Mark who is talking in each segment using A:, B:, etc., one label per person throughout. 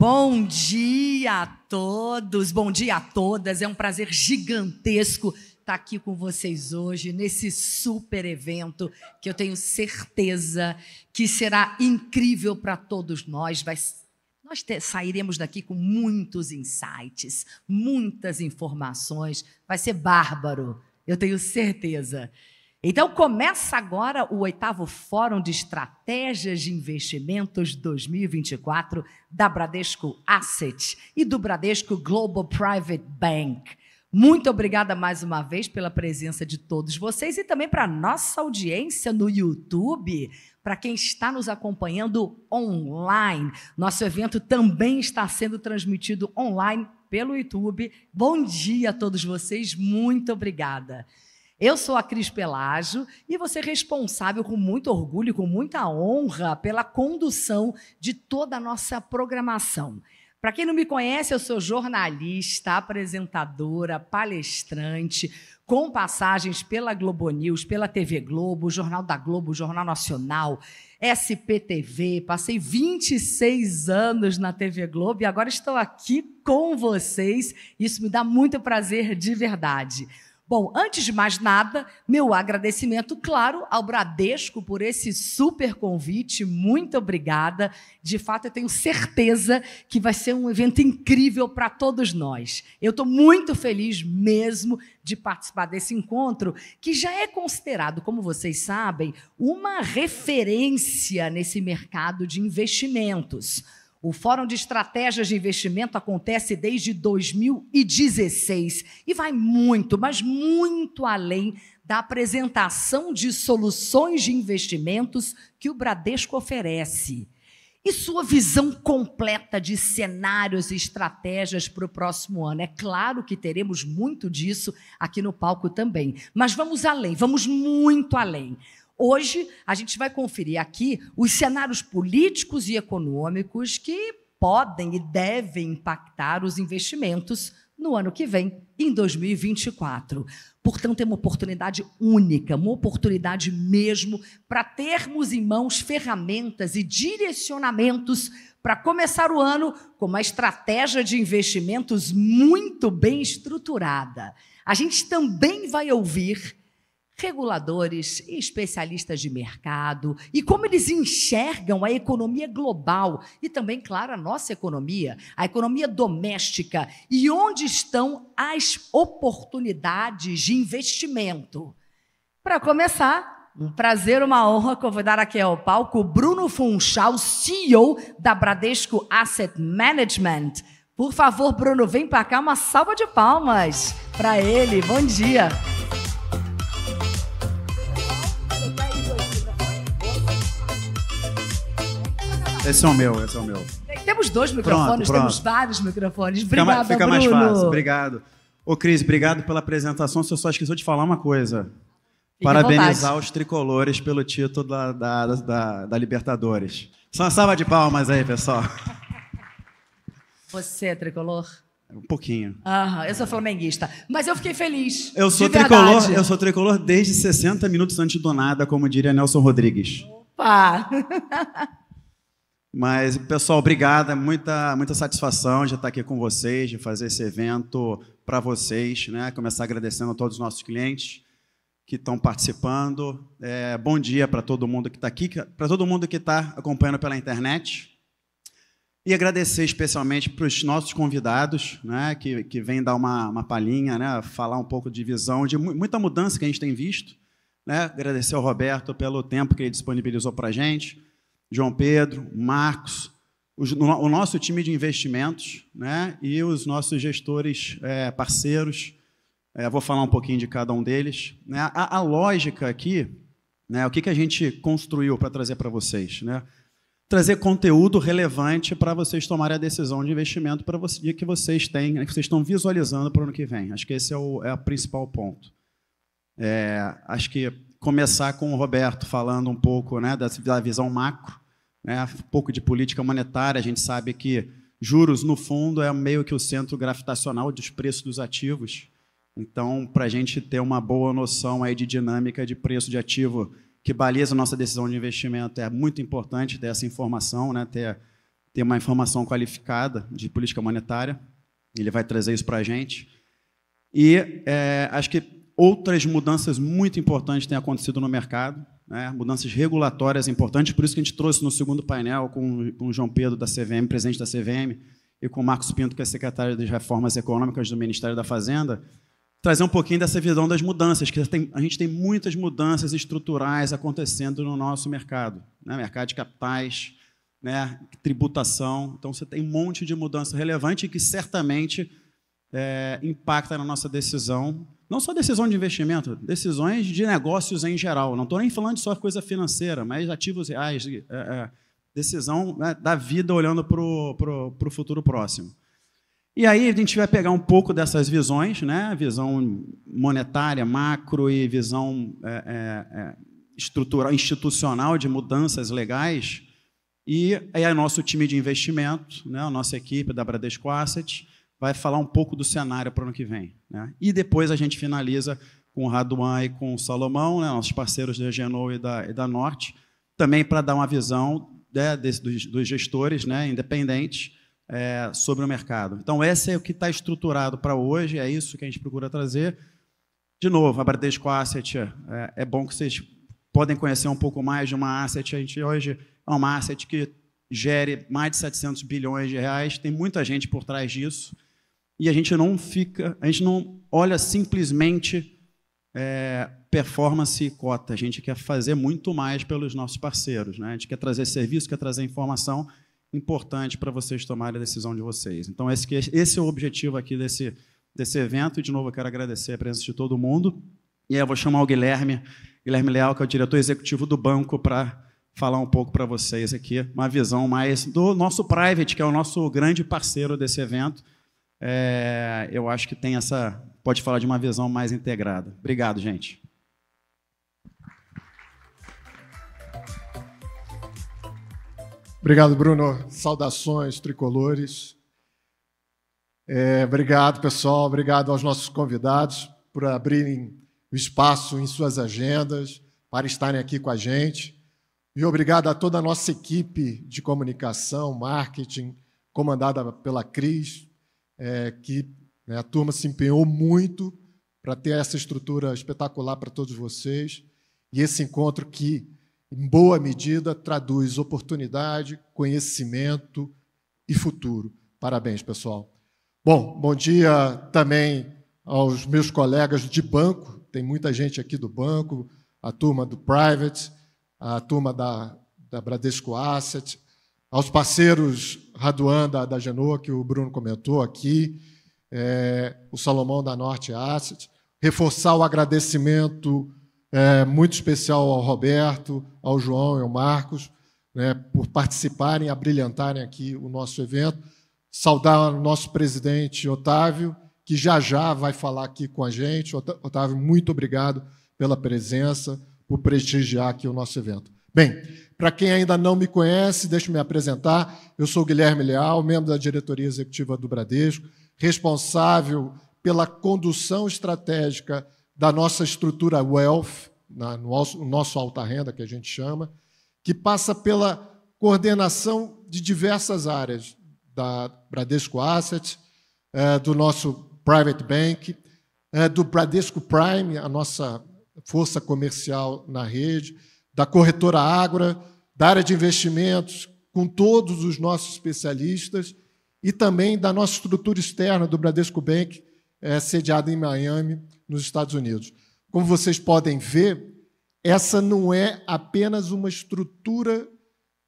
A: Bom dia a todos, bom dia a todas. É um prazer gigantesco estar aqui com vocês hoje nesse super evento que eu tenho certeza que será incrível para todos nós. Vai nós te, sairemos daqui com muitos insights, muitas informações. Vai ser bárbaro, eu tenho certeza. Então começa agora o oitavo Fórum de Estratégias de Investimentos 2024 da Bradesco Asset e do Bradesco Global Private Bank. Muito obrigada mais uma vez pela presença de todos vocês e também para nossa audiência no YouTube, para quem está nos acompanhando online. Nosso evento também está sendo transmitido online pelo YouTube. Bom dia a todos vocês, muito obrigada. Eu sou a Cris Pelágio e você é responsável com muito orgulho, com muita honra, pela condução de toda a nossa programação. Para quem não me conhece, eu sou jornalista, apresentadora, palestrante, com passagens pela Globo News, pela TV Globo, Jornal da Globo, Jornal Nacional, SPTV. Passei 26 anos na TV Globo e agora estou aqui com vocês. Isso me dá muito prazer de verdade. Bom, antes de mais nada, meu agradecimento, claro, ao Bradesco por esse super convite. Muito obrigada. De fato, eu tenho certeza que vai ser um evento incrível para todos nós. Eu estou muito feliz mesmo de participar desse encontro, que já é considerado, como vocês sabem, uma referência nesse mercado de investimentos. O Fórum de Estratégias de Investimento acontece desde 2016 e vai muito, mas muito além da apresentação de soluções de investimentos que o Bradesco oferece. E sua visão completa de cenários e estratégias para o próximo ano. É claro que teremos muito disso aqui no palco também, mas vamos além, vamos muito além. Hoje, a gente vai conferir aqui os cenários políticos e econômicos que podem e devem impactar os investimentos no ano que vem, em 2024. Portanto, é uma oportunidade única, uma oportunidade mesmo para termos em mãos ferramentas e direcionamentos para começar o ano com uma estratégia de investimentos muito bem estruturada. A gente também vai ouvir reguladores e especialistas de mercado e como eles enxergam a economia global e também, claro, a nossa economia, a economia doméstica e onde estão as oportunidades de investimento. Para começar, um prazer, uma honra convidar aqui ao palco o Bruno Funchal, CEO da Bradesco Asset Management. Por favor, Bruno, vem para cá, uma salva de palmas para ele. Bom dia.
B: Esse é o meu, esse é o meu.
A: Temos dois microfones, pronto, pronto. temos vários microfones. Obrigada, fica, fica mais fácil,
B: obrigado. Ô, Cris, obrigado pela apresentação. Você só esqueceu de falar uma coisa. Fique Parabenizar os tricolores pelo título da, da, da, da Libertadores. Só uma salva de palmas aí, pessoal.
A: Você é tricolor?
B: Um pouquinho.
A: Ah, eu sou flamenguista. Mas eu fiquei feliz. Eu sou tricolor, eu sou
B: tricolor desde 60 minutos antes do nada, como diria Nelson Rodrigues. Opa! Mas, pessoal, obrigado. É muita, muita satisfação de estar aqui com vocês, de fazer esse evento para vocês. Né? Começar agradecendo a todos os nossos clientes que estão participando. É, bom dia para todo mundo que está aqui, para todo mundo que está acompanhando pela internet. E agradecer especialmente para os nossos convidados, né, que, que vêm dar uma, uma palhinha, né, falar um pouco de visão, de muita mudança que a gente tem visto. Né? Agradecer ao Roberto pelo tempo que ele disponibilizou para a gente João Pedro, Marcos, os, no, o nosso time de investimentos né, e os nossos gestores é, parceiros. É, vou falar um pouquinho de cada um deles. Né? A, a lógica aqui, né, o que, que a gente construiu para trazer para vocês? Né? Trazer conteúdo relevante para vocês tomarem a decisão de investimento para você, que vocês têm, né, que vocês estão visualizando para o ano que vem. Acho que esse é o, é o principal ponto. É, acho que começar com o Roberto falando um pouco né, da visão macro, né, um pouco de política monetária. A gente sabe que juros, no fundo, é meio que o centro gravitacional dos preços dos ativos. Então, para a gente ter uma boa noção aí de dinâmica de preço de ativo que baliza nossa decisão de investimento, é muito importante ter essa informação, né, ter, ter uma informação qualificada de política monetária. Ele vai trazer isso para a gente. E é, acho que Outras mudanças muito importantes têm acontecido no mercado, né? mudanças regulatórias importantes, por isso que a gente trouxe no segundo painel com, o João Pedro da CVM, presidente da CVM, e com o Marcos Pinto, que é secretário das Reformas Econômicas do Ministério da Fazenda, trazer um pouquinho dessa visão das mudanças, que tem, a gente tem muitas mudanças estruturais acontecendo no nosso mercado, né? mercado de capitais, né? tributação, então você tem um monte de mudança relevante que certamente é, impacta na nossa decisão não só decisão de investimento, decisões de negócios em geral. Não estou nem falando só coisa financeira, mas ativos reais, é, é, decisão né, da vida olhando para o futuro próximo. E aí a gente vai pegar um pouco dessas visões, né? visão monetária, macro e visão é, é, é, estrutural, institucional de mudanças legais. E aí é nosso time de investimento, né? a nossa equipe da Bradesco Asset vai falar um pouco do cenário para o ano que vem. Né? E depois a gente finaliza com o Raduan e com o Salomão, né, nossos parceiros da Genoa e da, e da Norte, também para dar uma visão né, desse, dos, dos, gestores né, independentes é, sobre o mercado. Então, esse é o que está estruturado para hoje, é isso que a gente procura trazer. De novo, a Bradesco Asset, é, é bom que vocês podem conhecer um pouco mais de uma asset. A gente hoje é uma asset que gere mais de 700 bilhões de reais, tem muita gente por trás disso e a gente não fica, a gente não olha simplesmente é, performance e cota. A gente quer fazer muito mais pelos nossos parceiros, né? A gente quer trazer serviço, quer trazer informação importante para vocês tomarem a decisão de vocês. Então esse, esse é o objetivo aqui desse desse evento. E, de novo, eu quero agradecer a presença de todo mundo. E aí eu vou chamar o Guilherme, Guilherme Leal, que é o diretor executivo do banco, para falar um pouco para vocês aqui, uma visão mais do nosso private, que é o nosso grande parceiro desse evento é, eu acho que tem essa. Pode falar de uma visão mais integrada. Obrigado,
C: gente. Obrigado, Bruno. Saudações tricolores. É, obrigado, pessoal. Obrigado aos nossos convidados por abrirem o espaço em suas agendas para estarem aqui com a gente. E obrigado a toda a nossa equipe de comunicação, marketing, comandada pela Cris, é, que né, a turma se empenhou muito para ter essa estrutura espetacular para todos vocês. E esse encontro que, em boa medida, traduz oportunidade, conhecimento e futuro. Parabéns, pessoal. Bom, bom dia também aos meus colegas de banco. Tem muita gente aqui do banco, a turma do Private, a turma da, da Bradesco Asset, aos parceiros Raduan da, da Genoa, que o Bruno comentou aqui, é, o Salomão da Norte Asset, reforçar o agradecimento é, muito especial ao Roberto, ao João e ao Marcos, né, por participarem, abrilhantarem aqui o nosso evento. Saudar o nosso presidente Otávio, que já já vai falar aqui com a gente. Otávio, muito obrigado pela presença, por prestigiar aqui o nosso evento. Bem, para quem ainda não me conhece, deixe-me apresentar. Eu sou Guilherme Leal, membro da diretoria executiva do Bradesco, responsável pela condução estratégica da nossa estrutura Wealth, na, no nosso alta renda, que a gente chama, que passa pela coordenação de diversas áreas da Bradesco Asset, eh, do nosso Private Bank, eh, do Bradesco Prime, a nossa força comercial na rede da corretora Ágora, da área de investimentos, com todos os nossos especialistas e também da nossa estrutura externa do Bradesco Bank, é, sediada em Miami, nos Estados Unidos. Como vocês podem ver, essa não é apenas uma estrutura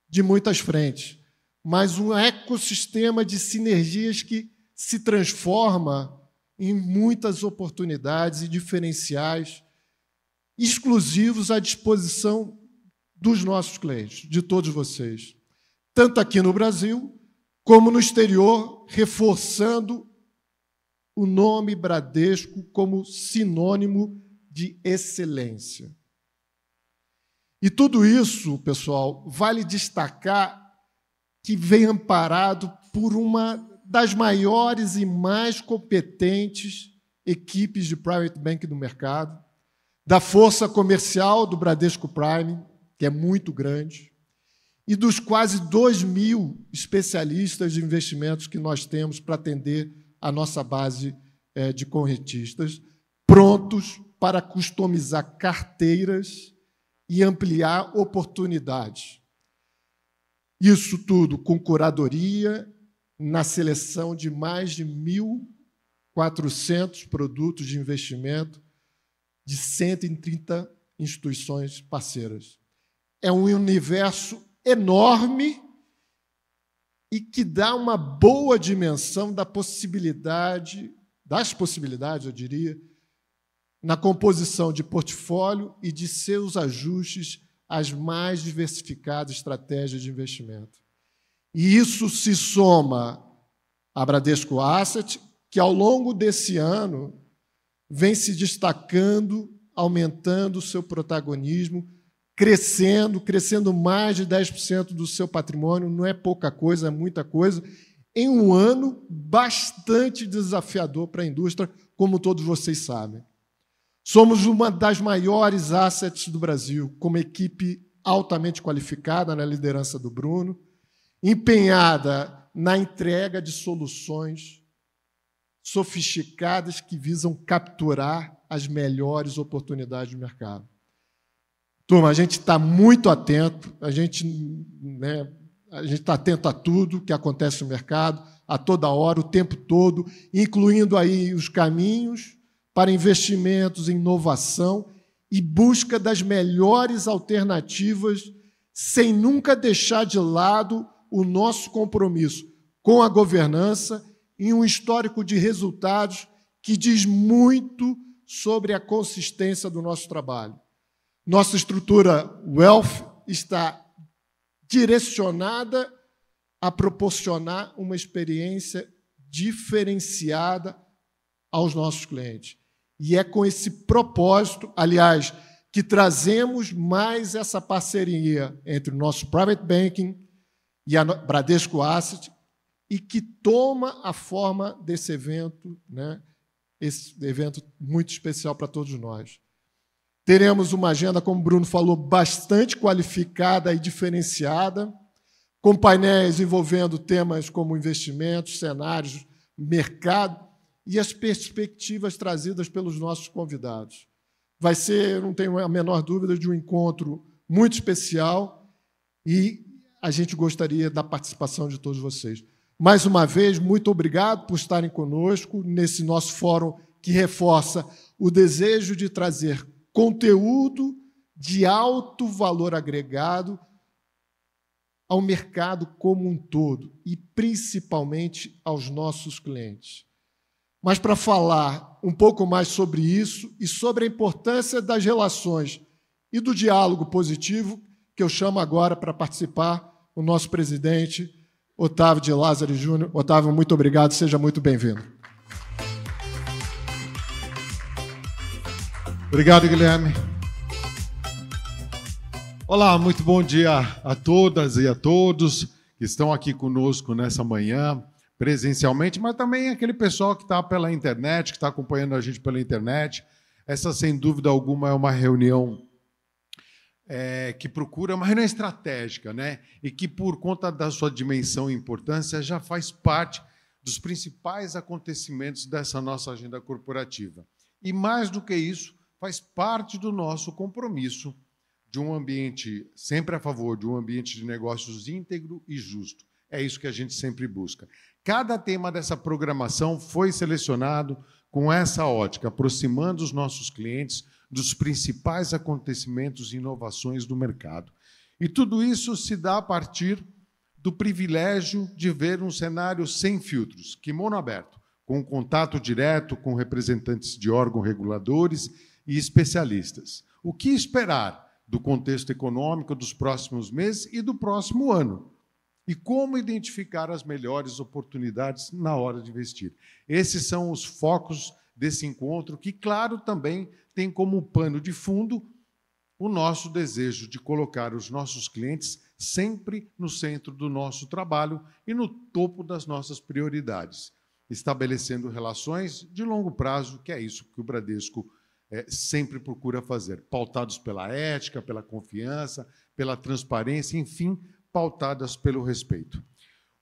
C: de muitas frentes, mas um ecossistema de sinergias que se transforma em muitas oportunidades e diferenciais exclusivos à disposição dos nossos clientes, de todos vocês, tanto aqui no Brasil como no exterior, reforçando o nome Bradesco como sinônimo de excelência. E tudo isso, pessoal, vale destacar que vem amparado por uma das maiores e mais competentes equipes de private bank do mercado, da força comercial do Bradesco Prime, que é muito grande, e dos quase 2 mil especialistas de investimentos que nós temos para atender a nossa base eh, de corretistas, prontos para customizar carteiras e ampliar oportunidades. Isso tudo com curadoria na seleção de mais de 1.400 produtos de investimento de 130 instituições parceiras é um universo enorme e que dá uma boa dimensão da possibilidade, das possibilidades, eu diria, na composição de portfólio e de seus ajustes às mais diversificadas estratégias de investimento. E isso se soma à Bradesco Asset, que ao longo desse ano vem se destacando, aumentando o seu protagonismo crescendo, crescendo mais de 10% do seu patrimônio, não é pouca coisa, é muita coisa, em um ano bastante desafiador para a indústria, como todos vocês sabem. Somos uma das maiores assets do Brasil, com uma equipe altamente qualificada na liderança do Bruno, empenhada na entrega de soluções sofisticadas que visam capturar as melhores oportunidades do mercado. Turma, a gente está muito atento, a gente né, está atento a tudo que acontece no mercado, a toda hora, o tempo todo, incluindo aí os caminhos para investimentos, inovação e busca das melhores alternativas, sem nunca deixar de lado o nosso compromisso com a governança e um histórico de resultados que diz muito sobre a consistência do nosso trabalho. Nossa estrutura wealth está direcionada a proporcionar uma experiência diferenciada aos nossos clientes. E é com esse propósito, aliás, que trazemos mais essa parceria entre o nosso private banking e a Bradesco Asset e que toma a forma desse evento, né? Esse evento muito especial para todos nós. Teremos uma agenda, como o Bruno falou, bastante qualificada e diferenciada, com painéis envolvendo temas como investimentos, cenários, mercado e as perspectivas trazidas pelos nossos convidados. Vai ser, não tenho a menor dúvida, de um encontro muito especial e a gente gostaria da participação de todos vocês. Mais uma vez, muito obrigado por estarem conosco nesse nosso fórum que reforça o desejo de trazer conteúdo de alto valor agregado ao mercado como um todo e principalmente aos nossos clientes. Mas para falar um pouco mais sobre isso e sobre a importância das relações e do diálogo positivo, que eu chamo agora para participar o nosso presidente, Otávio de Lázaro Júnior. Otávio, muito obrigado, seja muito
D: bem-vindo. Obrigado, Guilherme. Olá, muito bom dia a todas e a todos que estão aqui conosco nessa manhã, presencialmente, mas também aquele pessoal que está pela internet, que está acompanhando a gente pela internet. Essa, sem dúvida alguma, é uma reunião é, que procura, é uma reunião estratégica, né? E que, por conta da sua dimensão e importância, já faz parte dos principais acontecimentos dessa nossa agenda corporativa. E mais do que isso, faz parte do nosso compromisso de um ambiente sempre a favor de um ambiente de negócios íntegro e justo. É isso que a gente sempre busca. Cada tema dessa programação foi selecionado com essa ótica, aproximando os nossos clientes dos principais acontecimentos e inovações do mercado. E tudo isso se dá a partir do privilégio de ver um cenário sem filtros, kimono aberto, com contato direto com representantes de órgãos reguladores e especialistas. O que esperar do contexto econômico dos próximos meses e do próximo ano? E como identificar as melhores oportunidades na hora de investir? Esses são os focos desse encontro, que, claro, também tem como pano de fundo o nosso desejo de colocar os nossos clientes sempre no centro do nosso trabalho e no topo das nossas prioridades, estabelecendo relações de longo prazo, que é isso que o Bradesco é, sempre procura fazer, pautados pela ética, pela confiança, pela transparência, enfim, pautadas pelo respeito.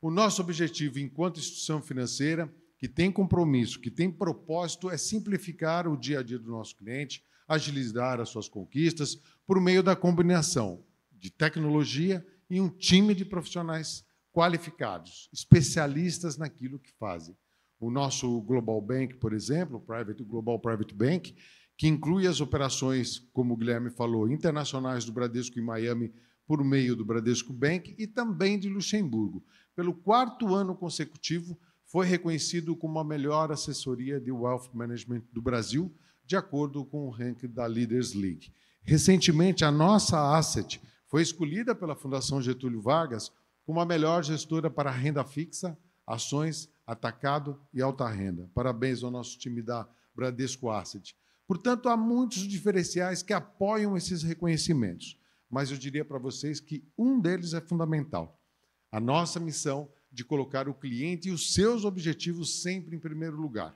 D: O nosso objetivo, enquanto instituição financeira, que tem compromisso, que tem propósito, é simplificar o dia a dia do nosso cliente, agilizar as suas conquistas por meio da combinação de tecnologia e um time de profissionais qualificados, especialistas naquilo que fazem. O nosso Global Bank, por exemplo, o Private, o Global Private Bank, que inclui as operações, como o Guilherme falou, internacionais do Bradesco em Miami por meio do Bradesco Bank e também de Luxemburgo. Pelo quarto ano consecutivo, foi reconhecido como a melhor assessoria de wealth management do Brasil, de acordo com o ranking da Leaders League. Recentemente, a nossa Asset foi escolhida pela Fundação Getúlio Vargas como a melhor gestora para renda fixa, ações, atacado e alta renda. Parabéns ao nosso time da Bradesco Asset. Portanto, há muitos diferenciais que apoiam esses reconhecimentos, mas eu diria para vocês que um deles é fundamental. A nossa missão de colocar o cliente e os seus objetivos sempre em primeiro lugar.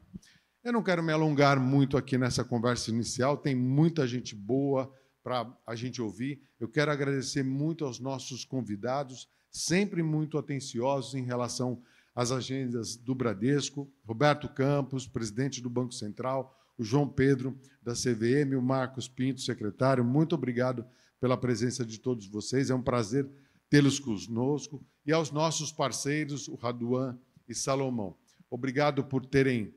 D: Eu não quero me alongar muito aqui nessa conversa inicial, tem muita gente boa para a gente ouvir. Eu quero agradecer muito aos nossos convidados, sempre muito atenciosos em relação às agendas do Bradesco, Roberto Campos, presidente do Banco Central, o João Pedro, da CVM, o Marcos Pinto, secretário. Muito obrigado pela presença de todos vocês. É um prazer tê-los conosco. E aos nossos parceiros, o Raduan e Salomão. Obrigado por terem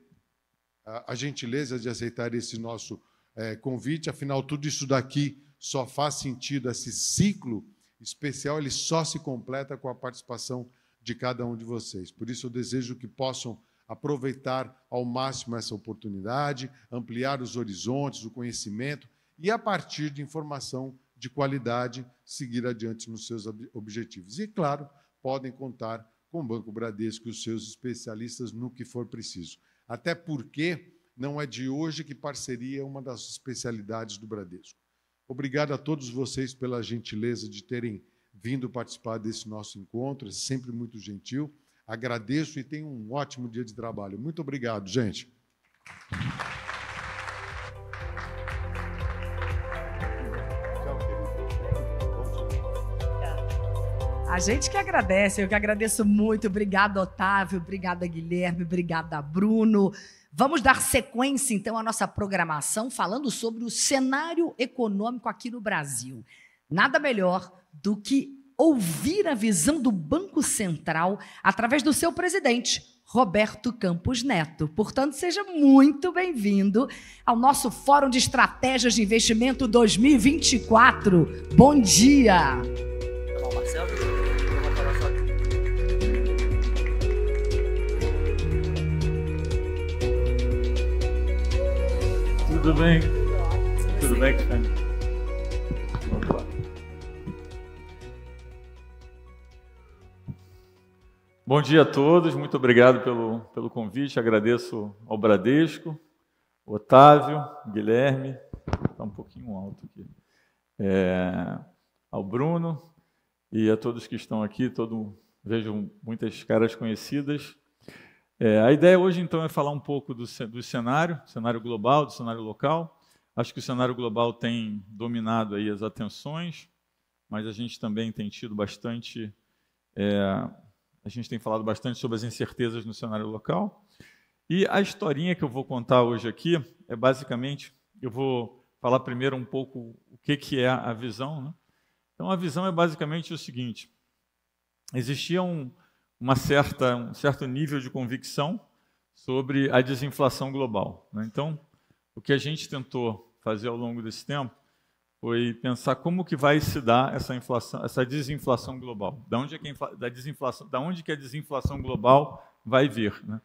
D: a gentileza de aceitar esse nosso é, convite. Afinal, tudo isso daqui só faz sentido, esse ciclo especial, ele só se completa com a participação de cada um de vocês. Por isso, eu desejo que possam aproveitar ao máximo essa oportunidade, ampliar os horizontes, o conhecimento e, a partir de informação de qualidade, seguir adiante nos seus objetivos. E, claro, podem contar com o Banco Bradesco e os seus especialistas no que for preciso. Até porque não é de hoje que parceria é uma das especialidades do Bradesco. Obrigado a todos vocês pela gentileza de terem vindo participar desse nosso encontro, é sempre muito gentil. Agradeço e tenha um ótimo dia de trabalho. Muito obrigado, gente.
A: A gente que agradece, eu que agradeço muito. Obrigada, Otávio. Obrigada, Guilherme. Obrigada, Bruno. Vamos dar sequência, então, à nossa programação falando sobre o cenário econômico aqui no Brasil. Nada melhor do que ouvir a visão do Banco Central através do seu presidente, Roberto Campos Neto. Portanto, seja muito bem-vindo ao nosso Fórum de Estratégias de Investimento 2024. Bom dia!
E: Tudo bem? Tudo bem, Cristiano? Bom dia a todos, muito obrigado pelo, pelo convite, agradeço ao Bradesco, Otávio, Guilherme, está um pouquinho alto aqui, é, ao Bruno e a todos que estão aqui, todo, vejo muitas caras conhecidas. É, a ideia hoje, então, é falar um pouco do, do cenário, cenário global, do cenário local. Acho que o cenário global tem dominado aí as atenções, mas a gente também tem tido bastante... É, a gente tem falado bastante sobre as incertezas no cenário local. E a historinha que eu vou contar hoje aqui é basicamente, eu vou falar primeiro um pouco o que, que é a visão. Né? Então, a visão é basicamente o seguinte: existia um, uma certa, um certo nível de convicção sobre a desinflação global. Né? Então, o que a gente tentou fazer ao longo desse tempo foi pensar como que vai se dar essa inflação, essa desinflação global. Da onde é que a, da desinflação, da onde que a desinflação global vai vir? Né?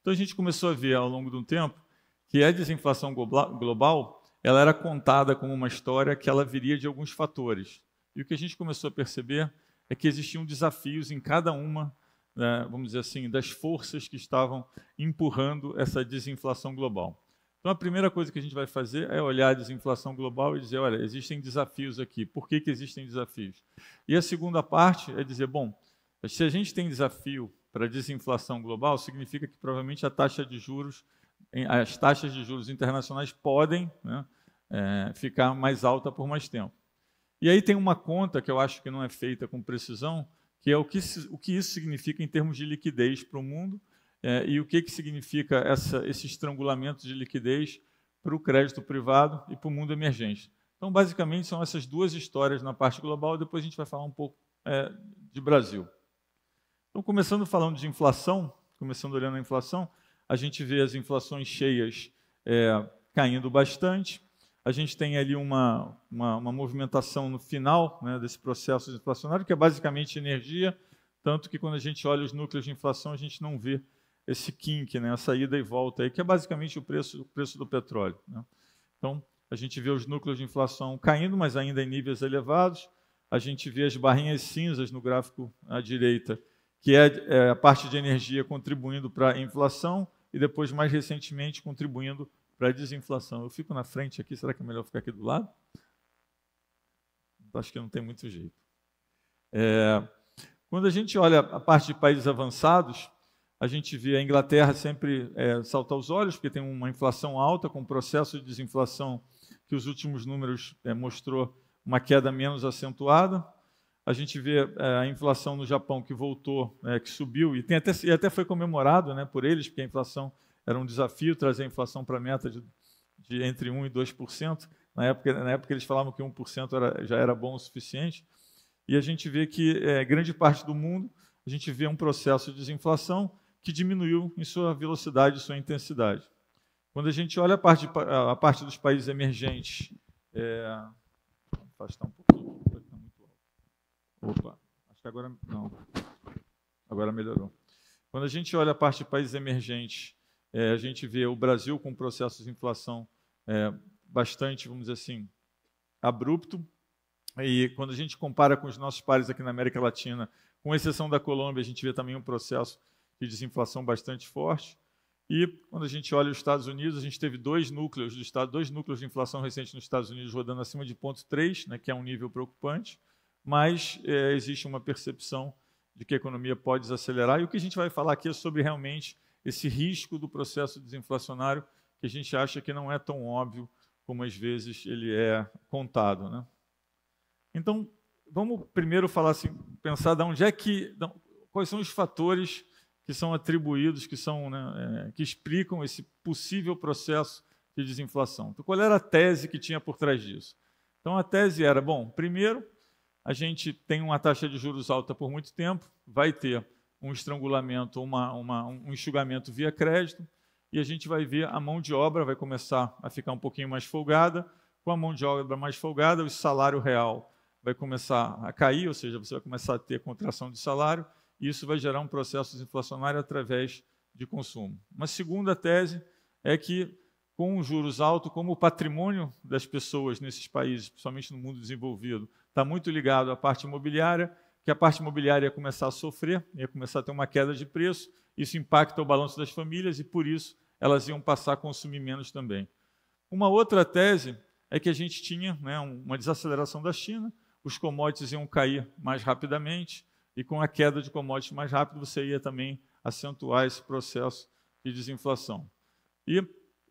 E: Então a gente começou a ver ao longo de um tempo que a desinflação global ela era contada como uma história que ela viria de alguns fatores. E o que a gente começou a perceber é que existiam desafios em cada uma, né, vamos dizer assim, das forças que estavam empurrando essa desinflação global. Então, a primeira coisa que a gente vai fazer é olhar a desinflação global e dizer: olha, existem desafios aqui, por que, que existem desafios? E a segunda parte é dizer: bom, se a gente tem desafio para desinflação global, significa que provavelmente a taxa de juros, as taxas de juros internacionais podem né, é, ficar mais alta por mais tempo. E aí tem uma conta que eu acho que não é feita com precisão, que é o que, o que isso significa em termos de liquidez para o mundo é, e o que, que significa essa, esse estrangulamento de liquidez para o crédito privado e para o mundo emergente. Então, basicamente, são essas duas histórias na parte global, depois a gente vai falar um pouco é, de Brasil. Então, começando falando de inflação, começando olhando a inflação, a gente vê as inflações cheias é, caindo bastante. A gente tem ali uma, uma, uma movimentação no final né, desse processo inflacionário, que é basicamente energia, tanto que quando a gente olha os núcleos de inflação, a gente não vê esse kink, né, essa ida e volta, aí, que é basicamente o preço, o preço do petróleo. Né? Então, a gente vê os núcleos de inflação caindo, mas ainda em níveis elevados. A gente vê as barrinhas cinzas no gráfico à direita, que é, é, a parte de energia contribuindo para a inflação e depois, mais recentemente, contribuindo para a desinflação. Eu fico na frente aqui, será que é melhor ficar aqui do lado? Acho que não tem muito jeito. É, quando a gente olha a parte de países avançados, a gente vê a Inglaterra sempre é, salta aos olhos, porque tem uma inflação alta, com um processo de desinflação que os últimos números é, mostrou uma queda menos acentuada. A gente vê é, a inflação no Japão que voltou, é, que subiu, e, tem até, e até foi comemorado né, por eles, porque a inflação era um desafio trazer a inflação para a meta de, de, entre 1% e 2%. Na época, na época eles falavam que 1% era, já era bom o suficiente. E a gente vê que é, grande parte do mundo, a gente vê um processo de desinflação, que diminuiu em sua velocidade, sua intensidade. Quando a gente olha a parte, a parte dos países emergentes, é... afastar um pouquinho, Opa, acho que agora não, agora melhorou. Quando a gente olha a parte de países emergentes, é, a gente vê o Brasil com processos de inflação é, bastante, vamos dizer assim, abrupto. E quando a gente compara com os nossos pares aqui na América Latina, com exceção da Colômbia, a gente vê também um processo de desinflação bastante forte. E quando a gente olha os Estados Unidos, a gente teve dois núcleos do Estado, dois núcleos de inflação recente nos Estados Unidos rodando acima de 0,3, né, que é um nível preocupante, mas é, existe uma percepção de que a economia pode desacelerar. E o que a gente vai falar aqui é sobre realmente esse risco do processo desinflacionário, que a gente acha que não é tão óbvio como às vezes ele é contado. Né? Então, vamos primeiro falar assim, pensar de onde é que. Quais são os fatores que são atribuídos, que, são, né, é, que explicam esse possível processo de desinflação. Então, qual era a tese que tinha por trás disso? Então, a tese era: bom, primeiro, a gente tem uma taxa de juros alta por muito tempo, vai ter um estrangulamento, uma, uma, um enxugamento via crédito, e a gente vai ver a mão de obra vai começar a ficar um pouquinho mais folgada. Com a mão de obra mais folgada, o salário real vai começar a cair, ou seja, você vai começar a ter contração de salário e isso vai gerar um processo inflacionário através de consumo. Uma segunda tese é que, com juros altos, como o patrimônio das pessoas nesses países, principalmente no mundo desenvolvido, está muito ligado à parte imobiliária, que a parte imobiliária ia começar a sofrer, ia começar a ter uma queda de preço, isso impacta o balanço das famílias e, por isso, elas iam passar a consumir menos também. Uma outra tese é que a gente tinha né, uma desaceleração da China, os commodities iam cair mais rapidamente, e com a queda de commodities mais rápido, você ia também acentuar esse processo de desinflação. E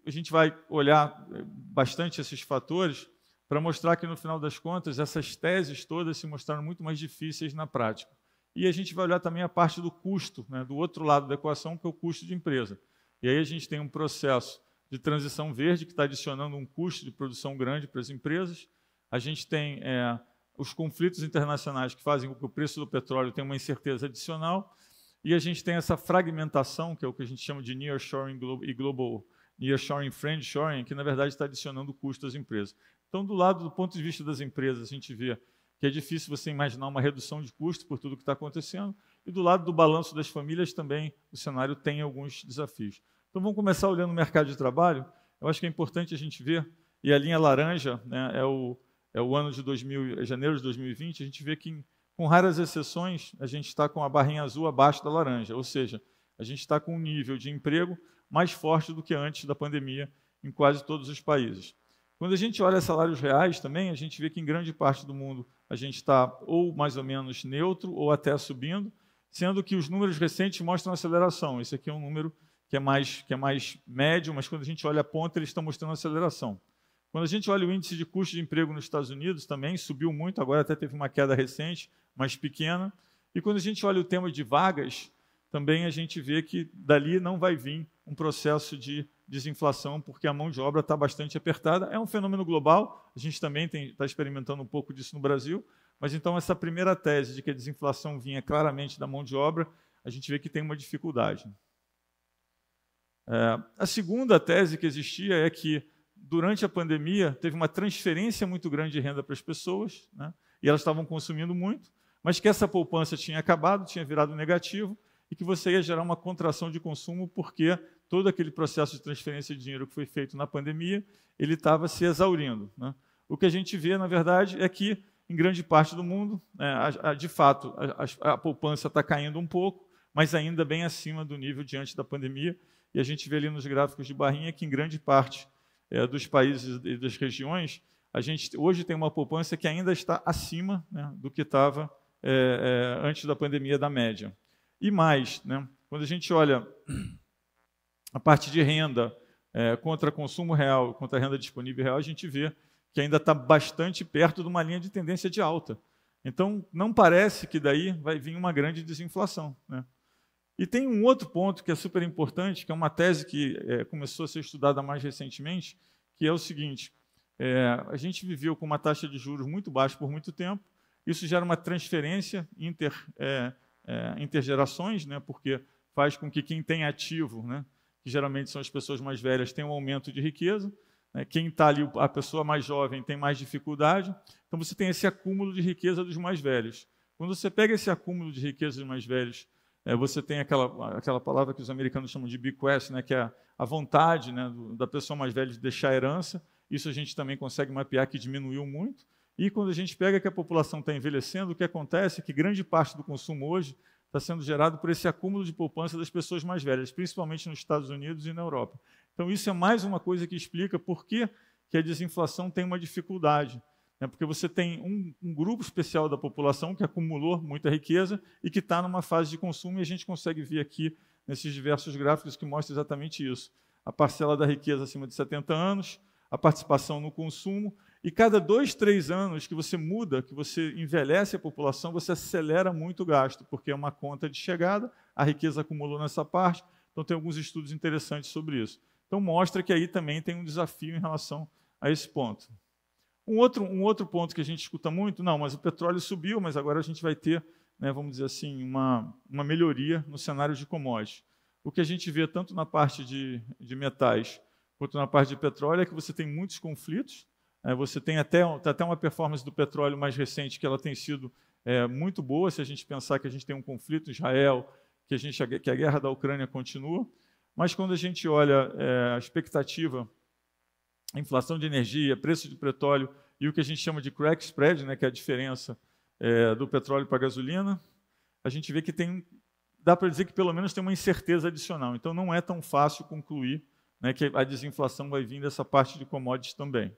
E: a gente vai olhar eh, bastante esses fatores para mostrar que, no final das contas, essas teses todas se mostraram muito mais difíceis na prática. E a gente vai olhar também a parte do custo, né, do outro lado da equação, que é o custo de empresa. E aí a gente tem um processo de transição verde que está adicionando um custo de produção grande para as empresas. A gente tem é, os conflitos internacionais que fazem com que o preço do petróleo tenha uma incerteza adicional, e a gente tem essa fragmentação, que é o que a gente chama de nearshoring e global nearshoring, friendshoring, que na verdade está adicionando custo às empresas. Então, do lado do ponto de vista das empresas, a gente vê que é difícil você imaginar uma redução de custo por tudo que está acontecendo, e do lado do balanço das famílias também o cenário tem alguns desafios. Então, vamos começar olhando o mercado de trabalho. Eu acho que é importante a gente ver, e a linha laranja né, é o é o ano de 2000, é janeiro de 2020, a gente vê que, com raras exceções, a gente está com a barrinha azul abaixo da laranja, ou seja, a gente está com um nível de emprego mais forte do que antes da pandemia em quase todos os países. Quando a gente olha salários reais também, a gente vê que em grande parte do mundo a gente está ou mais ou menos neutro ou até subindo, sendo que os números recentes mostram aceleração. Esse aqui é um número que é mais, que é mais médio, mas quando a gente olha a ponta, eles estão mostrando aceleração. Quando a gente olha o índice de custo de emprego nos Estados Unidos, também subiu muito, agora até teve uma queda recente, mas pequena. E quando a gente olha o tema de vagas, também a gente vê que dali não vai vir um processo de desinflação, porque a mão de obra está bastante apertada. É um fenômeno global, a gente também está experimentando um pouco disso no Brasil, mas então essa primeira tese de que a desinflação vinha claramente da mão de obra, a gente vê que tem uma dificuldade. É, a segunda tese que existia é que durante a pandemia, teve uma transferência muito grande de renda para as pessoas, né? e elas estavam consumindo muito, mas que essa poupança tinha acabado, tinha virado negativo, e que você ia gerar uma contração de consumo, porque todo aquele processo de transferência de dinheiro que foi feito na pandemia, ele estava se exaurindo. Né? O que a gente vê, na verdade, é que, em grande parte do mundo, é, a, de fato, a, a poupança está caindo um pouco, mas ainda bem acima do nível diante da pandemia, e a gente vê ali nos gráficos de barrinha que, em grande parte, é, dos países e das regiões, a gente hoje tem uma poupança que ainda está acima né, do que estava é, é, antes da pandemia da média. E mais, né, quando a gente olha a parte de renda é, contra consumo real, contra renda disponível real, a gente vê que ainda está bastante perto de uma linha de tendência de alta. Então, não parece que daí vai vir uma grande desinflação. Né? E tem um outro ponto que é super importante, que é uma tese que é, começou a ser estudada mais recentemente, que é o seguinte: é, a gente viveu com uma taxa de juros muito baixa por muito tempo, isso gera uma transferência inter, é, intergerações, né, porque faz com que quem tem ativo, né, que geralmente são as pessoas mais velhas, tenha um aumento de riqueza, né, quem está ali, a pessoa mais jovem, tem mais dificuldade, então você tem esse acúmulo de riqueza dos mais velhos. Quando você pega esse acúmulo de riqueza dos mais velhos é, você tem aquela, aquela palavra que os americanos chamam de bequest, né, que é a vontade né, do, da pessoa mais velha de deixar herança. Isso a gente também consegue mapear que diminuiu muito. E quando a gente pega que a população está envelhecendo, o que acontece é que grande parte do consumo hoje está sendo gerado por esse acúmulo de poupança das pessoas mais velhas, principalmente nos Estados Unidos e na Europa. Então, isso é mais uma coisa que explica por que, que a desinflação tem uma dificuldade. É porque você tem um, um, grupo especial da população que acumulou muita riqueza e que está numa fase de consumo, e a gente consegue ver aqui nesses diversos gráficos que mostram exatamente isso. A parcela da riqueza acima de 70 anos, a participação no consumo, e cada dois, três anos que você muda, que você envelhece a população, você acelera muito o gasto, porque é uma conta de chegada, a riqueza acumulou nessa parte, então tem alguns estudos interessantes sobre isso. Então mostra que aí também tem um desafio em relação a esse ponto. Um outro, um outro ponto que a gente escuta muito, não, mas o petróleo subiu, mas agora a gente vai ter, né, vamos dizer assim, uma, uma melhoria no cenário de commodities. O que a gente vê tanto na parte de, de metais quanto na parte de petróleo é que você tem muitos conflitos, é, você tem até, tá até uma performance do petróleo mais recente que ela tem sido é, muito boa, se a gente pensar que a gente tem um conflito em Israel, que a, gente, que a guerra da Ucrânia continua, mas quando a gente olha é, a expectativa inflação de energia, preço de petróleo e o que a gente chama de crack spread, né, que é a diferença é, do petróleo para a gasolina, a gente vê que tem, dá para dizer que pelo menos tem uma incerteza adicional. Então não é tão fácil concluir né, que a desinflação vai vir dessa parte de commodities também.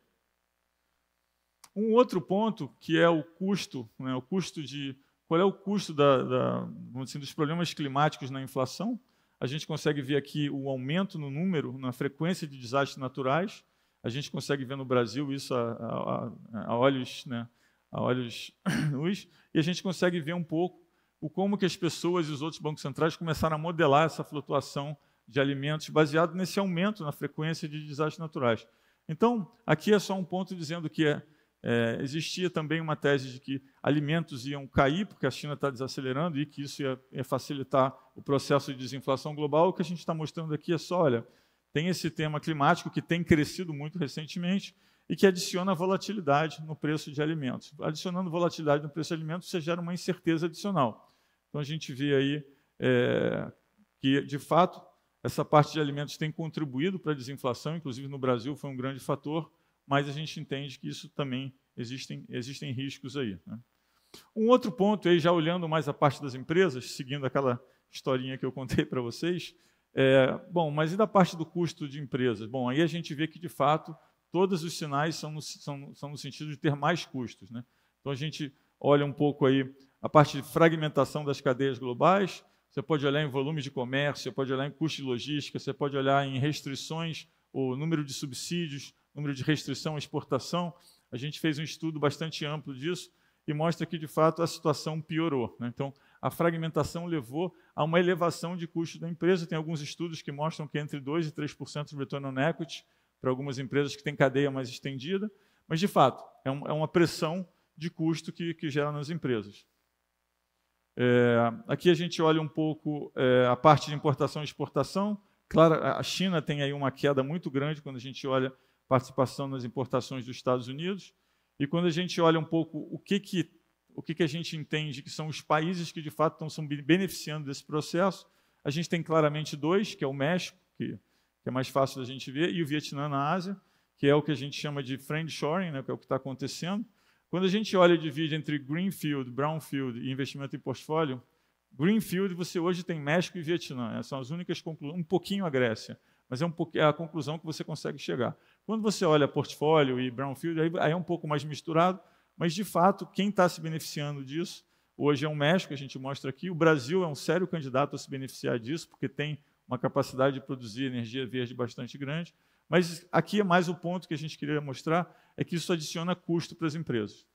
E: Um outro ponto que é o custo, né, o custo de qual é o custo da, da, assim, dos problemas climáticos na inflação? A gente consegue ver aqui o aumento no número, na frequência de desastres naturais, a gente consegue ver no Brasil isso a, a, a olhos, né, a olhos nus, e a gente consegue ver um pouco o como que as pessoas e os outros bancos centrais começaram a modelar essa flutuação de alimentos baseado nesse aumento na frequência de desastres naturais. Então, aqui é só um ponto dizendo que é, é, existia também uma tese de que alimentos iam cair, porque a China está desacelerando e que isso ia, ia facilitar o processo de desinflação global. O que a gente está mostrando aqui é só, olha, tem esse tema climático que tem crescido muito recentemente e que adiciona volatilidade no preço de alimentos. Adicionando volatilidade no preço de alimentos, você gera uma incerteza adicional. Então, a gente vê aí é, que, de fato, essa parte de alimentos tem contribuído para a desinflação, inclusive no Brasil foi um grande fator, mas a gente entende que isso também existem, existem riscos aí. Né? Um outro ponto, aí, já olhando mais a parte das empresas, seguindo aquela historinha que eu contei para vocês, é, bom, mas e da parte do custo de empresas? Bom, aí a gente vê que, de fato, todos os sinais são no, são, são no sentido de ter mais custos. Né? Então, a gente olha um pouco aí a parte de fragmentação das cadeias globais, você pode olhar em volume de comércio, você pode olhar em custo de logística, você pode olhar em restrições, o número de subsídios, número de restrição à exportação. A gente fez um estudo bastante amplo disso e mostra que, de fato, a situação piorou. Né? Então, a fragmentação levou a uma elevação de custo da empresa. Tem alguns estudos que mostram que entre 2% e 3% de retorno on equity, para algumas empresas que têm cadeia mais estendida, mas, de fato, é, é uma pressão de custo que, que gera nas empresas. É, aqui a gente olha um pouco é, a parte de importação e exportação. Claro, a China tem aí uma queda muito grande quando a gente olha participação nas importações dos Estados Unidos. E quando a gente olha um pouco o que, que o que, que a gente entende que são os países que de fato estão se beneficiando desse processo. A gente tem claramente dois, que é o México, que, que é mais fácil da gente ver, e o Vietnã na Ásia, que é o que a gente chama de friendshoring, né, que é o que está acontecendo. Quando a gente olha e divide entre greenfield, brownfield e investimento em portfólio, greenfield você hoje tem México e Vietnã, né, são as únicas conclusões, um pouquinho a Grécia, mas é, um é a conclusão que você consegue chegar. Quando você olha portfólio e brownfield, aí, aí é um pouco mais misturado, mas, de fato, quem está se beneficiando disso hoje é o México, a gente mostra aqui. O Brasil é um sério candidato a se beneficiar disso, porque tem uma capacidade de produzir energia verde bastante grande. Mas aqui é mais o ponto que a gente queria mostrar, é que isso adiciona custo para as empresas.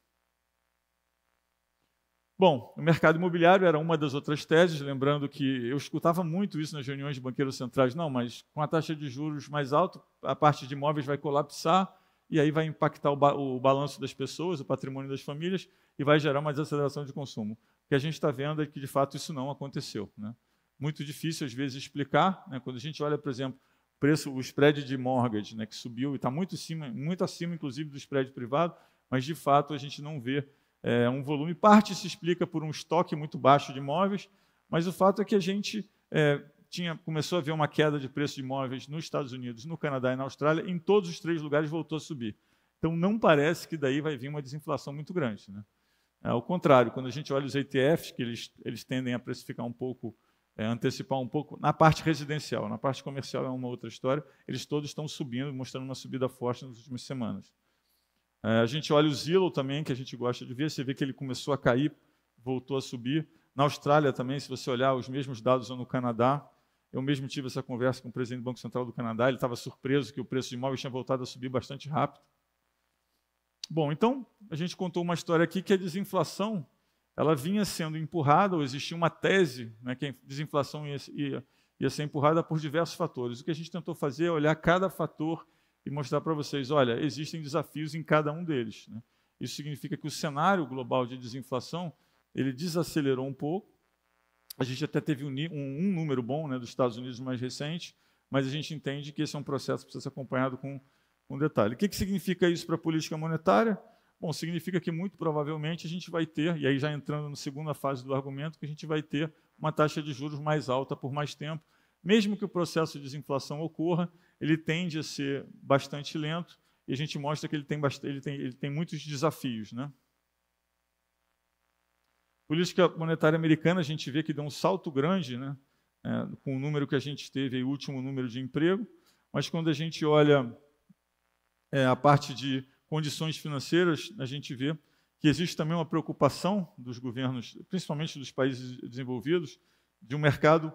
E: Bom, o mercado imobiliário era uma das outras teses, lembrando que eu escutava muito isso nas reuniões de banqueiros centrais. Não, mas com a taxa de juros mais alta, a parte de imóveis vai colapsar, e aí vai impactar o, ba o balanço das pessoas, o patrimônio das famílias, e vai gerar uma desaceleração de consumo. O que a gente está vendo é que, de fato, isso não aconteceu. Né? Muito difícil, às vezes, explicar. Né? Quando a gente olha, por exemplo, preço, o spread de mortgage, né, que subiu e está muito acima, muito acima, inclusive, do spread privado, mas, de fato, a gente não vê é, um volume. Parte se explica por um estoque muito baixo de imóveis, mas o fato é que a gente é, tinha, começou a haver uma queda de preço de imóveis nos Estados Unidos, no Canadá e na Austrália, em todos os três lugares voltou a subir. Então não parece que daí vai vir uma desinflação muito grande. Né? É, ao contrário, quando a gente olha os ETFs, que eles, eles tendem a precificar um pouco, é, antecipar um pouco, na parte residencial, na parte comercial é uma outra história, eles todos estão subindo, mostrando uma subida forte nas últimas semanas. É, a gente olha o Zillow também, que a gente gosta de ver, você vê que ele começou a cair, voltou a subir. Na Austrália também, se você olhar os mesmos dados no Canadá, eu mesmo tive essa conversa com o presidente do Banco Central do Canadá, ele estava surpreso que o preço de imóveis tinha voltado a subir bastante rápido. Bom, então a gente contou uma história aqui que a desinflação ela vinha sendo empurrada, ou existia uma tese né, que a desinflação ia, ia, ia ser empurrada por diversos fatores. O que a gente tentou fazer é olhar cada fator e mostrar para vocês, olha, existem desafios em cada um deles. Né? Isso significa que o cenário global de desinflação ele desacelerou um pouco, a gente até teve um, um, um número bom né, dos Estados Unidos mais recente, mas a gente entende que esse é um processo que precisa ser acompanhado com um detalhe. O que, que significa isso para a política monetária? Bom, significa que muito provavelmente a gente vai ter, e aí já entrando na segunda fase do argumento, que a gente vai ter uma taxa de juros mais alta por mais tempo. Mesmo que o processo de desinflação ocorra, ele tende a ser bastante lento e a gente mostra que ele tem, ele tem, ele tem muitos desafios. Né? Política monetária americana, a gente vê que deu um salto grande, né? É, com o número que a gente teve, o último número de emprego, mas quando a gente olha é, a parte de condições financeiras, a gente vê que existe também uma preocupação dos governos, principalmente dos países desenvolvidos, de um mercado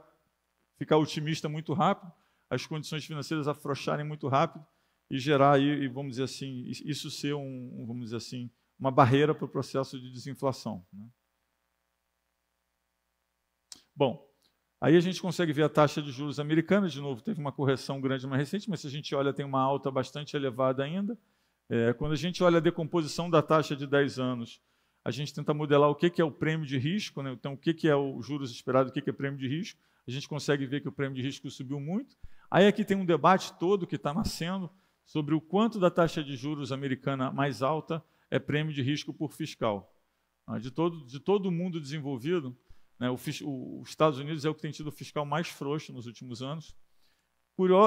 E: ficar otimista muito rápido, as condições financeiras afrouxarem muito rápido e gerar aí, vamos dizer assim, isso ser um, vamos dizer assim, uma barreira para o processo de desinflação. Né? Bom, aí a gente consegue ver a taxa de juros americana, de novo, teve uma correção grande mais recente, mas se a gente olha, tem uma alta bastante elevada ainda. É, quando a gente olha a decomposição da taxa de 10 anos, a gente tenta modelar o que, é o prêmio de risco, né? então o que, é o juros esperado, o que, que é prêmio de risco. A gente consegue ver que o prêmio de risco subiu muito. Aí aqui tem um debate todo que está nascendo sobre o quanto da taxa de juros americana mais alta é prêmio de risco por fiscal. Ah, de todo, de todo o mundo desenvolvido, né? os Estados Unidos é o que tem tido o fiscal mais frouxo nos últimos anos.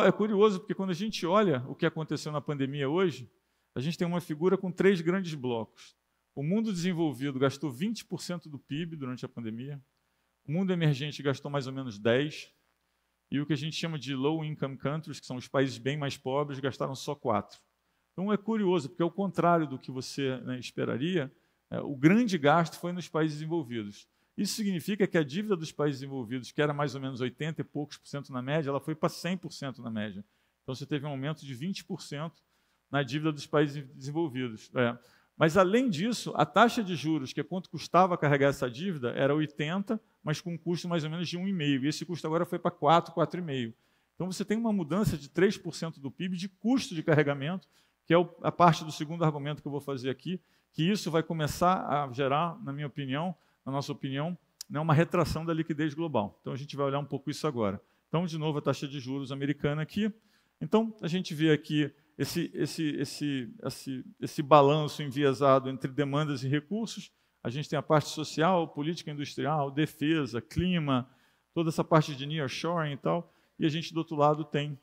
E: É curioso, porque quando a gente olha o que aconteceu na pandemia hoje, a gente tem uma figura com três grandes blocos. O mundo desenvolvido gastou 20% do PIB durante a pandemia, o mundo emergente gastou mais ou menos 10%, e o que a gente chama de low income countries, que são os países bem mais pobres, gastaram só 4%. Então é curioso, porque ao contrário do que você né, esperaria, é, o grande gasto foi nos países desenvolvidos. Isso significa que a dívida dos países envolvidos, que era mais ou menos 80 e poucos por cento na média, ela foi para 100% na média. Então você teve um aumento de 20% na dívida dos países desenvolvidos. É. Mas além disso, a taxa de juros, que é quanto custava carregar essa dívida, era 80, mas com um custo mais ou menos de 1,5. E esse custo agora foi para 4, 4,5. Então você tem uma mudança de 3% do PIB de custo de carregamento, que é a parte do segundo argumento que eu vou fazer aqui, que isso vai começar a gerar, na minha opinião, na nossa opinião, né, uma retração da liquidez global. Então a gente vai olhar um pouco isso agora. Então, de novo, a taxa de juros americana aqui. Então, a gente vê aqui esse, esse, esse, esse, esse balanço enviesado entre demandas e recursos. A gente tem a parte social, política industrial, defesa, clima, toda essa parte de nearshoring e tal. E a gente, do outro lado, tem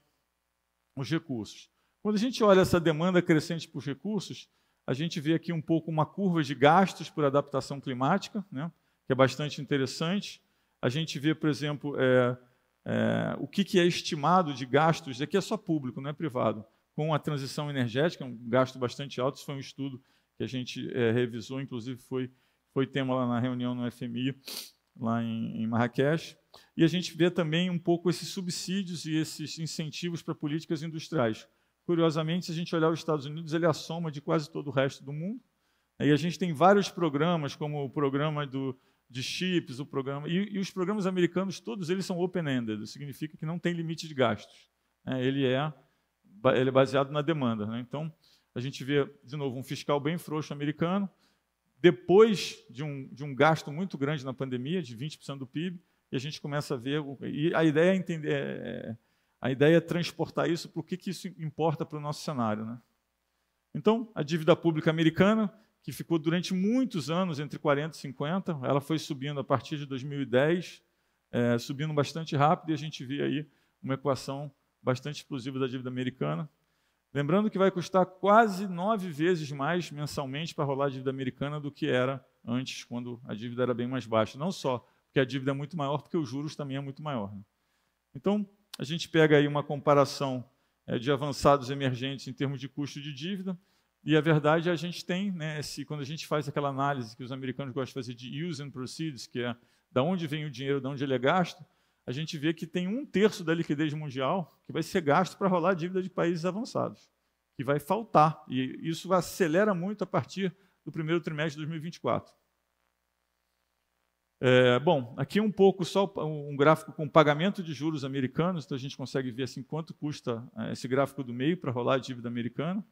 E: os recursos. Quando a gente olha essa demanda crescente por recursos, a gente vê aqui um pouco uma curva de gastos por adaptação climática, né, que é bastante interessante. A gente vê, por exemplo, é, é, o que, que é estimado de gastos, aqui é só público, não é privado, com a transição energética, um gasto bastante alto. Isso foi um estudo que a gente é, revisou, inclusive foi, foi tema lá na reunião no FMI, lá em, em Marrakech. E a gente vê também um pouco esses subsídios e esses incentivos para políticas industriais. Curiosamente, se a gente olhar os Estados Unidos, ele é a soma de quase todo o resto do mundo. E a gente tem vários programas, como o programa do, de chips, o programa e, e os programas americanos, todos eles são open-ended, significa que não tem limite de gastos. É, ele, é, ele é baseado na demanda. Né? Então, a gente vê, de novo, um fiscal bem frouxo americano, depois de um, de um gasto muito grande na pandemia, de 20% do PIB, e a gente começa a ver. E a ideia é, entender, é, é a ideia é transportar isso para o que, que isso importa para o nosso cenário. Né? Então, a dívida pública americana, que ficou durante muitos anos, entre 40 e 50, ela foi subindo a partir de 2010, é, subindo bastante rápido, e a gente vê aí uma equação bastante explosiva da dívida americana. Lembrando que vai custar quase nove vezes mais mensalmente para rolar a dívida americana do que era antes, quando a dívida era bem mais baixa. Não só porque a dívida é muito maior, porque os juros também é muito maior. Né? Então, a gente pega aí uma comparação é, de avançados emergentes em termos de custo de dívida, e a verdade é a gente tem, né, esse, quando a gente faz aquela análise que os americanos gostam de fazer de use and proceeds, que é da onde vem o dinheiro, da onde ele é gasto, a gente vê que tem um terço da liquidez mundial que vai ser gasto para rolar dívida de países avançados, que vai faltar. E isso acelera muito a partir do primeiro trimestre de 2024. É, bom, aqui um pouco só um gráfico com pagamento de juros americanos, então a gente consegue ver assim quanto custa é, esse gráfico do meio para rolar a dívida americana.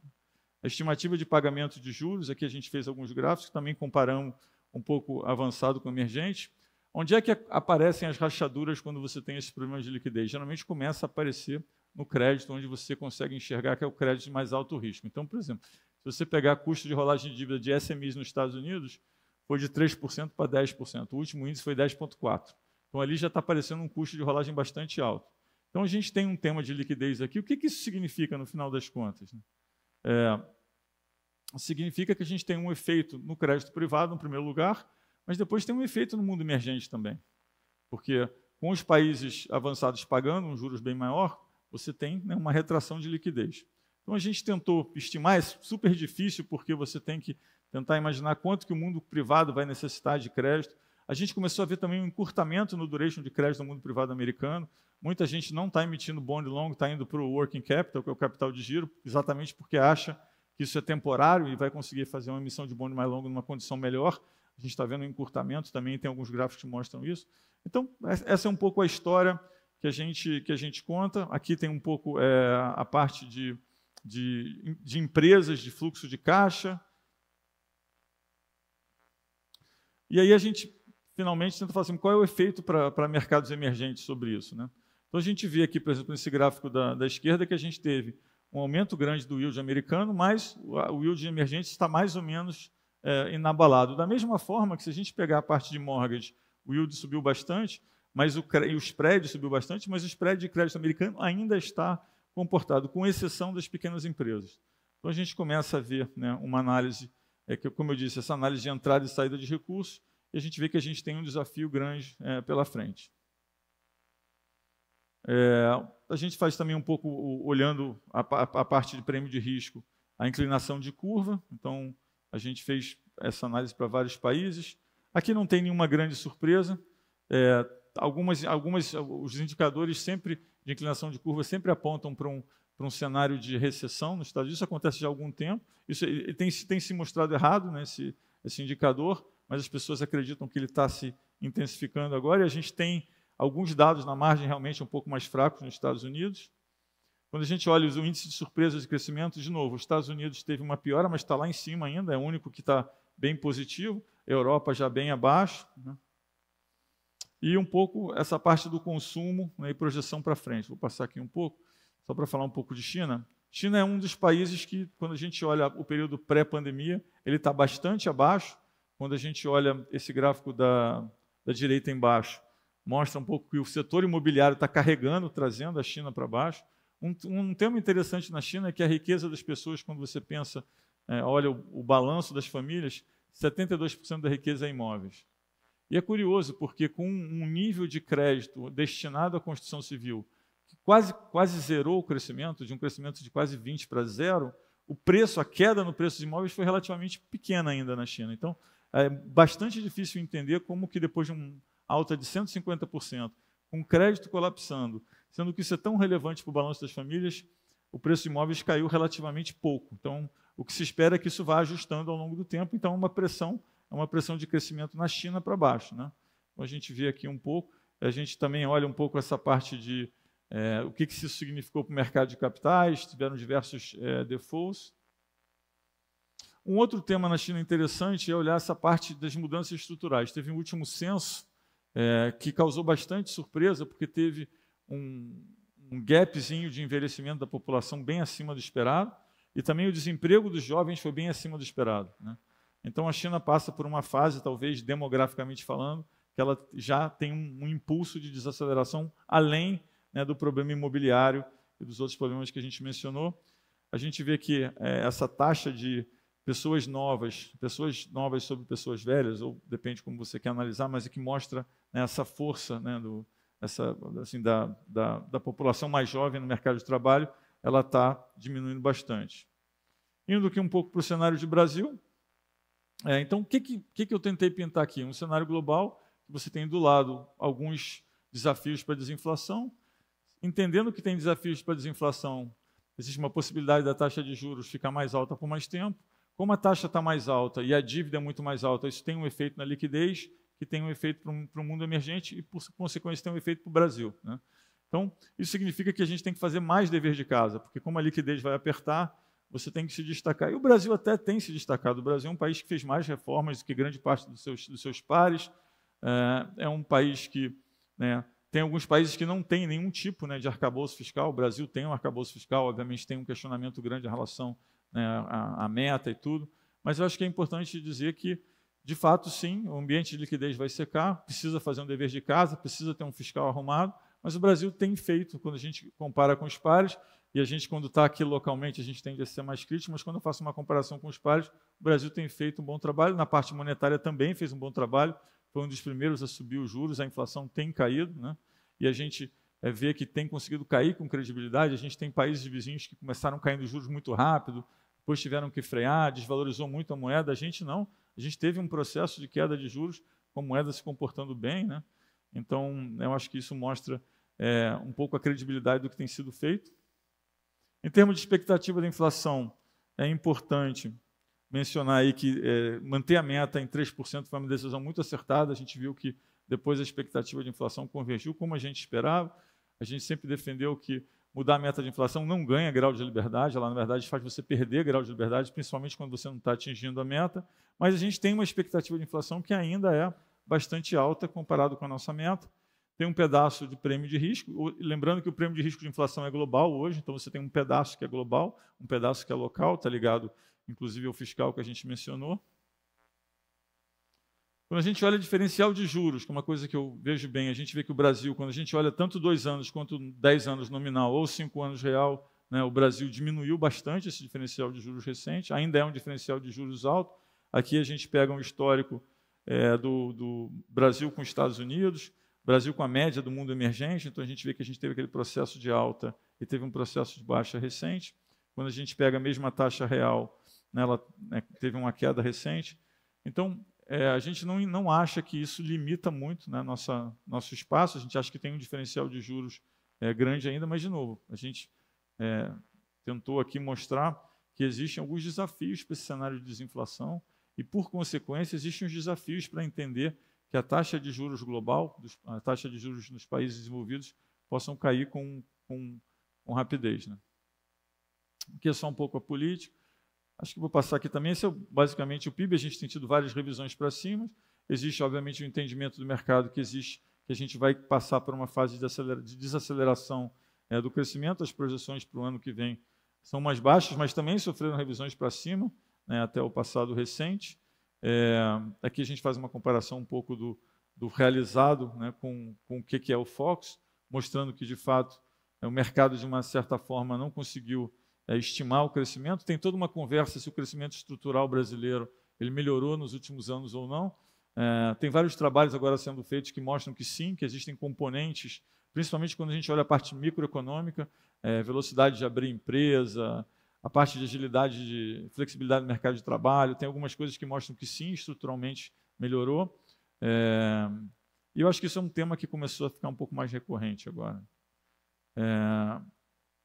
E: A estimativa de pagamento de juros, aqui a gente fez alguns gráficos, também comparamos um pouco avançado com emergente. Onde é que aparecem as rachaduras quando você tem esses problemas de liquidez? Geralmente começa a aparecer no crédito, onde você consegue enxergar que é o crédito de mais alto risco. Então, por exemplo, se você pegar custo de rolagem de dívida de SMIs nos Estados Unidos, foi de 3% para 10%. O último índice foi 10,4%. Então ali já está aparecendo um custo de rolagem bastante alto. Então a gente tem um tema de liquidez aqui. O que, que isso significa no final das contas? Né? É, significa que a gente tem um efeito no crédito privado, no primeiro lugar, mas depois tem um efeito no mundo emergente também. Porque com os países avançados pagando um juros bem maior, você tem né, uma retração de liquidez. Então a gente tentou estimar, é super difícil porque você tem que tentar imaginar quanto que o mundo privado vai necessitar de crédito. A gente começou a ver também um encurtamento no duration de crédito no mundo privado americano. Muita gente não está emitindo bond longo, está indo para o working capital, que é o capital de giro, exatamente porque acha que isso é temporário e vai conseguir fazer uma emissão de bond mais longo numa condição melhor. A gente está vendo um encurtamento também, tem alguns gráficos que mostram isso. Então, essa é um pouco a história que a gente, que a gente conta. Aqui tem um pouco é, a parte de, de, de empresas, de fluxo de caixa, E aí a gente finalmente tenta falar assim, qual é o efeito para mercados emergentes sobre isso. Né? Então a gente vê aqui, por exemplo, nesse gráfico da, da esquerda, que a gente teve um aumento grande do yield americano, mas o yield emergente está mais ou menos é, inabalado. Da mesma forma que se a gente pegar a parte de mortgage, o yield subiu bastante, mas o, o spread subiu bastante, mas o spread de crédito americano ainda está comportado, com exceção das pequenas empresas. Então a gente começa a ver né, uma análise é que, como eu disse, essa análise de entrada e saída de recursos, e a gente vê que a gente tem um desafio grande é, pela frente. É, a gente faz também um pouco, olhando a, a, a, parte de prêmio de risco, a inclinação de curva. Então, a gente fez essa análise para vários países. Aqui não tem nenhuma grande surpresa. É, algumas, algumas, os indicadores sempre de inclinação de curva sempre apontam para um, para um cenário de recessão nos Estados Unidos. Isso acontece já há algum tempo. Isso tem, tem se mostrado errado, né, esse, esse indicador, mas as pessoas acreditam que ele está se intensificando agora. E a gente tem alguns dados na margem realmente um pouco mais fracos nos Estados Unidos. Quando a gente olha o índice de surpresas de crescimento, de novo, os Estados Unidos teve uma piora, mas está lá em cima ainda, é o único que está bem positivo, a Europa já bem abaixo. Né? E um pouco essa parte do consumo né, e projeção para frente. Vou passar aqui um pouco. Só para falar um pouco de China, China é um dos países que, quando a gente olha o período pré-pandemia, ele está bastante abaixo. Quando a gente olha esse gráfico da, da direita embaixo, mostra um pouco que o setor imobiliário está carregando, trazendo a China para baixo. Um, um, tema interessante na China é que a riqueza das pessoas, quando você pensa, é, olha o, o balanço das famílias, 72% da riqueza é imóveis. E é curioso, porque com um nível de crédito destinado à construção civil quase, quase zerou o crescimento, de um crescimento de quase 20 para zero, o preço, a queda no preço de imóveis foi relativamente pequena ainda na China. Então, é bastante difícil entender como que depois de uma alta de 150%, com crédito colapsando, sendo que isso é tão relevante para o balanço das famílias, o preço de imóveis caiu relativamente pouco. Então, o que se espera é que isso vá ajustando ao longo do tempo, então é uma pressão, é uma pressão de crescimento na China para baixo, né? Então, a gente vê aqui um pouco, a gente também olha um pouco essa parte de é, o que, que isso significou para o mercado de capitais? Tiveram diversos é, defaults. Um outro tema na China interessante é olhar essa parte das mudanças estruturais. Teve um último censo é, que causou bastante surpresa, porque teve um, um gapzinho de envelhecimento da população bem acima do esperado, e também o desemprego dos jovens foi bem acima do esperado. Né? Então a China passa por uma fase, talvez demograficamente falando, que ela já tem um, um impulso de desaceleração além né, do problema imobiliário e dos outros problemas que a gente mencionou. A gente vê que é, essa taxa de pessoas novas, pessoas novas sobre pessoas velhas, ou depende como você quer analisar, mas é que mostra né, essa força né, do, essa, assim, da, da, da população mais jovem no mercado de trabalho, ela está diminuindo bastante. Indo aqui um pouco para o cenário de Brasil, é, então, o que, que, que eu tentei pintar aqui? Um cenário global, que você tem do lado alguns desafios para a desinflação, entendendo que tem desafios para a desinflação, existe uma possibilidade da taxa de juros ficar mais alta por mais tempo. Como a taxa está mais alta e a dívida é muito mais alta, isso tem um efeito na liquidez, que tem um efeito para o mundo emergente e, por consequência, tem um efeito para o Brasil. Né? Então, isso significa que a gente tem que fazer mais dever de casa, porque como a liquidez vai apertar, você tem que se destacar. E o Brasil até tem se destacado. O Brasil é um país que fez mais reformas do que grande parte dos seus, dos seus pares. É, é um país que né, tem alguns países que não têm nenhum tipo né, de arcabouço fiscal. O Brasil tem um arcabouço fiscal, obviamente tem um questionamento grande em relação né, à, à meta e tudo. Mas eu acho que é importante dizer que, de fato, sim, o ambiente de liquidez vai secar, precisa fazer um dever de casa, precisa ter um fiscal arrumado, mas o Brasil tem feito, quando a gente compara com os pares, e a gente, quando está aqui localmente, a gente tende a ser mais crítico, mas quando eu faço uma comparação com os pares, o Brasil tem feito um bom trabalho, na parte monetária também fez um bom trabalho, foi um dos primeiros a subir os juros, a inflação tem caído, né? e a gente é, vê que tem conseguido cair com credibilidade. A gente tem países vizinhos que começaram caindo juros muito rápido, depois tiveram que frear, desvalorizou muito a moeda. A gente não. A gente teve um processo de queda de juros com a moeda se comportando bem. Né? Então, eu acho que isso mostra é, um pouco a credibilidade do que tem sido feito. Em termos de expectativa da inflação, é importante mencionar aí que é, manter a meta em 3% foi uma decisão muito acertada. A gente viu que depois a expectativa de inflação convergiu como a gente esperava. A gente sempre defendeu que mudar a meta de inflação não ganha grau de liberdade, ela, na verdade, faz você perder grau de liberdade, principalmente quando você não está atingindo a meta. Mas a gente tem uma expectativa de inflação que ainda é bastante alta comparado com a nossa meta. Tem um pedaço de prêmio de risco. Lembrando que o prêmio de risco de inflação é global hoje, então você tem um pedaço que é global, um pedaço que é local, está ligado inclusive é o fiscal que a gente mencionou. Quando a gente olha o diferencial de juros, que é uma coisa que eu vejo bem, a gente vê que o Brasil, quando a gente olha tanto dois anos quanto dez anos nominal ou cinco anos real, né, o Brasil diminuiu bastante esse diferencial de juros recente, ainda é um diferencial de juros alto. Aqui a gente pega um histórico é, do, do Brasil com os Estados Unidos, Brasil com a média do mundo emergente, então a gente vê que a gente teve aquele processo de alta e teve um processo de baixa recente. Quando a gente pega a mesma taxa real ela né, teve uma queda recente. Então, é, a gente não, não acha que isso limita muito né, nossa, nosso espaço, a gente acha que tem um diferencial de juros é, grande ainda, mas, de novo, a gente é, tentou aqui mostrar que existem alguns desafios para esse cenário de desinflação e, por consequência, existem os desafios para entender que a taxa de juros global, a taxa de juros nos países desenvolvidos, possam cair com, com, com rapidez. Né? Aqui é só um pouco a política. Acho que vou passar aqui também. Esse é basicamente o PIB. A gente tem tido várias revisões para cima. Existe, obviamente, o um entendimento do mercado que existe que a gente vai passar por uma fase de desaceleração é, do crescimento. As projeções para o ano que vem são mais baixas, mas também sofreram revisões para cima né, até o passado recente. É, aqui a gente faz uma comparação um pouco do, do realizado né, com, com o que é o Fox, mostrando que, de fato, é, o mercado, de uma certa forma, não conseguiu é, estimar o crescimento. Tem toda uma conversa se o crescimento estrutural brasileiro ele melhorou nos últimos anos ou não. É, tem vários trabalhos agora sendo feitos que mostram que sim, que existem componentes, principalmente quando a gente olha a parte microeconômica, é, velocidade de abrir empresa, a parte de agilidade, de flexibilidade do mercado de trabalho. Tem algumas coisas que mostram que sim, estruturalmente melhorou. É, e eu acho que isso é um tema que começou a ficar um pouco mais recorrente agora. É,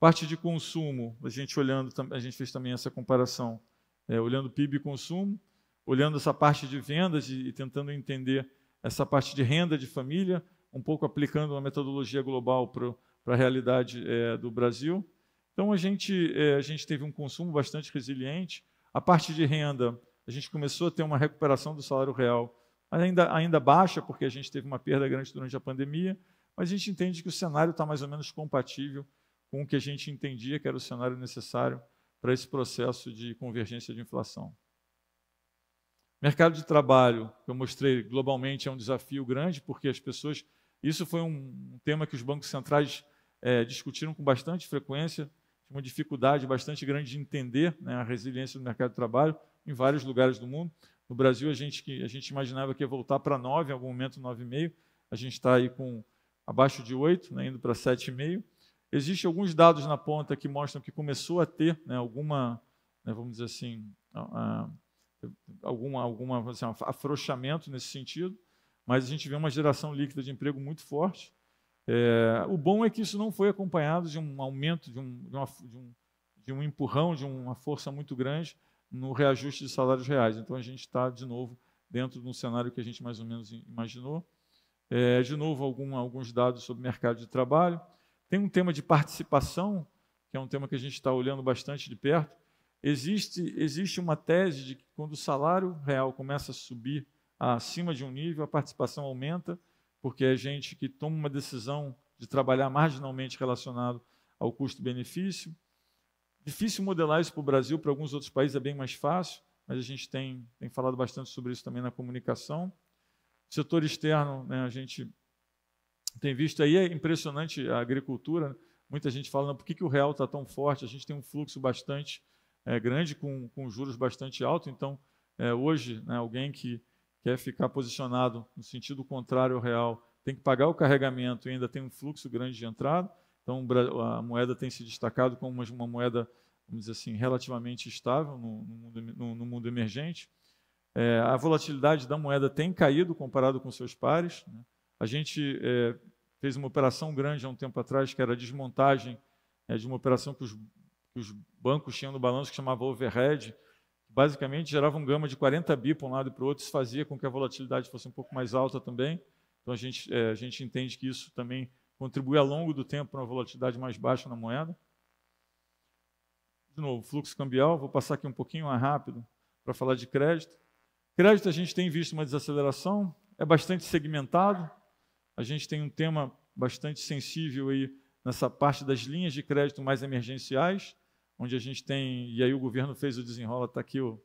E: Parte de consumo, a gente olhando, a gente fez também essa comparação, é, olhando PIB e consumo, olhando essa parte de vendas e, e tentando entender essa parte de renda de família, um pouco aplicando uma metodologia global para a realidade é, do Brasil. Então a gente, é, a gente teve um consumo bastante resiliente. A parte de renda, a gente começou a ter uma recuperação do salário real, ainda, ainda baixa, porque a gente teve uma perda grande durante a pandemia, mas a gente entende que o cenário está mais ou menos compatível com o que a gente entendia que era o cenário necessário para esse processo de convergência de inflação. Mercado de trabalho, que eu mostrei globalmente, é um desafio grande, porque as pessoas. Isso foi um tema que os bancos centrais é, discutiram com bastante frequência, uma dificuldade bastante grande de entender né, a resiliência do mercado de trabalho em vários lugares do mundo. No Brasil, a gente, a gente imaginava que ia voltar para 9, em algum momento 9,5, a gente está aí com abaixo de 8, né, indo para 7,5. Existem alguns dados na ponta que mostram que começou a ter né, alguma, né, vamos dizer assim, a, algum alguma, assim, afrouxamento nesse sentido, mas a gente vê uma geração líquida de emprego muito forte. É, o bom é que isso não foi acompanhado de um aumento, de um, de, uma, de, um, de um empurrão, de uma força muito grande no reajuste de salários reais. Então a gente está, de novo, dentro de um cenário que a gente mais ou menos imaginou. É, de novo, algum, alguns dados sobre mercado de trabalho. Tem um tema de participação, que é um tema que a gente está olhando bastante de perto. Existe, existe uma tese de que quando o salário real começa a subir acima de um nível, a participação aumenta, porque é gente que toma uma decisão de trabalhar marginalmente relacionado ao custo-benefício. Difícil modelar isso para o Brasil, para alguns outros países é bem mais fácil, mas a gente tem, tem falado bastante sobre isso também na comunicação. Setor externo, né, a gente tem visto aí, é impressionante a agricultura. Né? Muita gente fala por que, que o real está tão forte. A gente tem um fluxo bastante é, grande, com, com juros bastante altos. Então, é, hoje, né, alguém que quer ficar posicionado no sentido contrário ao real tem que pagar o carregamento e ainda tem um fluxo grande de entrada. Então, a moeda tem se destacado como uma moeda, vamos dizer assim, relativamente estável no, no, mundo, no, no mundo, emergente. É, a volatilidade da moeda tem caído comparado com seus pares. Né? A gente é, fez uma operação grande há um tempo atrás, que era a desmontagem é, de uma operação que os, que os, bancos tinham no balanço, que chamava overhead, que basicamente gerava um gama de 40 bi para um lado e para o outro, isso fazia com que a volatilidade fosse um pouco mais alta também. Então, a gente, é, a gente entende que isso também contribui ao longo do tempo para uma volatilidade mais baixa na moeda. De novo, fluxo cambial, vou passar aqui um pouquinho mais rápido para falar de crédito. Crédito, a gente tem visto uma desaceleração, é bastante segmentado, a gente tem um tema bastante sensível aí nessa parte das linhas de crédito mais emergenciais, onde a gente tem, e aí o governo fez o desenrola, está aqui o,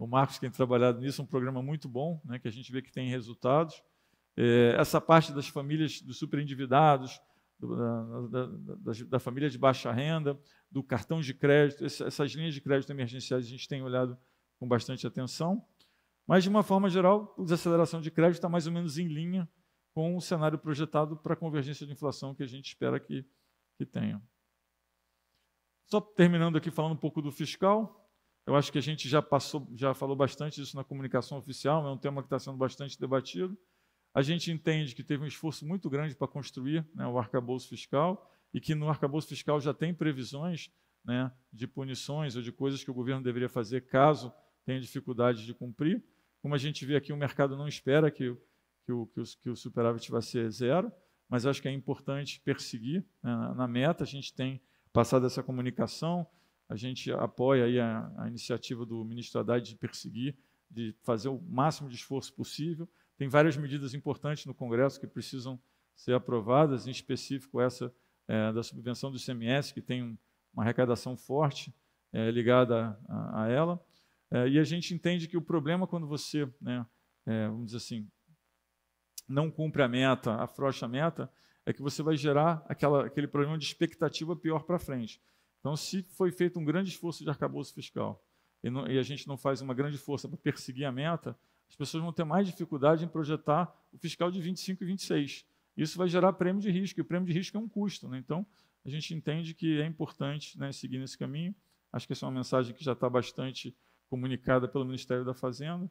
E: o Marcos que tem trabalhado nisso, um programa muito bom, né, que a gente vê que tem resultados. É, essa parte das famílias dos superendividados, do, da, da, da, família de baixa renda, do cartão de crédito, essas linhas de crédito emergenciais a gente tem olhado com bastante atenção. Mas, de uma forma geral, a desaceleração de crédito está mais ou menos em linha com o cenário projetado para a convergência de inflação que a gente espera que, que tenha. Só terminando aqui falando um pouco do fiscal, eu acho que a gente já passou, já falou bastante disso na comunicação oficial, é um tema que está sendo bastante debatido. A gente entende que teve um esforço muito grande para construir né, o arcabouço fiscal e que no arcabouço fiscal já tem previsões né, de punições ou de coisas que o governo deveria fazer caso tenha dificuldade de cumprir. Como a gente vê aqui, o mercado não espera que que o, que o, que o superávit vai ser zero, mas acho que é importante perseguir né, na meta. A gente tem passado essa comunicação, a gente apoia aí a, a iniciativa do ministro Haddad de perseguir, de fazer o máximo de esforço possível. Tem várias medidas importantes no Congresso que precisam ser aprovadas, em específico essa é, da subvenção do ICMS, que tem uma arrecadação forte é, ligada a, a ela. É, e a gente entende que o problema quando você, né, é, vamos dizer assim, não cumpre a meta, afrouxa a meta, é que você vai gerar aquela, aquele problema de expectativa pior para frente. Então, se foi feito um grande esforço de arcabouço fiscal e, não, e a gente não faz uma grande força para perseguir a meta, as pessoas vão ter mais dificuldade em projetar o fiscal de 25 e 26. Isso vai gerar prêmio de risco, e o prêmio de risco é um custo. Né? Então, a gente entende que é importante né, seguir nesse caminho. Acho que essa é uma mensagem que já está bastante comunicada pelo Ministério da Fazenda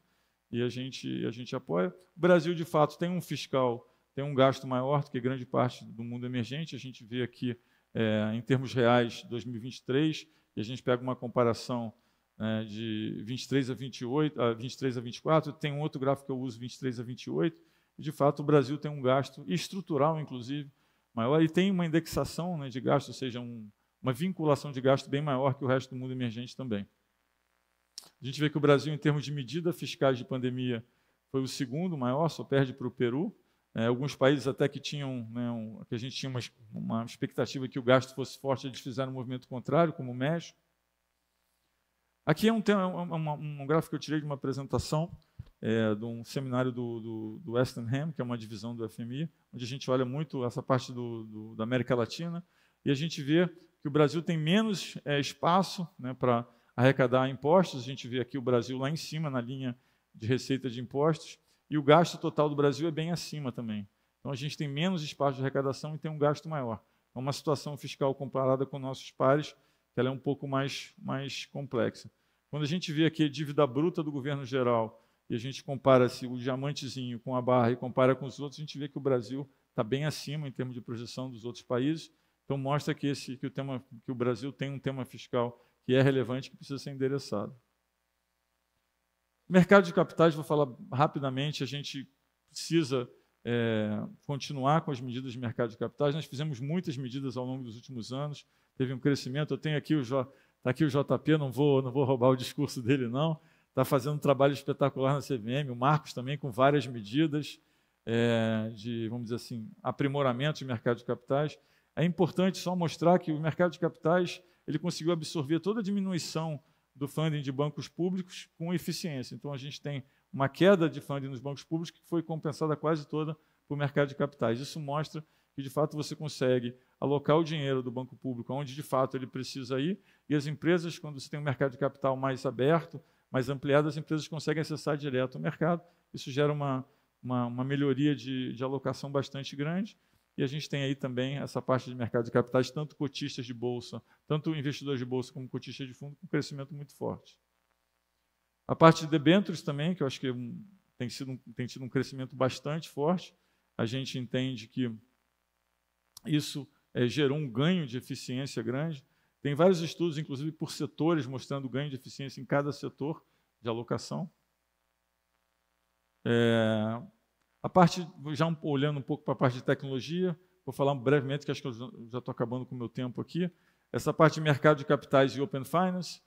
E: e a gente, a gente apoia. O Brasil, de fato, tem um fiscal, tem um gasto maior do que grande parte do mundo emergente. A gente vê aqui, é, em termos reais, 2023, e a gente pega uma comparação né, de 23 a 28, a 23 a 24, tem um outro gráfico que eu uso, 23 a 28, e, de fato, o Brasil tem um gasto estrutural, inclusive, maior, e tem uma indexação né, de gasto, ou seja, um, uma vinculação de gasto bem maior que o resto do mundo emergente também. A gente vê que o Brasil, em termos de medidas fiscais de pandemia, foi o segundo maior, só perde para o Peru. É, alguns países até que tinham, né, um, que a gente tinha uma, uma expectativa que o gasto fosse forte, eles fizeram um movimento contrário, como o México. Aqui é um, é um, é um, um gráfico que eu tirei de uma apresentação é, de um seminário do, do, do Ham, que é uma divisão do FMI, onde a gente olha muito essa parte do, do, da América Latina, e a gente vê que o Brasil tem menos é, espaço né, para arrecadar impostos. A gente vê aqui o Brasil lá em cima na linha de receita de impostos e o gasto total do Brasil é bem acima também. Então a gente tem menos espaço de arrecadação e tem um gasto maior. É uma situação fiscal comparada com nossos pares que ela é um pouco mais, mais complexa. Quando a gente vê aqui a dívida bruta do governo geral e a gente compara se assim, o diamantezinho com a barra e compara com os outros, a gente vê que o Brasil está bem acima em termos de projeção dos outros países. Então mostra que esse que o tema que o Brasil tem um tema fiscal que é relevante que precisa ser endereçado. Mercado de capitais, vou falar rapidamente, a gente precisa é, continuar com as medidas de mercado de capitais. Nós fizemos muitas medidas ao longo dos últimos anos, teve um crescimento. Eu tenho aqui o, tá aqui o JP, não vou, não vou roubar o discurso dele, não. Está fazendo um trabalho espetacular na CVM, o Marcos também com várias medidas é, de, vamos dizer assim, aprimoramento de mercado de capitais. É importante só mostrar que o mercado de capitais ele conseguiu absorver toda a diminuição do funding de bancos públicos com eficiência. Então, a gente tem uma queda de funding nos bancos públicos que foi compensada quase toda por mercado de capitais. Isso mostra que, de fato, você consegue alocar o dinheiro do banco público onde, de fato, ele precisa ir, e as empresas, quando você tem um mercado de capital mais aberto, mais ampliado, as empresas conseguem acessar direto o mercado. Isso gera uma, uma, uma melhoria de, de alocação bastante grande. E a gente tem aí também essa parte de mercado de capitais, tanto cotistas de bolsa, tanto investidores de bolsa como cotistas de fundo, com um crescimento muito forte. A parte de debêntures também, que eu acho que é tem, sido, tem tido um crescimento bastante forte, a gente entende que isso é, gerou um ganho de eficiência grande. Tem vários estudos, inclusive por setores, mostrando o ganho de eficiência em cada setor de alocação. É, a parte, já um, olhando um pouco para a parte de tecnologia, vou falar brevemente, que acho que eu já estou acabando com o meu tempo aqui. Essa parte de mercado de capitais e Open Finance,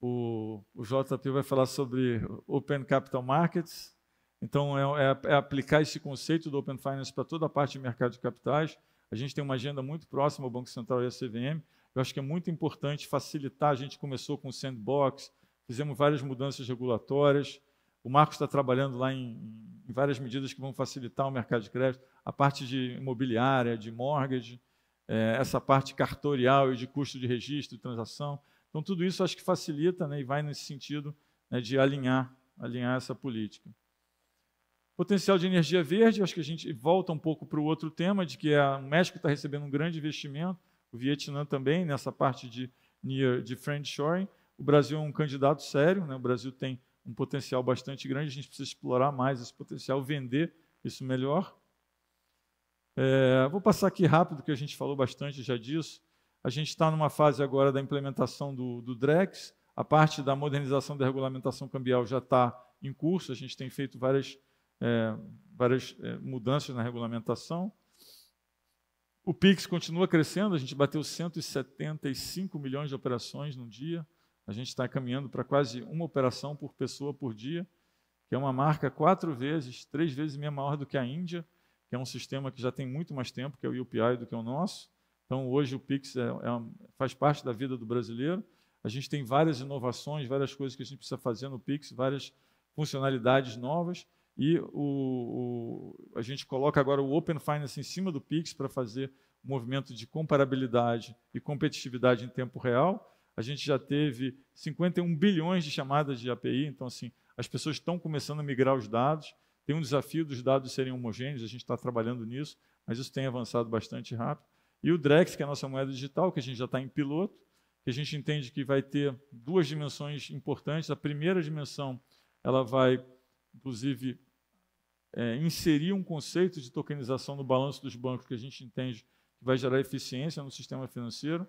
E: o, o JP vai falar sobre Open Capital Markets, então, é, é, é aplicar esse conceito do Open Finance para toda a parte de mercado de capitais. A gente tem uma agenda muito próxima ao Banco Central e à CVM. Eu acho que é muito importante facilitar. A gente começou com o sandbox, fizemos várias mudanças regulatórias, o Marcos está trabalhando lá em, em, várias medidas que vão facilitar o mercado de crédito, a parte de imobiliária, de mortgage, é, essa parte cartorial e de custo de registro e transação. Então, tudo isso acho que facilita né, e vai nesse sentido né, de alinhar, alinhar essa política. Potencial de energia verde, acho que a gente volta um pouco para o outro tema, de que a, é, o México está recebendo um grande investimento, o Vietnã também, nessa parte de, near, de friendshoring. O Brasil é um candidato sério, né? o Brasil tem um potencial bastante grande, a gente precisa explorar mais esse potencial, vender isso melhor. É, vou passar aqui rápido, que a gente falou bastante já disso. A gente está numa fase agora da implementação do, do DREX, a parte da modernização da regulamentação cambial já está em curso, a gente tem feito várias, é, várias é, mudanças na regulamentação. O PIX continua crescendo, a gente bateu 175 milhões de operações num dia. A gente está caminhando para quase uma operação por pessoa por dia, que é uma marca quatro vezes, três vezes meia maior do que a Índia, que é um sistema que já tem muito mais tempo que é o UPI do que o nosso. Então, hoje o Pix é, é, faz parte da vida do brasileiro. A gente tem várias inovações, várias coisas que a gente precisa fazer no Pix, várias funcionalidades novas. E o, o, a gente coloca agora o Open Finance em cima do Pix para fazer um movimento de comparabilidade e competitividade em tempo real a gente já teve 51 bilhões de chamadas de API, então assim, as pessoas estão começando a migrar os dados, tem um desafio dos dados serem homogêneos, a gente está trabalhando nisso, mas isso tem avançado bastante rápido. E o Drex, que é a nossa moeda digital, que a gente já está em piloto, que a gente entende que vai ter duas dimensões importantes. A primeira dimensão, ela vai, inclusive, é, inserir um conceito de tokenização no balanço dos bancos que a gente entende que vai gerar eficiência no sistema financeiro.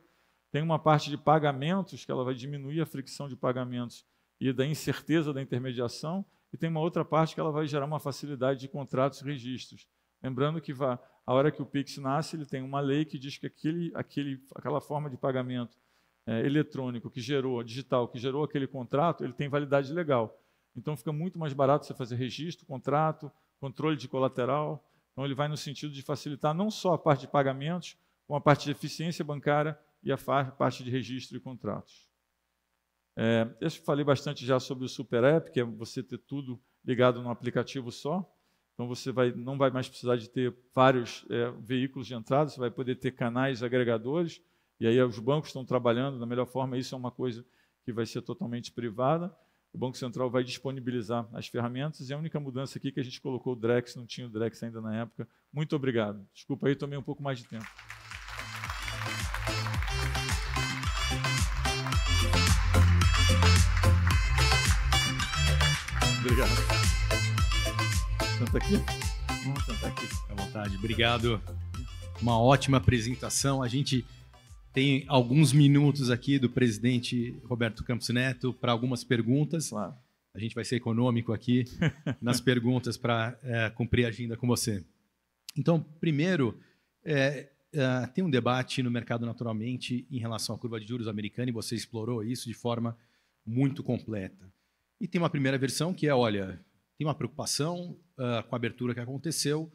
E: Tem uma parte de pagamentos, que ela vai diminuir a fricção de pagamentos e da incerteza da intermediação, e tem uma outra parte que ela vai gerar uma facilidade de contratos e registros. Lembrando que a hora que o Pix nasce, ele tem uma lei que diz que aquele, aquele, aquela forma de pagamento é, eletrônico que gerou, digital, que gerou aquele contrato, ele tem validade legal. Então fica muito mais barato você fazer registro, contrato, controle de colateral. Então ele vai no sentido de facilitar não só a parte de pagamentos, como a parte de eficiência bancária e a parte de registro e contratos. É, eu falei bastante já sobre o Super App, que é você ter tudo ligado num aplicativo só. Então você vai, não vai mais precisar de ter vários é, veículos de entrada, você vai poder ter canais agregadores, e aí os bancos estão trabalhando da melhor forma, isso é uma coisa que vai ser totalmente privada. O Banco Central vai disponibilizar as ferramentas, e a única mudança aqui é que a gente colocou o Drex, não tinha o Drex ainda na época. Muito obrigado. Desculpa aí, tomei um pouco mais de tempo.
F: Obrigado. Senta aqui. Vamos sentar aqui. À vontade. Obrigado. Uma ótima apresentação. A gente tem alguns minutos aqui do presidente Roberto Campos Neto para algumas perguntas. Claro. A gente vai ser econômico aqui nas perguntas para é, cumprir a agenda com você. Então, primeiro, é, é, tem um debate no mercado naturalmente em relação à curva de juros americana e você explorou isso de forma muito completa. E tem uma primeira versão que é, olha, tem uma preocupação uh, com a abertura que aconteceu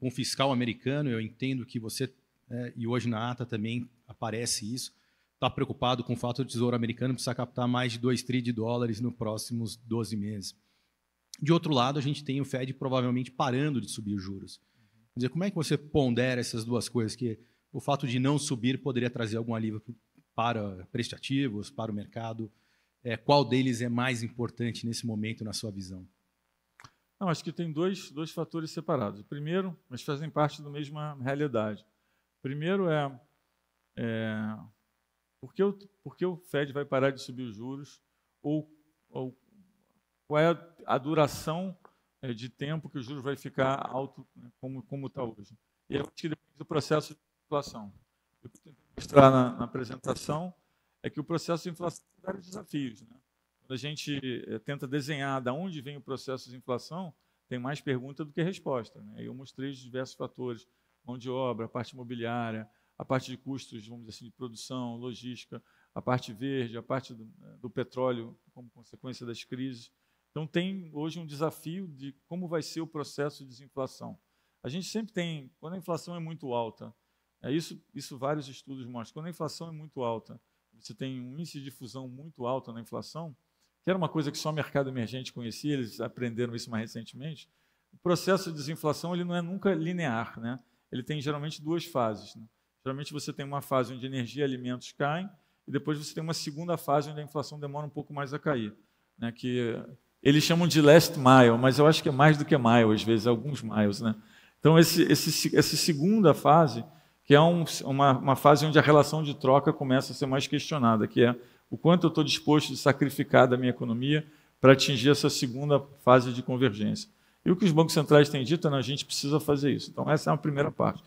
F: com o fiscal americano. Eu entendo que você né, e hoje na ata também aparece isso. Está preocupado com o fato do Tesouro americano precisar captar mais de 2 trilhões de dólares nos próximos 12 meses. De outro lado, a gente tem o Fed provavelmente parando de subir os juros. Quer dizer, como é que você pondera essas duas coisas? Que o fato de não subir poderia trazer algum alívio para prestativos, para o mercado é, qual deles é mais importante nesse momento, na sua visão?
E: Não, acho que tem dois, dois fatores separados. O primeiro, mas fazem parte da mesma realidade. primeiro é, é por, que o, por que o Fed vai parar de subir os juros ou, ou qual é a duração é, de tempo que o juros vai ficar alto né, como está hoje. E eu acho que depende do processo de inflação. Eu vou mostrar na, na apresentação é que o processo de inflação tem vários desafios. Né? Quando a gente eh, tenta desenhar de onde vem o processo de inflação, tem mais pergunta do que resposta. Né? Eu mostrei os diversos fatores, mão de obra, a parte imobiliária, a parte de custos, vamos dizer assim, de produção, logística, a parte verde, a parte do, eh, do petróleo como consequência das crises. Então tem hoje um desafio de como vai ser o processo de desinflação. A gente sempre tem, quando a inflação é muito alta, é isso, isso vários estudos mostram, quando a inflação é muito alta, você tem um índice de difusão muito alto na inflação, que era uma coisa que só o mercado emergente conhecia, eles aprenderam isso mais recentemente, o processo de desinflação ele não é nunca linear, né? ele tem geralmente duas fases. Né? Geralmente você tem uma fase onde energia e alimentos caem, e depois você tem uma segunda fase onde a inflação demora um pouco mais a cair, né? que eles chamam de last mile, mas eu acho que é mais do que mile, às vezes, alguns miles. Né? Então, esse, esse, essa segunda fase que é um, uma, uma fase onde a relação de troca começa a ser mais questionada, que é o quanto eu estou disposto a sacrificar da minha economia para atingir essa segunda fase de convergência. E o que os bancos centrais têm dito é que a gente precisa fazer isso. Então, essa é a primeira parte.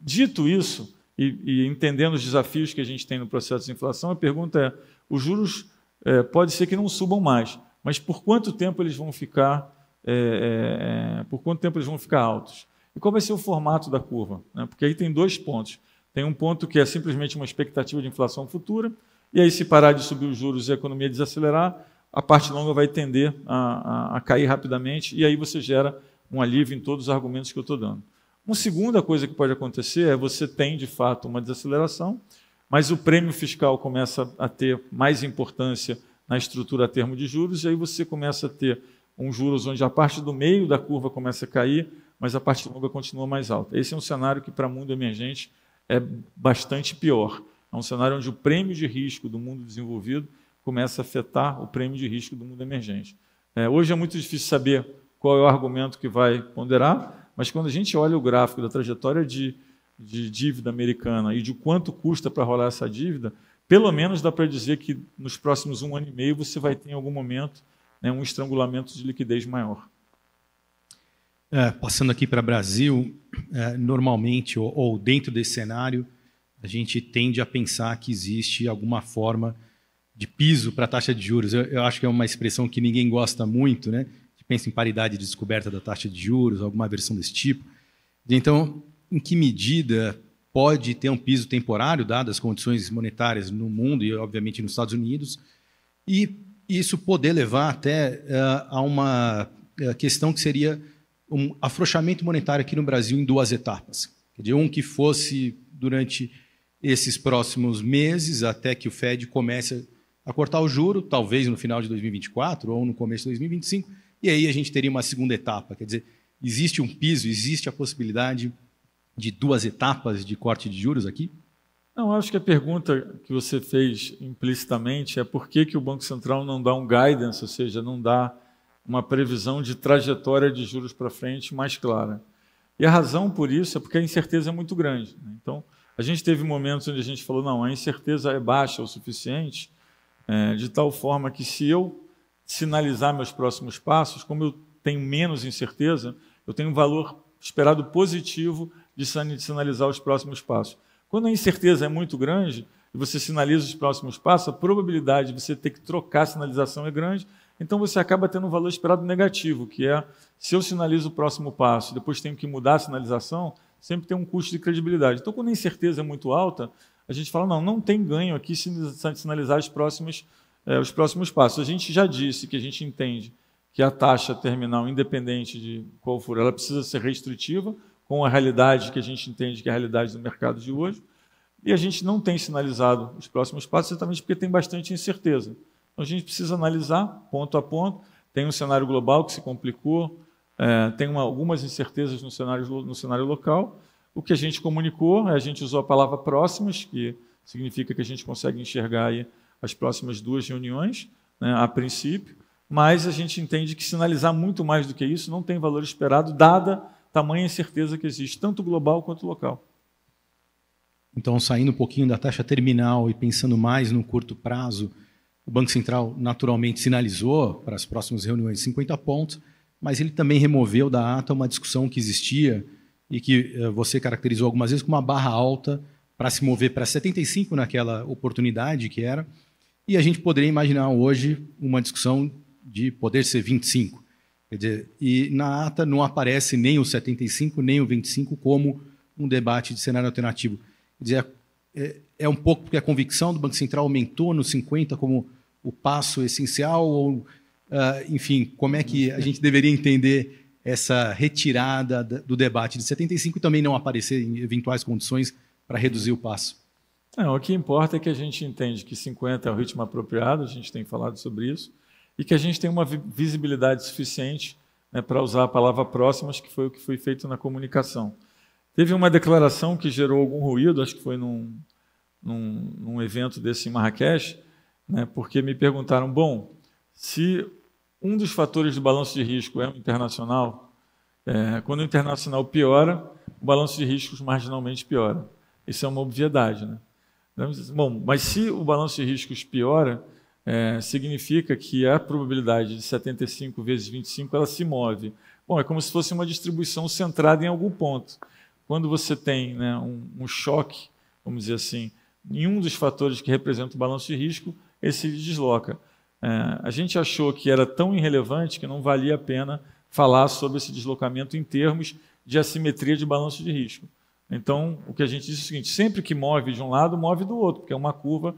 E: Dito isso, e, e, entendendo os desafios que a gente tem no processo de inflação, a pergunta é: os juros é, pode ser que não subam mais, mas por quanto tempo eles vão ficar, é, é, por quanto tempo eles vão ficar altos? E qual vai ser o formato da curva? Né? Porque aí tem dois pontos. Tem um ponto que é simplesmente uma expectativa de inflação futura, e aí, se parar de subir os juros e a economia desacelerar, a parte longa vai tender a, a, a cair rapidamente, e aí você gera um alívio em todos os argumentos que eu estou dando. Uma segunda coisa que pode acontecer é você tem, de fato, uma desaceleração, mas o prêmio fiscal começa a ter mais importância na estrutura a termo de juros, e aí você começa a ter um juros onde a parte do meio da curva começa a cair, mas a parte longa continua mais alta. Esse é um cenário que, para o mundo emergente, é bastante pior. É um cenário onde o prêmio de risco do mundo desenvolvido começa a afetar o prêmio de risco do mundo emergente. É, hoje é muito difícil saber qual é o argumento que vai ponderar, mas quando a gente olha o gráfico da trajetória de, de dívida americana e de quanto custa para rolar essa dívida, pelo menos dá para dizer que nos próximos um ano e meio você vai ter em algum momento né, um estrangulamento de liquidez maior.
F: É, passando aqui para Brasil, é, normalmente, ou, ou, dentro desse cenário, a gente tende a pensar que existe alguma forma de piso para a taxa de juros. Eu, eu, acho que é uma expressão que ninguém gosta muito, né? Que pensa em paridade de descoberta da taxa de juros, alguma versão desse tipo. Então, em que medida pode ter um piso temporário, dadas as condições monetárias no mundo e, obviamente, nos Estados Unidos, e isso poder levar até uh, a uma uh, questão que seria um afrouxamento monetário aqui no Brasil em duas etapas. Dizer, um que fosse durante esses próximos meses, até que o Fed comece a cortar o juro, talvez no final de 2024 ou no começo de 2025, e aí a gente teria uma segunda etapa. Quer dizer, existe um piso, existe a possibilidade de duas etapas de corte de juros aqui?
E: Não, acho que a pergunta que você fez implicitamente é por que, que o Banco Central não dá um guidance, ou seja, não dá uma previsão de trajetória de juros para frente mais clara. E a razão por isso é porque a incerteza é muito grande. Né? Então, a gente teve momentos onde a gente falou: não, a incerteza é baixa o suficiente, é, de tal forma que se eu sinalizar meus próximos passos, como eu tenho menos incerteza, eu tenho um valor esperado positivo de sinalizar os próximos passos. Quando a incerteza é muito grande e você sinaliza os próximos passos, a probabilidade de você ter que trocar a sinalização é grande então você acaba tendo um valor esperado negativo, que é se eu sinalizo o próximo passo, depois tenho que mudar a sinalização, sempre tem um custo de credibilidade. Então, quando a incerteza é muito alta, a gente fala, não, não tem ganho aqui se sinalizar os próximos, eh, os próximos passos. A gente já disse que a gente entende que a taxa terminal, independente de qual for, ela precisa ser restritiva com a realidade que a gente entende que é a realidade do mercado de hoje, e a gente não tem sinalizado os próximos passos exatamente porque tem bastante incerteza. A gente precisa analisar ponto a ponto. Tem um cenário global que se complicou, é, tem uma, algumas incertezas no cenário, no cenário local. O que a gente comunicou, é, a gente usou a palavra próximas, que significa que a gente consegue enxergar aí as próximas duas reuniões, né, a princípio, mas a gente entende que sinalizar muito mais do que isso não tem valor esperado, dada tamanha incerteza que existe, tanto global quanto local.
F: Então, saindo um pouquinho da taxa terminal e pensando mais no curto prazo, o Banco Central naturalmente sinalizou para as próximas reuniões 50 pontos, mas ele também removeu da ata uma discussão que existia e que eh, você caracterizou algumas vezes como uma barra alta para se mover para 75 naquela oportunidade que era, e a gente poderia imaginar hoje uma discussão de poder ser 25. Quer dizer, e na ata não aparece nem o 75, nem o 25 como um debate de cenário alternativo. Quer dizer, é, é, é um pouco porque a convicção do Banco Central aumentou nos 50 como o passo essencial? Ou, uh, enfim, como é que uhum. a gente deveria entender essa retirada do debate de 75 e também não aparecer em eventuais condições para reduzir o passo?
E: Não, é, o que importa é que a gente entende que 50 é o ritmo apropriado, a gente tem falado sobre isso, e que a gente tem uma visibilidade suficiente né, para usar a palavra próximas, que foi o que foi feito na comunicação. Teve uma declaração que gerou algum ruído, acho que foi num, num, num evento desse em Marrakech, né? porque me perguntaram: bom, se um dos fatores do balanço de risco é o internacional, é, quando o internacional piora, o balanço de riscos marginalmente piora. Isso é uma obviedade. Né? Então, bom, mas se o balanço de riscos piora, é, significa que a probabilidade de 75 vezes 25 ela se move. Bom, é como se fosse uma distribuição centrada em algum ponto. Quando você tem né, um, um choque, vamos dizer assim, em um dos fatores que representa o balanço de risco, ele se desloca. É, a gente achou que era tão irrelevante que não valia a pena falar sobre esse deslocamento em termos de assimetria de balanço de risco. Então, o que a gente diz é o seguinte: sempre que move de um lado, move do outro, porque é uma curva.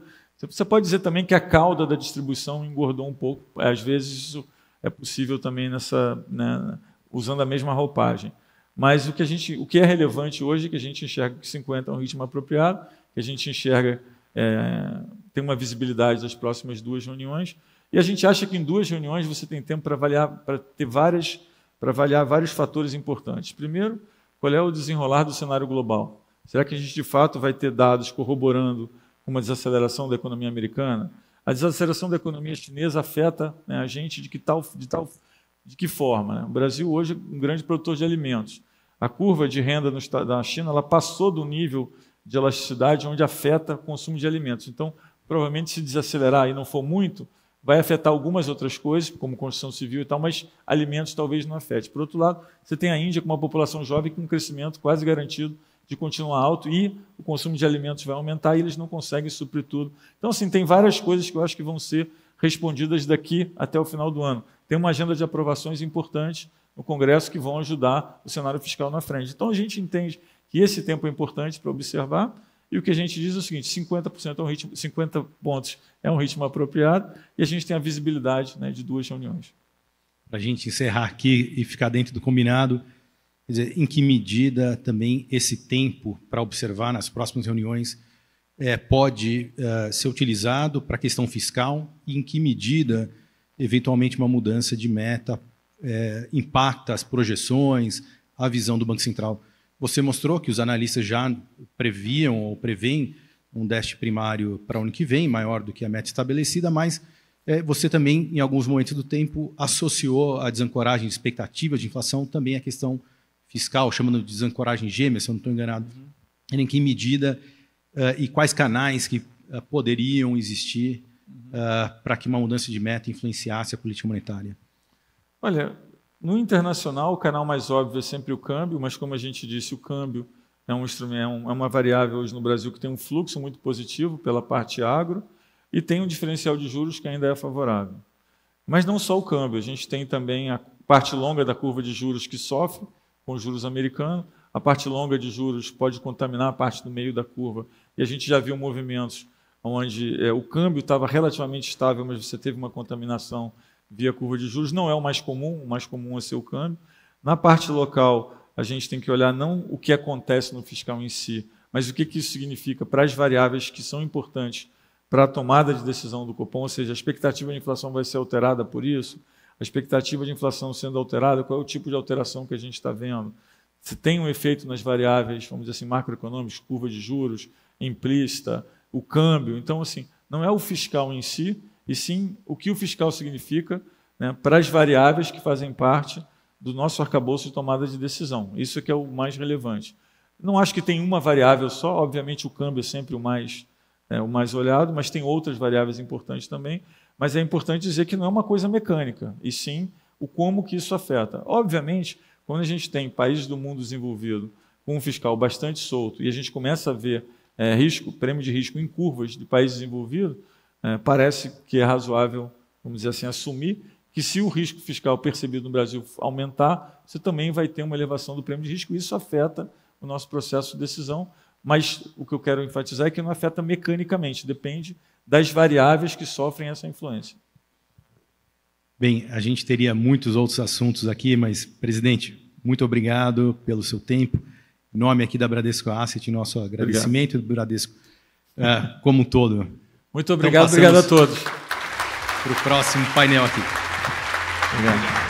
E: Você pode dizer também que a cauda da distribuição engordou um pouco, às vezes isso é possível também nessa, né, usando a mesma roupagem. Mas o que, a gente, o que é relevante hoje é que a gente enxerga que 50 é um ritmo apropriado, que a gente enxerga é, tem uma visibilidade das próximas duas reuniões. E a gente acha que em duas reuniões você tem tempo para avaliar, para ter várias, para avaliar vários fatores importantes. Primeiro, qual é o desenrolar do cenário global? Será que a gente de fato vai ter dados corroborando uma desaceleração da economia americana? A desaceleração da economia chinesa afeta né, a gente de que tal, de tal, de que forma? Né? O Brasil hoje é um grande produtor de alimentos. A curva de renda no, da China ela passou do nível de elasticidade onde afeta o consumo de alimentos. Então, provavelmente se desacelerar e não for muito, vai afetar algumas outras coisas, como construção civil e tal, mas alimentos talvez não afete. Por outro lado, você tem a Índia com uma população jovem com um crescimento quase garantido de continuar alto e o consumo de alimentos vai aumentar e eles não conseguem suprir tudo. Então, assim, tem várias coisas que eu acho que vão ser respondidas daqui até o final do ano. Tem uma agenda de aprovações importante no Congresso que vão ajudar o cenário fiscal na frente. Então, a gente entende que esse tempo é importante para observar e o que a gente diz é o seguinte: 50% é um ritmo, 50 pontos é um ritmo apropriado e a gente tem a visibilidade né, de duas reuniões.
F: Para a gente encerrar aqui e ficar dentro do combinado, dizer, em que medida também esse tempo para observar nas próximas reuniões é, pode é, ser utilizado para a questão fiscal e em que medida, eventualmente, uma mudança de meta é, impacta as projeções, a visão do Banco Central? Você mostrou que os analistas já previam ou prevêem um déficit primário para o ano que vem, maior do que a meta estabelecida, mas é, você também, em alguns momentos do tempo, associou a desancoragem de expectativa de inflação também à questão fiscal, chamando de desancoragem gêmea, se eu não estou enganado. Uhum. Em que medida uh, e quais canais que uh, poderiam existir uh, para que uma mudança de meta influenciasse a política monetária?
E: Olha, no internacional, o canal mais óbvio é sempre o câmbio, mas como a gente disse, o câmbio é, um instrumento, é, é uma variável hoje no Brasil que tem um fluxo muito positivo pela parte agro e tem um diferencial de juros que ainda é favorável. Mas não só o câmbio, a gente tem também a parte longa da curva de juros que sofre com os juros americanos, a parte longa de juros pode contaminar a parte do meio da curva, e a gente já viu movimentos onde é, o câmbio estava relativamente estável, mas você teve uma contaminação via curva de juros, não é o mais comum, o mais comum é ser o câmbio. Na parte local, a gente tem que olhar não o que acontece no fiscal em si, mas o que, que isso significa para as variáveis que são importantes para a tomada de decisão do Copom, ou seja, a expectativa de inflação vai ser alterada por isso, a expectativa de inflação sendo alterada, qual é o tipo de alteração que a gente está vendo, se tem um efeito nas variáveis, vamos dizer assim, macroeconômicas, curva de juros, implícita, o câmbio. Então, assim, não é o fiscal em si, e sim o que o fiscal significa né, para as variáveis que fazem parte do nosso arcabouço de tomada de decisão. Isso é que é o mais relevante. Não acho que tem uma variável só, obviamente o câmbio é sempre o mais, é, o mais olhado, mas tem outras variáveis importantes também. Mas é importante dizer que não é uma coisa mecânica, e sim o como que isso afeta. Obviamente, quando a gente tem países do mundo desenvolvido com um fiscal bastante solto e a gente começa a ver é, risco, prêmio de risco em curvas de países desenvolvidos, é, parece que é razoável, vamos dizer assim, assumir que se o risco fiscal percebido no Brasil aumentar, você também vai ter uma elevação do prêmio de risco, e isso afeta o nosso processo de decisão. Mas o que eu quero enfatizar é que não afeta mecanicamente, depende das variáveis que sofrem essa influência.
F: Bem, a gente teria muitos outros assuntos aqui, mas, presidente, muito obrigado pelo seu tempo. Em nome aqui da Bradesco Asset, nosso agradecimento obrigado. do Bradesco uh, como um todo.
E: Muito obrigado, então, obrigado a todos.
F: Para o próximo painel aqui. obrigado.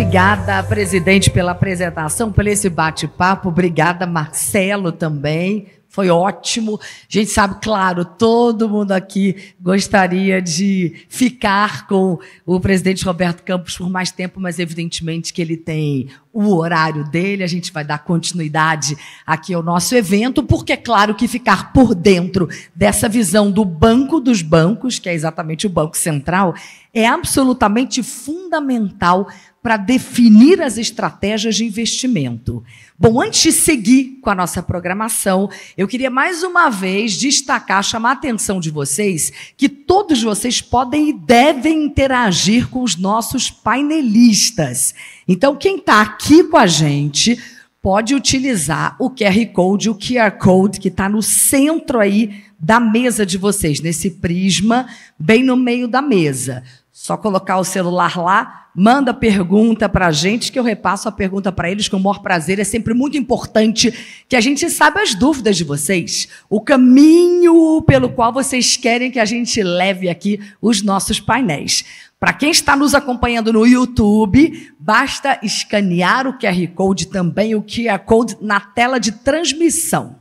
A: Obrigada, presidente, pela apresentação, por esse bate-papo. Obrigada, Marcelo, também. Foi ótimo. A gente sabe, claro, todo mundo aqui gostaria de ficar com o presidente Roberto Campos por mais tempo, mas evidentemente que ele tem o horário dele, a gente vai dar continuidade aqui ao nosso evento, porque é claro que ficar por dentro dessa visão do banco dos bancos, que é exatamente o Banco Central, é absolutamente fundamental para definir as estratégias de investimento. Bom, antes de seguir com a nossa programação, eu queria mais uma vez destacar, chamar a atenção de vocês, que todos vocês podem e devem interagir com os nossos painelistas. Então, quem está aqui com a gente pode utilizar o QR Code, o QR Code que está no centro aí da mesa de vocês, nesse prisma, bem no meio da mesa. Só colocar o celular lá, manda pergunta para a gente, que eu repasso a pergunta para eles com o maior prazer. É sempre muito importante que a gente saiba as dúvidas de vocês, o caminho pelo qual vocês querem que a gente leve aqui os nossos painéis. Para quem está nos acompanhando no YouTube, basta escanear o QR Code também, o QR Code na tela de transmissão.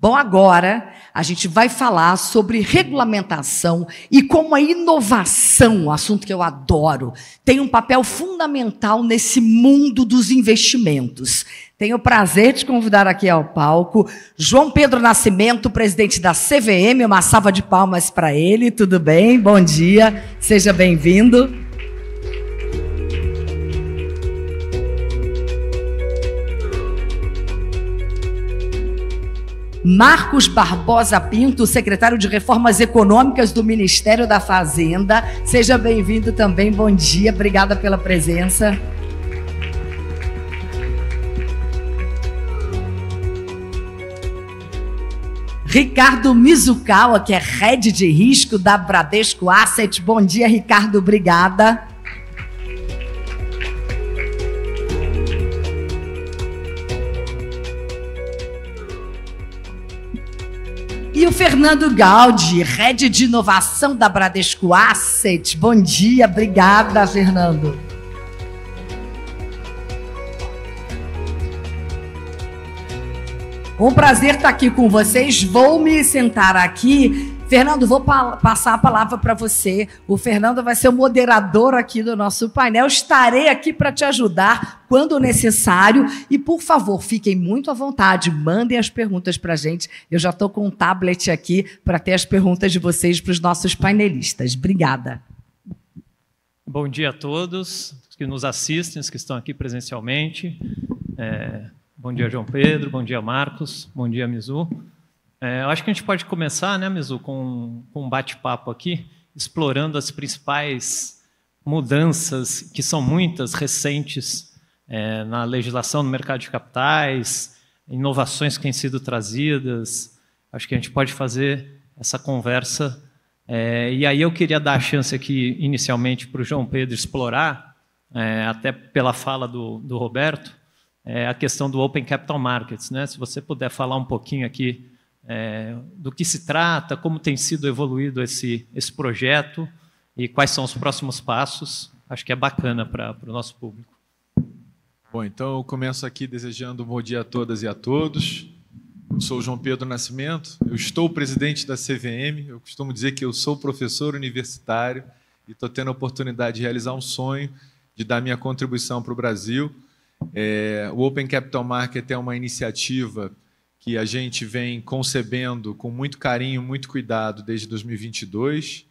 A: Bom, agora a gente vai falar sobre regulamentação e como a inovação, um assunto que eu adoro, tem um papel fundamental nesse mundo dos investimentos. Tenho o prazer de convidar aqui ao palco João Pedro Nascimento, presidente da CVM. Uma salva de palmas para ele. Tudo bem? Bom dia. Seja bem-vindo. Marcos Barbosa Pinto, secretário de Reformas Econômicas do Ministério da Fazenda. Seja bem-vindo também, bom dia, obrigada pela presença. Ricardo Mizukawa, que é head de risco da Bradesco Asset. Bom dia, Ricardo, obrigada. E o Fernando Gaudi, Head de Inovação da Bradesco Asset. Bom dia, obrigada, Fernando. Um prazer estar aqui com vocês. Vou me sentar aqui Fernando, vou pa passar a palavra para você. O Fernando vai ser o moderador aqui do nosso painel. Estarei aqui para te ajudar quando necessário. E, por favor, fiquem muito à vontade. Mandem as perguntas para a gente. Eu já estou com um tablet aqui para ter as perguntas de vocês para os nossos painelistas. Obrigada.
G: Bom dia a todos que nos assistem, os que estão aqui presencialmente. É, bom dia, João Pedro. Bom dia, Marcos. Bom dia, Mizu. É, eu acho que a gente pode começar, né, Mizu, com, com um bate-papo aqui, explorando as principais mudanças, que são muitas, recentes, é, na legislação no mercado de capitais, inovações que têm sido trazidas. Acho que a gente pode fazer essa conversa. É, e aí eu queria dar a chance aqui, inicialmente, para o João Pedro explorar, é, até pela fala do, do Roberto, é, a questão do Open Capital Markets. Né? Se você puder falar um pouquinho aqui é, do que se trata, como tem sido evoluído esse, esse projeto e quais são os próximos passos. Acho que é bacana para o nosso público.
H: Bom, então eu começo aqui desejando um bom dia a todas e a todos. Eu sou João Pedro Nascimento, eu estou presidente da CVM, eu costumo dizer que eu sou professor universitário e estou tendo a oportunidade de realizar um sonho de dar minha contribuição para o Brasil. É, o Open Capital Market é uma iniciativa que a gente vem concebendo com muito carinho, muito cuidado desde 2022,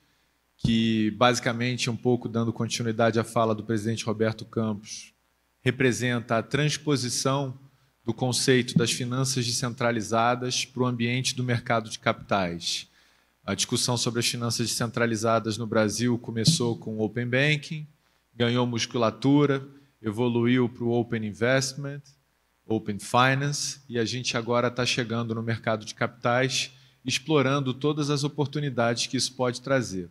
H: que basicamente, um pouco dando continuidade à fala do presidente Roberto Campos, representa a transposição do conceito das finanças descentralizadas para o ambiente do mercado de capitais. A discussão sobre as finanças descentralizadas no Brasil começou com o Open Banking, ganhou musculatura, evoluiu para o Open Investment, Open Finance, e a gente agora está chegando no mercado de capitais, explorando todas as oportunidades que isso pode trazer.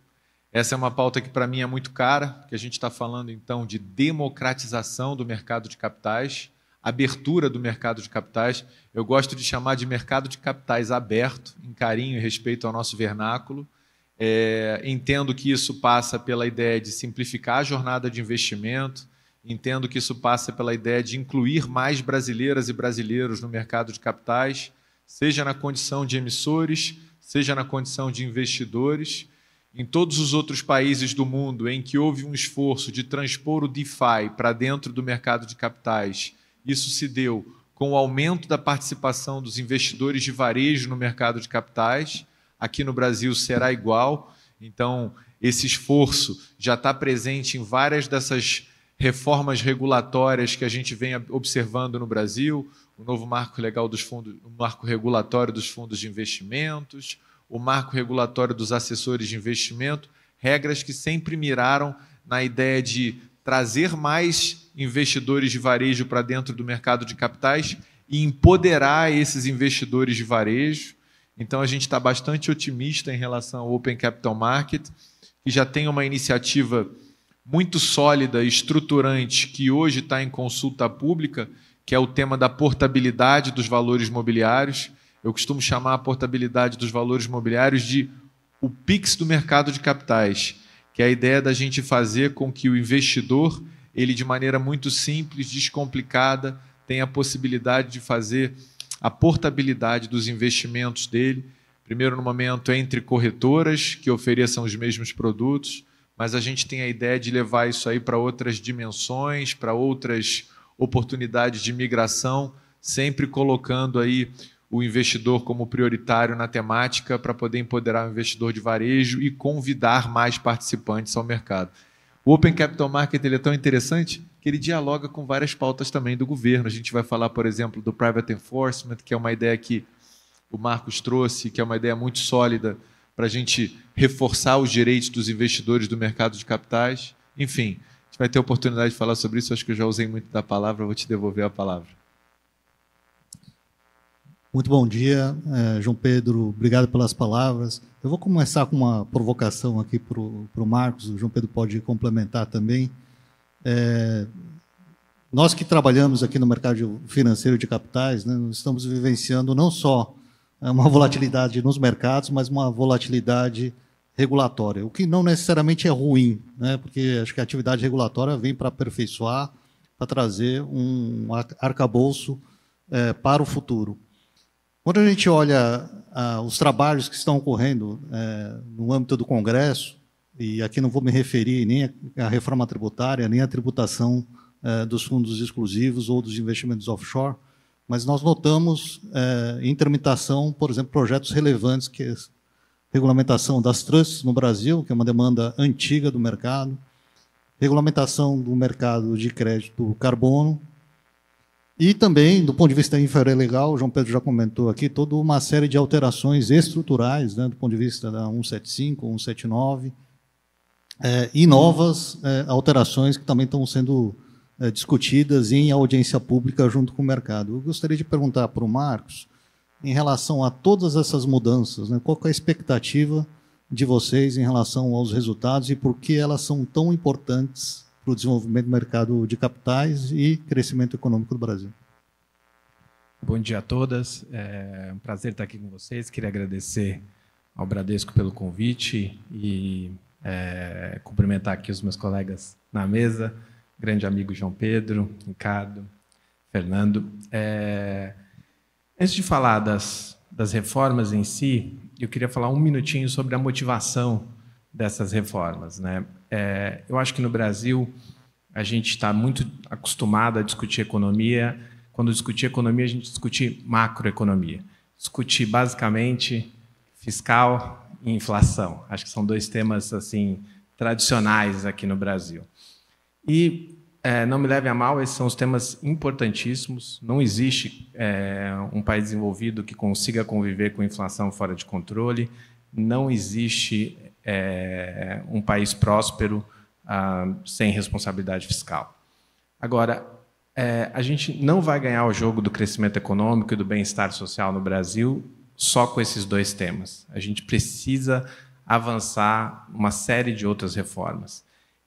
H: Essa é uma pauta que para mim é muito cara, que a gente está falando então de democratização do mercado de capitais, abertura do mercado de capitais. Eu gosto de chamar de mercado de capitais aberto, em carinho e respeito ao nosso vernáculo. É, entendo que isso passa pela ideia de simplificar a jornada de investimento, Entendo que isso passa pela ideia de incluir mais brasileiras e brasileiros no mercado de capitais, seja na condição de emissores, seja na condição de investidores. Em todos os outros países do mundo em que houve um esforço de transpor o DeFi para dentro do mercado de capitais, isso se deu com o aumento da participação dos investidores de varejo no mercado de capitais. Aqui no Brasil será igual. Então, esse esforço já está presente em várias dessas reformas regulatórias que a gente vem observando no Brasil, o novo marco legal dos fundos, o marco regulatório dos fundos de investimentos, o marco regulatório dos assessores de investimento, regras que sempre miraram na ideia de trazer mais investidores de varejo para dentro do mercado de capitais e empoderar esses investidores de varejo. Então a gente está bastante otimista em relação ao Open Capital Market, que já tem uma iniciativa muito sólida, estruturante, que hoje está em consulta pública, que é o tema da portabilidade dos valores mobiliários. Eu costumo chamar a portabilidade dos valores mobiliários de o PIX do mercado de capitais, que é a ideia da gente fazer com que o investidor, ele de maneira muito simples, descomplicada, tenha a possibilidade de fazer a portabilidade dos investimentos dele, primeiro no momento entre corretoras que ofereçam os mesmos produtos, mas a gente tem a ideia de levar isso aí para outras dimensões, para outras oportunidades de migração, sempre colocando aí o investidor como prioritário na temática para poder empoderar o investidor de varejo e convidar mais participantes ao mercado. O Open Capital Market ele é tão interessante que ele dialoga com várias pautas também do governo. A gente vai falar, por exemplo, do private enforcement, que é uma ideia que o Marcos trouxe, que é uma ideia muito sólida para a gente reforçar os direitos dos investidores do mercado de capitais. Enfim, a gente vai ter a oportunidade de falar sobre isso. Acho que eu já usei muito da palavra, vou te devolver a palavra.
I: Muito bom dia, é, João Pedro. Obrigado pelas palavras. Eu vou começar com uma provocação aqui para o Marcos. O João Pedro pode complementar também. É, nós que trabalhamos aqui no mercado financeiro de capitais, né, estamos vivenciando não só é uma volatilidade nos mercados, mas uma volatilidade regulatória, o que não necessariamente é ruim, né? porque acho que a atividade regulatória vem para aperfeiçoar, para trazer um arcabouço é, para o futuro. Quando a gente olha ah, os trabalhos que estão ocorrendo é, no âmbito do Congresso, e aqui não vou me referir nem à reforma tributária, nem à tributação é, dos fundos exclusivos ou dos investimentos offshore, mas nós notamos é, eh, em tramitação, por exemplo, projetos relevantes que é regulamentação das trusts no Brasil, que é uma demanda antiga do mercado, regulamentação do mercado de crédito carbono, e também, do ponto de vista infralegal, o João Pedro já comentou aqui, toda uma série de alterações estruturais, né, do ponto de vista da 175, 179, é, e novas é, alterações que também estão sendo eh, discutidas em audiência pública junto com o mercado. Eu gostaria de perguntar para o Marcos, em relação a todas essas mudanças, né, qual é a expectativa de vocês em relação aos resultados e por que elas são tão importantes para o desenvolvimento do mercado de capitais e crescimento econômico do Brasil?
J: Bom dia a todas, é um prazer estar aqui com vocês. Queria agradecer ao Bradesco pelo convite e é, cumprimentar aqui os meus colegas na mesa grande amigo João Pedro, Ricardo, Fernando. É, antes de falar das, das reformas em si, eu queria falar um minutinho sobre a motivação dessas reformas. Né? É, eu acho que no Brasil a gente está muito acostumado a discutir economia. Quando discutir economia, a gente discute macroeconomia. Discutir basicamente fiscal e inflação. Acho que são dois temas assim tradicionais aqui no Brasil. E é, não me leve a mal, esses são os temas importantíssimos. Não existe é, um país desenvolvido que consiga conviver com inflação fora de controle. Não existe é, um país próspero ah, sem responsabilidade fiscal. Agora, é, a gente não vai ganhar o jogo do crescimento econômico e do bem-estar social no Brasil só com esses dois temas. A gente precisa avançar uma série de outras reformas.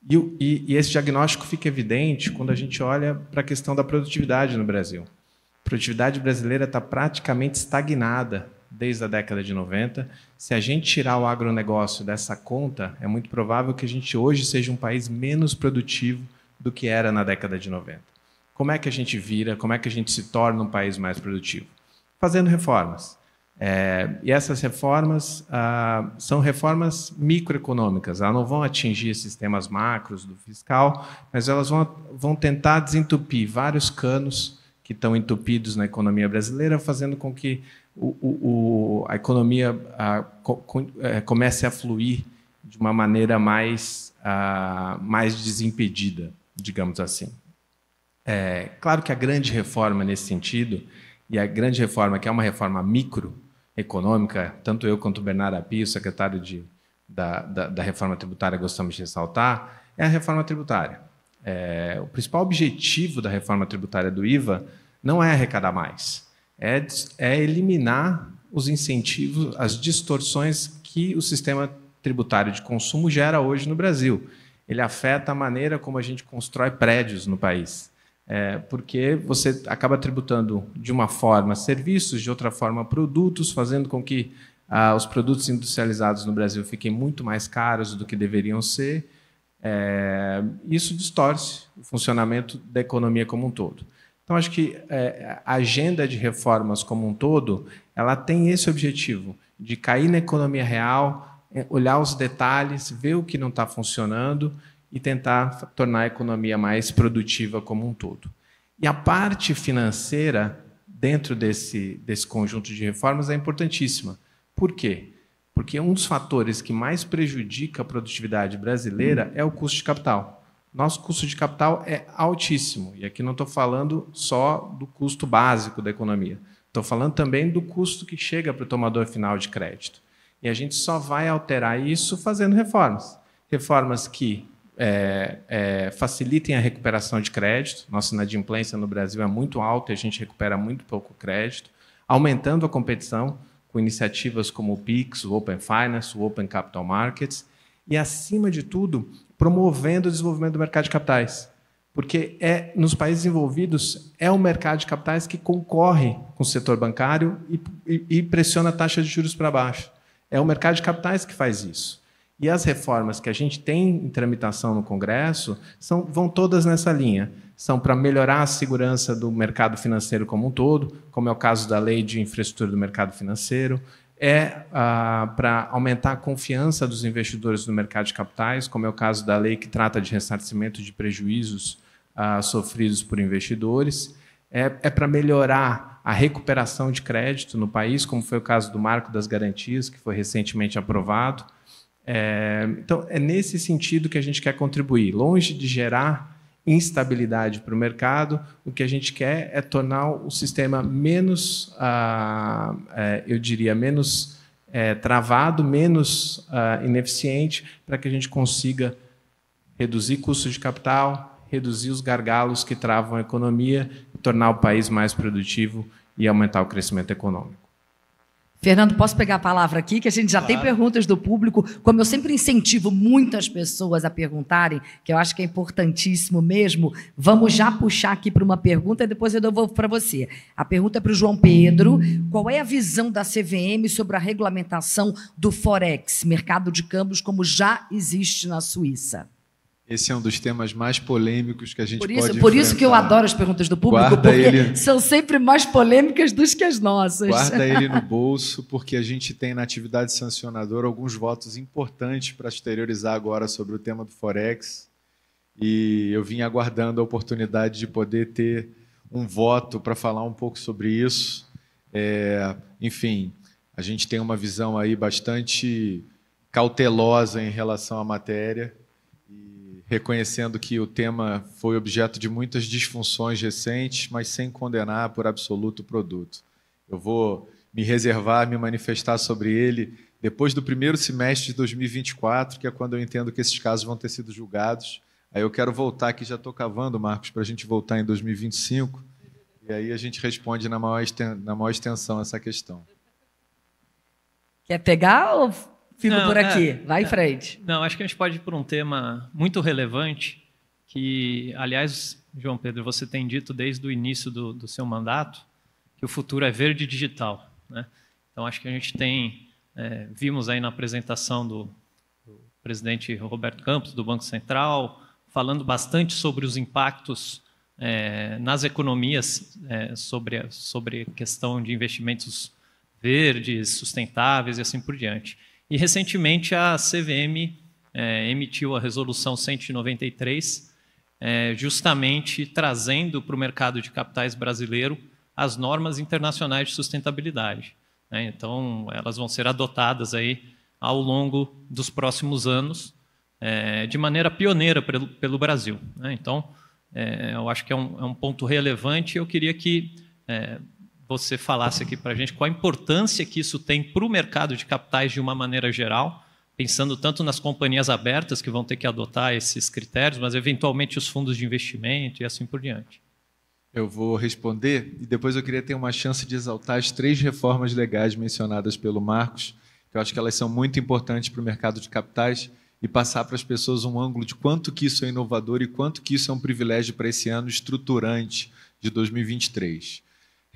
J: E, e, e esse diagnóstico fica evidente quando a gente olha para a questão da produtividade no Brasil. A produtividade brasileira está praticamente estagnada desde a década de 90. Se a gente tirar o agronegócio dessa conta, é muito provável que a gente hoje seja um país menos produtivo do que era na década de 90. Como é que a gente vira, como é que a gente se torna um país mais produtivo? Fazendo reformas. É, e essas reformas ah, são reformas microeconômicas, elas não vão atingir esses temas macros do fiscal, mas elas vão, vão tentar desentupir vários canos que estão entupidos na economia brasileira, fazendo com que o, o, a economia é, comece a fluir de uma maneira mais, ah, mais desimpedida, digamos assim. É, claro que a grande reforma nesse sentido, e a grande reforma, que é uma reforma micro, econômica, tanto eu quanto o Bernardo Api, o secretário de, da, da, da, reforma tributária, gostamos de ressaltar, é a reforma tributária. É, o principal objetivo da reforma tributária do IVA não é arrecadar mais, é, é eliminar os incentivos, as distorções que o sistema tributário de consumo gera hoje no Brasil. Ele afeta a maneira como a gente constrói prédios no país. É, porque você acaba tributando de uma forma serviços, de outra forma produtos, fazendo com que ah, os produtos industrializados no Brasil fiquem muito mais caros do que deveriam ser. É, isso distorce o funcionamento da economia como um todo. Então, acho que é, a agenda de reformas como um todo, ela tem esse objetivo de cair na economia real, é, olhar os detalhes, ver o que não está funcionando e tentar tornar a economia mais produtiva como um todo. E a parte financeira, dentro desse, desse conjunto de reformas, é importantíssima. Por quê? Porque um dos fatores que mais prejudica a produtividade brasileira é o custo de capital. Nosso custo de capital é altíssimo, e aqui não estou falando só do custo básico da economia, estou falando também do custo que chega para o tomador final de crédito. E a gente só vai alterar isso fazendo reformas. Reformas que é, é, facilitem a recuperação de crédito. Nossa inadimplência no Brasil é muito alta e a gente recupera muito pouco crédito. Aumentando a competição com iniciativas como o PIX, o Open Finance, o Open Capital Markets. E, acima de tudo, promovendo o desenvolvimento do mercado de capitais. Porque é nos países envolvidos é o mercado de capitais que concorre com o setor bancário e, e, e pressiona a taxa de juros para baixo. É o mercado de capitais que faz isso. E as reformas que a gente tem em tramitação no Congresso são, vão todas nessa linha. São para melhorar a segurança do mercado financeiro como um todo, como é o caso da lei de infraestrutura do mercado financeiro, é ah, para aumentar a confiança dos investidores no mercado de capitais, como é o caso da lei que trata de ressarcimento de prejuízos ah, sofridos por investidores, é, é para melhorar a recuperação de crédito no país, como foi o caso do Marco das Garantias, que foi recentemente aprovado é, então, é nesse sentido que a gente quer contribuir. Longe de gerar instabilidade para o mercado, o que a gente quer é tornar o sistema menos, ah, é, eu diria, menos é, travado, menos ah, ineficiente, para que a gente consiga reduzir custo de capital, reduzir os gargalos que travam a economia, tornar o país mais produtivo e aumentar o crescimento econômico.
A: Fernando, posso pegar a palavra aqui, que a gente já claro. tem perguntas do público. Como eu sempre incentivo muitas pessoas a perguntarem, que eu acho que é importantíssimo mesmo, vamos já puxar aqui para uma pergunta e depois eu devolvo para você. A pergunta é para o João Pedro. Qual é a visão da CVM sobre a regulamentação do Forex, mercado de câmbios, como já existe na Suíça?
H: Esse é um dos temas mais polêmicos que a gente por isso, pode Por enfrentar. isso que eu adoro
A: as perguntas do público, Guarda porque ele... são sempre mais polêmicas do que as nossas. Guarda ele no
H: bolso, porque a gente tem na atividade sancionadora alguns votos importantes para exteriorizar agora sobre o tema do Forex. E eu vim aguardando a oportunidade de poder ter um voto para falar um pouco sobre isso. É, enfim, a gente tem uma visão aí bastante cautelosa em relação à matéria reconhecendo que o tema foi objeto de muitas disfunções recentes, mas sem condenar por absoluto o produto. Eu vou me reservar, me manifestar sobre ele depois do primeiro semestre de 2024, que é quando eu entendo que esses casos vão ter sido julgados. Aí eu quero voltar aqui, já estou cavando, Marcos, para a gente voltar em 2025. E aí a gente responde na maior, na maior extensão essa questão.
A: Quer pegar ou Fico não, por aqui. É, Vai é, em frente.
G: Não, acho que a gente pode ir por um tema muito relevante, que, aliás, João Pedro, você tem dito desde o início do, do seu mandato que o futuro é verde digital. Né? Então, acho que a gente tem, é, vimos aí na apresentação do, do presidente Roberto Campos, do Banco Central, falando bastante sobre os impactos é, nas economias, é, sobre, sobre a questão de investimentos verdes, sustentáveis e assim por diante. E recentemente a CVM é, emitiu a resolução 193, é, justamente trazendo para o mercado de capitais brasileiro as normas internacionais de sustentabilidade. Né? Então, elas vão ser adotadas aí ao longo dos próximos anos, é, de maneira pioneira pelo, pelo Brasil. Né? Então, é, eu acho que é um, é um, ponto relevante. Eu queria que é, você falasse aqui para a gente qual a importância que isso tem para o mercado de capitais de uma maneira geral, pensando tanto nas companhias abertas que vão ter que adotar esses critérios, mas eventualmente os fundos de investimento e assim por diante.
H: Eu vou responder e depois eu queria ter uma chance de exaltar as três reformas legais mencionadas pelo Marcos, que eu acho que elas são muito importantes para o mercado de capitais e passar para as pessoas um ângulo de quanto que isso é inovador e quanto que isso é um privilégio para esse ano estruturante de 2023.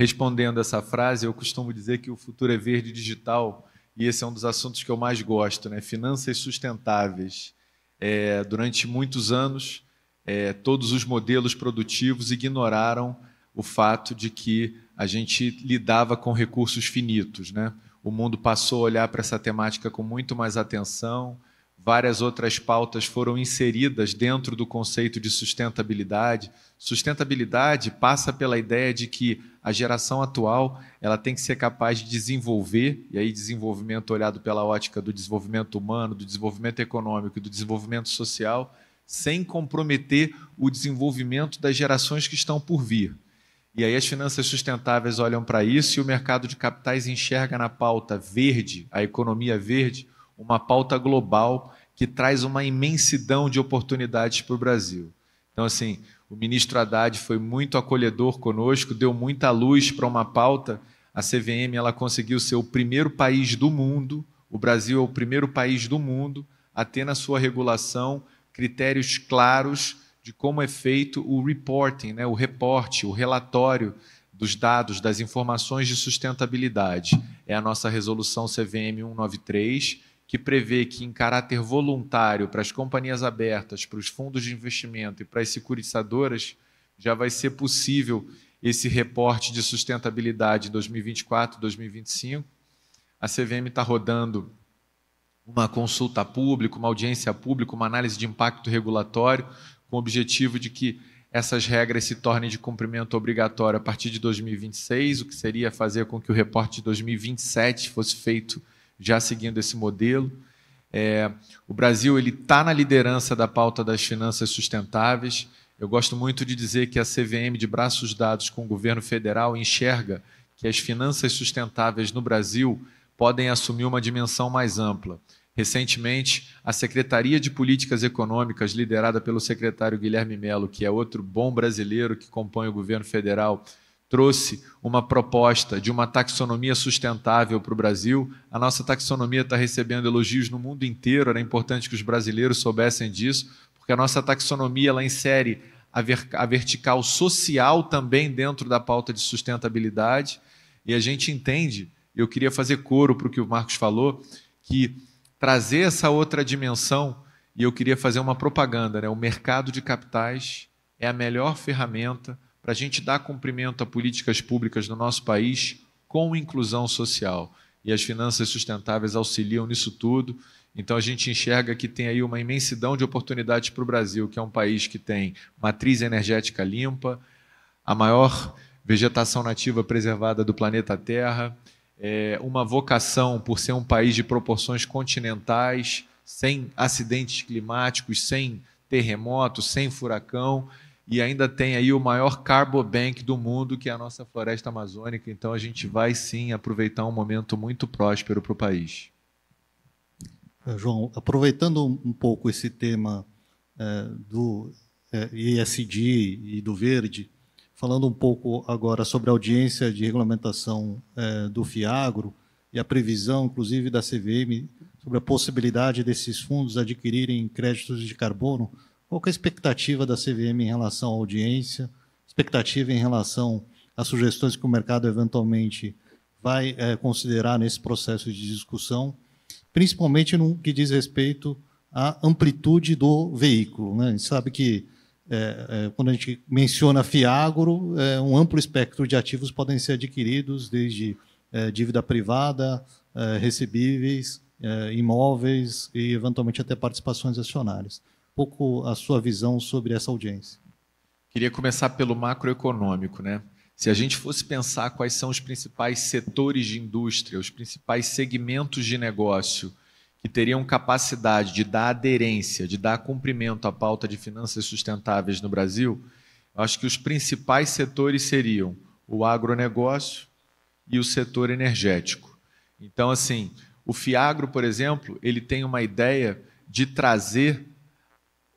H: Respondendo essa frase, eu costumo dizer que o futuro é verde digital e esse é um dos assuntos que eu mais gosto, né? Finanças sustentáveis. É, durante muitos anos, é, todos os modelos produtivos ignoraram o fato de que a gente lidava com recursos finitos, né? O mundo passou a olhar para essa temática com muito mais atenção. Várias outras pautas foram inseridas dentro do conceito de sustentabilidade. Sustentabilidade passa pela ideia de que a geração atual ela tem que ser capaz de desenvolver, e aí desenvolvimento olhado pela ótica do desenvolvimento humano, do desenvolvimento econômico e do desenvolvimento social, sem comprometer o desenvolvimento das gerações que estão por vir. E aí as finanças sustentáveis olham para isso e o mercado de capitais enxerga na pauta verde, a economia verde, uma pauta global que traz uma imensidão de oportunidades para o Brasil. Então, assim, o ministro Haddad foi muito acolhedor conosco, deu muita luz para uma pauta. A CVM ela conseguiu ser o primeiro país do mundo, o Brasil é o primeiro país do mundo a ter na sua regulação critérios claros de como é feito o reporting, né, o reporte, o relatório dos dados, das informações de sustentabilidade. É a nossa resolução CVM 193 que prevê que, em caráter voluntário, para as companhias abertas, para os fundos de investimento e para as securitizadoras, já vai ser possível esse reporte de sustentabilidade 2024, 2025. A CVM está rodando uma consulta pública, uma audiência pública, uma análise de impacto regulatório, com o objetivo de que essas regras se tornem de cumprimento obrigatório a partir de 2026, o que seria fazer com que o reporte de 2027 fosse feito já seguindo esse modelo. É, o Brasil ele está na liderança da pauta das finanças sustentáveis. Eu gosto muito de dizer que a CVM, de braços dados com o governo federal, enxerga que as finanças sustentáveis no Brasil podem assumir uma dimensão mais ampla. Recentemente, a Secretaria de Políticas Econômicas, liderada pelo secretário Guilherme Melo, que é outro bom brasileiro que compõe o governo federal, trouxe uma proposta de uma taxonomia sustentável para o Brasil. A nossa taxonomia está recebendo elogios no mundo inteiro, era importante que os brasileiros soubessem disso, porque a nossa taxonomia ela insere a, ver, a vertical social também dentro da pauta de sustentabilidade. E a gente entende, eu queria fazer coro para o que o Marcos falou, que trazer essa outra dimensão, e eu queria fazer uma propaganda, né? o mercado de capitais é a melhor ferramenta para a gente dar cumprimento a políticas públicas no nosso país com inclusão social. E as finanças sustentáveis auxiliam nisso tudo. Então a gente enxerga que tem aí uma imensidão de oportunidades para o Brasil, que é um país que tem matriz energética limpa, a maior vegetação nativa preservada do planeta Terra, é uma vocação por ser um país de proporções continentais, sem acidentes climáticos, sem terremotos sem furacão e ainda tem aí o maior carbobank do mundo, que é a nossa floresta amazônica. Então a gente vai sim aproveitar um momento muito próspero para o país.
I: É, João, aproveitando um pouco esse tema é, do é, ESG e do verde, falando um pouco agora sobre a audiência de regulamentação é, do Fiagro e a previsão, inclusive, da CVM sobre a possibilidade desses fundos adquirirem créditos de carbono. Qual é a expectativa da CVM em relação à audiência? Expectativa em relação às sugestões que o mercado eventualmente vai é, considerar nesse processo de discussão, principalmente no que diz respeito à amplitude do veículo. Né? A gente sabe que é, é, quando a gente menciona Fiagro, um amplo espectro de ativos podem ser adquiridos, desde dívida privada, recebíveis, imóveis e, eventualmente, até participações acionárias pouco a sua visão sobre essa audiência.
H: Queria começar pelo macroeconômico, né? Se a gente fosse pensar quais são os principais setores de indústria, os principais segmentos de negócio que teriam capacidade de dar aderência, de dar cumprimento à pauta de finanças sustentáveis no Brasil, acho que os principais setores seriam o agronegócio e o setor energético. Então, assim, o Fiagro, por exemplo, ele tem uma ideia de trazer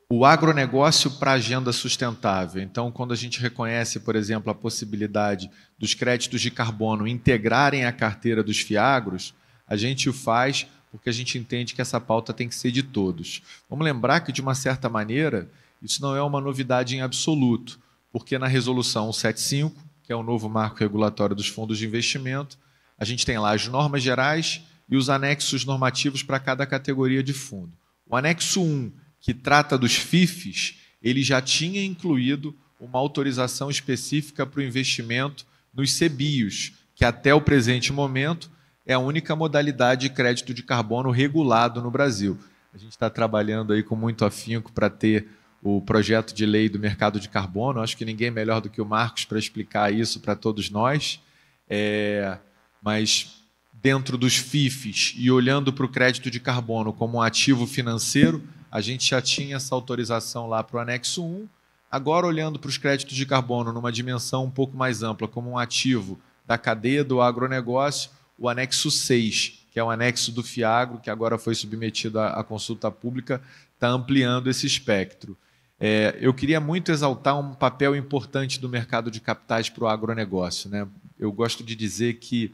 H: o agronegócio para agenda sustentável. Então, quando a gente reconhece, por exemplo, a possibilidade dos créditos de carbono integrarem a carteira dos fiagros, a gente o faz porque a gente entende que essa pauta tem que ser de todos. Vamos lembrar que, de uma certa maneira, isso não é uma novidade em absoluto, porque na resolução 175, que é o novo marco regulatório dos fundos de investimento, a gente tem lá as normas gerais e os anexos normativos para cada categoria de fundo. O anexo 1 que trata dos FIFs, ele já tinha incluído uma autorização específica para o investimento nos CBIOS, que até o presente momento é a única modalidade de crédito de carbono regulado no Brasil. A gente está trabalhando aí com muito afinco para ter o projeto de lei do mercado de carbono. Acho que ninguém melhor do que o Marcos para explicar isso para todos nós. É... mas dentro dos FIFs e olhando para o crédito de carbono como um ativo financeiro, a gente já tinha essa autorização lá para o anexo 1. Agora, olhando para os créditos de carbono numa dimensão um pouco mais ampla, como um ativo da cadeia do agronegócio, o anexo 6, que é o anexo do FIAGRO, que agora foi submetido à consulta pública, está ampliando esse espectro. É, eu queria muito exaltar um papel importante do mercado de capitais para o agronegócio. Né? Eu gosto de dizer que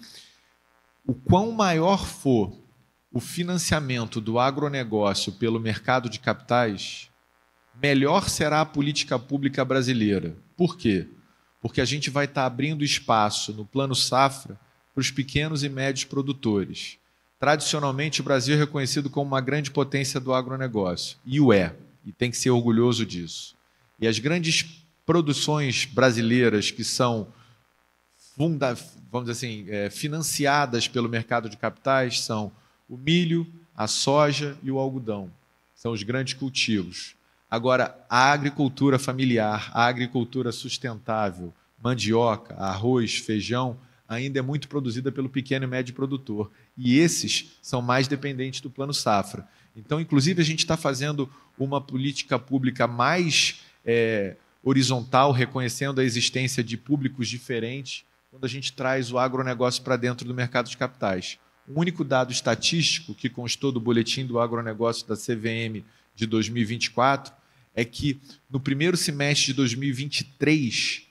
H: o quão maior for o financiamento do agronegócio pelo mercado de capitais, melhor será a política pública brasileira. Por quê? Porque a gente vai estar tá abrindo espaço no plano safra para os pequenos e médios produtores. Tradicionalmente, o Brasil é reconhecido como uma grande potência do agronegócio, e o é, e tem que ser orgulhoso disso. E as grandes produções brasileiras que são funda, vamos assim, é, financiadas pelo mercado de capitais são o milho, a soja e o algodão. São os grandes cultivos. Agora, a agricultura familiar, a agricultura sustentável, mandioca, arroz, feijão, ainda é muito produzida pelo pequeno e médio produtor. E esses são mais dependentes do plano safra. Então, inclusive, a gente está fazendo uma política pública mais é, horizontal, reconhecendo a existência de públicos diferentes, quando a gente traz o agronegócio para dentro do mercado de capitais. O único dado estatístico que constou do boletim do agronegócio da CVM de 2024 é que no primeiro semestre de 2023,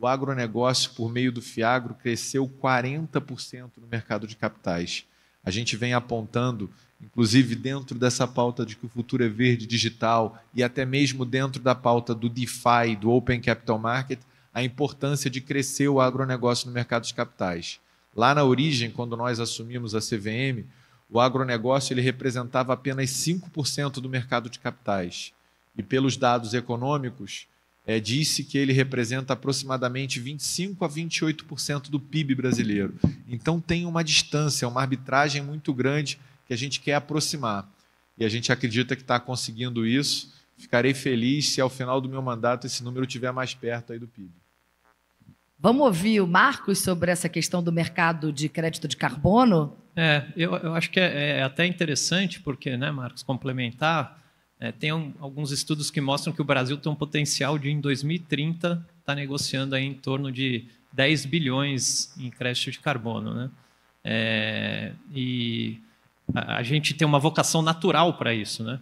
H: o agronegócio, por meio do Fiagro, cresceu 40% no mercado de capitais. A gente vem apontando, inclusive dentro dessa pauta de que o futuro é verde digital e até mesmo dentro da pauta do DeFi, do Open Capital Market, a importância de crescer o agronegócio no mercado de capitais. Lá na origem, quando nós assumimos a CVM, o agronegócio ele representava apenas 5% do mercado de capitais. E pelos dados econômicos, é, disse que ele representa aproximadamente 25 a 28% do PIB brasileiro. Então tem uma distância, uma arbitragem muito grande que a gente quer aproximar. E a gente acredita que está conseguindo isso. Ficarei feliz se ao final do meu mandato esse número estiver mais perto aí do PIB.
A: Vamos ouvir o Marcos sobre essa questão do mercado de crédito de carbono?
G: É, eu, eu acho que é, é, até interessante, porque, né, Marcos, complementar, é, tem um, alguns estudos que mostram que o Brasil tem um potencial de, em 2030, estar tá negociando aí em torno de 10 bilhões em crédito de carbono. Né? É, e a, a, gente tem uma vocação natural para isso. Né?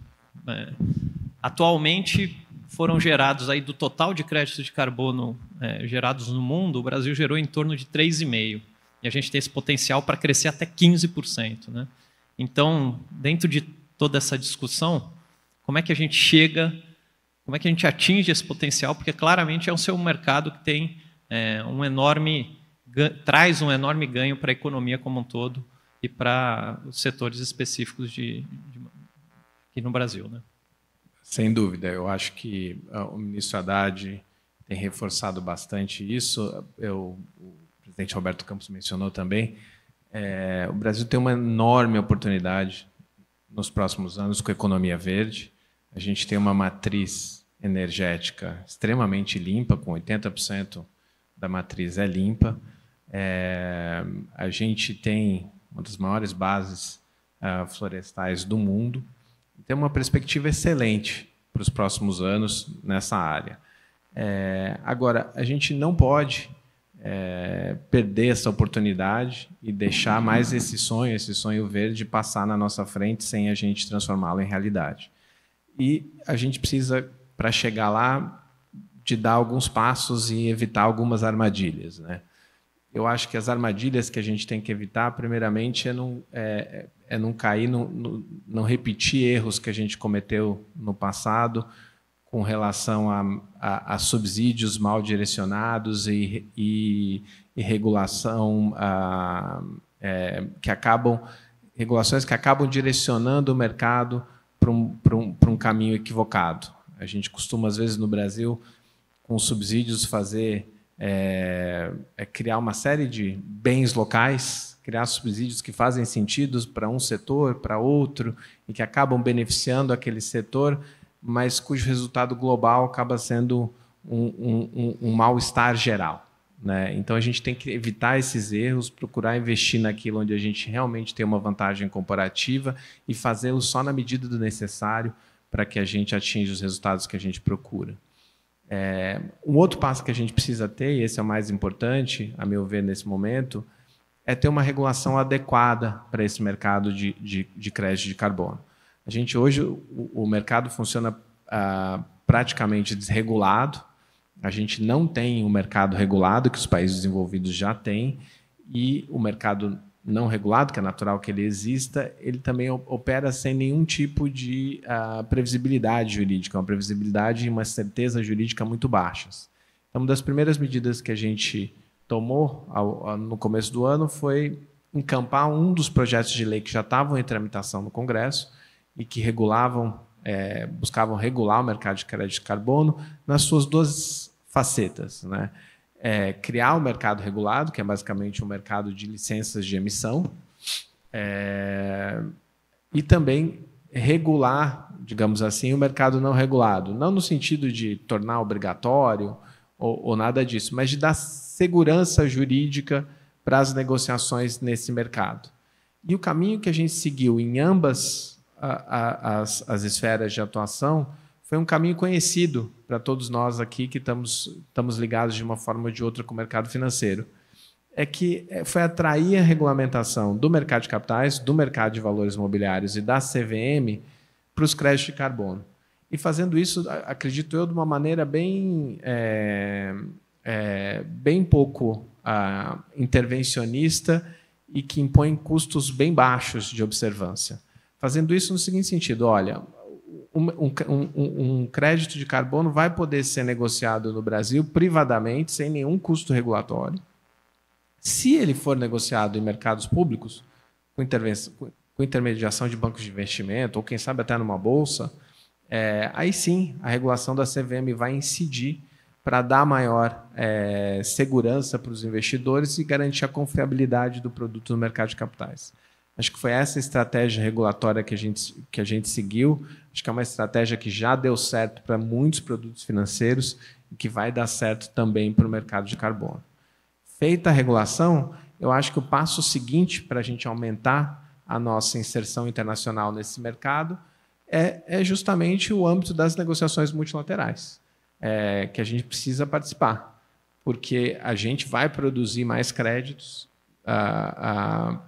G: É, atualmente, foram gerados aí do total de créditos de carbono é, gerados no mundo, o Brasil gerou em torno de 3,5%. E a gente tem esse potencial para crescer até 15%. Né? Então, dentro de toda essa discussão, como é que a gente chega, como é que a gente atinge esse potencial? Porque claramente é um seu mercado que tem é, um enorme traz um enorme ganho para a economia como um todo e para os setores específicos de, de aqui no Brasil, né?
J: Sem dúvida, eu acho que ah, o ministro Haddad tem reforçado bastante isso. Eu, o presidente Roberto Campos mencionou também. É, o Brasil tem uma enorme oportunidade nos próximos anos com a economia verde. A gente tem uma matriz energética extremamente limpa, com 80% da matriz é limpa. É, a gente tem uma das maiores bases uh, florestais do mundo tem uma perspectiva excelente para os próximos anos nessa área. É, agora, a gente não pode é, perder essa oportunidade e deixar mais esse sonho, esse sonho verde, passar na nossa frente sem a gente transformá-lo em realidade. E a gente precisa, para chegar lá, de dar alguns passos e evitar algumas armadilhas. Né? eu acho que as armadilhas que a gente tem que evitar, primeiramente, é não, é, é, é não cair, no, no, não repetir erros que a gente cometeu no passado com relação a, a, a subsídios mal direcionados e, e, e regulação a, é, que acabam regulações que acabam direcionando o mercado para um, para, um, para um caminho equivocado. A gente costuma, às vezes, no Brasil, com subsídios, fazer é, é criar uma série de bens locais, criar subsídios que fazem sentido para um setor, para outro, e que acabam beneficiando aquele setor, mas cujo resultado global acaba sendo um, um, um mal-estar geral. Né? Então a gente tem que evitar esses erros, procurar investir naquilo onde a gente realmente tem uma vantagem comparativa e fazê-lo só na medida do necessário para que a gente atinja os resultados que a gente procura. É, um outro passo que a gente precisa ter, e esse é o mais importante, a meu ver, nesse momento, é ter uma regulação adequada para esse mercado de, de, de crédito de carbono. A gente hoje, o, o mercado funciona ah, praticamente desregulado, a gente não tem o um mercado regulado que os países desenvolvidos já têm, e o mercado não regulado, que é natural que ele exista, ele também opera sem nenhum tipo de uh, previsibilidade jurídica, é uma previsibilidade e uma certeza jurídica muito baixas. Então, uma das primeiras medidas que a gente tomou ao, ao, ah, no começo do ano foi encampar um dos projetos de lei que já estavam em tramitação no Congresso e que regulavam, é, buscavam regular o mercado de crédito de carbono nas suas duas facetas, né? é, criar o um mercado regulado, que é basicamente um mercado de licenças de emissão, é, e também regular, digamos assim, o mercado não regulado. Não no sentido de tornar obrigatório ou, ou nada disso, mas de dar segurança jurídica para as negociações nesse mercado. E o caminho que a gente seguiu em ambas a, a, as, as esferas de atuação foi um caminho conhecido para todos nós aqui que estamos, estamos ligados de uma forma ou de outra com o mercado financeiro. É que é, foi atrair a regulamentação do mercado de capitais, do mercado de valores imobiliários e da CVM para os créditos de carbono. E fazendo isso, acredito eu, de uma maneira bem, é, é, bem pouco intervencionista e que impõe custos bem baixos de observância. Fazendo isso no seguinte sentido: olha, um, um, um, crédito de carbono vai poder ser negociado no Brasil privadamente, sem nenhum custo regulatório, se ele for negociado em mercados públicos, com, com intermediação de bancos de investimento, ou quem sabe até numa bolsa, é, aí sim a regulação da CVM vai incidir para dar maior é, segurança para os investidores e garantir a confiabilidade do produto no mercado de capitais. Acho que foi essa estratégia regulatória que a gente, que a gente seguiu. Acho que é uma estratégia que já deu certo para muitos produtos financeiros e que vai dar certo também para o mercado de carbono. Feita a regulação, eu acho que o passo seguinte para a gente aumentar a nossa inserção internacional nesse mercado é, é justamente o âmbito das negociações multilaterais, é, que a gente precisa participar, porque a gente vai produzir mais créditos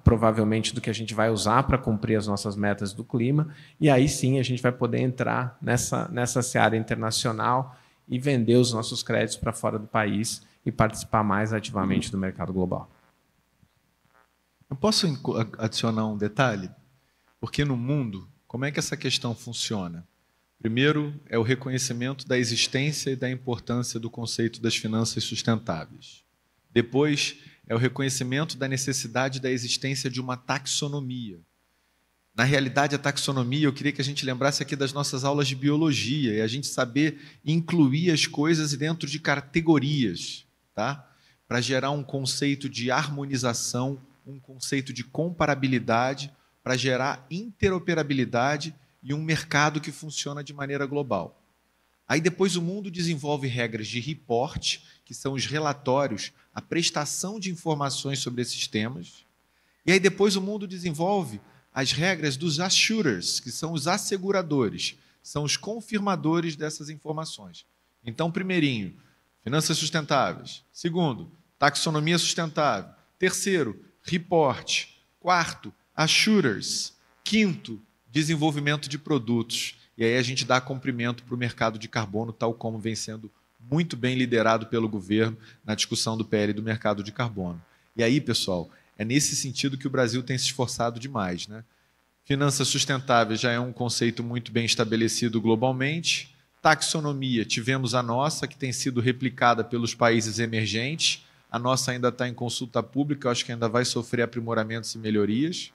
J: provavelmente do que a gente vai usar para cumprir as nossas metas do clima, e aí sim a gente vai poder entrar nessa, nessa seara internacional e vender os nossos créditos para fora do país e participar mais
H: ativamente do mercado global. Eu posso adicionar um detalhe? Porque no mundo, como é que essa questão funciona? Primeiro é o reconhecimento da existência e da importância do conceito das finanças sustentáveis. Depois é o reconhecimento da necessidade da existência de uma taxonomia. Na realidade, a taxonomia, eu queria que a gente lembrasse aqui das nossas aulas de biologia, e a gente saber incluir as coisas dentro de categorias, tá? para gerar um conceito de harmonização, um conceito de comparabilidade, para gerar interoperabilidade e um mercado que funciona de maneira global. Aí depois o mundo desenvolve regras de reporte que são os relatórios, a prestação de informações sobre esses temas. E aí depois o mundo desenvolve as regras dos assurers, que são os asseguradores, são os confirmadores dessas informações. Então, primeirinho, finanças sustentáveis. Segundo, taxonomia sustentável. Terceiro, reporte. Quarto, assurers. Quinto, desenvolvimento de produtos. E aí a gente dá cumprimento para o mercado de carbono, tal como vem sendo muito bem liderado pelo governo na discussão do PL do mercado de carbono. E aí, pessoal, é nesse sentido que o Brasil tem se esforçado demais. Né? Finanças sustentáveis já é um conceito muito bem estabelecido globalmente. Taxonomia, tivemos a nossa, que tem sido replicada pelos países emergentes. A nossa ainda está em consulta pública, acho que ainda vai sofrer aprimoramentos e melhorias.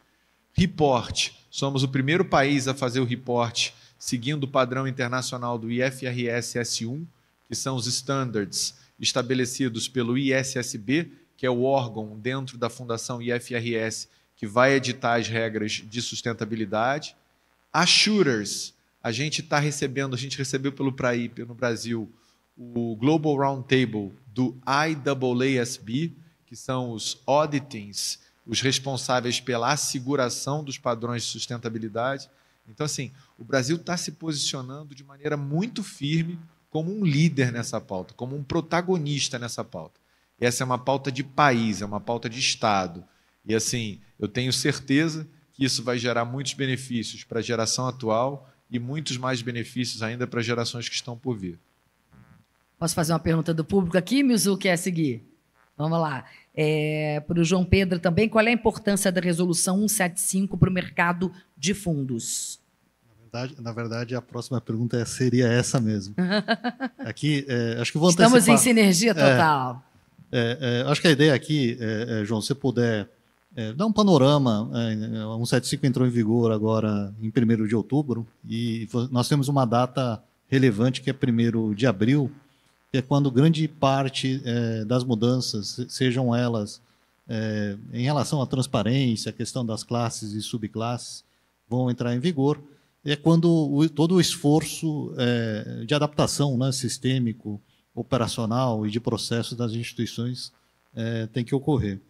H: Report, somos o primeiro país a fazer o report seguindo o padrão internacional do IFRS S1, que são os standards estabelecidos pelo ISSB, que é o órgão dentro da Fundação IFRS que vai editar as regras de sustentabilidade. Assurers, a gente está recebendo, a gente recebeu pelo PRAIP no Brasil o Global Roundtable do IAASB, que são os auditings, os responsáveis pela asseguração dos padrões de sustentabilidade. Então, assim, o Brasil está se posicionando de maneira muito firme como um líder nessa pauta, como um protagonista nessa pauta. Essa é uma pauta de país, é uma pauta de Estado. E assim, eu tenho certeza que isso vai gerar muitos benefícios para a geração atual e muitos mais benefícios ainda para gerações que estão por vir.
A: Posso fazer uma pergunta do público aqui, Mizu, quer é seguir? Vamos lá. É, para o João Pedro também, qual é a importância da resolução 175 para o mercado de fundos?
I: verdade, na verdade, a próxima pergunta é, seria essa mesmo. Aqui, é, acho que vou Estamos antecipar. em sinergia é, total. É, é acho que a ideia aqui, é, João, se puder dar um panorama. a 175 entrou em vigor agora em 1 de outubro e nós temos uma data relevante que é 1 de abril, que é quando grande parte das mudanças, sejam elas é, em relação à transparência, a questão das classes e subclasses, vão entrar em vigor é quando o, todo o esforço é, de adaptação né, sistêmico, operacional e de processo das instituições é, tem que ocorrer.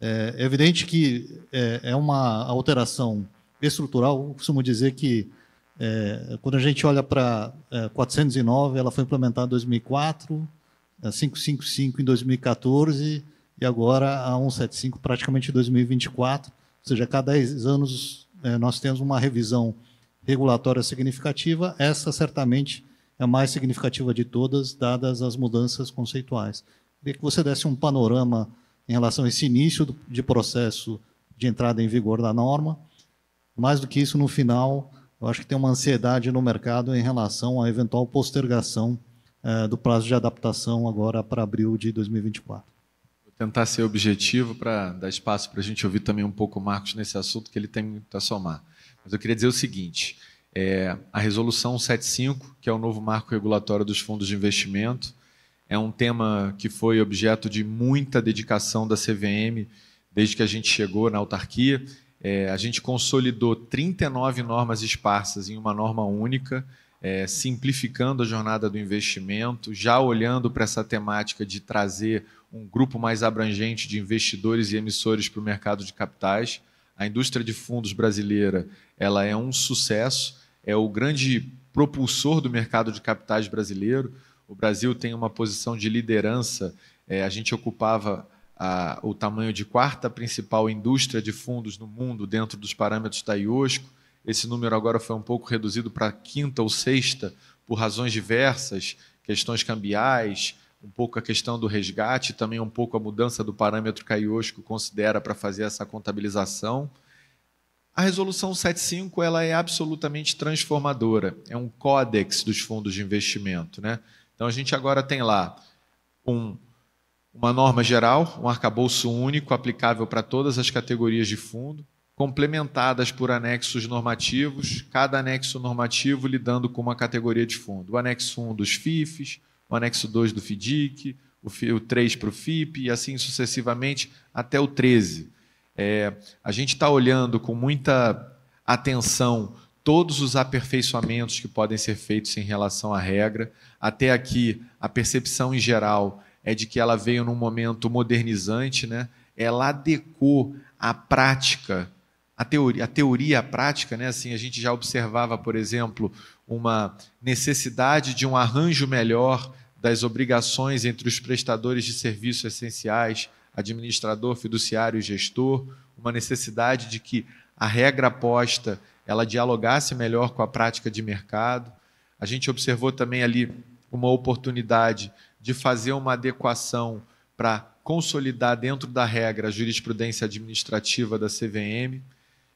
I: É, é evidente que é, é uma alteração estrutural, eu costumo dizer que é, quando a gente olha para 409, é, ela foi implementada em 2004, 555 em 2014 e agora a 175 praticamente em 2024, ou seja, a cada 10 anos nós temos uma revisão regulatória significativa, essa certamente é a mais significativa de todas, dadas as mudanças conceituais. Queria que você desse um panorama em relação a esse início de processo de entrada em vigor da norma. Mais do que isso, no final, eu acho que tem uma ansiedade no mercado em relação à eventual postergação eh, do prazo de adaptação agora para abril de 2024.
H: Vou tentar ser objetivo para dar espaço para a gente ouvir também um pouco o Marcos nesse assunto, que ele tem muito a somar. Mas eu queria dizer o seguinte: é, a resolução 75, que é o novo marco regulatório dos fundos de investimento, é um tema que foi objeto de muita dedicação da CVM desde que a gente chegou na autarquia. É, a gente consolidou 39 normas esparsas em uma norma única, é, simplificando a jornada do investimento, já olhando para essa temática de trazer um grupo mais abrangente de investidores e emissores para o mercado de capitais. A indústria de fundos brasileira ela é um sucesso, é o grande propulsor do mercado de capitais brasileiro. O Brasil tem uma posição de liderança. É, a gente ocupava a, ah, o tamanho de quarta principal indústria de fundos no mundo dentro dos parâmetros da IOSCO. Esse número agora foi um pouco reduzido para quinta ou sexta por razões diversas, questões cambiais, um pouco a questão do resgate, também um pouco a mudança do parâmetro que a IOSCO considera para fazer essa contabilização. A resolução 75 ela é absolutamente transformadora, é um códex dos fundos de investimento. Né? Então a gente agora tem lá um, uma norma geral, um arcabouço único aplicável para todas as categorias de fundo, complementadas por anexos normativos, cada anexo normativo lidando com uma categoria de fundo. O anexo 1 dos FIFs, o anexo 2 do FIDIC, o 3 para o FIP e assim sucessivamente até o 13. É, a gente está olhando com muita atenção todos os aperfeiçoamentos que podem ser feitos em relação à regra. Até aqui, a percepção em geral é de que ela veio num momento modernizante, né? ela adequou a prática, a teoria, a teoria à prática. Né? Assim, a gente já observava, por exemplo, uma necessidade de um arranjo melhor das obrigações entre os prestadores de serviços essenciais, administrador, fiduciário e gestor, uma necessidade de que a regra posta ela dialogasse melhor com a prática de mercado. A gente observou também ali uma oportunidade de fazer uma adequação para consolidar dentro da regra a jurisprudência administrativa da CVM.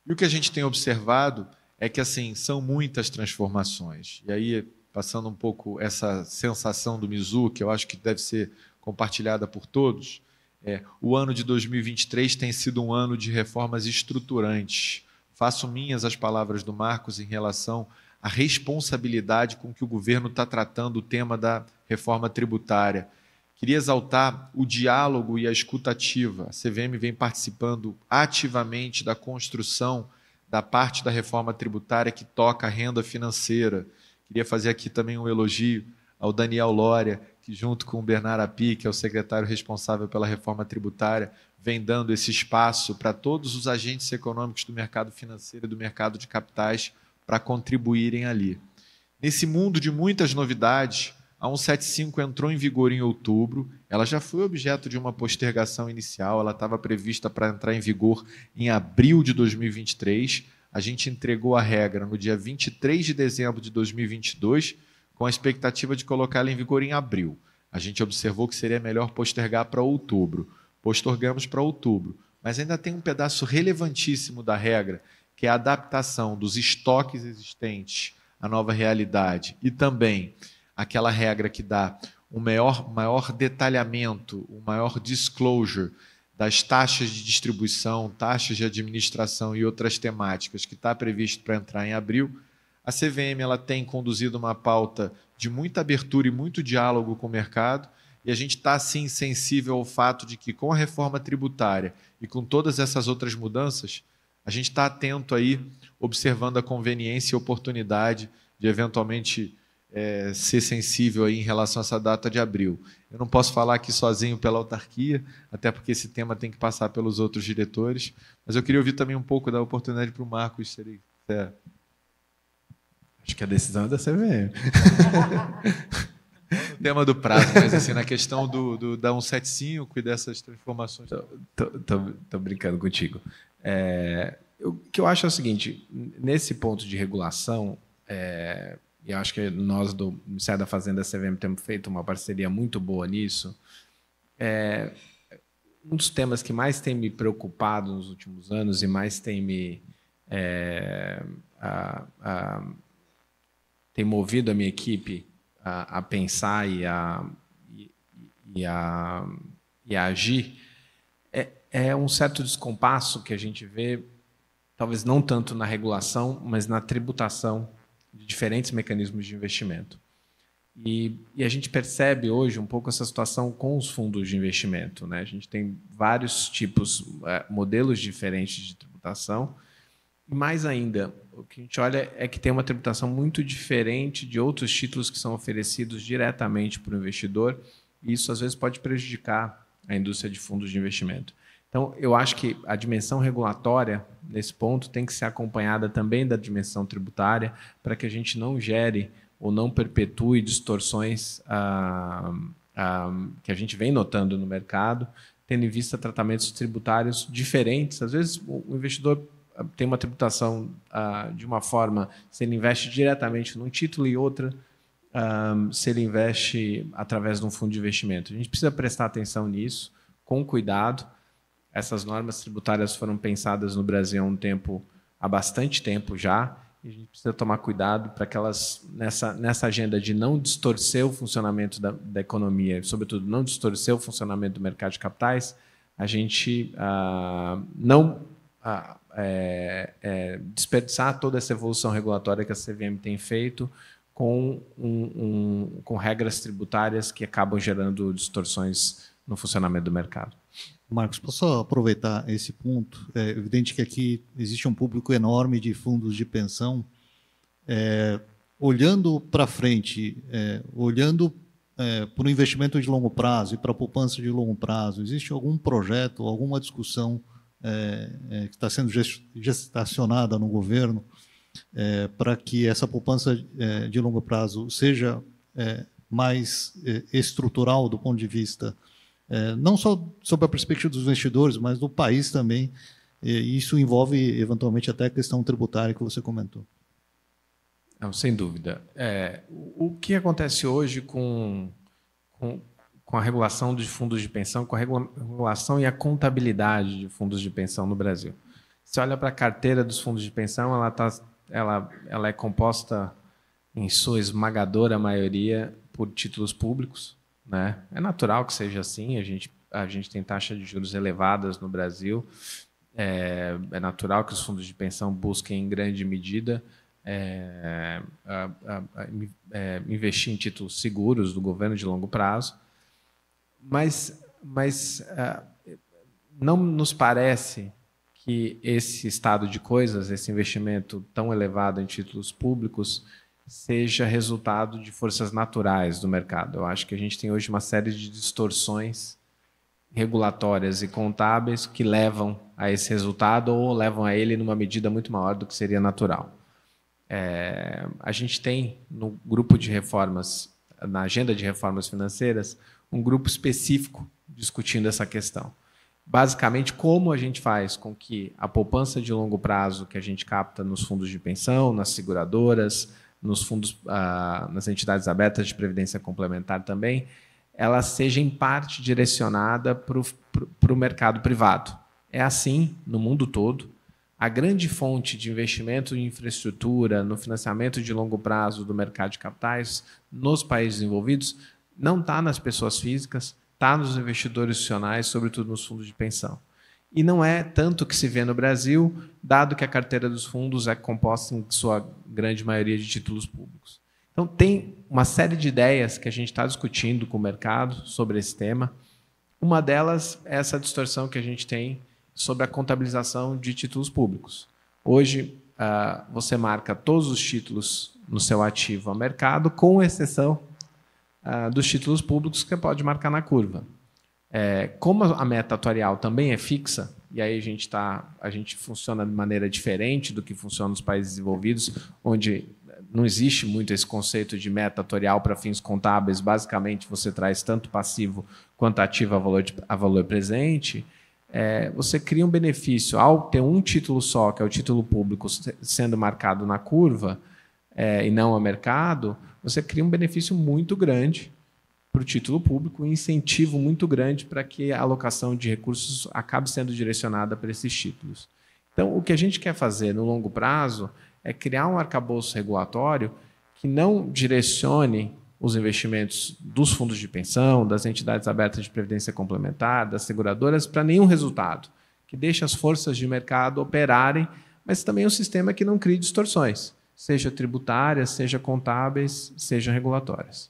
H: E o que a gente tem observado é que assim são muitas transformações. E aí passando um pouco essa sensação do Mizu, que eu acho que deve ser compartilhada por todos, é, o ano de 2023 tem sido um ano de reformas estruturantes. Faço minhas as palavras do Marcos em relação à responsabilidade com que o governo está tratando o tema da reforma tributária. Queria exaltar o diálogo e a escutativa. A CVM vem participando ativamente da construção da parte da reforma tributária que toca a renda financeira. Queria fazer aqui também um elogio ao Daniel Lória, que junto com o Bernardo Api, que é o secretário responsável pela reforma tributária, vem dando esse espaço para todos os agentes econômicos do mercado financeiro e do mercado de capitais para contribuírem ali. Nesse mundo de muitas novidades, a 175 entrou em vigor em outubro ela já foi objeto de uma postergação inicial, ela estava prevista para entrar em vigor em abril de 2023. A gente entregou a regra no dia 23 de dezembro de 2022, com a expectativa de colocá-la em vigor em abril. A gente observou que seria melhor postergar para outubro. Postergamos para outubro. Mas ainda tem um pedaço relevantíssimo da regra, que é a adaptação dos estoques existentes à nova realidade e também aquela regra que dá um maior, maior detalhamento, um maior disclosure das taxas de distribuição, taxas de administração e outras temáticas que está previsto para entrar em abril, a CVM ela tem conduzido uma pauta de muita abertura e muito diálogo com o mercado, e a gente está sim sensível ao fato de que, com a reforma tributária e com todas essas outras mudanças, a gente está atento aí, observando a conveniência e oportunidade de eventualmente é, ser sensível aí em relação a essa data de abril. Eu não posso falar aqui sozinho pela autarquia, até porque esse tema tem que passar pelos outros diretores, mas eu queria ouvir também um pouco da oportunidade para o Marcos, se ele quiser. Acho que a decisão é da CVM. tema do prazo, mas assim, na questão do, do da 175 e dessas transformações.
J: Estou brincando contigo. É, o que eu acho é o seguinte: nesse ponto de regulação, é, e acho que nós do Ministério da Fazenda CVM temos feito uma parceria muito boa nisso. É, um dos temas que mais tem me preocupado nos últimos anos e mais tem me é, a, a, tem movido a minha equipe a, a pensar e a, e, e a, e a agir é, é um certo descompasso que a gente vê, talvez não tanto na regulação, mas na tributação diferentes mecanismos de investimento. E, e, a gente percebe hoje um pouco essa situação com os fundos de investimento. Né? A gente tem vários tipos, é, modelos diferentes de tributação. Mais ainda, o que a gente olha é que tem uma tributação muito diferente de outros títulos que são oferecidos diretamente para o investidor, e isso às vezes pode prejudicar a indústria de fundos de investimento. Então, eu acho que a dimensão regulatória, nesse ponto, tem que ser acompanhada também da dimensão tributária, para que a gente não gere ou não perpetue distorções ah, ah, que a gente vem notando no mercado, tendo em vista tratamentos tributários diferentes. Às vezes, o investidor ah, tem uma tributação ah, de uma forma, se ele investe diretamente num título e outra, ah, se ele investe através de um fundo de investimento. A gente precisa prestar atenção nisso, com cuidado, essas normas tributárias foram pensadas no Brasil há um tempo, há bastante tempo já, e a gente precisa tomar cuidado para que elas, nessa, nessa agenda de não distorcer o funcionamento da, da economia, sobretudo não distorcer o funcionamento do mercado de capitais, a gente ah, não ah, é, é, desperdiçar toda essa evolução regulatória que a CVM tem feito com, um, um, com regras tributárias que acabam gerando distorções no funcionamento do mercado.
I: Marcos, posso aproveitar esse ponto? É evidente que aqui existe um público enorme de fundos de pensão. É, olhando para frente, é, olhando é, para o investimento de longo prazo e para a poupança de longo prazo, existe algum projeto, alguma discussão é, é, que está sendo gestacionada no governo é, para que essa poupança de longo prazo seja mais estrutural do ponto de vista é, não só sob a perspectiva dos investidores, mas do país também. E isso envolve, eventualmente, até a questão tributária que você comentou. Não, sem dúvida.
J: É, o que acontece hoje com, com, com, a regulação de fundos de pensão, com a regulação e a contabilidade de fundos de pensão no Brasil? Você olha para a carteira dos fundos de pensão, ela, tá, ela, ela é composta, em sua esmagadora maioria, por títulos públicos. Né? É natural que seja assim, a gente, a gente tem taxas de juros elevadas no Brasil, é, é, natural que os fundos de pensão busquem em grande medida é, a, a, é, investir em títulos seguros do governo de longo prazo, mas, mas é, não nos parece que esse estado de coisas, esse investimento tão elevado em títulos públicos, seja resultado de forças naturais do mercado. Eu acho que a gente tem hoje uma série de distorções regulatórias e contábeis que levam a esse resultado ou levam a ele numa medida muito maior do que seria natural. É, a gente tem no grupo de reformas, na agenda de reformas financeiras, um grupo específico discutindo essa questão. Basicamente, como a gente faz com que a poupança de longo prazo que a gente capta nos fundos de pensão, nas seguradoras, nos fundos, ah, nas entidades abertas de previdência complementar também, ela seja em parte direcionada para o mercado privado. É assim no mundo todo. A grande fonte de investimento em infraestrutura, no financiamento de longo prazo do mercado de capitais nos países desenvolvidos, não está nas pessoas físicas, está nos investidores institucionais, sobretudo nos fundos de pensão e não é tanto que se vê no Brasil, dado que a carteira dos fundos é composta em sua grande maioria de títulos públicos. Então, tem uma série de ideias que a gente está discutindo com o mercado sobre esse tema. Uma delas é essa distorção que a gente tem sobre a contabilização de títulos públicos. Hoje, ah, você marca todos os títulos no seu ativo a mercado, com exceção ah, dos títulos públicos que pode marcar na curva. É, como a meta atuarial também é fixa, e aí a gente tá, a gente funciona de maneira diferente do que funciona nos países desenvolvidos, onde não existe muito esse conceito de meta atuarial para fins contábeis. Basicamente, você traz tanto passivo quanto ativo a valor, de, a valor presente. É, você cria um benefício ao ter um título só, que é o título público, sendo marcado na curva é, e não a mercado. Você cria um benefício muito grande para o título público, um incentivo muito grande para que a alocação de recursos acabe sendo direcionada para esses títulos. Então, o que a gente quer fazer no longo prazo é criar um arcabouço regulatório que não direcione os investimentos dos fundos de pensão, das entidades abertas de previdência complementar, das seguradoras, para nenhum resultado, que deixe as forças de mercado operarem, mas também um sistema que não crie distorções, seja tributárias, seja contábeis, seja regulatórias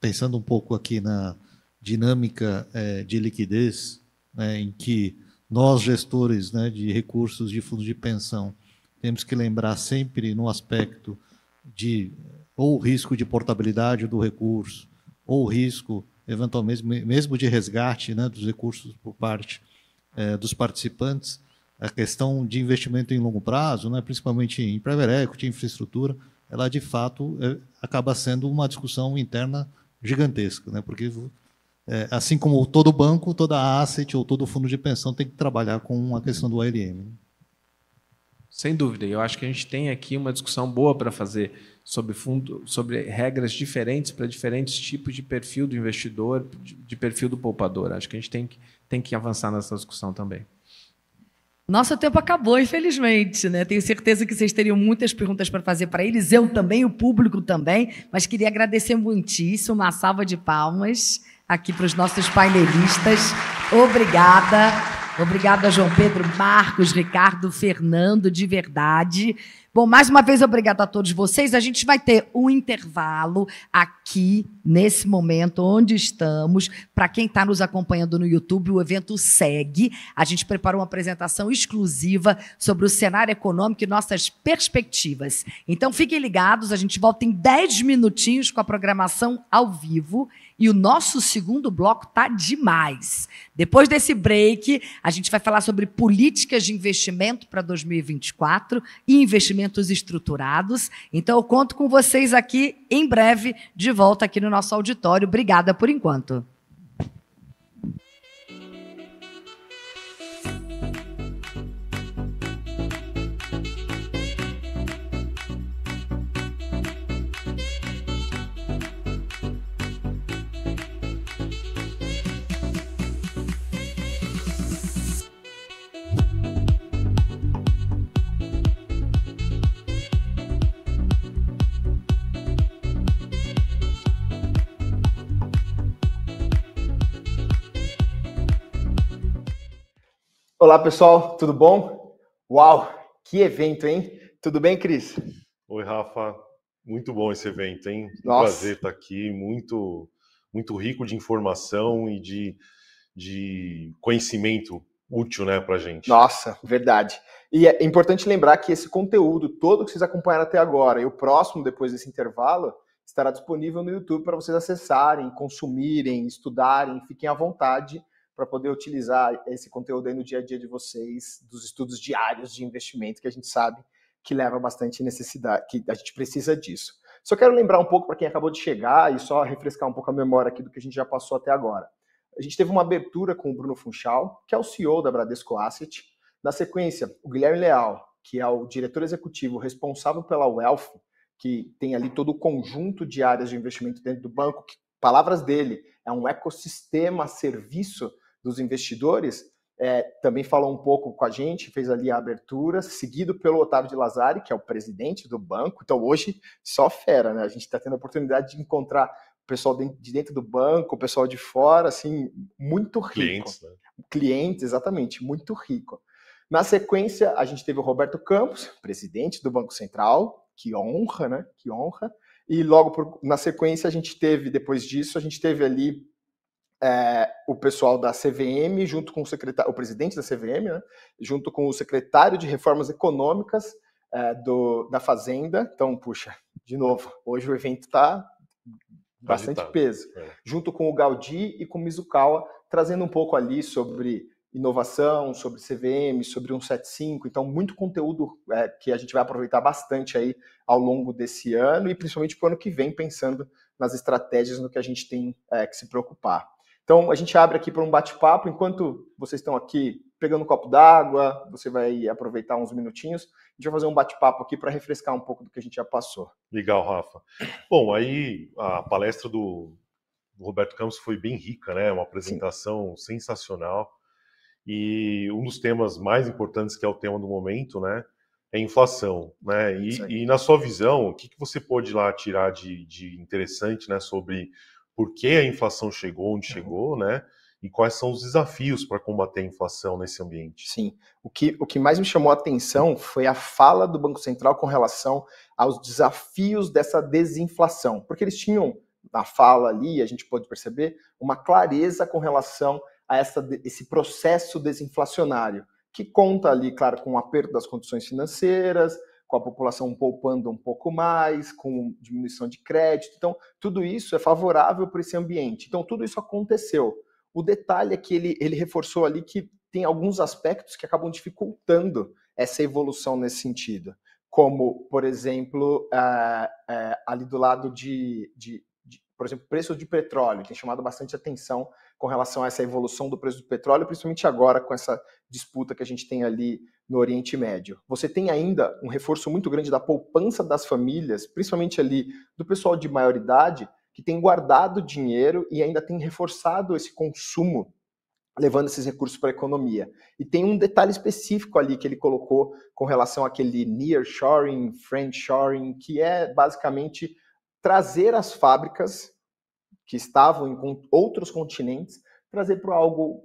I: pensando um pouco aqui na dinâmica é, de liquidez, né, em que nós, gestores né, de recursos de fundos de pensão, temos que lembrar sempre no aspecto de ou risco de portabilidade do recurso, ou risco, eventualmente, mesmo de resgate né, dos recursos por parte é, dos participantes, a questão de investimento em longo prazo, né, principalmente em private equity, infraestrutura, ela de fato é, acaba sendo uma discussão interna gigantesco, né? porque é, assim como todo banco, toda asset ou todo fundo de pensão tem que trabalhar com a questão do ALM. Né? Sem dúvida,
J: eu acho que a gente tem aqui uma discussão boa para fazer sobre fundo, sobre regras diferentes para diferentes tipos de perfil do investidor, de perfil do poupador. Acho que a gente tem que, tem que avançar nessa discussão também.
A: Nosso tempo acabou, infelizmente, né? Tenho certeza que vocês teriam muitas perguntas para fazer para eles, eu também, o público também, mas queria agradecer muitíssimo, uma salva de palmas aqui para os nossos painelistas. Obrigada. Obrigada, João Pedro, Marcos, Ricardo, Fernando, de verdade. Bom, mais uma vez, obrigada a todos vocês. A gente vai ter um intervalo aqui, nesse momento, onde estamos. Para quem está nos acompanhando no YouTube, o evento segue. A gente preparou uma apresentação exclusiva sobre o cenário econômico e nossas perspectivas. Então, fiquem ligados, a gente volta em 10 minutinhos com a programação ao vivo. E o nosso segundo bloco tá demais. Depois desse break, a gente vai falar sobre políticas de investimento para 2024 e investimentos estruturados. Então eu conto com vocês aqui em breve de volta aqui no nosso auditório. Obrigada por enquanto.
K: Olá, pessoal, tudo bom? Uau, que evento, hein? Tudo bem, Cris?
L: Oi, Rafa. Muito bom esse evento, hein? Um prazer estar aqui, muito muito rico de informação e de, de conhecimento útil, né, a gente.
K: Nossa, verdade. E é importante lembrar que esse conteúdo todo que vocês acompanharam até agora e o próximo depois desse intervalo estará disponível no YouTube para vocês acessarem, consumirem, estudarem, fiquem à vontade para poder utilizar esse conteúdo aí no dia a dia de vocês, dos estudos diários de investimento que a gente sabe que leva bastante necessidade, que a gente precisa disso. Só quero lembrar um pouco para quem acabou de chegar e só refrescar um pouco a memória aqui do que a gente já passou até agora. A gente teve uma abertura com o Bruno Funchal, que é o CEO da Bradesco Asset. Na sequência, o Guilherme Leal, que é o diretor executivo responsável pela Wealth, que tem ali todo o conjunto de áreas de investimento dentro do banco, que, palavras dele, é um ecossistema serviço dos investidores, é, também falou um pouco com a gente, fez ali a abertura, seguido pelo Otávio de Lazari, que é o presidente do banco. Então, hoje, só fera, né? A gente está tendo a oportunidade de encontrar o pessoal de dentro do banco, o pessoal de fora, assim, muito
L: rico. Clientes, né?
K: Clientes, exatamente, muito rico. Na sequência, a gente teve o Roberto Campos, presidente do Banco Central, que honra, né? Que honra. E logo por, na sequência, a gente teve, depois disso, a gente teve ali é, o pessoal da CVM, junto com o secretário, o presidente da CVM, né, junto com o secretário de Reformas Econômicas é, do, da Fazenda. Então, puxa, de novo, hoje o evento está
E: bastante Agitado. peso. É.
K: Junto com o Gaudi e com o Mizukawa, trazendo um pouco ali sobre inovação, sobre CVM, sobre 175, então muito conteúdo é, que a gente vai aproveitar bastante aí ao longo desse ano e principalmente para o ano que vem, pensando nas estratégias no que a gente tem é, que se preocupar. Então, a gente abre aqui para um bate-papo. Enquanto vocês estão aqui pegando um copo d'água, você vai aproveitar uns minutinhos. A gente vai fazer um bate-papo aqui para refrescar um pouco do que a gente já passou.
L: Legal, Rafa. Bom, aí a palestra do Roberto Campos foi bem rica, né? Uma apresentação Sim. sensacional. E um dos temas mais importantes, que é o tema do momento, né? É inflação, né? E, e na sua visão, o que, que você pôde lá tirar de, de interessante, né? Sobre por que a inflação chegou onde chegou, né? E quais são os desafios para combater a inflação nesse ambiente? Sim, o que, o que mais me chamou a atenção foi a fala do
K: Banco Central com relação aos desafios dessa desinflação, porque eles tinham na fala ali, a gente pode perceber uma clareza com relação a essa, esse processo desinflacionário, que conta ali, claro, com o aperto das condições financeiras, com a população poupando um pouco mais, com diminuição de crédito. Então, tudo isso é favorável para esse ambiente. Então, tudo isso aconteceu. O detalhe é que ele, ele reforçou ali que tem alguns aspectos que acabam dificultando essa evolução nesse sentido. Como, por exemplo, é, é, ali do lado de, de, de, por exemplo, preço de petróleo, tem chamado bastante atenção com relação a essa evolução do preço do petróleo, principalmente agora com essa disputa que a gente tem ali no Oriente Médio. Você tem ainda um reforço muito grande da poupança das famílias, principalmente ali do pessoal de maior idade, que tem guardado dinheiro e ainda tem reforçado esse consumo, levando esses recursos para a economia. E tem um detalhe específico ali que ele colocou com relação àquele nearshoring, friendshoring, que é basicamente trazer as fábricas que estavam em outros continentes, trazer para algo,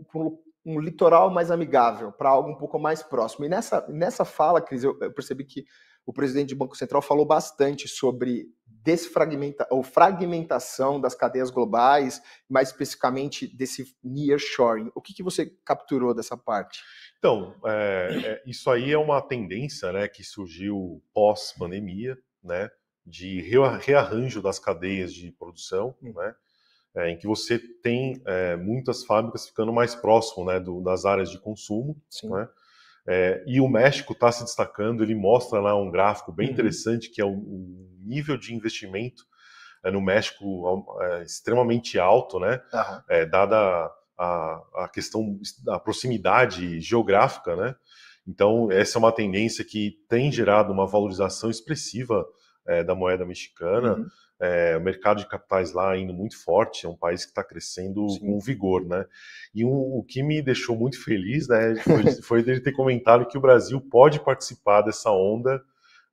K: um litoral mais amigável, para algo um pouco mais próximo. E nessa, nessa fala, Cris, eu, eu percebi que o presidente do Banco Central falou bastante sobre desfragmenta ou fragmentação das cadeias globais, mais especificamente desse nearshoring. O que, que você
L: capturou dessa parte? Então, é, é, isso aí é uma tendência né, que surgiu pós-pandemia, né, de rearranjo das cadeias de produção, hum. né, é, em que você tem é, muitas fábricas ficando mais próximo né, do, das áreas de consumo. Né? É, e o México está se destacando, ele mostra lá um gráfico bem uhum. interessante que é o, o nível de investimento é, no México é, extremamente alto, né? Uhum. dada a, a questão da proximidade geográfica, né? Então, essa é uma tendência que tem gerado uma valorização expressiva é, da moeda mexicana. Uhum é, o mercado de capitais lá indo muito forte, é um país que está crescendo Sim. com vigor, né? E um, o que me deixou muito feliz, né, foi, foi ele ter comentado que o Brasil pode participar dessa onda,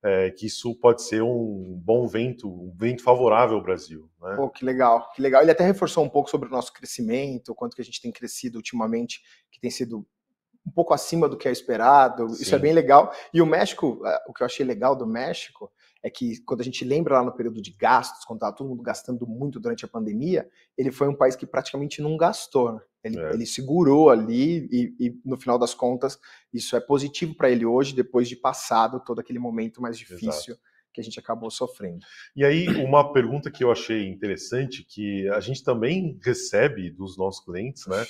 L: é, que isso pode ser um bom vento, um vento favorável ao Brasil. Né? Pô, que
K: legal, que legal. Ele até reforçou um pouco sobre o nosso crescimento, quanto que a gente tem crescido ultimamente, que tem sido um pouco acima do que é esperado. Sim. Isso é bem legal. E o México, o que eu achei legal do México é que quando a gente lembra lá no período de gastos, quando estava todo mundo gastando muito durante a pandemia, ele foi um país que praticamente não gastou. Né? Ele, é. ele, segurou ali e, e, no final das contas, isso é positivo para ele hoje, depois de passado todo aquele momento mais difícil. Exato que a gente acabou sofrendo.
L: E aí, uma pergunta que eu achei interessante, que a gente também recebe dos nossos clientes, né,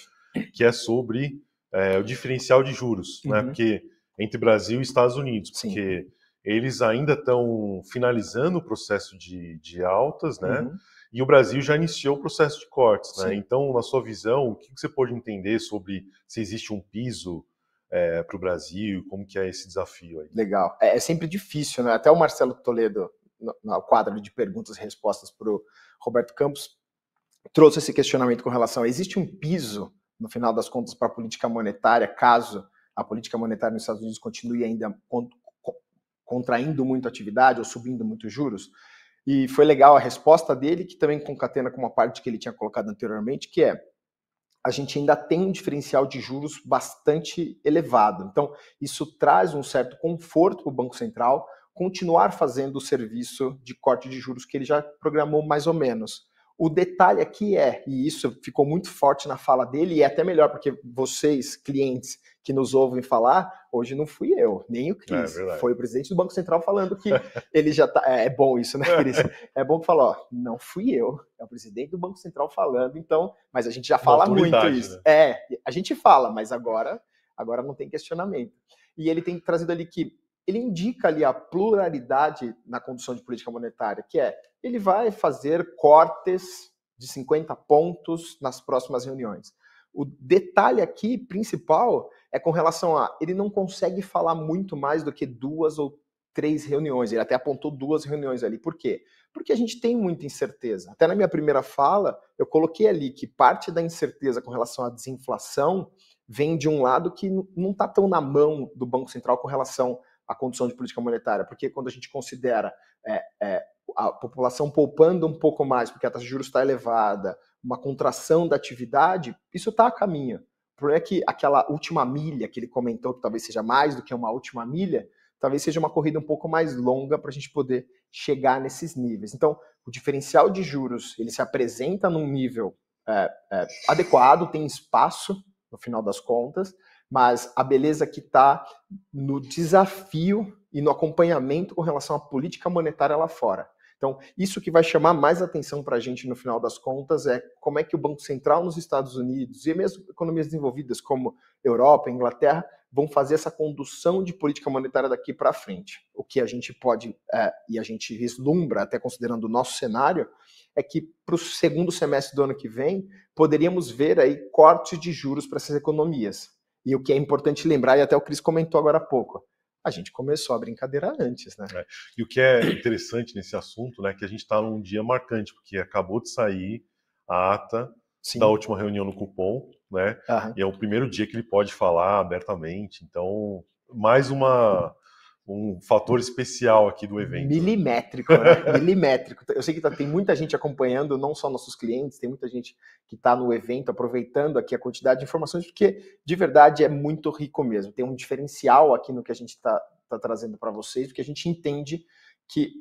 L: que é sobre é, o diferencial de juros, né? uhum. né, porque entre Brasil e Estados Unidos, Sim. porque eles ainda estão finalizando o processo de, de altas, né? Uhum. E o Brasil já iniciou o processo de cortes, né? Sim. Então, na sua visão, o que você pode entender sobre se existe um piso é, para o Brasil, como que é esse desafio aí?
K: Legal. É, é sempre difícil, né? Até o Marcelo Toledo, no, no quadro de perguntas e respostas para o Roberto Campos, trouxe esse questionamento com relação a existe um piso, no final das contas, para a política monetária, caso a política monetária nos Estados Unidos continue ainda contraindo muito atividade ou subindo os juros? E foi legal a resposta dele, que também concatena com uma parte que ele tinha colocado anteriormente, que é a gente ainda tem um diferencial de juros bastante elevado. Então, isso traz um certo conforto para o Banco Central continuar fazendo o serviço de corte de juros que ele já programou mais ou menos. O detalhe aqui é, e isso ficou muito forte na fala dele, e é até melhor, porque vocês, clientes que nos ouvem falar, hoje não fui eu, nem o Cris. É foi o presidente do Banco Central falando que ele já tá. É, é bom isso, né, Cris? É bom falar, ó, não fui eu, é o presidente do Banco Central falando, então. Mas a gente já fala muito isso. Né? É, a gente fala, mas agora, agora não tem questionamento. E ele tem trazido ali que ele indica ali a pluralidade na condução de política monetária, que é ele vai fazer cortes de 50 pontos nas próximas reuniões. O detalhe aqui principal é com relação a ele não consegue falar muito mais do que duas ou três reuniões. Ele até apontou duas reuniões ali. Por quê? Porque a gente tem muita incerteza. Até na minha primeira fala, eu coloquei ali que parte da incerteza com relação à desinflação vem de um lado que não está tão na mão do Banco Central com relação a condução de política monetária, porque quando a gente considera é, é, a população poupando um pouco mais, porque a taxa de juros está elevada, uma contração da atividade, isso está a caminho. O problema é que aquela última milha que ele comentou, que talvez seja mais do que uma última milha, talvez seja uma corrida um pouco mais longa para a gente poder chegar nesses níveis. Então, o diferencial de juros ele se apresenta num nível é, é adequado, tem espaço no final das contas, mas a beleza que está no desafio e no acompanhamento com relação à política monetária lá fora. Então, isso que vai chamar mais atenção para a gente no final das contas é como é que o Banco Central nos Estados Unidos e mesmo economias desenvolvidas como Europa, Inglaterra, vão fazer essa condução de política monetária daqui para frente. O que a gente pode é, e a gente vislumbra, até considerando o nosso cenário, é que para o segundo semestre do ano que vem poderíamos ver aí cortes de juros para essas economias. E o que é importante lembrar, e até o Cris comentou agora há pouco, a gente começou a brincadeira antes, né?
L: É. E o que é interessante nesse assunto, né, é que a gente está num dia marcante, porque acabou de sair a ata Sim. da última reunião no cupom, né? Aham. E é o primeiro dia que ele pode falar abertamente. Então, mais uma um fator especial aqui do evento. Né?
K: Milimétrico, né? Milimétrico. Eu sei que tá, tem muita gente acompanhando, não só nossos clientes, tem muita gente que está no evento aproveitando aqui a quantidade de informações, porque de verdade é muito rico mesmo. Tem um diferencial aqui no que a gente está tá trazendo para vocês, porque a gente entende que,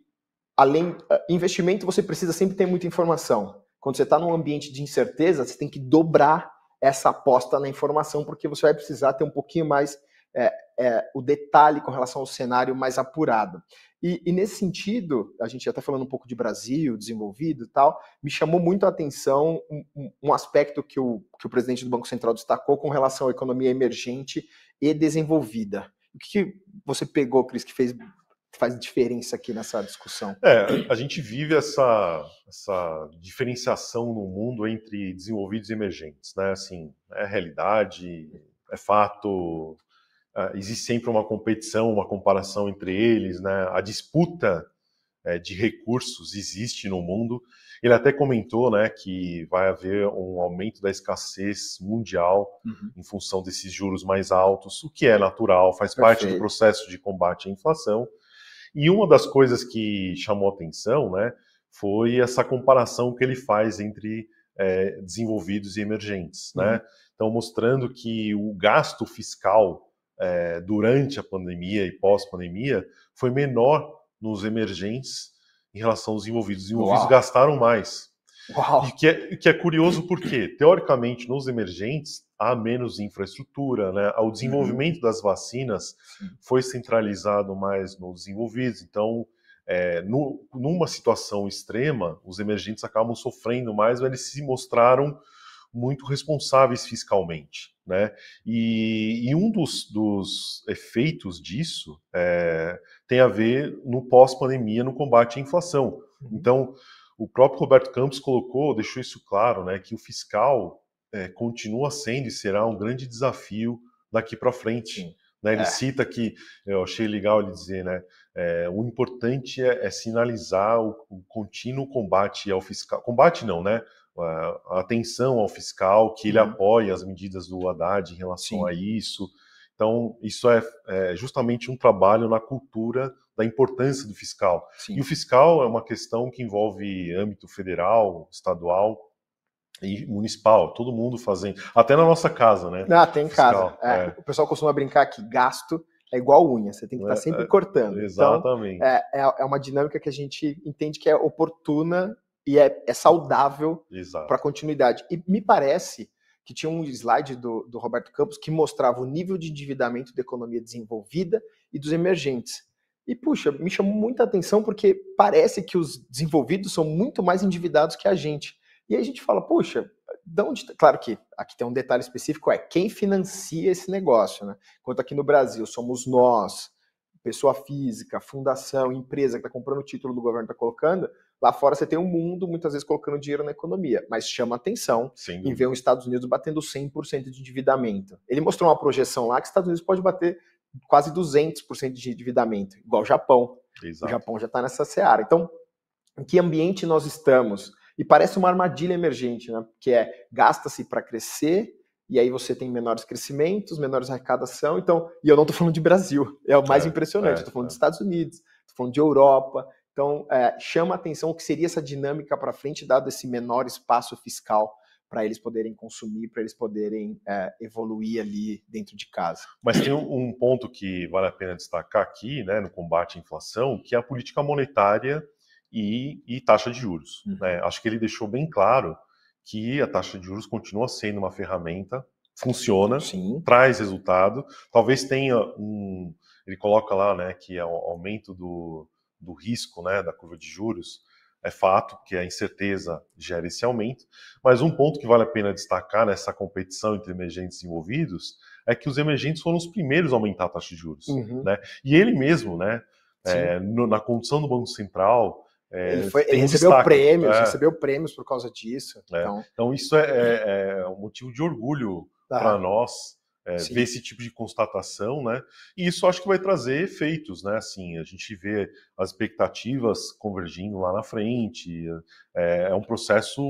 K: além ah, investimento, você precisa sempre ter muita informação. Quando você está num ambiente de incerteza, você tem que dobrar essa aposta na informação, porque você vai precisar ter um pouquinho mais é, é, o detalhe com relação ao cenário mais apurado. E, e, nesse sentido, a gente já está falando um pouco de Brasil, desenvolvido e tal, me chamou muito a atenção um, um aspecto que o, que o presidente do Banco Central destacou com relação à economia emergente e desenvolvida. O que você pegou, Cris, que fez faz diferença aqui nessa discussão?
L: É, a gente vive essa, essa diferenciação no mundo entre desenvolvidos e emergentes, né? Assim, é realidade, é fato, uh, existe sempre uma competição, uma comparação entre eles, né? A disputa uh, de recursos existe no mundo. Ele até comentou, né, que vai haver um aumento da escassez mundial uhum. em função desses juros mais altos, o que é natural, faz Perfeito. parte do processo de combate à inflação. E uma das coisas que chamou atenção, né, foi essa comparação que ele faz entre é, desenvolvidos e emergentes, né? Uhum. Então mostrando que o gasto fiscal é, durante a pandemia e pós-pandemia foi menor nos emergentes em relação aos envolvidos. Os envolvidos Uau. gastaram mais. Uau. E que é, que é curioso porque, teoricamente, nos emergentes há menos infraestrutura, né? O uhum. desenvolvimento uhum. das vacinas foi centralizado mais nos desenvolvidos. Então, é, no, numa situação extrema, os emergentes acabam sofrendo mais, mas eles se mostraram muito responsáveis fiscalmente. Né? E, e um dos, dos, efeitos disso é, tem a ver no pós-pandemia, no combate à inflação. Uhum. Então, o próprio Roberto Campos colocou, deixou isso claro, né, que o fiscal é, continua sendo e será um grande desafio daqui para frente. Né, ele é. cita que, eu achei legal ele dizer, né, é, o importante é, é sinalizar o, o, contínuo combate ao fiscal, combate não, né, atenção ao fiscal, que ele uhum. apoia as medidas do Haddad em relação Sim. a isso. Então, isso é, é, justamente um trabalho na cultura da importância do fiscal. Sim. E o fiscal é uma questão que envolve âmbito federal, estadual e municipal, todo mundo fazendo, até na nossa casa, né? Ah, tem fiscal, casa. É,
K: é. O pessoal costuma brincar que gasto é igual unha, você tem que estar tá é, sempre é,
L: cortando. Então, exatamente.
K: Então, é, é uma dinâmica que a gente entende que é oportuna e é, é saudável para a continuidade. E me parece que tinha um slide do, do Roberto Campos que mostrava o nível de endividamento da economia desenvolvida e dos emergentes. E, puxa, me chamou muita atenção porque parece que os desenvolvidos são muito mais endividados que a gente. E aí a gente fala, puxa, de onde... Tá? Claro que aqui tem um detalhe específico, é quem financia esse negócio, né? Enquanto aqui no Brasil somos nós, pessoa física, fundação, empresa que está comprando o título do governo está colocando, Lá fora você tem um mundo, muitas vezes colocando dinheiro na economia, mas chama atenção Sim. em ver os Estados Unidos batendo 100% de endividamento. Ele mostrou uma projeção lá que os Estados Unidos pode bater quase 200% de endividamento, igual o Japão. Exato. O Japão já está nessa seara. Então, em que ambiente nós estamos? E parece uma armadilha emergente, né? que é gasta-se para crescer, e aí você tem menores crescimentos, menores arrecadação. Então, e eu não estou falando de Brasil, é o mais é, impressionante. Estou é, falando é. dos Estados Unidos, estou falando de Europa, então, é, chama atenção o que seria essa dinâmica para frente, dado esse menor espaço fiscal para eles poderem consumir, para eles poderem é, evoluir ali dentro
L: de casa. Mas tem um, um ponto que vale a pena destacar aqui, né, no combate à inflação, que é a política monetária e, e taxa de juros. Uhum. Né? Acho que ele deixou bem claro que a taxa de juros continua sendo uma ferramenta, funciona, Sim. traz resultado. Talvez tenha um, ele coloca lá, né, que é o aumento do do risco né, da curva de juros, é fato que a incerteza gera esse aumento, mas um ponto que vale a pena destacar nessa competição entre emergentes e envolvidos é que os emergentes foram os primeiros a aumentar a taxa de juros. Uhum. Né? E ele mesmo, né, é, no, na condição do Banco Central, é, ele, foi, ele recebeu destaque, prêmios, é. recebeu
K: prêmios por causa disso.
L: É. Então... então, isso é, é, é, um motivo de orgulho tá. para nós é, ver esse tipo de constatação, né? E isso acho que vai trazer efeitos, né? Assim, a gente vê as expectativas convergindo lá na frente. É, é um processo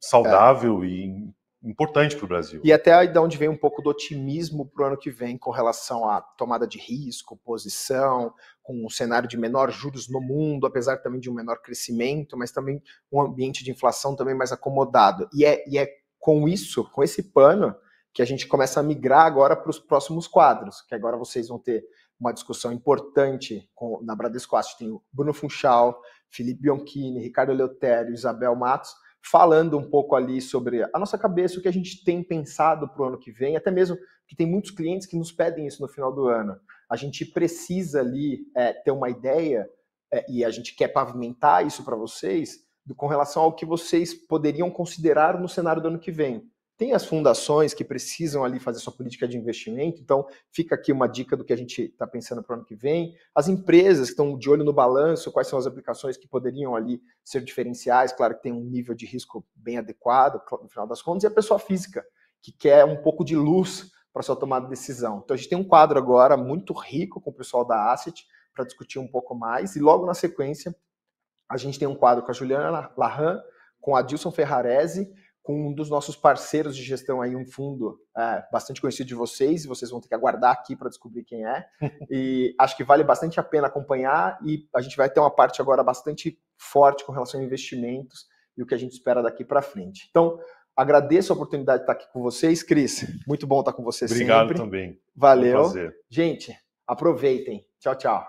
L: saudável é. e importante para o Brasil. E né. até
K: aí de onde vem um pouco do otimismo para o ano que vem com relação à tomada de risco, posição, com um cenário de menor juros no mundo, apesar também de um menor crescimento, mas também um ambiente de inflação também mais acomodado. E é, e é com isso, com esse pano que a gente começa a migrar agora para os próximos quadros, que agora vocês vão ter uma discussão importante com, na Bradesco. Aço. Tem o Bruno Funchal, Felipe Bianchini, Ricardo Leotério, Isabel Matos, falando um pouco ali sobre a nossa cabeça, o que a gente tem pensado para o ano que vem, até mesmo que tem muitos clientes que nos pedem isso no final do ano. A gente precisa ali é, ter uma ideia é, e a gente quer pavimentar isso para vocês do, com relação ao que vocês poderiam considerar no cenário do ano que vem. Tem as fundações que precisam ali fazer sua política de investimento, então fica aqui uma dica do que a gente está pensando para o ano que vem. As empresas que estão de olho no balanço, quais são as aplicações que poderiam ali ser diferenciais, claro que tem um nível de risco bem adequado, no final das contas, e a pessoa física, que quer um pouco de luz para sua tomada de decisão. Então a gente tem um quadro agora muito rico com o pessoal da Asset para discutir um pouco mais, e logo na sequência a gente tem um quadro com a Juliana Larran, com a Dilson Ferrarese com um dos nossos parceiros de gestão aí, um fundo é, bastante conhecido de vocês, e vocês vão ter que aguardar aqui para descobrir quem é. e acho que vale bastante a pena acompanhar e a gente vai ter uma parte agora bastante forte com relação a investimentos e o que a gente espera daqui para frente. Então, agradeço a oportunidade de estar aqui com vocês. Cris, muito bom estar com vocês Obrigado
L: também. Valeu.
K: Gente, aproveitem. Tchau, tchau.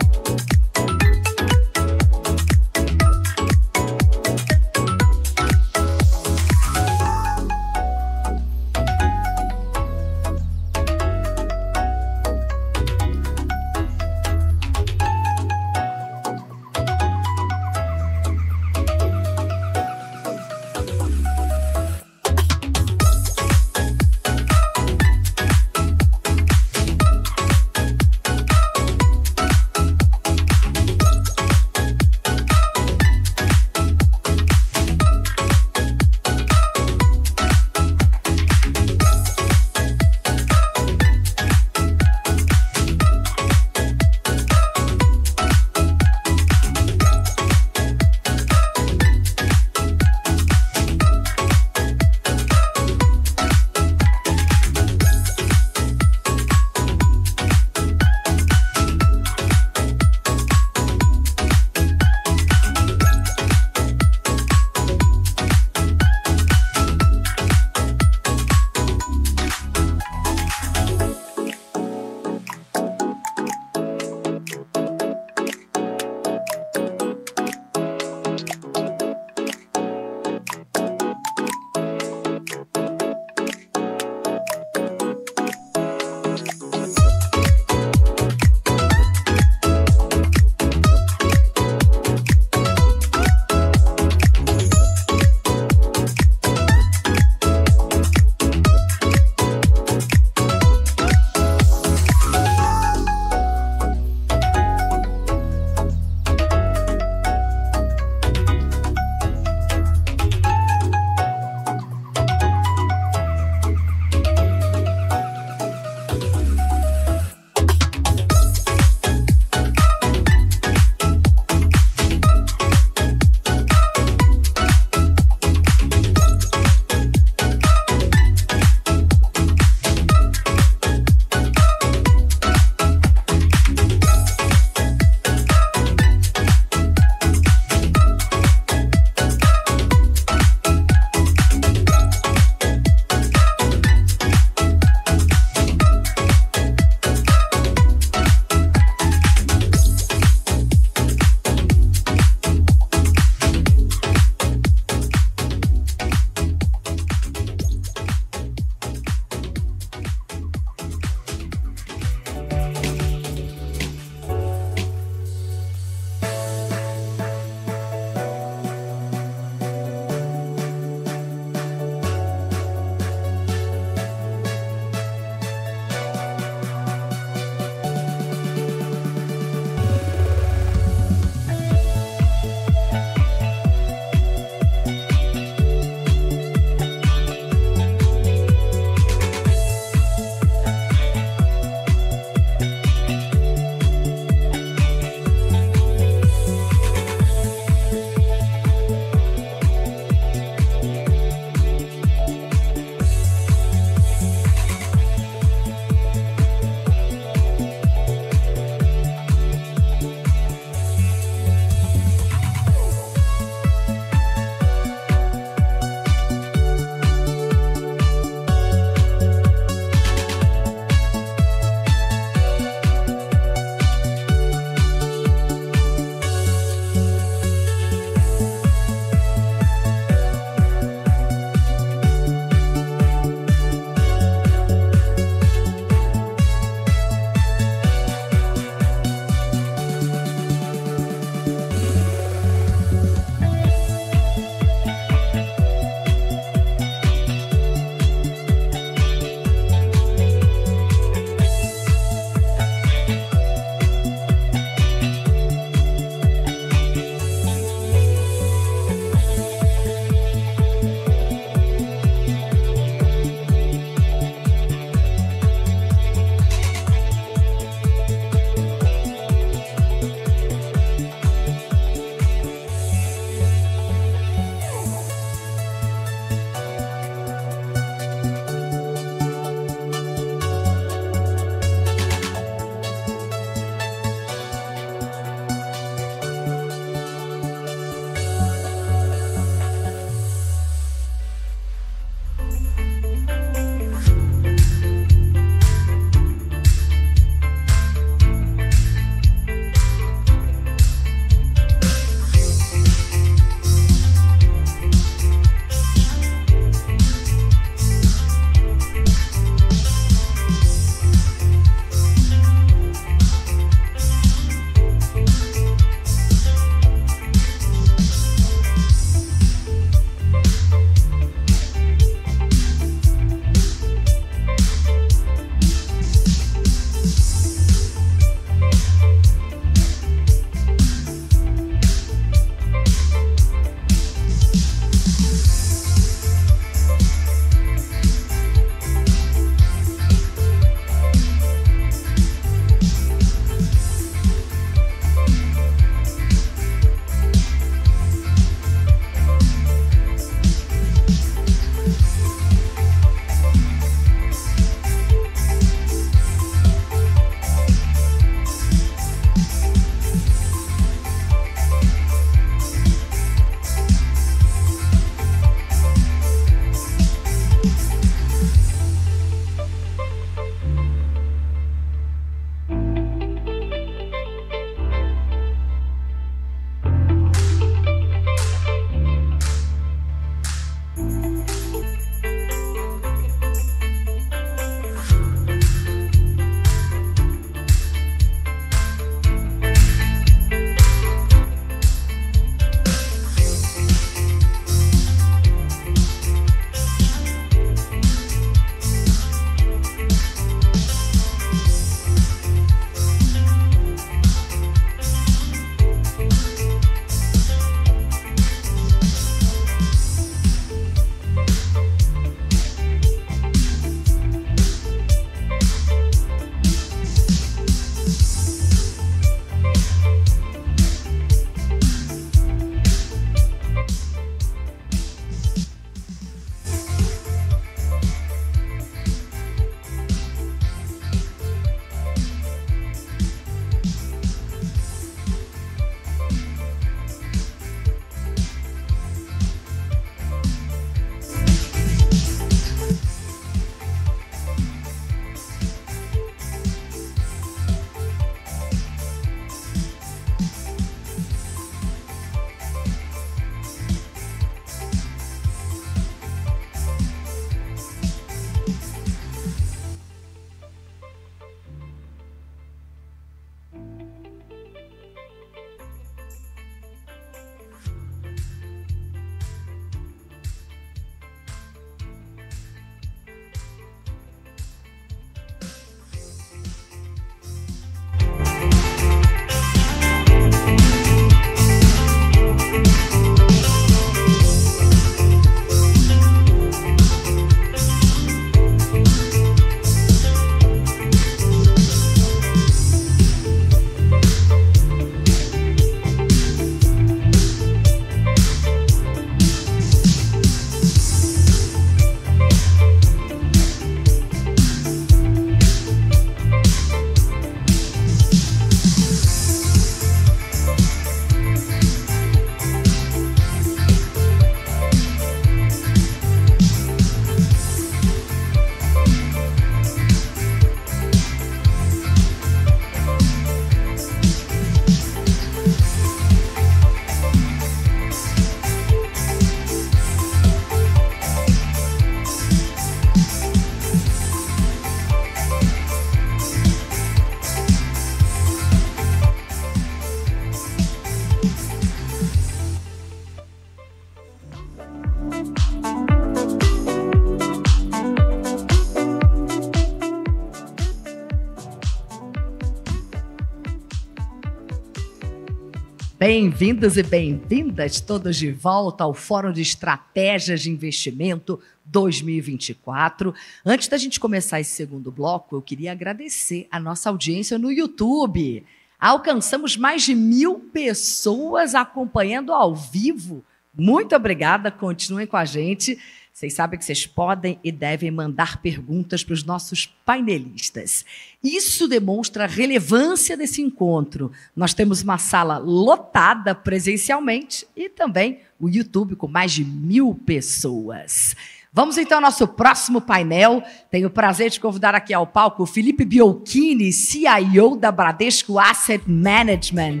A: Bem-vindos e bem-vindas todos de volta ao Fórum de Estratégias de Investimento 2024. Antes da gente começar esse segundo bloco, eu queria agradecer a nossa audiência no YouTube. Alcançamos mais de mil pessoas acompanhando ao vivo. Muito obrigada, continuem com a gente. Vocês sabem que vocês podem e devem mandar perguntas para os nossos painelistas. Isso demonstra a relevância desse encontro. Nós temos uma sala lotada presencialmente e também o YouTube com mais de mil pessoas. Vamos então ao nosso próximo painel. Tenho o prazer de convidar aqui ao palco o Felipe Biolchini, CIO da Bradesco Asset Management.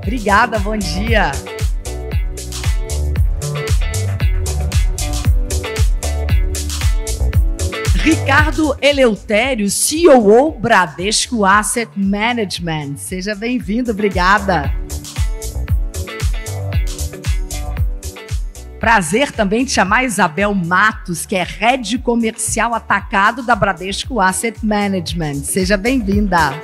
A: Obrigada, bom dia. Ricardo Eleutério, CEO Bradesco Asset Management. Seja bem-vindo, obrigada. Prazer também te chamar Isabel Matos, que é head comercial atacado da Bradesco Asset Management. Seja bem-vinda.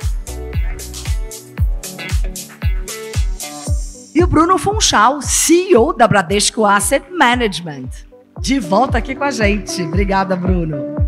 A: E o Bruno Funchal, CEO da Bradesco Asset Management. De volta aqui com a gente. Obrigada, Bruno.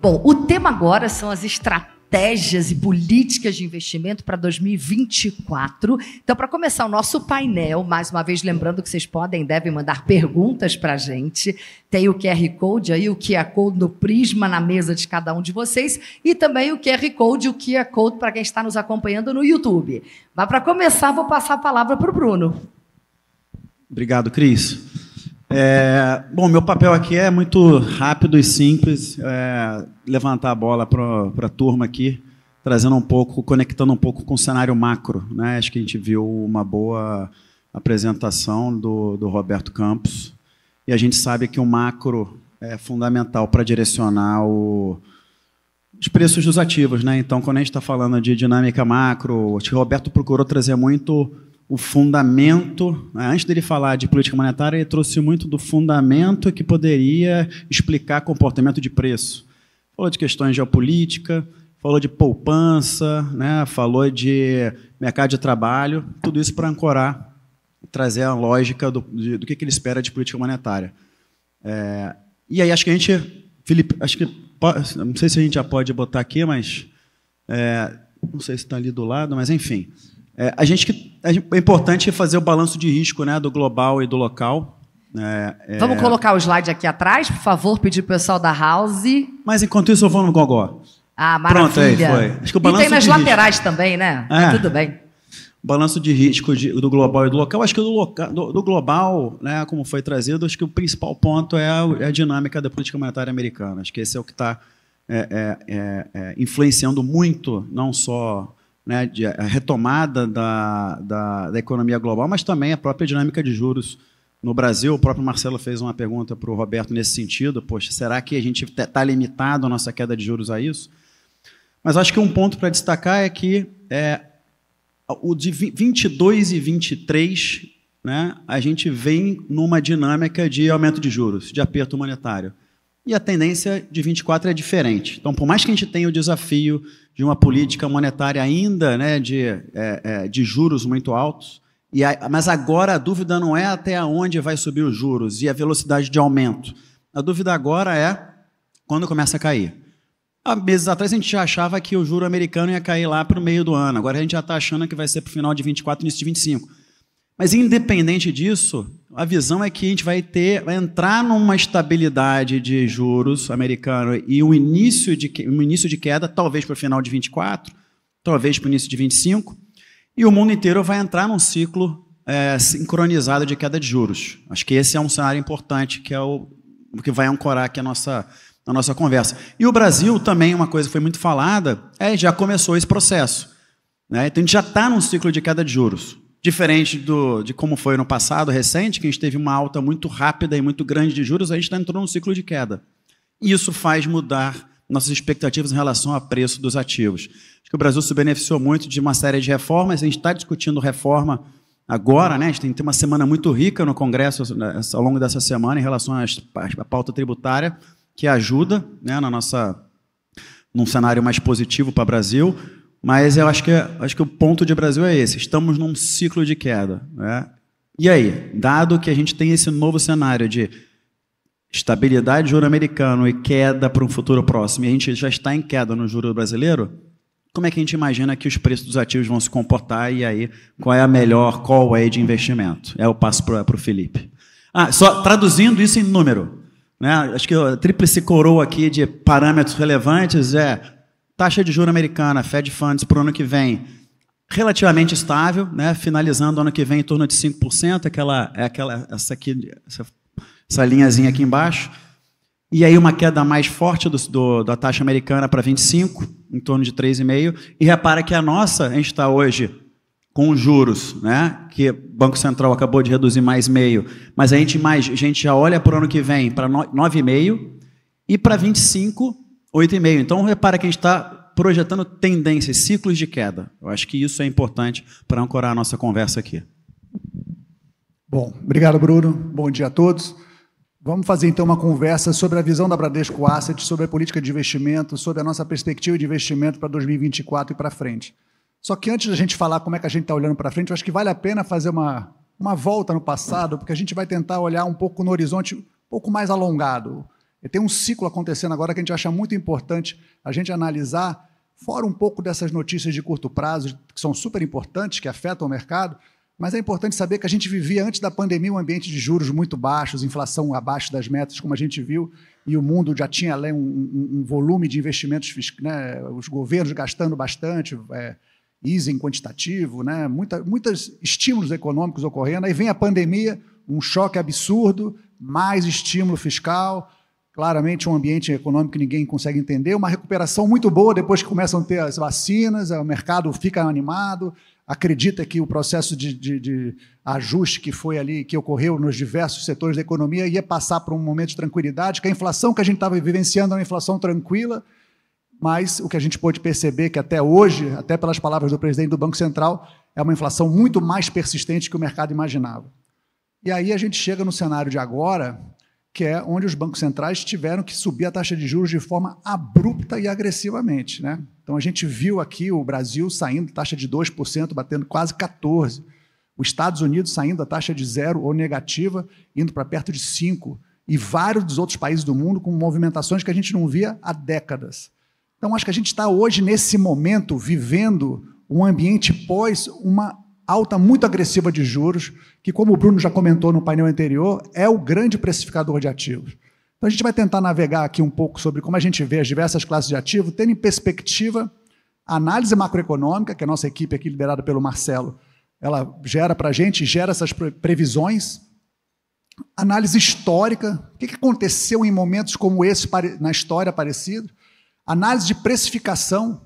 A: Bom, o tema agora são as estratégias e políticas de investimento para 2024. Então, para começar o nosso painel, mais uma vez lembrando que vocês podem devem mandar perguntas para a gente. Tem o QR Code aí, o QR Code no Prisma na mesa de cada um de vocês e também o QR Code o QR Code para quem está nos acompanhando no YouTube. Mas para começar, vou passar a palavra para o Bruno.
B: Obrigado, Cris. É, bom, meu papel aqui é muito rápido e simples, é, levantar a bola para a turma aqui, trazendo um pouco, conectando um pouco com o cenário macro. Né? Acho que a gente viu uma boa apresentação do, do Roberto Campos, e a gente sabe que o macro é fundamental para direcionar o, os preços dos ativos. Né? Então, quando a gente está falando de dinâmica macro, acho que o Roberto procurou trazer muito o fundamento. Né? Antes dele falar de política monetária, ele trouxe muito do fundamento que poderia explicar comportamento de preço. Falou de questões geopolítica, falou de poupança, né? falou de mercado de trabalho, tudo isso para ancorar, trazer a lógica do, de, do que, ele espera de política monetária. É, e aí acho que a gente, Felipe, acho que não sei se a gente já pode botar aqui, mas é, não sei se está ali do lado, mas enfim. É, a gente é importante fazer o balanço de risco, né, do global e do local. Né, é, Vamos colocar
A: o slide aqui atrás, por favor, pedir o pessoal da House. Mas enquanto isso eu vou no gogó. Ah, maravilha. Pronto, aí foi. Acho que o balanço e tem nas laterais risco. também, né? Tá é. Tudo bem.
B: Balanço de risco de, do global e do local. Acho que do, local, do, do, global, né, como foi trazido, acho que o principal ponto é a, é a dinâmica da política monetária americana. Acho que esse é o que está é, é, é, influenciando muito, não só né, de, a eh, retomada da, da, da economia global, mas também a própria dinâmica de juros no Brasil. O próprio Marcelo fez uma pergunta para o Roberto nesse sentido: poxa, será que a gente está limitado a nossa queda de juros a isso? Mas acho que um ponto para destacar é que é, o de 22 e 23, né, a gente vem numa dinâmica de aumento de juros, de aperto monetário e a tendência de 24 é diferente. Então, por mais que a gente tenha o desafio de uma política monetária ainda né, de, é, é, de juros muito altos, e a, mas agora a dúvida não é até onde vai subir os juros e a velocidade de aumento. A dúvida agora é quando começa a cair. Há meses atrás a gente já achava que o juro americano ia cair lá para o meio do ano. Agora a gente já está achando que vai ser para o final de 24, início de 25. Mas independente disso, a visão é que a gente vai ter, vai entrar numa estabilidade de juros americano e um início de, um início de queda, talvez para o final de 24, talvez para o início de 25, e o mundo inteiro vai entrar num ciclo é, sincronizado de queda de juros. Acho que esse é um cenário importante que é o que vai ancorar aqui a nossa, a nossa conversa. E o Brasil também, uma coisa que foi muito falada, é já começou esse processo. Né? Então a gente já está num ciclo de queda de juros. Diferente do, de como foi no passado recente, que a gente teve uma alta muito rápida e muito grande de juros, a gente está entrando num ciclo de queda. Isso faz mudar nossas expectativas em relação ao preço dos ativos. Acho que o Brasil se beneficiou muito de uma série de reformas, a gente está discutindo reforma agora, né? A gente tem uma semana muito rica no Congresso né, ao longo dessa semana em relação à pauta tributária, que ajuda né, na nossa, num cenário mais positivo para o Brasil. Mas eu acho que, acho que o ponto de Brasil é esse. Estamos num ciclo de queda. Né? E aí, dado que a gente tem esse novo cenário de estabilidade de juro americano e queda para um futuro próximo, e a gente já está em queda no juro brasileiro, como é que a gente imagina que os preços dos ativos vão se comportar e aí qual é a melhor call aí é de investimento? É o passo para o Felipe. Ah, só traduzindo isso em número. Né? Acho que a tríplice coroa aqui de parâmetros relevantes é Taxa de juro americana, Fed Funds, para o ano que vem, relativamente estável, né? finalizando o ano que vem em torno de 5%, aquela, é aquela, essa, aqui, essa, essa linhazinha aqui embaixo. E aí uma queda mais forte do, do da taxa americana para 25, em torno de 3,5. E repara que a nossa, a gente está hoje com juros, né? que o Banco Central acabou de reduzir mais meio, mas a gente, mais, a gente já olha para o ano que vem para 9,5 e para 25 8,5. Então, repara que a gente está projetando tendências, ciclos de queda. Eu acho que isso é importante para ancorar a nossa conversa aqui.
M: Bom, obrigado, Bruno. Bom dia a todos. Vamos fazer então uma conversa sobre a visão da Bradesco Asset, sobre a política de investimento, sobre a nossa perspectiva de investimento para 2024 e para frente. Só que antes da gente falar como é que a gente está olhando para frente, eu acho que vale a pena fazer uma, uma volta no passado, porque a gente vai tentar olhar um pouco no horizonte um pouco mais alongado tem um ciclo acontecendo agora que a gente acha muito importante a gente analisar, fora um pouco dessas notícias de curto prazo, que são super importantes, que afetam o mercado, mas é importante saber que a gente vivia antes da pandemia um ambiente de juros muito baixos, inflação abaixo das metas, como a gente viu, e o mundo já tinha ali um, um, um volume de investimentos, né, os governos gastando bastante, é, easing quantitativo, né, muita, muitos estímulos econômicos ocorrendo. Aí vem a pandemia, um choque absurdo, mais estímulo fiscal, claramente é um ambiente econômico que ninguém consegue entender, uma recuperação muito boa depois que começam a ter as vacinas, o mercado fica animado, acredita que o processo de, de, de ajuste que foi ali, que ocorreu nos diversos setores da economia, ia passar por um momento de tranquilidade, que a inflação que a gente estava vivenciando era é uma inflação tranquila, mas o que a gente pôde perceber é que até hoje, até pelas palavras do presidente do Banco Central, é uma inflação muito mais persistente que o mercado imaginava. E aí a gente chega no cenário de agora, que é onde os bancos centrais tiveram que subir a taxa de juros de forma abrupta e agressivamente. Né? Então a gente viu aqui o Brasil saindo taxa de 2%, batendo quase 14%. Os Estados Unidos saindo da taxa de zero ou negativa, indo para perto de 5%. E vários dos outros países do mundo com movimentações que a gente não via há décadas. Então acho que a gente está hoje, nesse momento, vivendo um ambiente pós uma alta muito agressiva de juros, que, como o Bruno já comentou no painel anterior, é o grande precificador de ativos. Então, a gente vai tentar navegar aqui um pouco sobre como a gente vê as diversas classes de ativo, tendo em perspectiva a análise macroeconômica, que a nossa equipe aqui, liderada pelo Marcelo, ela gera para a gente, gera essas previsões. Análise histórica, o que aconteceu em momentos como esse na história parecido. Análise de precificação,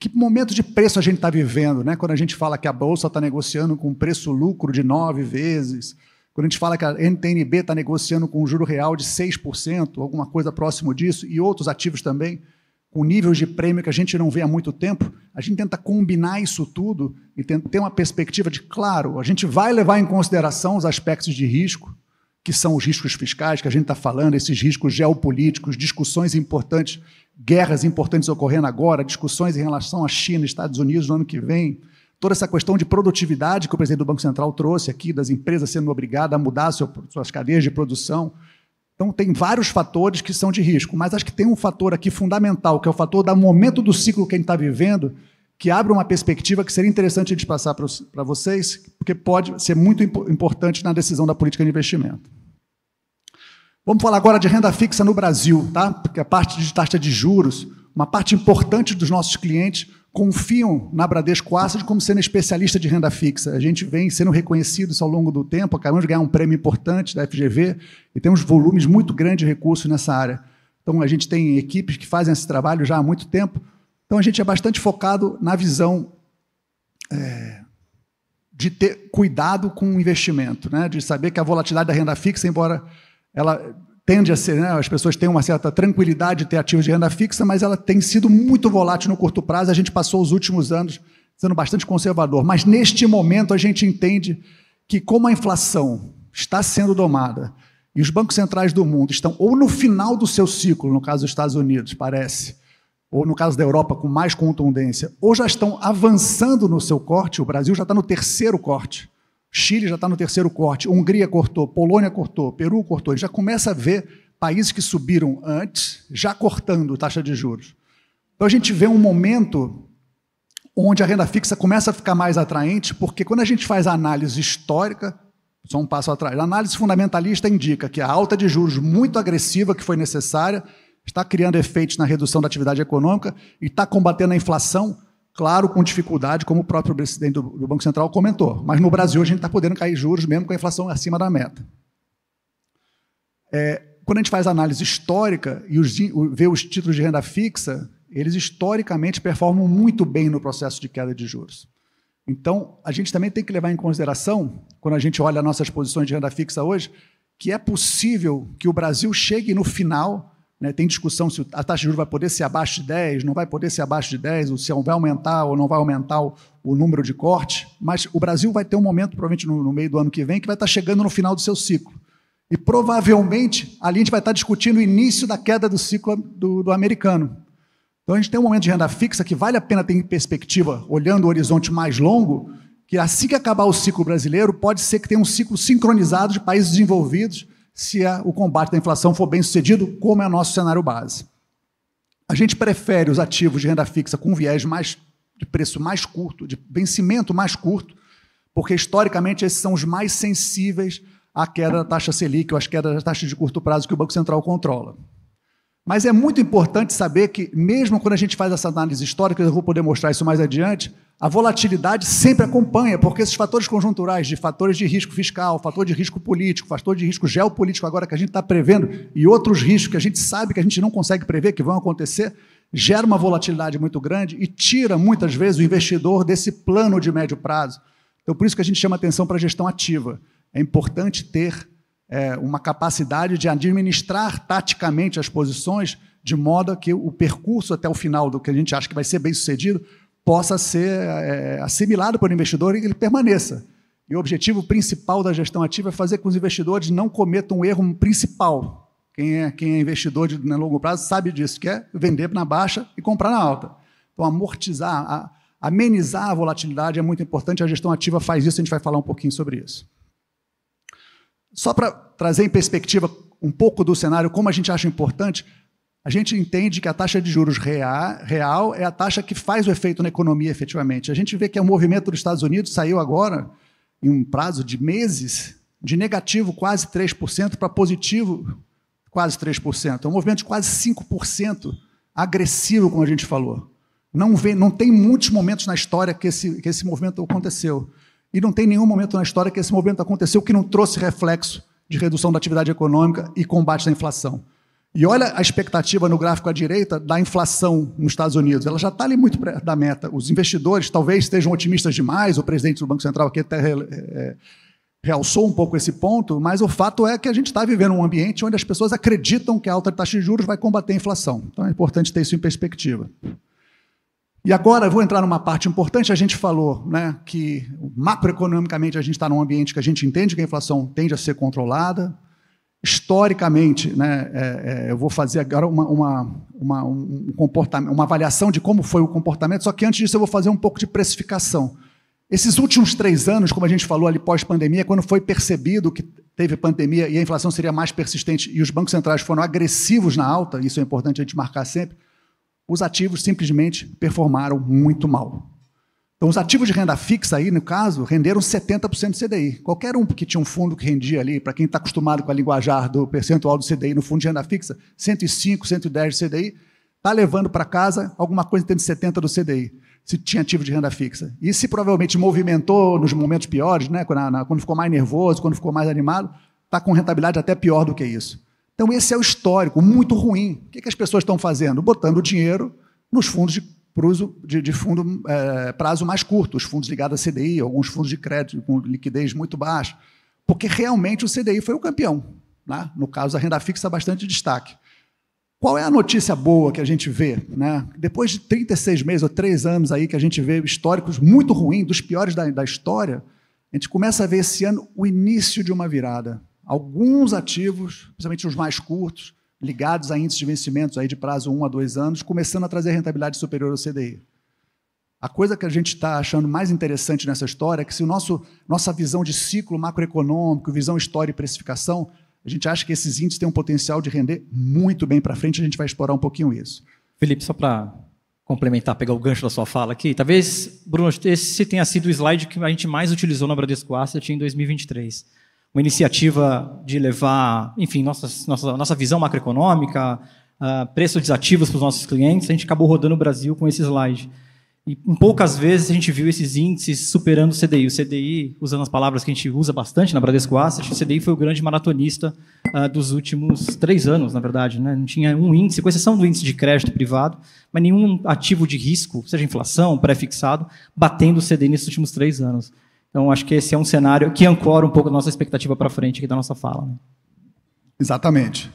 M: que momento de preço a gente está vivendo, né? Quando a gente fala que a Bolsa está negociando com preço-lucro de nove vezes, quando a gente fala que a NTNB está negociando com um juro real de 6%, alguma coisa próximo disso, e outros ativos também, com níveis de prêmio que a gente não vê há muito tempo, a gente tenta combinar isso tudo e ter uma perspectiva de, claro, a gente vai levar em consideração os aspectos de risco, que são os riscos fiscais que a gente está falando, esses riscos geopolíticos, discussões importantes guerras importantes ocorrendo agora, discussões em relação à China, Estados Unidos no ano que vem, toda essa questão de produtividade que o presidente do Banco Central trouxe aqui, das empresas sendo obrigadas a mudar suas cadeias de produção. Então, tem vários fatores que são de risco, mas acho que tem um fator aqui fundamental, que é o fator do momento do ciclo que a gente está vivendo, que abre uma perspectiva que seria interessante a gente passar para vocês, porque pode ser muito importante na decisão da política de investimento. Vamos falar agora de renda fixa no Brasil, tá? Porque a parte de taxa de juros, uma parte importante dos nossos clientes confiam na Bradesco Asset como sendo especialista de renda fixa. A gente vem sendo reconhecido isso ao longo do tempo, acabamos de ganhar um prêmio importante da FGV e temos volumes muito grandes de recursos nessa área. Então a gente tem equipes que fazem esse trabalho já há muito tempo. Então a gente é bastante focado na visão é, de ter cuidado com o investimento, né? de saber que a volatilidade da renda fixa, embora ela tende a ser, né, as pessoas têm uma certa tranquilidade de ter ativos de renda fixa, mas ela tem sido muito volátil no curto prazo. A gente passou os últimos anos sendo bastante conservador. Mas neste momento a gente entende que, como a inflação está sendo domada e os bancos centrais do mundo estão ou no final do seu ciclo, no caso dos Estados Unidos, parece, ou no caso da Europa, com mais contundência, ou já estão avançando no seu corte, o Brasil já está no terceiro corte. Chile já está no terceiro corte, Hungria cortou, Polônia cortou, Peru cortou. Já começa a ver países que subiram antes já cortando taxa de juros. Então a gente vê um momento onde a renda fixa começa a ficar mais atraente, porque quando a gente faz a análise histórica, só um passo atrás, a análise fundamentalista indica que a alta de juros muito agressiva que foi necessária está criando efeitos na redução da atividade econômica e está combatendo a inflação Claro, com dificuldade, como o próprio presidente do, Banco Central comentou, mas no Brasil a gente está podendo cair juros mesmo com a inflação acima da meta. É, quando a gente faz análise histórica e os, vê os títulos de renda fixa, eles historicamente performam muito bem no processo de queda de juros. Então, a gente também tem que levar em consideração, quando a gente olha nossas posições de renda fixa hoje, que é possível que o Brasil chegue no final né? Tem discussão se a taxa de juros vai poder ser abaixo de 10, não vai poder ser abaixo de 10, ou se vai aumentar ou não vai aumentar o, o número de corte, mas o Brasil vai ter um momento, provavelmente no, no, meio do ano que vem, que vai estar chegando no final do seu ciclo. E provavelmente ali a gente vai estar discutindo o início da queda do ciclo do, do americano. Então a gente tem um momento de renda fixa que vale a pena ter em perspectiva, olhando o horizonte mais longo, que assim que acabar o ciclo brasileiro, pode ser que tenha um ciclo sincronizado de países desenvolvidos se a, o combate da inflação for bem sucedido, como é o nosso cenário base. A gente prefere os ativos de renda fixa com viés mais, de preço mais curto, de vencimento mais curto, porque historicamente esses são os mais sensíveis à queda da taxa Selic ou às quedas da taxa de curto prazo que o Banco Central controla. Mas é muito importante saber que, mesmo quando a gente faz essa análise histórica, eu vou poder mostrar isso mais adiante, a volatilidade sempre acompanha, porque esses fatores conjunturais, de fatores de risco fiscal, fator de risco político, fator de risco geopolítico, agora que a gente está prevendo, e outros riscos que a gente sabe que a gente não consegue prever que vão acontecer, gera uma volatilidade muito grande e tira, muitas vezes, o investidor desse plano de médio prazo. Então, por isso que a gente chama atenção para a gestão ativa. É importante ter é, uma capacidade de administrar taticamente as posições de modo que o percurso até o final do que a gente acha que vai ser bem sucedido possa ser é, assimilado pelo investidor e ele permaneça. E o objetivo principal da gestão ativa é fazer com que os investidores não cometam um erro principal. Quem é, quem é investidor de né, longo prazo sabe disso, que é vender na baixa e comprar na alta. Então, amortizar, a, amenizar a volatilidade é muito importante. A gestão ativa faz isso, a gente vai falar um pouquinho sobre isso. Só para trazer em perspectiva um pouco do cenário, como a gente acha importante, a gente entende que a taxa de juros real é a taxa que faz o efeito na economia efetivamente. A gente vê que o é movimento dos Estados Unidos saiu agora, em um prazo de meses, de negativo quase 3% para positivo quase 3%. É um movimento de quase 5% agressivo, como a gente falou. Não, vem, não tem muitos momentos na história que esse, que esse movimento aconteceu. E não tem nenhum momento na história que esse movimento aconteceu que não trouxe reflexo de redução da atividade econômica e combate à inflação. E olha a expectativa no gráfico à direita da inflação nos Estados Unidos. Ela já está ali muito da meta. Os investidores talvez estejam otimistas demais, o presidente do Banco Central aqui até é, é realçou um pouco esse ponto, mas o fato é que a gente está vivendo um ambiente onde as pessoas acreditam que a alta taxa de juros vai combater a inflação. Então é importante ter isso em perspectiva. E agora eu vou entrar numa parte importante. A gente falou né, que macroeconomicamente a gente está num ambiente que a gente entende que a inflação tende a ser controlada. Historicamente, né, é, é, eu vou fazer agora uma, uma, uma, um comportamento, uma avaliação de como foi o comportamento, só que antes disso eu vou fazer um pouco de precificação. Esses últimos três anos, como a gente falou ali pós-pandemia, quando foi percebido que teve pandemia e a inflação seria mais persistente e os bancos centrais foram agressivos na alta, isso é importante a gente marcar sempre, os ativos simplesmente performaram muito mal. Então, os ativos de renda fixa aí, no caso, renderam 70% do CDI. Qualquer um que tinha um fundo que rendia ali, para quem está acostumado com a linguajar do percentual do CDI no fundo de renda fixa, 105, 110 de CDI, está levando para casa alguma coisa entre 70 do CDI, se tinha ativo de renda fixa. E se provavelmente movimentou nos momentos piores, né, quando, quando ficou mais nervoso, quando ficou mais animado, está com rentabilidade até pior do que isso. Então, esse é o histórico, muito ruim. O que, que as pessoas estão fazendo? Botando dinheiro nos fundos de, prazo, de, de fundo, é, prazo mais curto, os fundos ligados à CDI, alguns fundos de crédito com liquidez muito baixa, porque realmente o CDI foi o campeão. Né? No caso, a renda fixa, é bastante destaque. Qual é a notícia boa que a gente vê? Né? Depois de 36 meses ou 3 anos aí que a gente vê históricos muito ruins, dos piores da, da história, a gente começa a ver esse ano o início de uma virada alguns ativos, principalmente os mais curtos, ligados a índices de vencimentos aí de prazo 1 a 2 anos, começando a trazer rentabilidade superior ao CDI. A coisa que a gente está achando mais interessante nessa história é que se o nosso nossa visão de ciclo macroeconômico, visão história e precificação, a gente acha que esses índices têm um potencial de render muito bem para frente, a gente vai explorar um pouquinho isso. Felipe, só para complementar, pegar o gancho da sua
N: fala aqui, talvez, Bruno, esse tenha sido o slide que a gente mais utilizou na Bradesco Asset em 2023 uma iniciativa de levar, enfim, nossas, nossa, nossa visão macroeconômica, uh, preços desativos para os nossos clientes, a gente acabou rodando o Brasil com esse slide. E em poucas vezes a gente viu esses índices superando o CDI. O CDI, usando as palavras que a gente usa bastante na Bradesco Asset, o CDI foi o grande maratonista uh, dos últimos três anos, na verdade. Né? Não tinha um índice, com exceção do índice de crédito privado, mas nenhum ativo de risco, seja inflação, pré-fixado, batendo o CDI nesses últimos três anos. Então, acho que esse é um cenário que ancora
M: um pouco a nossa expectativa para frente aqui da nossa fala. Né? Exatamente.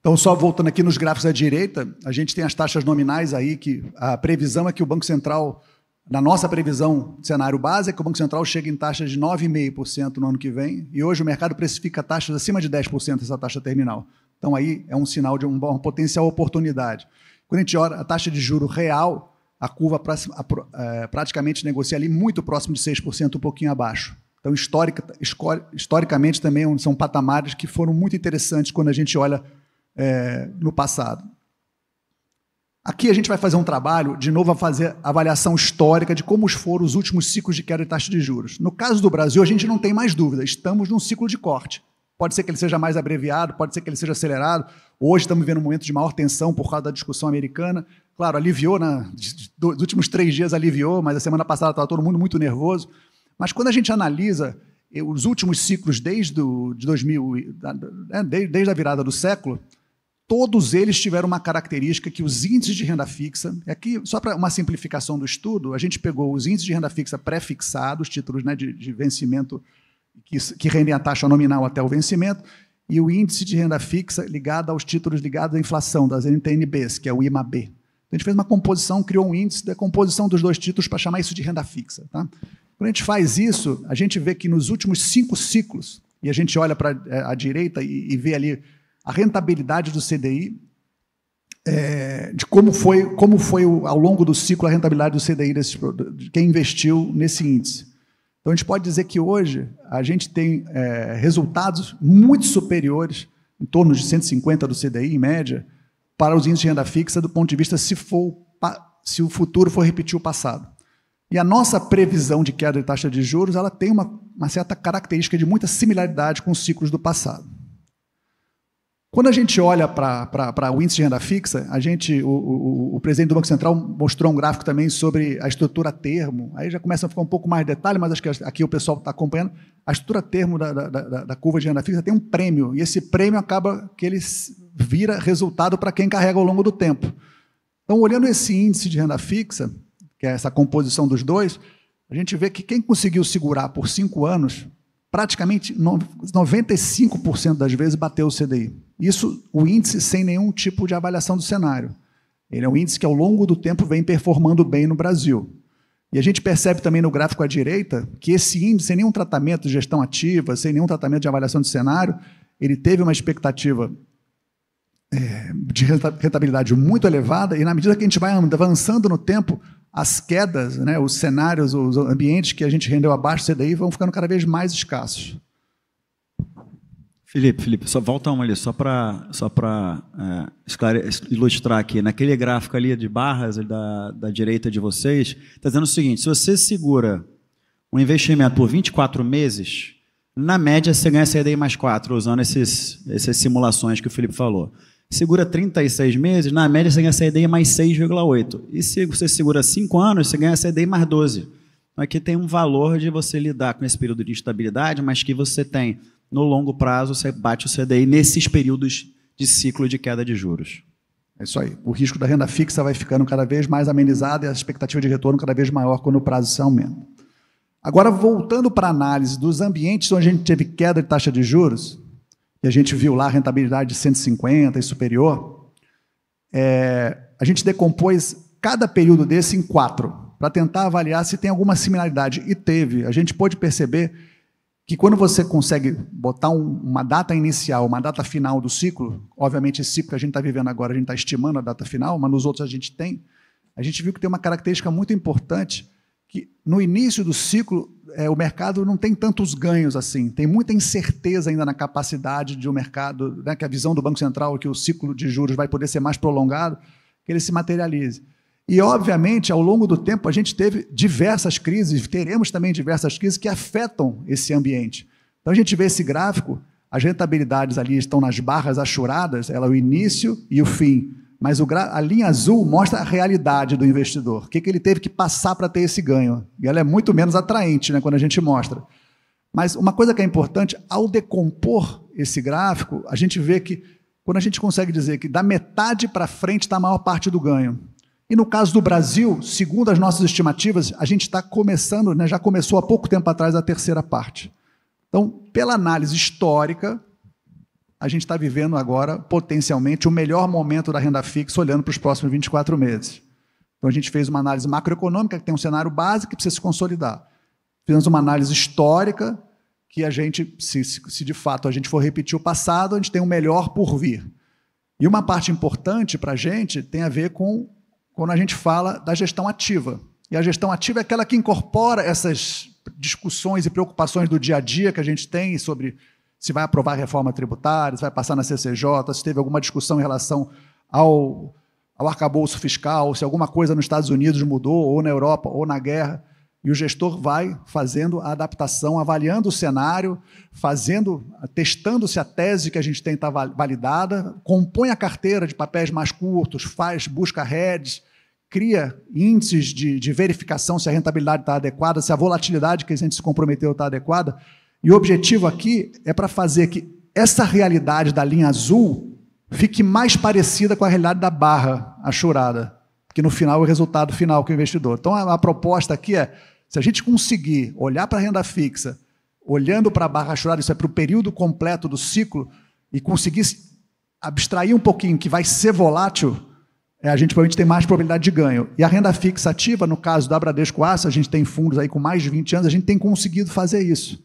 M: Então, só voltando aqui nos gráficos à direita, a gente tem as taxas nominais aí, que a previsão é que o Banco Central, na nossa previsão, cenário base, é que o Banco Central chegue em taxas de 9,5% no ano que vem, e hoje o mercado precifica taxas acima de 10% essa taxa terminal. Então, aí é um sinal de uma potencial oportunidade. Quando a gente olha a taxa de juro real, a curva a, é, praticamente negocia ali muito próximo de 6%, um pouquinho abaixo. Então, histórica, historicamente também são patamares que foram muito interessantes quando a gente olha é, no passado. Aqui a gente vai fazer um trabalho, de novo, a fazer avaliação histórica de como foram os últimos ciclos de queda de taxa de juros. No caso do Brasil, a gente não tem mais dúvida, estamos num ciclo de corte. Pode ser que ele seja mais abreviado, pode ser que ele seja acelerado. Hoje estamos vivendo um momento de maior tensão por causa da discussão americana. Claro, aliviou, né? dos últimos três dias aliviou, mas a semana passada estava todo mundo muito nervoso. Mas quando a gente analisa eh, os últimos ciclos desde, de 2000, né? desde, desde a virada do século, todos eles tiveram uma característica que os índices de renda fixa, aqui, é só para uma simplificação do estudo, a gente pegou os índices de renda fixa pré-fixados, títulos né, de, de, vencimento que, que rendem a taxa nominal até o vencimento, e o índice de renda fixa ligado aos títulos ligados à inflação, das NTNBs, que é o IMAB. Então, a gente fez uma composição, criou um índice da composição dos dois títulos para chamar isso de renda fixa. Tá? Quando a gente faz isso, a gente vê que nos últimos cinco ciclos, e a gente olha para a é, direita e, e, vê ali a rentabilidade do CDI, é, de como foi, como foi o, ao longo do ciclo a rentabilidade do CDI desse, de quem investiu nesse índice. Então a gente pode dizer que hoje a gente tem é, resultados muito superiores, em torno de 150 do CDI em média, para os índices de renda fixa do ponto de vista se, for, se o futuro for repetir o passado. E a nossa previsão de queda de taxa de juros ela tem uma, uma certa característica de muita similaridade com os ciclos do passado. Quando a gente olha para o índice de renda fixa, a gente, o, o, o, presidente do Banco Central mostrou um gráfico também sobre a estrutura termo. Aí já começa a ficar um pouco mais de detalhe, mas acho que aqui o pessoal está acompanhando. A estrutura termo da, da, da, da curva de renda fixa tem um prêmio, e esse prêmio acaba que ele vira resultado para quem carrega ao longo do tempo. Então, olhando esse índice de renda fixa, que é essa composição dos dois, a gente vê que quem conseguiu segurar por cinco anos, praticamente 95% das vezes bateu o CDI. Isso, o índice sem nenhum tipo de avaliação do cenário. Ele é um índice que ao longo do tempo vem performando bem no Brasil. E a gente percebe também no gráfico à direita que esse índice, sem nenhum tratamento de gestão ativa, sem nenhum tratamento de avaliação de cenário, ele teve uma expectativa é, de rentabilidade muito elevada, e na medida que a gente vai avançando no tempo, as quedas, né, os cenários, os ambientes que a gente rendeu abaixo do CDI vão ficando cada vez mais escassos.
B: Felipe, Felipe, só volta uma ali, só para só é, ilustrar aqui. Naquele gráfico ali de barras da, da direita de vocês, está dizendo o seguinte: se você segura um investimento por 24 meses, na média, você ganha CDI mais 4, usando esses, essas simulações que o Felipe falou. Segura 36 meses, na média você ganha CDI mais 6,8. E se você segura 5 anos, você ganha CDI mais 12. Então aqui tem um valor de você lidar com esse período de instabilidade, mas que você tem no longo prazo, você bate o CDI nesses períodos de ciclo de queda de juros.
M: É isso aí. O risco da renda fixa vai ficando cada vez mais amenizado e a expectativa de retorno cada vez maior quando o prazo se aumenta. Agora, voltando para a análise dos ambientes onde a gente teve queda de taxa de juros, e a gente viu lá rentabilidade de 150 e superior, é, a gente decompôs cada período desse em quatro, para tentar avaliar se tem alguma similaridade. E teve. A gente pôde perceber que quando você consegue botar um, uma data inicial, uma data final do ciclo, obviamente esse ciclo que a gente está vivendo agora, a gente está estimando a data final, mas nos outros a gente tem, a gente viu que tem uma característica muito importante que no início do ciclo é, o mercado não tem tantos ganhos assim, tem muita incerteza ainda na capacidade de o um mercado, né, que a visão do Banco Central que o ciclo de juros vai poder ser mais prolongado, que ele se materialize. E, obviamente, ao longo do tempo, a gente teve diversas crises, teremos também diversas crises que afetam esse ambiente. Então, a gente vê esse gráfico, as rentabilidades ali estão nas barras achuradas, ela é o início e o fim mas a linha azul mostra a realidade do investidor, o que, que ele teve que passar para ter esse ganho. E ela é muito menos atraente né, quando a gente mostra. Mas uma coisa que é importante, ao decompor esse gráfico, a gente vê que, quando a gente consegue dizer que da metade para frente está a maior parte do ganho. E no caso do Brasil, segundo as nossas estimativas, a gente está começando, né, já começou há pouco tempo atrás, a terceira parte. Então, pela análise histórica, a gente está vivendo agora, potencialmente, o melhor momento da renda fixa olhando para os próximos 24 meses. Então, a gente fez uma análise macroeconômica, que tem um cenário básico que precisa se consolidar. Fizemos uma análise histórica, que a gente, se, se de fato a gente for repetir o passado, a gente tem o um melhor por vir. E uma parte importante para a gente tem a ver com quando a gente fala da gestão ativa. E a gestão ativa é aquela que incorpora essas discussões e preocupações do dia a dia que a gente tem sobre se vai aprovar reforma tributária, se vai passar na CCJ, se teve alguma discussão em relação ao, ao arcabouço fiscal, se alguma coisa nos Estados Unidos mudou, ou na Europa, ou na guerra. E o gestor vai fazendo a adaptação, avaliando o cenário, fazendo, testando se a tese que a gente tem está validada, compõe a carteira de papéis mais curtos, faz busca redes, cria índices de, de verificação se a rentabilidade está adequada, se a volatilidade que a gente se comprometeu está adequada. E o objetivo aqui é para fazer que essa realidade da linha azul fique mais parecida com a realidade da barra achurada, que no final é o resultado final que o investidor. Então a, a proposta aqui é, se a gente conseguir olhar para a renda fixa, olhando para a barra achurada, isso é para o período completo do ciclo, e conseguir abstrair um pouquinho que vai ser volátil, é, a gente provavelmente tem mais probabilidade de ganho. E a renda fixa ativa, no caso da Bradesco Aço, a gente tem fundos aí com mais de 20 anos, a gente tem conseguido fazer isso.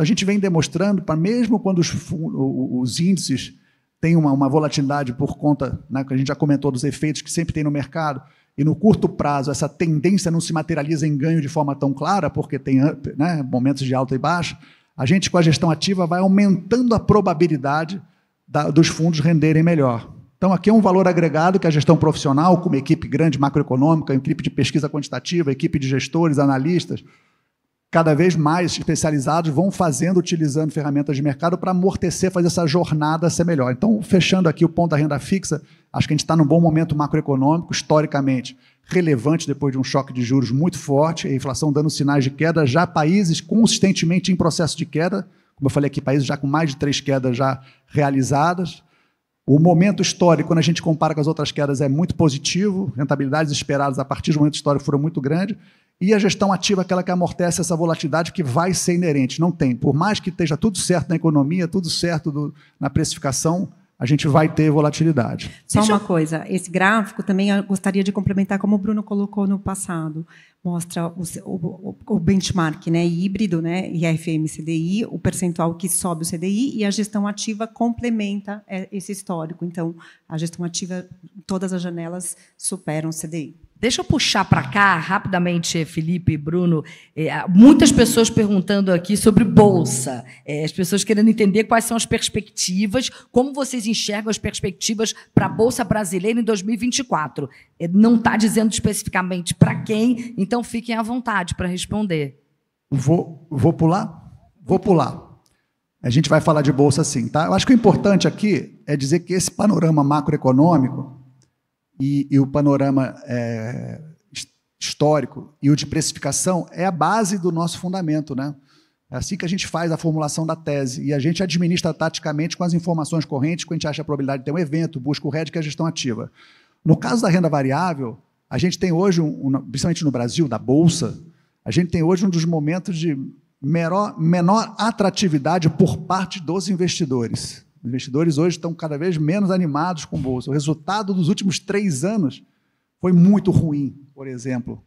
M: A gente vem demonstrando, para mesmo quando os, os índices têm uma, uma, volatilidade por conta, né, que a gente já comentou dos efeitos que sempre tem no mercado, e no curto prazo essa tendência não se materializa em ganho de forma tão clara, porque tem né, momentos de alta e baixa, a gente com a gestão ativa vai aumentando a probabilidade da, dos fundos renderem melhor. Então, aqui é um valor agregado que a gestão profissional, com uma equipe grande macroeconômica, equipe de pesquisa quantitativa, equipe de gestores, analistas, cada vez mais especializados vão fazendo, utilizando ferramentas de mercado para amortecer, fazer essa jornada ser melhor. Então, fechando aqui o ponto da renda fixa, acho que a gente está num bom momento macroeconômico, historicamente relevante depois de um choque de juros muito forte, a inflação dando sinais de queda, já países consistentemente em processo de queda, como eu falei aqui, países já com mais de três quedas já realizadas. O momento histórico, quando a gente compara com as outras quedas, é muito positivo. Rentabilidades esperadas a partir do momento histórico foram muito grandes. E a gestão ativa, é aquela que amortece essa volatilidade que vai ser inerente, não tem. Por mais que esteja tudo certo na economia, tudo certo do, na precificação, a gente vai ter volatilidade. Só uma
O: coisa, esse gráfico também eu gostaria de complementar, como o Bruno colocou no passado, mostra o, o, o benchmark né, híbrido, né, IFM CDI, o percentual que sobe o CDI e a gestão ativa complementa é, esse histórico. Então, a gestão
A: ativa, todas as janelas superam o CDI. Deixa eu puxar para cá rapidamente, Felipe, e Bruno. É, muitas pessoas perguntando aqui sobre bolsa. É, as pessoas querendo entender quais são as perspectivas, como vocês enxergam as perspectivas para a bolsa brasileira em 2024. É, não está dizendo especificamente para quem, então fiquem à vontade para responder.
M: Vou, vou pular? Vou pular. A gente vai falar de bolsa sim, tá? Eu acho que o importante aqui é dizer que esse panorama macroeconômico e, e o panorama é, histórico e o de precificação é a base do nosso fundamento, né? É assim que a gente faz a formulação da tese e a gente administra taticamente com as informações correntes, quando a gente acha a probabilidade de ter um evento, busca o RED, que é a gestão ativa. No caso da renda variável, a gente tem hoje, um, principalmente no Brasil, da Bolsa, a gente tem hoje um dos momentos de menor, menor atratividade por parte dos investidores. Os investidores hoje estão cada vez menos animados com bolsa. O resultado dos últimos três anos foi muito ruim, por exemplo.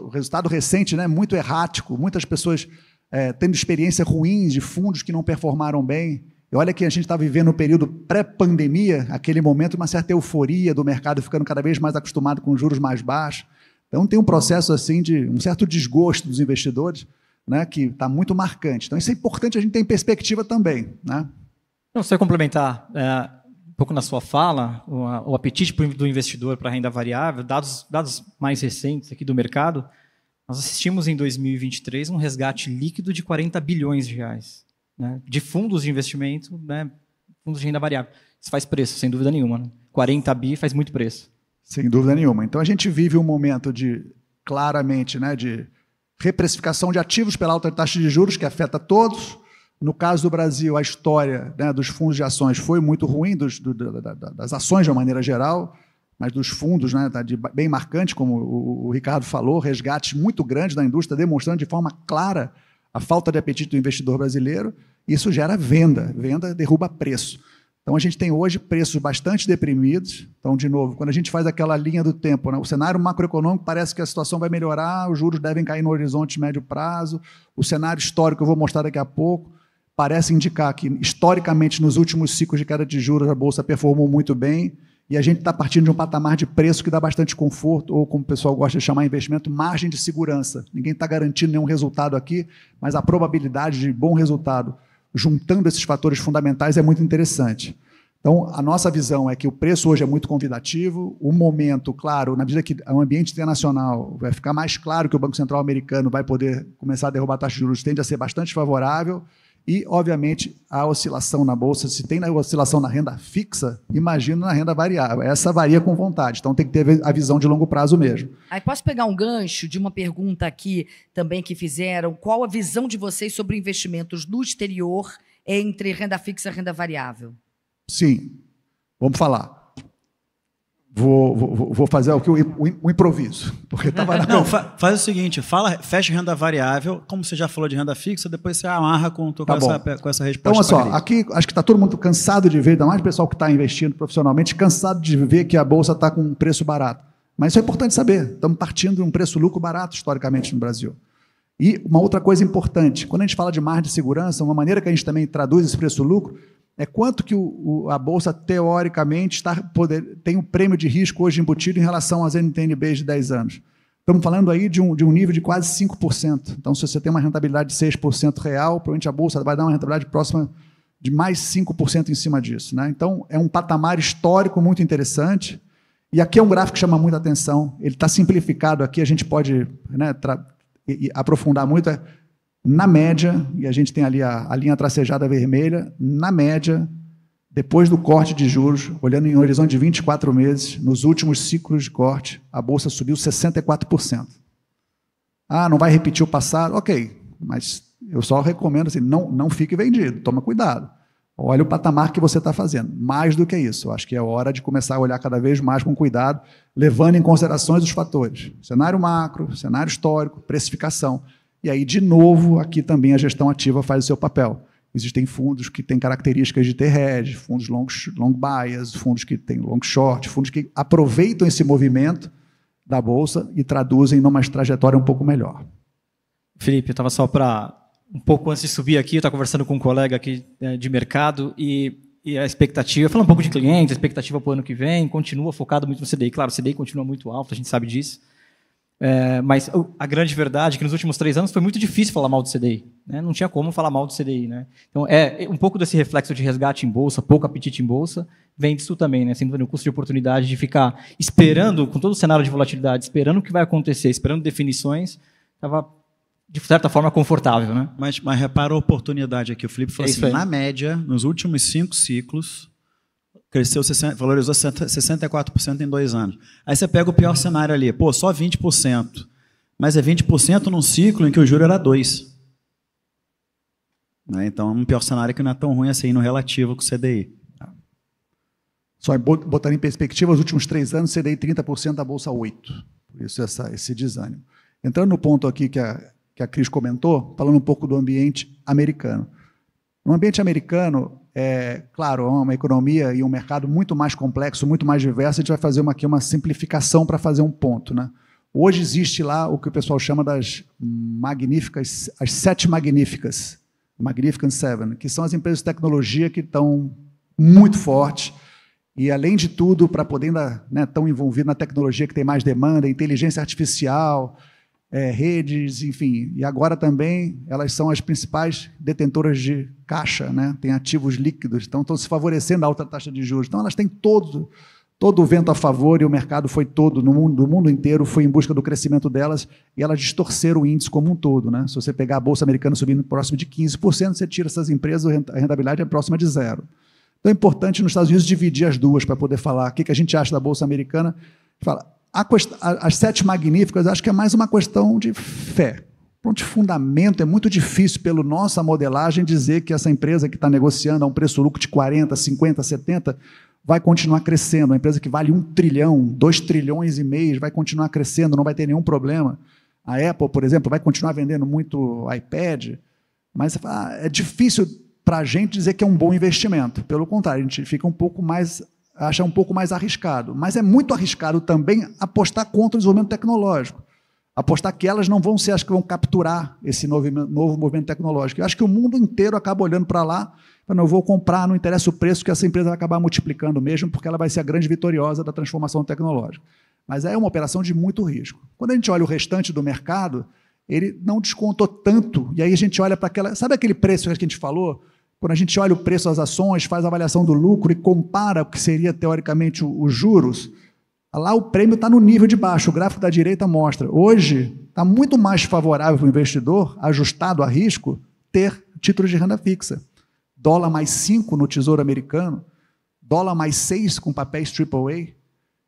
M: O resultado recente é né, muito errático, muitas pessoas é, tendo experiência ruim de fundos que não performaram bem. E olha que a gente está vivendo um período pré-pandemia, aquele momento de uma certa euforia do mercado ficando cada vez mais acostumado com juros mais baixos. Então tem um processo assim de um certo desgosto dos investidores, né, que está muito marcante. Então isso é importante a gente ter em perspectiva também, né?
N: Não, só complementar é, um pouco na sua fala, o, o apetite do investidor para renda variável, dados, dados mais recentes aqui do mercado, nós assistimos em 2023 um resgate líquido de 40 bilhões de reais né, de fundos de investimento, né, fundos de renda variável. Isso faz preço, sem dúvida nenhuma. Né? 40
M: bi faz muito preço. Sem dúvida nenhuma. Então a gente vive um momento de, claramente, né, de reprecificação de ativos pela alta taxa de juros que afeta todos, no caso do Brasil, a história né, dos fundos de ações foi muito ruim, dos, do, da, das ações de uma maneira geral, mas dos fundos, né, tá de, bem marcante, como o, o Ricardo falou, resgates muito grandes da indústria, demonstrando de forma clara a falta de apetite do investidor brasileiro. Isso gera venda, venda derruba preço. Então a gente tem hoje preços bastante deprimidos. Então, de novo, quando a gente faz aquela linha do tempo, né? o cenário macroeconômico parece que a situação vai melhorar, os juros devem cair no horizonte médio prazo, o cenário histórico eu vou mostrar daqui a pouco parece indicar que, historicamente, nos últimos ciclos de queda de juros, a Bolsa performou muito bem e a gente está partindo de um patamar de preço que dá bastante conforto, ou como o pessoal gosta de chamar investimento, margem de segurança. Ninguém está garantindo nenhum resultado aqui, mas a probabilidade de bom resultado, juntando esses fatores fundamentais, é muito interessante. Então, a nossa visão é que o preço hoje é muito convidativo, o momento, claro, na medida que o ambiente internacional vai ficar mais claro que o Banco Central americano vai poder começar a derrubar taxas de juros, tende a ser bastante favorável, e, obviamente, a oscilação na bolsa, se tem oscilação na renda fixa, imagina na renda variável. Essa varia com vontade, então tem que ter a visão de longo prazo mesmo.
A: Aí posso pegar um gancho de uma pergunta aqui também que fizeram: qual a visão de vocês sobre investimentos no exterior entre renda fixa e renda variável?
M: Sim, vamos falar. Vou, vou, vou fazer o que o, improviso, porque estava na... Não, fa faz o
B: seguinte, fala, fecha renda variável, como você já falou de renda fixa, depois você amarra com, com, tá essa, com essa resposta. Então, olha só,
M: aqui acho que está todo mundo cansado de ver, ainda mais o pessoal que está investindo profissionalmente, cansado de ver que a Bolsa está com um preço barato. Mas isso é importante saber, estamos partindo de um preço lucro barato historicamente no Brasil. E uma outra coisa importante, quando a gente fala de margem de segurança, uma maneira que a gente também traduz esse preço-lucro é quanto que o, o, a bolsa teoricamente está poder, tem um prêmio de risco hoje embutido em relação às NTNBs de 10 anos. Estamos falando aí de um, de um nível de quase 5%. Então, se você tem uma rentabilidade de 6% real, provavelmente a bolsa vai dar uma rentabilidade próxima de mais 5% em cima disso. Né? Então, é um patamar histórico muito interessante. E aqui é um gráfico que chama muita atenção. Ele está simplificado aqui, a gente pode né, e, e aprofundar muito é, na média, e a gente tem ali a, a linha tracejada vermelha, na média, depois do corte de juros, olhando em um horizonte de 24 meses, nos últimos ciclos de corte, a bolsa subiu 64%. Ah, não vai repetir o passado? Ok, mas eu só recomendo assim, não, não fique vendido, toma cuidado. Olha o patamar que você está fazendo. Mais do que isso, eu acho que é hora de começar a olhar cada vez mais com cuidado, levando em considerações os fatores: cenário macro, cenário histórico, precificação. E aí, de novo, aqui também a gestão ativa faz o seu papel. Existem fundos que têm características de ter hedge, fundos long, long bias, fundos que têm long short, fundos que aproveitam esse movimento da bolsa e traduzem numa trajetória um pouco melhor.
N: Felipe, eu estava só para um pouco antes de subir aqui, eu estava conversando com um colega aqui né, de mercado e, e a expectativa, falando um pouco de cliente, a expectativa para o ano que vem, continua focado muito no CDI. Claro, o CDI continua muito alto, a gente sabe disso. É, mas a grande verdade é que nos últimos três anos foi muito difícil falar mal do CDI. Né? Não tinha como falar mal do CDI. Né? Então, é, é um pouco desse reflexo de resgate em bolsa, pouco apetite em bolsa, vem disso também, né? sem o custo de oportunidade de ficar esperando, com todo o cenário de volatilidade, esperando o que vai acontecer, esperando definições,
B: estava de certa forma, confortável. Né? Mas, mas repara a oportunidade aqui. O Felipe falou é assim, na média, nos últimos cinco ciclos, cresceu 60, valorizou 64% em dois anos. Aí você pega o pior cenário ali, pô, só 20%. Mas é 20% num ciclo em que o juro era 2. Né? Então, é um pior cenário
M: que não é tão ruim assim no relativo com o CDI. Só botar em perspectiva, os últimos três anos, CDI 30%, da Bolsa 8%. Por isso essa, esse desânimo. Entrando no ponto aqui que a que a Cris comentou, falando um pouco do ambiente americano. No ambiente americano, é, claro, é uma economia e um mercado muito mais complexo, muito mais diverso. A gente vai fazer uma, aqui uma simplificação para fazer um ponto. Né? Hoje existe lá o que o pessoal chama das magníficas, as sete magníficas, Magnificent Seven, que são as empresas de tecnologia que estão muito fortes. E, além de tudo, para poder ainda né, tão envolvido na tecnologia que tem mais demanda, inteligência artificial, é, redes, enfim. E agora também elas são as principais detentoras de caixa, né? têm ativos líquidos, então estão se favorecendo a alta taxa de juros. Então elas têm todo, todo o vento a favor e o mercado foi todo, no mundo, mundo inteiro, foi em busca do crescimento delas e elas distorceram o índice como um todo. Né? Se você pegar a Bolsa Americana subindo próximo de 15%, você tira essas empresas, a rentabilidade é próxima de zero. Então é importante nos Estados Unidos dividir as duas para poder falar o que, que a gente acha da Bolsa Americana. Fala, as sete magníficas, acho que é mais uma questão de fé. Pronto, de fundamento, é muito difícil, pela nossa modelagem, dizer que essa empresa que está negociando a um preço lucro de 40, 50, 70, vai continuar crescendo. Uma empresa que vale um trilhão, dois trilhões e meio, vai continuar crescendo, não vai ter nenhum problema. A Apple, por exemplo, vai continuar vendendo muito iPad, mas ah, é difícil para a gente dizer que é um bom investimento. Pelo contrário, a gente fica um pouco mais acha um pouco mais arriscado. Mas é muito arriscado também apostar contra o desenvolvimento tecnológico. Apostar que elas não vão ser as que vão capturar esse novo, novo movimento tecnológico. Eu acho que o mundo inteiro acaba olhando para lá, para não vou comprar, não interessa o preço, que essa empresa vai acabar multiplicando mesmo, porque ela vai ser a grande vitoriosa da transformação tecnológica. Mas é uma operação de muito risco. Quando a gente olha o restante do mercado, ele não descontou tanto. E aí a gente olha para aquela. Sabe aquele preço que a gente falou? Quando a gente olha o preço das ações, faz a avaliação do lucro e compara o que seria teoricamente os juros, lá o prêmio está no nível de baixo. O gráfico da direita mostra. Hoje está muito mais favorável para o investidor, ajustado a risco, ter títulos de renda fixa. Dólar mais 5 no Tesouro Americano, dólar mais 6 com papéis AAA.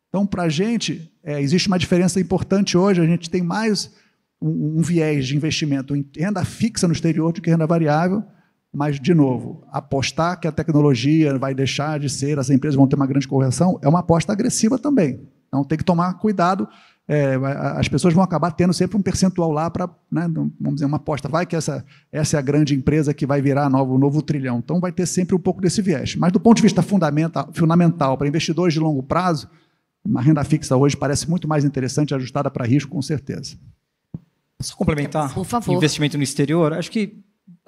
M: Então, para a gente, é, existe uma diferença importante hoje. A gente tem mais um, um viés de investimento em renda fixa no exterior do que renda variável. Mas, de novo, apostar que a tecnologia vai deixar de ser, as empresas vão ter uma grande correção, é uma aposta agressiva também. Então, tem que tomar cuidado. É, as pessoas vão acabar tendo sempre um percentual lá para, né, vamos dizer, uma aposta. Vai que essa, essa é a grande empresa que vai virar novo, novo trilhão. Então, vai ter sempre um pouco desse viés. Mas, do ponto de vista fundamental, fundamental para investidores de longo prazo, uma renda fixa hoje parece muito mais interessante, ajustada para risco, com certeza.
N: Só complementar? Por favor. Investimento
M: no exterior? Acho que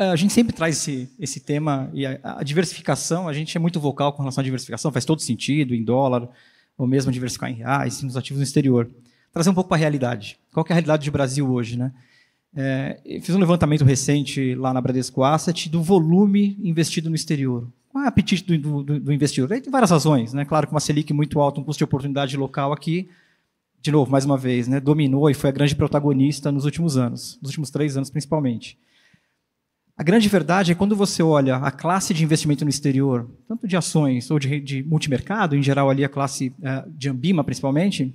N: é, a gente sempre traz esse, esse tema e a, a, diversificação, a gente é muito vocal com relação à diversificação, faz todo sentido em dólar, ou mesmo diversificar em reais, nos ativos no exterior. Trazer um pouco para a realidade. Qual é a realidade do Brasil hoje? Né? É, fiz um levantamento recente lá na Bradesco Asset do volume investido no exterior. Qual é o apetite do, do, do investidor? Tem várias razões. Né? Claro que uma Selic muito alta, um custo de oportunidade local aqui, de novo, mais uma vez, né? dominou e foi a grande protagonista nos últimos anos, nos últimos três anos principalmente. A grande verdade é quando você olha a classe de investimento no exterior, tanto de ações ou de, de multimercado, em geral ali a classe eh, de Ambima principalmente,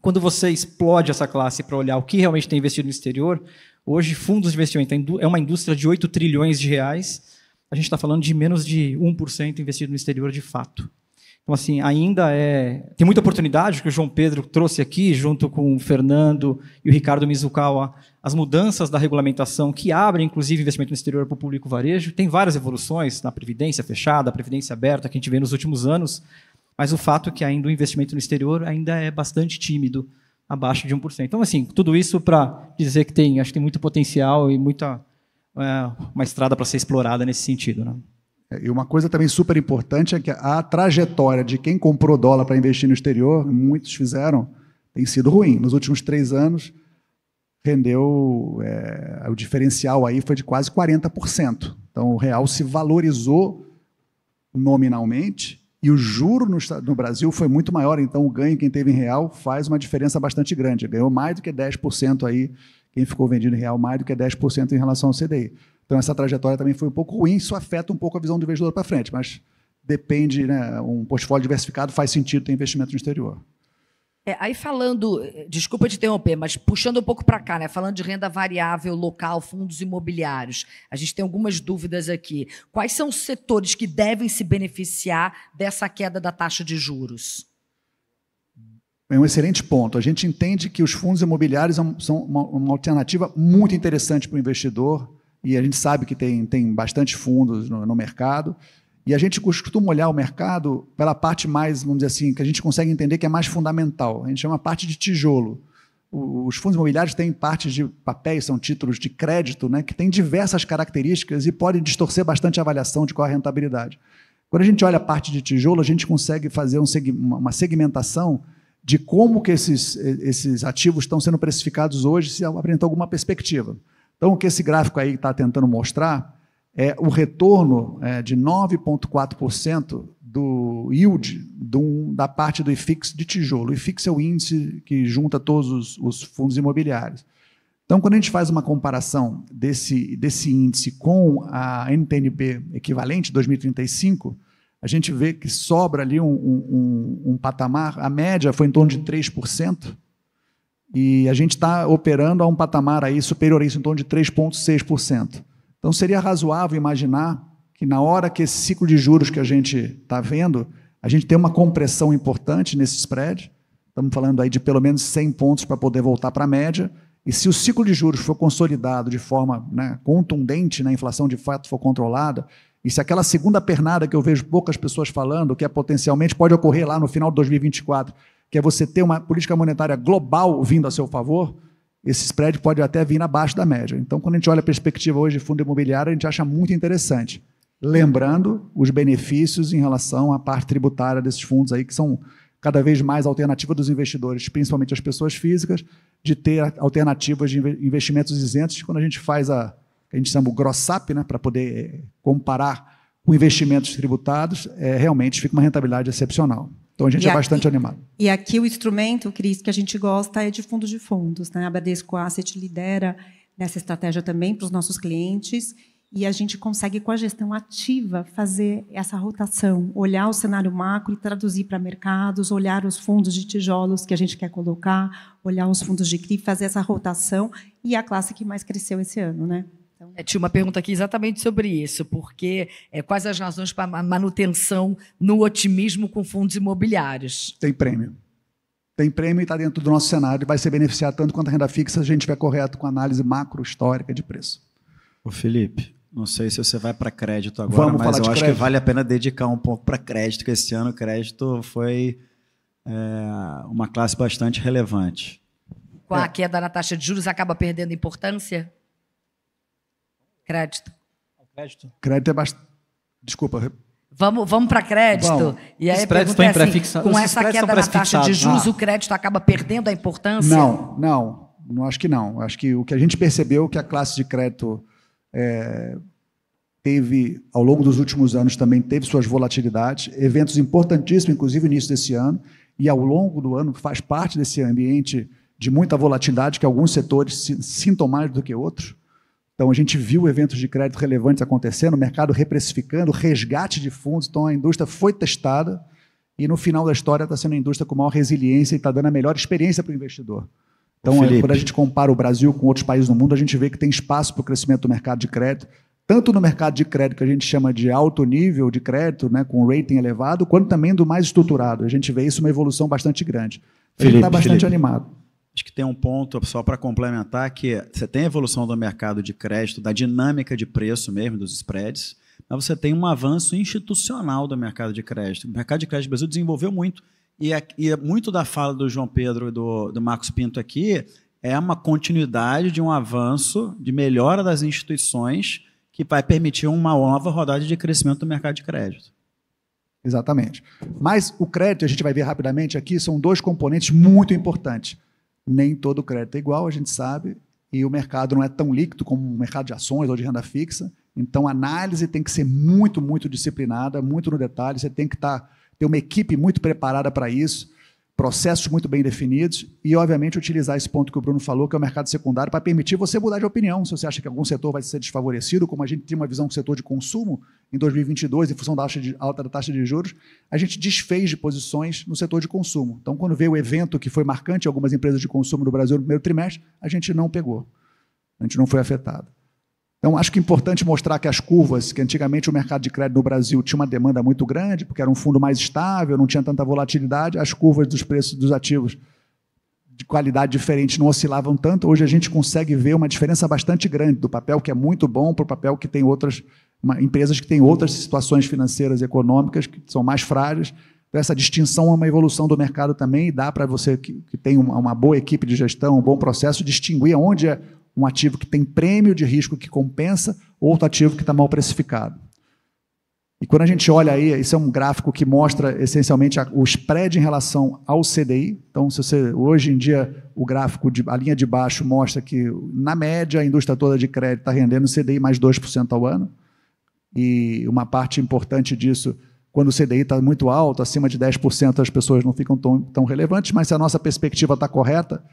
N: quando você explode essa classe para olhar o que realmente tem investido no exterior, hoje fundos de investimento é uma indústria de 8 trilhões de reais, a gente está falando de menos de 1% investido no exterior de fato. Então, assim, ainda é. Tem muita oportunidade que o João Pedro trouxe aqui, junto com o Fernando e o Ricardo Mizukawa, as mudanças da regulamentação que abrem, inclusive, investimento no exterior para o público varejo. Tem várias evoluções na previdência fechada, previdência aberta, que a gente vê nos últimos anos, mas o fato é que ainda o investimento no exterior ainda é bastante tímido, abaixo de 1%. Então, assim, tudo isso para dizer que tem, acho que tem muito potencial e muita é, uma estrada para ser explorada nesse sentido. Né?
M: É, e uma coisa também super importante é que a trajetória de quem comprou dólar para investir no exterior, muitos fizeram, tem sido ruim. Nos últimos três anos, rendeu. É, o diferencial aí foi de quase 40%. Então, o real se valorizou nominalmente e o juro no, no, Brasil foi muito maior. Então, o ganho quem teve em real faz uma diferença bastante grande. Ganhou mais do que 10% aí, quem ficou vendido em real, mais do que 10% em relação ao CDI. Então, essa trajetória também foi um pouco ruim. Isso afeta um pouco a visão do investidor para frente, mas depende, né, um portfólio diversificado faz sentido ter investimento no exterior.
A: É, aí falando, desculpa te interromper, mas puxando um pouco para cá, né? Falando de renda variável local, fundos imobiliários, a gente tem algumas dúvidas aqui. Quais são os setores que devem se beneficiar dessa queda da taxa de juros?
M: É um excelente ponto. A gente entende que os fundos imobiliários são uma, uma alternativa muito interessante para o investidor, e a gente sabe que tem, tem bastante fundos no, no mercado. E a gente costuma olhar o mercado pela parte mais, vamos dizer assim, que a gente consegue entender que é mais fundamental. A gente chama a parte de tijolo. Os fundos imobiliários têm partes de papéis, são títulos de crédito, né, que têm diversas características e podem distorcer bastante a avaliação de qual é a rentabilidade. Quando a gente olha a parte de tijolo, a gente consegue fazer um, uma segmentação de como que esses, esses ativos estão sendo precificados hoje, se apresentar alguma perspectiva. Então, o que esse gráfico aí está tentando mostrar é, o retorno é, de 9,4% do yield do, da parte do IFIX de tijolo. O IFIX é o índice que junta todos os, os fundos imobiliários. Então, quando a gente faz uma comparação desse, desse índice com a NTNB equivalente, 2035, a gente vê que sobra ali um, um, um patamar, a média foi em torno de 3%, e a gente está operando a um patamar aí superior a isso, em torno de 3,6%. Então seria razoável imaginar que na hora que esse ciclo de juros que a gente está vendo, a gente tem uma compressão importante nesse spread. Estamos falando aí de pelo menos 100 pontos para poder voltar para a média. E se o ciclo de juros for consolidado de forma né, contundente, né, a inflação de fato for controlada, e se aquela segunda pernada que eu vejo poucas pessoas falando, que é potencialmente pode ocorrer lá no final de 2024, que é você ter uma política monetária global vindo a seu favor, esse spread pode até vir abaixo da média. Então, quando a gente olha a perspectiva hoje de fundo imobiliário, a gente acha muito interessante. Lembrando os benefícios em relação à parte tributária desses fundos aí, que são cada vez mais alternativa dos investidores, principalmente as pessoas físicas, de ter alternativas de investimentos isentos. Quando a gente faz a, a gente chama o grossap, né, para poder eh, comparar com investimentos tributados, é, realmente fica uma rentabilidade excepcional. Então a gente e é aqui, bastante animado.
O: E aqui o instrumento, Cris, que a gente gosta é de fundos de fundos. Né? A Bradesco Asset lidera nessa estratégia também para os nossos clientes e a gente consegue, com a gestão ativa, fazer essa rotação, olhar o cenário macro e traduzir para mercados, olhar os fundos de tijolos que a gente quer colocar, olhar os fundos de CRI, fazer essa rotação e a
A: classe que mais cresceu esse ano, né? Então... É, tinha uma pergunta aqui exatamente sobre isso, porque é, quais as razões para a manutenção no otimismo com fundos imobiliários?
M: Tem prêmio. Tem prêmio e está dentro do nosso cenário, vai ser beneficiado tanto quanto a renda fixa se a gente estiver correto com a análise macro histórica de preço.
B: Ô Felipe, não sei se você vai para crédito agora, Vamos mas eu acho crédito. que vale a pena dedicar um pouco para crédito, que esse ano crédito foi é, uma classe bastante relevante.
A: Com a queda na taxa de juros, acaba perdendo importância? Crédito. Crédito.
M: Crédito é bastante. Desculpa.
A: Vamos, vamos para crédito. Bom, e aí estão é assim, com essa queda na taxa de juros, ah. o crédito acaba perdendo a importância? Não,
M: não. Não acho que não. Acho que o que a gente percebeu é que a classe de crédito é, teve, ao longo dos últimos anos, também teve suas volatilidades, eventos importantíssimos, inclusive no início desse ano, e ao longo do ano faz parte desse ambiente de muita volatilidade, que alguns setores mais do que outros. Então, a gente viu eventos de crédito relevantes acontecendo, o mercado reprecificando, resgate de fundos. Então, a indústria foi testada e, no final da história, está sendo a indústria com maior resiliência e está dando a melhor experiência para o investidor.
E: Então, Felipe. É, quando a gente
M: compara o Brasil com outros países do mundo, a gente vê que tem espaço para o crescimento do mercado de crédito, tanto no mercado de crédito que a gente chama de alto nível de crédito, né, com rating elevado, quanto também do mais estruturado. A gente vê isso uma evolução bastante grande. Ele a gente está bastante Felipe. animado.
B: Acho que tem um ponto só para complementar que você tem a evolução do mercado de crédito, da dinâmica de preço mesmo dos spreads, mas você tem um avanço institucional do mercado de crédito. O mercado de crédito do Brasil desenvolveu muito e, é, e é muito da fala do João Pedro e do, do Marcos Pinto aqui é uma continuidade de um avanço de melhora das instituições que vai permitir uma nova rodada de crescimento
M: do mercado de crédito. Exatamente. Mas o crédito, a gente vai ver rapidamente aqui, são dois componentes muito importantes nem todo crédito é igual, a gente sabe, e o mercado não é tão líquido como o mercado de ações ou de renda fixa. Então, a análise tem que ser muito, muito disciplinada, muito no detalhe. Você tem que tá, ter uma equipe muito preparada para isso processos muito bem definidos e, obviamente, utilizar esse ponto que o Bruno falou, que é o mercado secundário, para permitir você mudar de opinião. Se você acha que algum setor vai ser desfavorecido, como a gente tem uma visão do setor de consumo em 2022, em função da alta da taxa de juros, a gente desfez de posições no setor de consumo. Então, quando veio o evento que foi marcante, algumas empresas de consumo no Brasil no primeiro trimestre, a gente não pegou. A gente não foi afetado. Então, acho que é importante mostrar que as curvas, que antigamente o mercado de crédito no Brasil tinha uma demanda muito grande, porque era um fundo mais estável, não tinha tanta volatilidade, as curvas dos preços dos ativos de qualidade diferente não oscilavam tanto. Hoje a gente consegue ver uma diferença bastante grande do papel que é muito bom para o papel que tem outras uma, empresas que têm outras situações financeiras e econômicas que são mais frágeis. Então, essa distinção é uma evolução do mercado também e dá para você que, que tem uma, uma, boa equipe de gestão, um bom processo, distinguir onde é um ativo que tem prêmio de risco que compensa, outro ativo que está mal precificado. E quando a gente olha aí, esse é um gráfico que mostra essencialmente o spread em relação ao CDI. Então, se você hoje em dia o gráfico de, a linha de baixo mostra que na média a indústria toda de crédito está rendendo CDI mais 2% ao ano. E uma parte importante disso, quando o CDI está muito alto, acima de 10%, as pessoas não ficam tão, tão relevantes, mas se a nossa perspectiva está correta,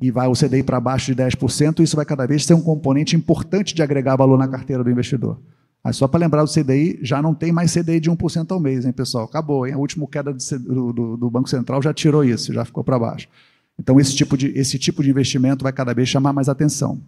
M: e vai o CDI para baixo de 10%, isso vai cada vez ser um componente importante de agregar valor na carteira do investidor. Mas só para lembrar, o CDI já não tem mais CDI de 1% ao mês, hein, pessoal? Acabou, hein? A última queda do, do, do Banco Central já tirou isso, já ficou para baixo. Então, esse tipo, de, esse tipo de investimento vai cada vez chamar mais atenção.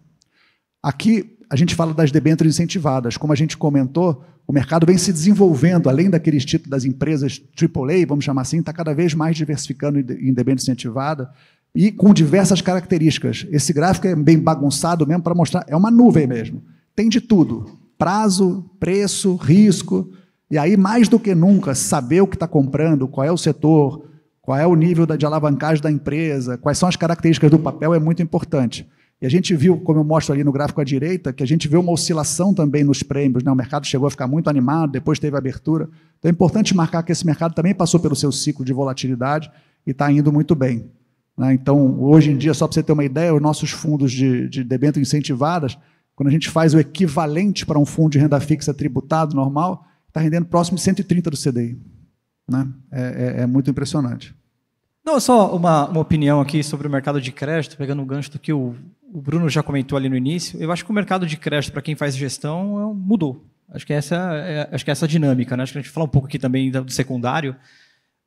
M: Aqui, a gente fala das debêntures incentivadas. Como a gente comentou, o mercado vem se desenvolvendo, além daqueles títulos das empresas AAA, vamos chamar assim, está cada vez mais diversificando em debêntures incentivada e com diversas características. Esse gráfico é bem bagunçado mesmo para mostrar, é uma nuvem mesmo. Tem de tudo: prazo, preço, risco. E aí, mais do que nunca, saber o que está comprando, qual é o setor, qual é o nível de alavancagem da empresa, quais são as características do papel é muito importante. E a gente viu, como eu mostro ali no gráfico à direita, que a gente vê uma oscilação também nos prêmios. Né? O mercado chegou a ficar muito animado, depois teve abertura. Então é importante marcar que esse mercado também passou pelo seu ciclo de volatilidade e está indo muito bem. Né? Então, hoje em dia, só para você ter uma ideia, os nossos fundos de, de debênture incentivadas, quando a gente faz o equivalente para um fundo de renda fixa tributado normal, está rendendo próximo de 130 do CDI. Né? É, é, é, muito impressionante.
N: Não, só uma, uma opinião aqui sobre o mercado de crédito, pegando o gancho do que o, o Bruno já comentou ali no início. Eu acho que o mercado de crédito, para quem faz gestão, é mudou. Acho que essa é, é acho que é essa dinâmica. Né? Acho que a gente fala um pouco aqui também do secundário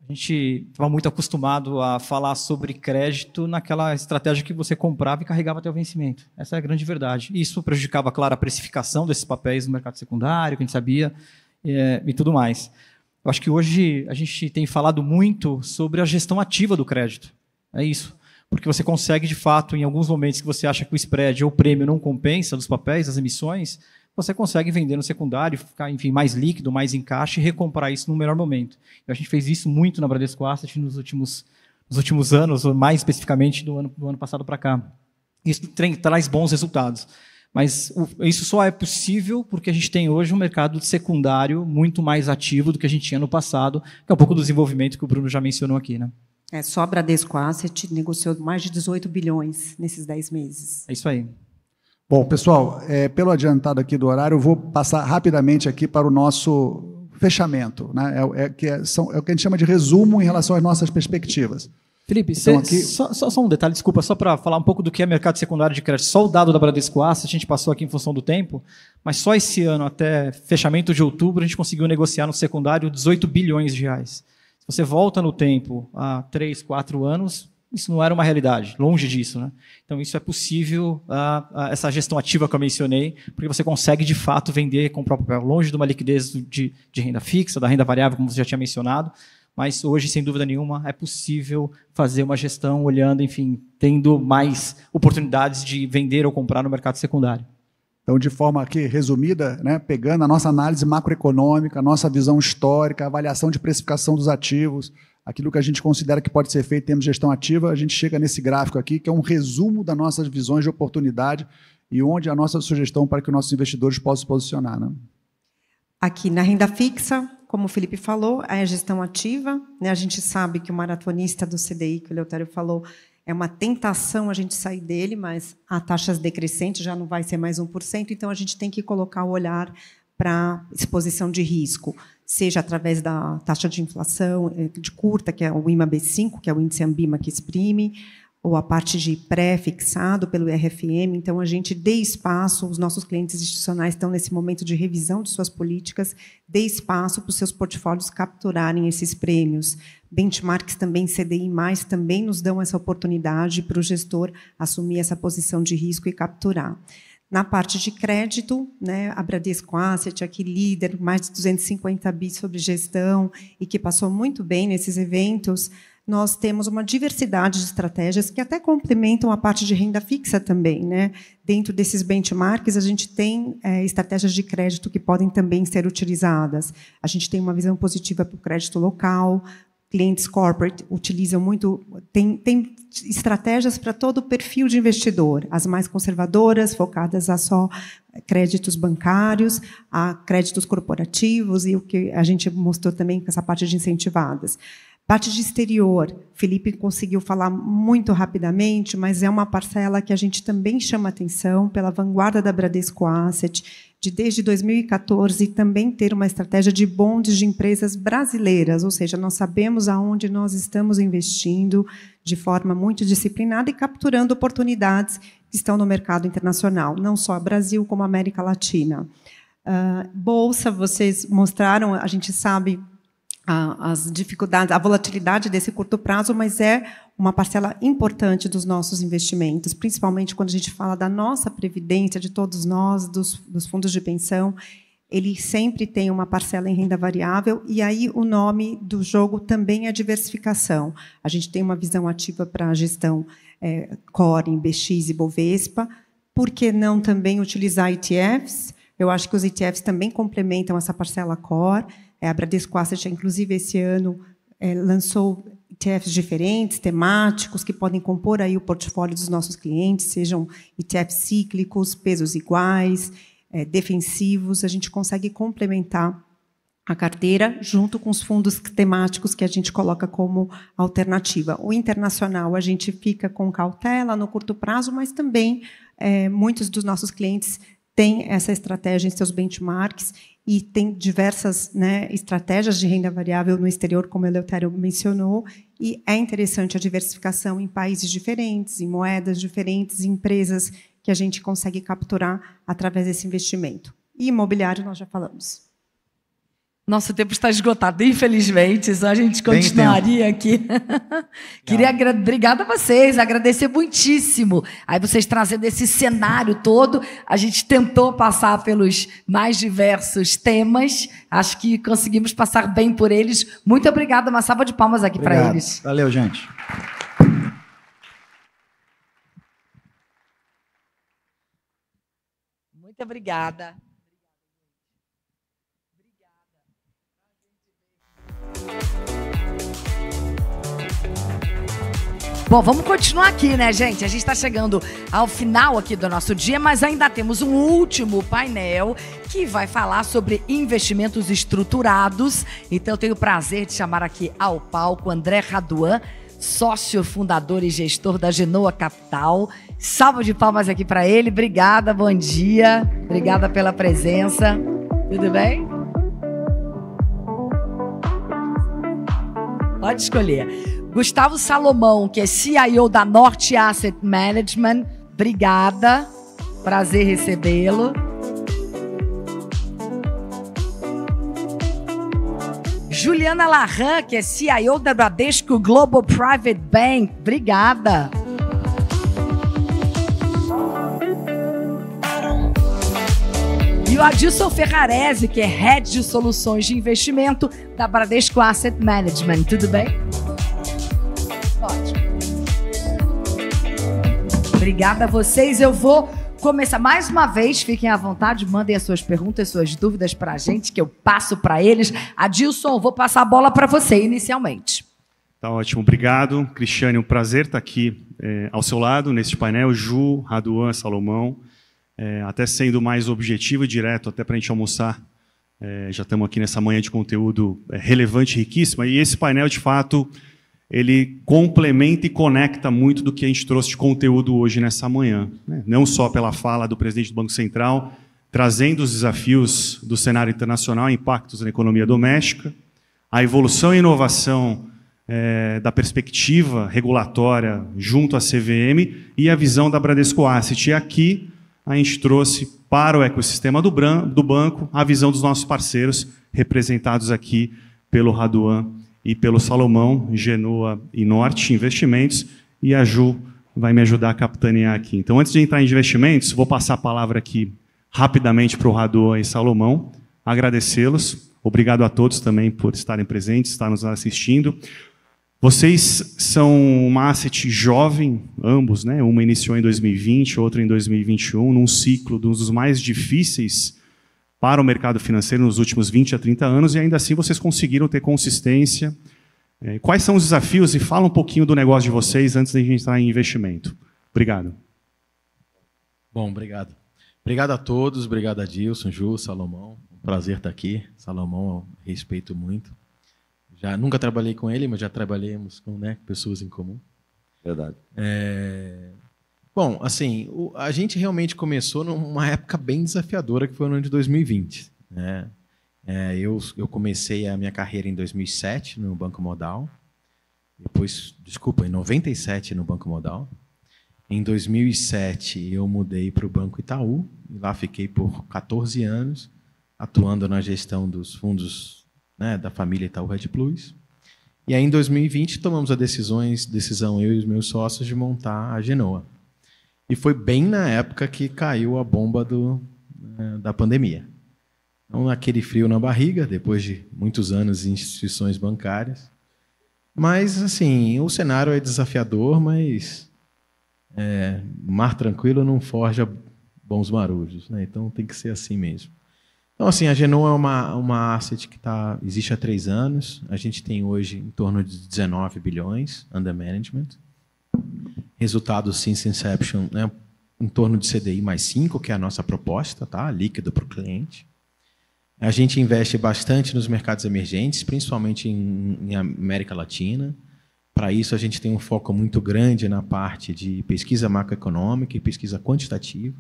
N: a gente estava muito acostumado a falar sobre crédito naquela estratégia que você comprava e carregava até o vencimento. Essa é a grande verdade. Isso prejudicava, claro, a precificação desses papéis no mercado secundário, que a gente sabia, é, e tudo mais. Eu acho que hoje a gente tem falado muito sobre a gestão ativa do crédito. É isso. Porque você consegue, de fato, em alguns momentos que você acha que o spread ou o prêmio não compensa dos papéis, das emissões, você consegue vender no secundário, ficar, enfim, mais líquido, mais em caixa e recomprar isso no melhor momento. E a gente fez isso muito na Bradesco Asset nos últimos, nos últimos anos, ou mais especificamente do ano, do ano passado para cá. Isso traz bons resultados. Mas isso só é possível porque a gente tem hoje um mercado secundário muito mais ativo do que a gente tinha no passado, que é um pouco do desenvolvimento que o Bruno já mencionou aqui. Né?
O: É, só a Bradesco Asset negociou mais de 18 bilhões nesses 10 meses.
N: É isso aí.
M: Bom, pessoal, é, pelo adiantado aqui do horário, eu vou passar rapidamente aqui para o nosso fechamento, né? É, é, que é, são, é o que a gente chama de resumo em relação às nossas perspectivas. Felipe, então, cê, aqui...
N: só, só, só, um detalhe, desculpa, só para falar um pouco do que é mercado secundário de crédito. Só o dado da Bradesco a gente passou aqui em função do tempo, mas só esse ano, até fechamento de outubro, a gente conseguiu negociar no secundário 18 bilhões de reais. Se você volta no tempo, há 3, 4 anos, isso não era uma realidade, longe disso. Né? Então, isso é possível, uh, uh, essa gestão ativa que eu mencionei, porque você consegue, de fato, vender com o próprio papel, longe de uma liquidez de, de renda fixa, da renda variável, como você já tinha mencionado, mas hoje, sem dúvida nenhuma, é possível fazer uma gestão olhando, enfim, tendo mais oportunidades de vender ou comprar no
M: mercado secundário. Então, de forma aqui resumida, né, pegando a nossa análise macroeconômica, a nossa visão histórica, a avaliação de precificação dos ativos, aquilo que a gente considera que pode ser feito em termos de gestão ativa, a gente chega nesse gráfico aqui, que é um resumo das nossas visões de oportunidade e onde a nossa sugestão para que os nossos investidores possam se posicionar. Né?
O: Aqui na renda fixa, como o Felipe falou, é a gestão ativa. Né? A gente sabe que o maratonista do CDI, que o Leotário falou, é uma tentação a gente sair dele, mas a taxas decrescentes já não vai ser mais 1%, então a gente tem que colocar o olhar para exposição de risco seja através da taxa de inflação eh, de curta, que é o IMA-B5, que é o índice Ambima que exprime, ou a parte de pré-fixado pelo RFM. Então, a gente dê espaço, os nossos clientes institucionais estão nesse momento de revisão de suas políticas, dê espaço para os seus portfólios capturarem esses prêmios. Benchmarks também, CDI, também nos dão essa oportunidade para o gestor assumir essa posição de risco e capturar. Na parte de crédito, né, a Bradesco Asset, aqui líder, mais de 250 bits sobre gestão e que passou muito bem nesses eventos, nós temos uma diversidade de estratégias que até complementam a parte de renda fixa também. Né? Dentro desses benchmarks, a gente tem é, estratégias de crédito que podem também ser utilizadas. A gente tem uma visão positiva para o crédito local, clientes corporate utilizam muito, tem, tem estratégias para todo o perfil de investidor, as mais conservadoras, focadas a só créditos bancários, a créditos corporativos e o que a gente mostrou também com essa parte de incentivadas. Parte de exterior, Felipe conseguiu falar muito rapidamente, mas é uma parcela que a gente também chama atenção pela vanguarda da Bradesco Asset, de desde 2014 também ter uma estratégia de bondes de empresas brasileiras, ou seja, nós sabemos aonde nós estamos investindo de forma muito disciplinada e capturando oportunidades que estão no mercado internacional, não só Brasil como América Latina. Uh, bolsa, vocês mostraram, a gente sabe a, as dificuldades, a volatilidade desse curto prazo, mas é uma parcela importante dos nossos investimentos, principalmente quando a gente fala da nossa previdência, de todos nós, dos, dos fundos de pensão ele sempre tem uma parcela em renda variável, e aí o nome do jogo também é diversificação. A gente tem uma visão ativa para a gestão é, Core, BX e Bovespa. Por que não também utilizar ETFs? Eu acho que os ETFs também complementam essa parcela Core. É, a Bradesco Asset, inclusive, esse ano é, lançou ETFs diferentes, temáticos, que podem compor aí o portfólio dos nossos clientes, sejam ETFs cíclicos, pesos iguais, é, defensivos. A gente consegue complementar a carteira junto com os fundos temáticos que a gente coloca como alternativa. O internacional a gente fica com cautela no curto prazo, mas também é, muitos dos nossos clientes têm essa estratégia em seus benchmarks e tem diversas né, estratégias de renda variável no exterior, como o Eleutério mencionou, e é interessante a diversificação em países diferentes, em moedas diferentes, em empresas que a gente consegue capturar através desse investimento. E imobiliário, nós já falamos.
A: Nosso tempo está esgotado, infelizmente, só a gente continuaria aqui. Queria obrigada a vocês, agradecer muitíssimo. Aí vocês trazendo esse cenário todo, a gente tentou passar pelos mais diversos temas, acho que conseguimos passar bem por eles. Muito obrigada, uma salva de palmas aqui para eles.
B: Valeu, gente.
A: Muito obrigada. Bom, vamos continuar aqui, né, gente? A gente está chegando ao final aqui do nosso dia, mas ainda temos um último painel que vai falar sobre investimentos estruturados. Então, eu tenho o prazer de chamar aqui ao palco André Raduan, sócio, fundador e gestor da Genoa Capital. Salva de palmas aqui para ele. Obrigada, bom dia. Obrigada pela presença. Tudo bem? Pode escolher. Gustavo Salomão, que é CIO da Norte Asset Management. Obrigada. Prazer recebê-lo. Juliana Larran, que é CIO da Bradesco Global Private Bank. Obrigada. o Adilson Ferrarese, que é Head de Soluções de Investimento da Bradesco Asset Management. Tudo bem? Ótimo. Obrigada a vocês. Eu vou começar mais uma vez. Fiquem à vontade, mandem as suas perguntas, suas dúvidas para a gente, que eu passo para eles. Adilson, vou passar a bola para você inicialmente.
P: Tá ótimo, obrigado. Cristiane, um prazer estar tá aqui eh, ao seu lado, neste painel. Ju, Raduan, Salomão é, até sendo mais objetivo e direto, até para a gente almoçar. É, já estamos aqui nessa manhã de conteúdo é, relevante, riquíssima, e esse painel, de fato, ele complementa e conecta muito do que a gente trouxe de conteúdo hoje nessa manhã. Né? Não só pela fala do presidente do Banco Central, trazendo os desafios do cenário internacional, impactos na economia doméstica, a evolução e inovação é, da perspectiva regulatória junto à CVM e a visão da Bradesco Asset. E aqui a gente trouxe para o ecossistema do, do banco a visão dos nossos parceiros, representados aqui pelo Raduan e pelo Salomão, Genoa e Norte Investimentos, e a Ju vai me ajudar a capitanear aqui. Então, antes de entrar em investimentos, vou passar a palavra aqui rapidamente para o Raduan e Salomão, agradecê-los. Obrigado a todos também por estarem presentes, estar nos assistindo. Vocês são uma asset jovem, ambos, né? Uma iniciou em 2020, outra em 2021, num ciclo dos mais difíceis para o mercado financeiro nos últimos 20 a 30 anos, e ainda assim vocês conseguiram ter consistência. É, quais são os desafios? E fala um pouquinho do negócio de vocês antes de a gente entrar em investimento. Obrigado.
Q: Bom, obrigado. Obrigado a todos, obrigado a Dilson, Ju, Salomão. Um prazer estar aqui. Salomão, eu respeito muito já nunca trabalhei com ele, mas já trabalhamos com né, pessoas em comum. Verdade. É... Bom, assim, o, a gente realmente começou numa época bem desafiadora, que foi o ano de 2020. Né? É, eu, eu comecei a minha carreira em 2007 no Banco Modal, depois, desculpa, em 97 no Banco Modal. Em 2007 eu mudei para o Banco Itaú, e lá fiquei por 14 anos, atuando na gestão dos fundos né, da família Itaú Red Plus. E aí, em 2020, tomamos a decisões, decisão eu e os meus sócios, de montar a Genoa. E foi bem na época que caiu a bomba do, né, da pandemia. Então, aquele frio na barriga, depois de muitos anos em instituições bancárias. Mas, assim, o cenário é desafiador, mas é, mar tranquilo não forja bons marujos. Né? Então, tem que ser assim mesmo. Então, assim, a Genoa é uma, uma asset que tá, existe há três anos. A gente tem hoje em torno de 19 bilhões under management. Resultado since inception né, em torno de CDI mais 5, que é a nossa proposta, tá? líquido para o cliente. A gente investe bastante nos mercados emergentes, principalmente em, em América Latina. Para isso, a gente tem um foco muito grande na parte de pesquisa macroeconômica e pesquisa quantitativa.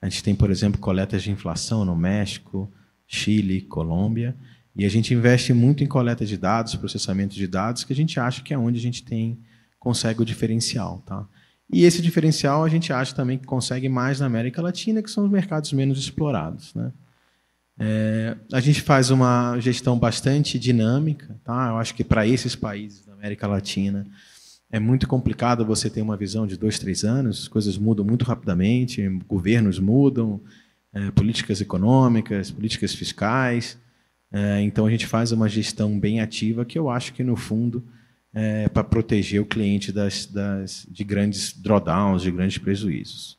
Q: A gente tem, por exemplo, coletas de inflação no México, Chile, Colômbia, e a gente investe muito em coleta de dados, processamento de dados, que a gente acha que é onde a gente tem consegue o diferencial, tá? E esse diferencial a gente acha também que consegue mais na América Latina, que são os mercados menos explorados, né? É, a gente faz uma gestão bastante dinâmica, tá? Eu acho que para esses países da América Latina é muito complicado você ter uma visão de dois, três anos, as coisas mudam muito rapidamente, governos mudam, é, políticas econômicas, políticas fiscais. É, então a gente faz uma gestão bem ativa que eu acho que no fundo é para proteger o cliente das, das, de grandes drawdowns, de grandes prejuízos.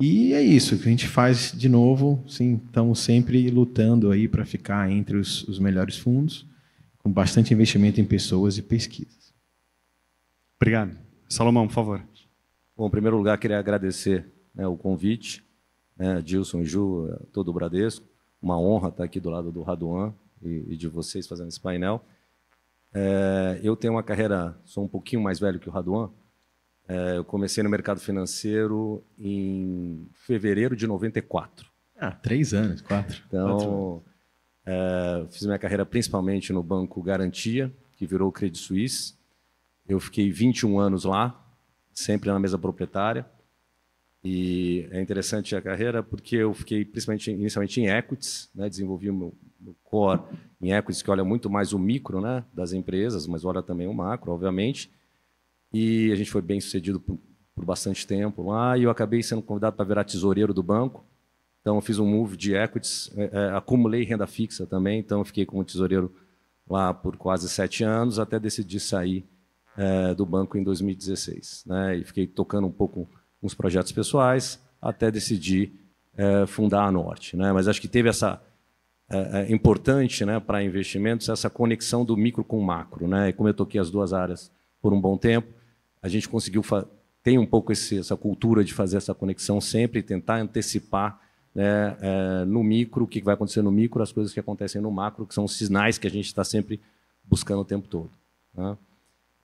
Q: E é isso que a gente faz de novo. Sim, estamos sempre lutando aí para ficar entre os, os melhores fundos, com bastante investimento em pessoas e pesquisa.
P: Obrigado. Salomão,
R: por favor. Bom, em primeiro lugar, queria agradecer né, o convite, né, Gilson e Ju, todo o Bradesco. Uma honra estar aqui do lado do Raduan e, e de vocês fazendo esse painel. É, eu tenho uma carreira, sou um pouquinho mais velho que o Raduan. É, eu comecei no mercado financeiro em fevereiro de 94.
Q: Ah, três anos, quatro. Então, quatro
R: anos. É, fiz minha carreira principalmente no Banco Garantia, que virou o Credit Suisse. Eu fiquei 21 anos lá, sempre na mesa proprietária. E é interessante a carreira porque eu fiquei principalmente inicialmente em equities, né? desenvolvi o meu, meu, core em equities que olha muito mais o micro, né, das empresas, mas olha também o macro, obviamente. E a gente foi bem sucedido por, por bastante tempo lá. E eu acabei sendo convidado para virar tesoureiro do banco. Então eu fiz um move de equities, é, é, acumulei renda fixa também. Então eu fiquei como tesoureiro lá por quase sete anos até decidir sair é, do banco em 2016. Né? E fiquei tocando um pouco uns projetos pessoais até decidir é, fundar a Norte. Né? Mas acho que teve essa é, importante né, para investimentos essa conexão do micro com o macro. Né? E como eu toquei as duas áreas por um bom tempo, a gente conseguiu tem um pouco esse, essa cultura de fazer essa conexão sempre, e tentar antecipar né, é, no micro o que vai acontecer no micro, as coisas que acontecem no macro, que são os sinais que a gente está sempre buscando o tempo todo. Né?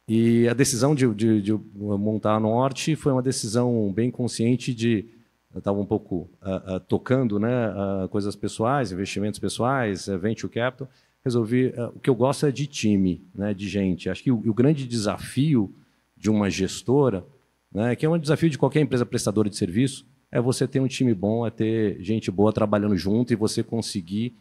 R: E a decisão de, de, de montar a Norte foi uma decisão bem consciente de estava um pouco uh, uh, tocando né, uh, coisas pessoais, investimentos pessoais, eh, venture capital. Resolvi. Eh, o que eu gosto é de time, né, de gente. Acho que o, o grande desafio de uma gestora, né, que é um desafio de qualquer empresa prestadora de serviço, é você ter um time bom, é ter gente boa trabalhando junto e você conseguir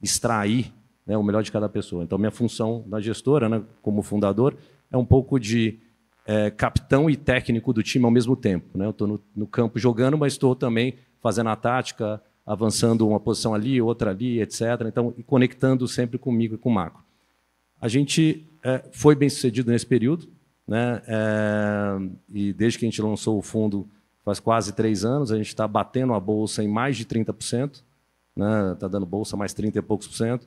R: extrair né, o melhor de cada pessoa. Então, minha função da gestora, né, como fundador, é um pouco de é, capitão e técnico do time ao mesmo tempo. Né? Eu estou no, no, campo jogando, mas estou também fazendo a tática, avançando uma posição ali, outra ali, etc. Então, conectando sempre comigo e com o Marco. A gente é, foi bem sucedido nesse período, né? É, e desde que a gente lançou o fundo, faz quase três anos, a gente está batendo a bolsa em mais de 30%, né? Está dando bolsa mais 30 e poucos por cento,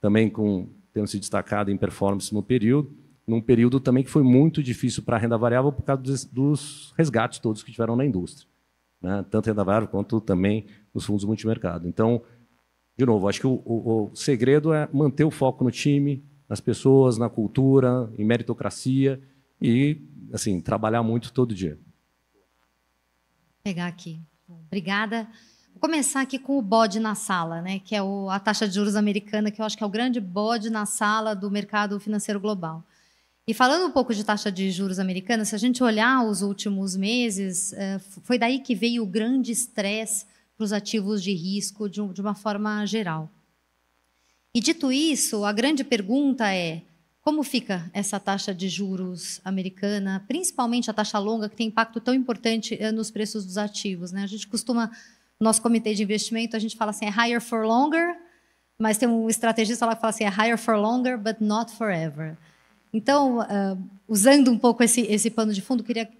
R: também com tendo se destacado em performance no período num período também que foi muito difícil para a renda variável por causa dos, dos, resgates todos que tiveram na indústria, né? tanto renda variável quanto também nos fundos multimercado. Então, de novo, acho que o, o, o segredo é manter o foco no time, nas pessoas, na cultura, em meritocracia e, assim, trabalhar muito todo dia. Vou
S: pegar aqui. Obrigada. Vou começar aqui com o bode na sala, né? Que é o, a taxa de juros americana, que eu acho que é o grande bode na sala do mercado financeiro global. E falando um pouco de taxa de juros americana, se a gente olhar os últimos meses, eh, foi daí que veio o grande estresse para os ativos de risco de uma forma geral. E dito isso, a grande pergunta é: como fica essa taxa de juros americana, principalmente a taxa longa, que tem impacto tão importante eh, nos preços dos ativos? Né? A gente costuma, no nosso comitê de investimento, a gente fala assim: é higher for longer, mas tem um estrategista lá que fala assim: é higher for longer, but not forever. Então, uh, usando um pouco esse, esse pano de fundo, queria que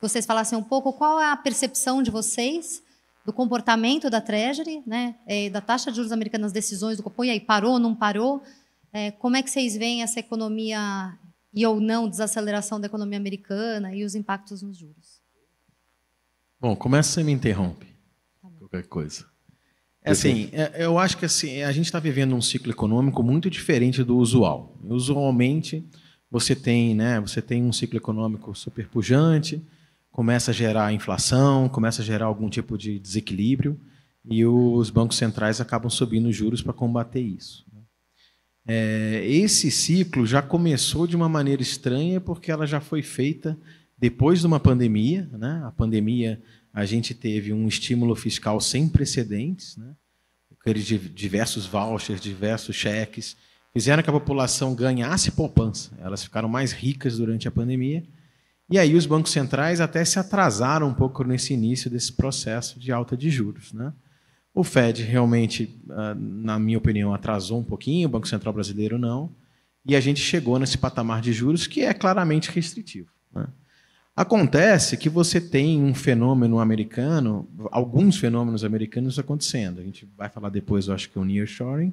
S: vocês falassem um pouco qual é a percepção de vocês do comportamento da Treasury, né, eh, da taxa de juros americana, as decisões do Copom, e aí parou, não parou? É, como é que vocês veem essa economia e ou não desaceleração da economia americana e os impactos nos juros?
Q: Bom, começa e me interrompe. Tá qualquer coisa. É assim, é, eu acho que assim, a gente está vivendo um ciclo econômico muito diferente do usual. Usualmente, você tem, né, você tem um ciclo econômico superpujante, começa a gerar inflação, começa a gerar algum tipo de desequilíbrio e os bancos centrais acabam subindo os juros para combater isso. Né. É, esse ciclo já começou de uma maneira estranha porque ela já foi feita depois de uma pandemia. Né? A pandemia, a gente teve um estímulo fiscal sem precedentes, né? diversos vouchers, diversos cheques, fizeram que a população ganhasse poupança. Elas ficaram mais ricas durante a pandemia. E aí os bancos centrais até se atrasaram um pouco nesse início desse processo de alta de juros. Né? O Fed realmente, ah, na minha opinião, atrasou um pouquinho, o Banco Central Brasileiro não. E a gente chegou nesse patamar de juros que é claramente restritivo. Né? Acontece que você tem um fenômeno americano, alguns fenômenos americanos acontecendo. A gente vai falar depois, eu acho que é o nearshoring.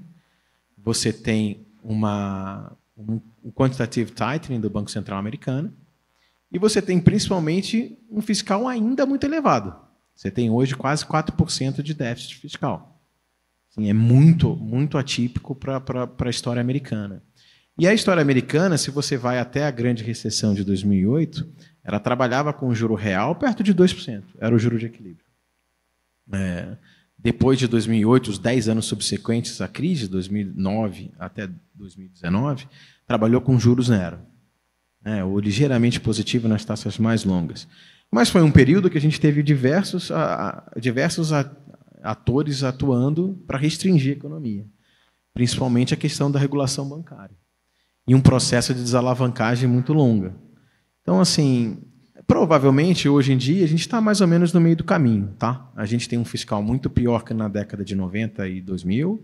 Q: Você tem uma, um quantitative tightening do Banco Central americano, e você tem principalmente um fiscal ainda muito elevado. Você tem hoje quase 4% de déficit fiscal. Assim, é muito, muito atípico para a história americana. E a história americana, se você vai até a grande recessão de 2008, ela trabalhava com o juro real perto de 2%, era o juro de equilíbrio. É, depois de 2008, os 10 anos subsequentes à crise, 2009 até 2019, trabalhou com juros zero, né, ou ligeiramente positivo nas taxas mais longas. Mas foi um período que a gente teve diversos, a, a, diversos a, atores atuando para restringir a economia, principalmente a questão da regulação bancária, e um processo de desalavancagem muito longa. Então, assim, Provavelmente, hoje em dia, a gente está mais ou menos no meio do caminho. Tá? A gente tem um fiscal muito pior que na década de 90 e 2000.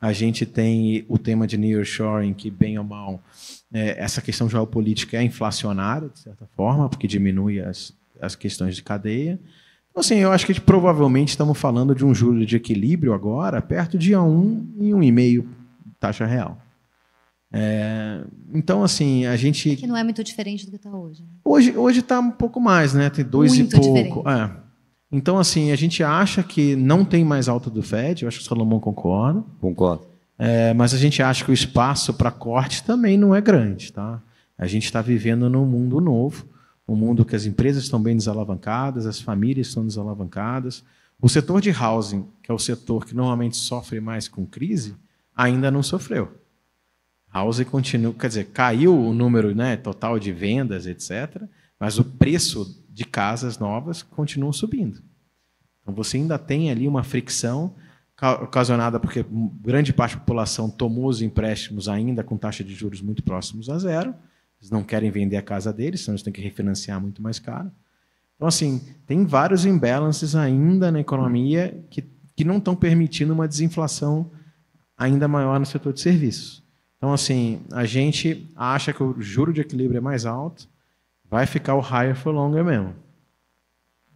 Q: A gente tem o tema de nearshoring, que, bem ou mal, é, essa questão geopolítica é inflacionária, de certa forma, porque diminui as, as questões de cadeia. Então, assim, eu acho que provavelmente estamos falando de um juro de equilíbrio agora, perto de 1 um, e 1,5 um taxa real. É, então, assim, a gente. Que
S: não é muito diferente do que está né? hoje.
Q: Hoje hoje está um pouco mais, né? Tem dois muito e pouco. É. Então, assim, a gente acha que não tem mais alta do Fed, eu acho que o Salomão concorda. Concordo. É, mas a gente acha que o espaço para corte também não é grande, tá? A gente está vivendo num mundo novo, um mundo que as empresas estão bem desalavancadas, as famílias estão desalavancadas. O setor de housing, que é o setor que normalmente sofre mais com crise, ainda não sofreu. House continua, quer dizer, caiu o número né, total de vendas, etc., mas o preço de casas novas continua subindo. Então você ainda tem ali uma fricção ocasionada porque grande parte da população tomou os empréstimos ainda com taxa de juros muito próximos a zero. Eles não querem vender a casa deles, senão eles têm que refinanciar muito mais caro. Então, assim, tem vários imbalances ainda na economia que, que não estão permitindo uma desinflação ainda maior no setor de serviços. Então, assim, a gente acha que o juro de equilíbrio é mais alto, vai ficar o higher for longer mesmo.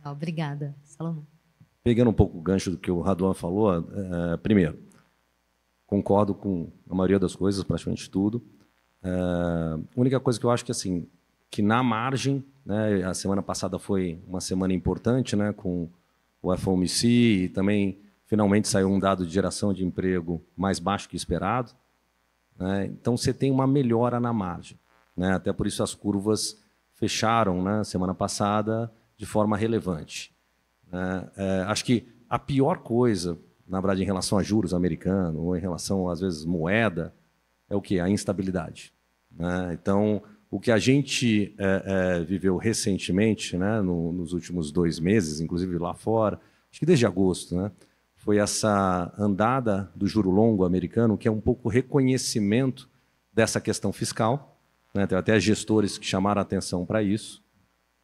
S: Obrigada, Salomão.
Q: Pegando um pouco o gancho
R: do que o Raduan falou, é, primeiro, concordo com a maioria das coisas, praticamente tudo. É, a única coisa que eu acho que, assim, que na margem, né, a semana passada foi uma semana importante, né, com o FOMC e também finalmente saiu um dado de geração de emprego mais baixo que esperado. Né? Então você tem uma melhora na margem. Né? Até por isso as curvas fecharam na né, semana passada de forma relevante. Né? É, acho que a pior coisa, na verdade, em relação a juros americanos ou em relação, às vezes, moeda, é o que? A instabilidade. Né? Então, o que a gente é, é, viveu recentemente, né, no, nos últimos dois meses, inclusive lá fora, acho que desde agosto, né, foi essa andada do juro longo americano, que é um pouco reconhecimento dessa questão fiscal. Né? Tem até gestores que chamaram a atenção para isso,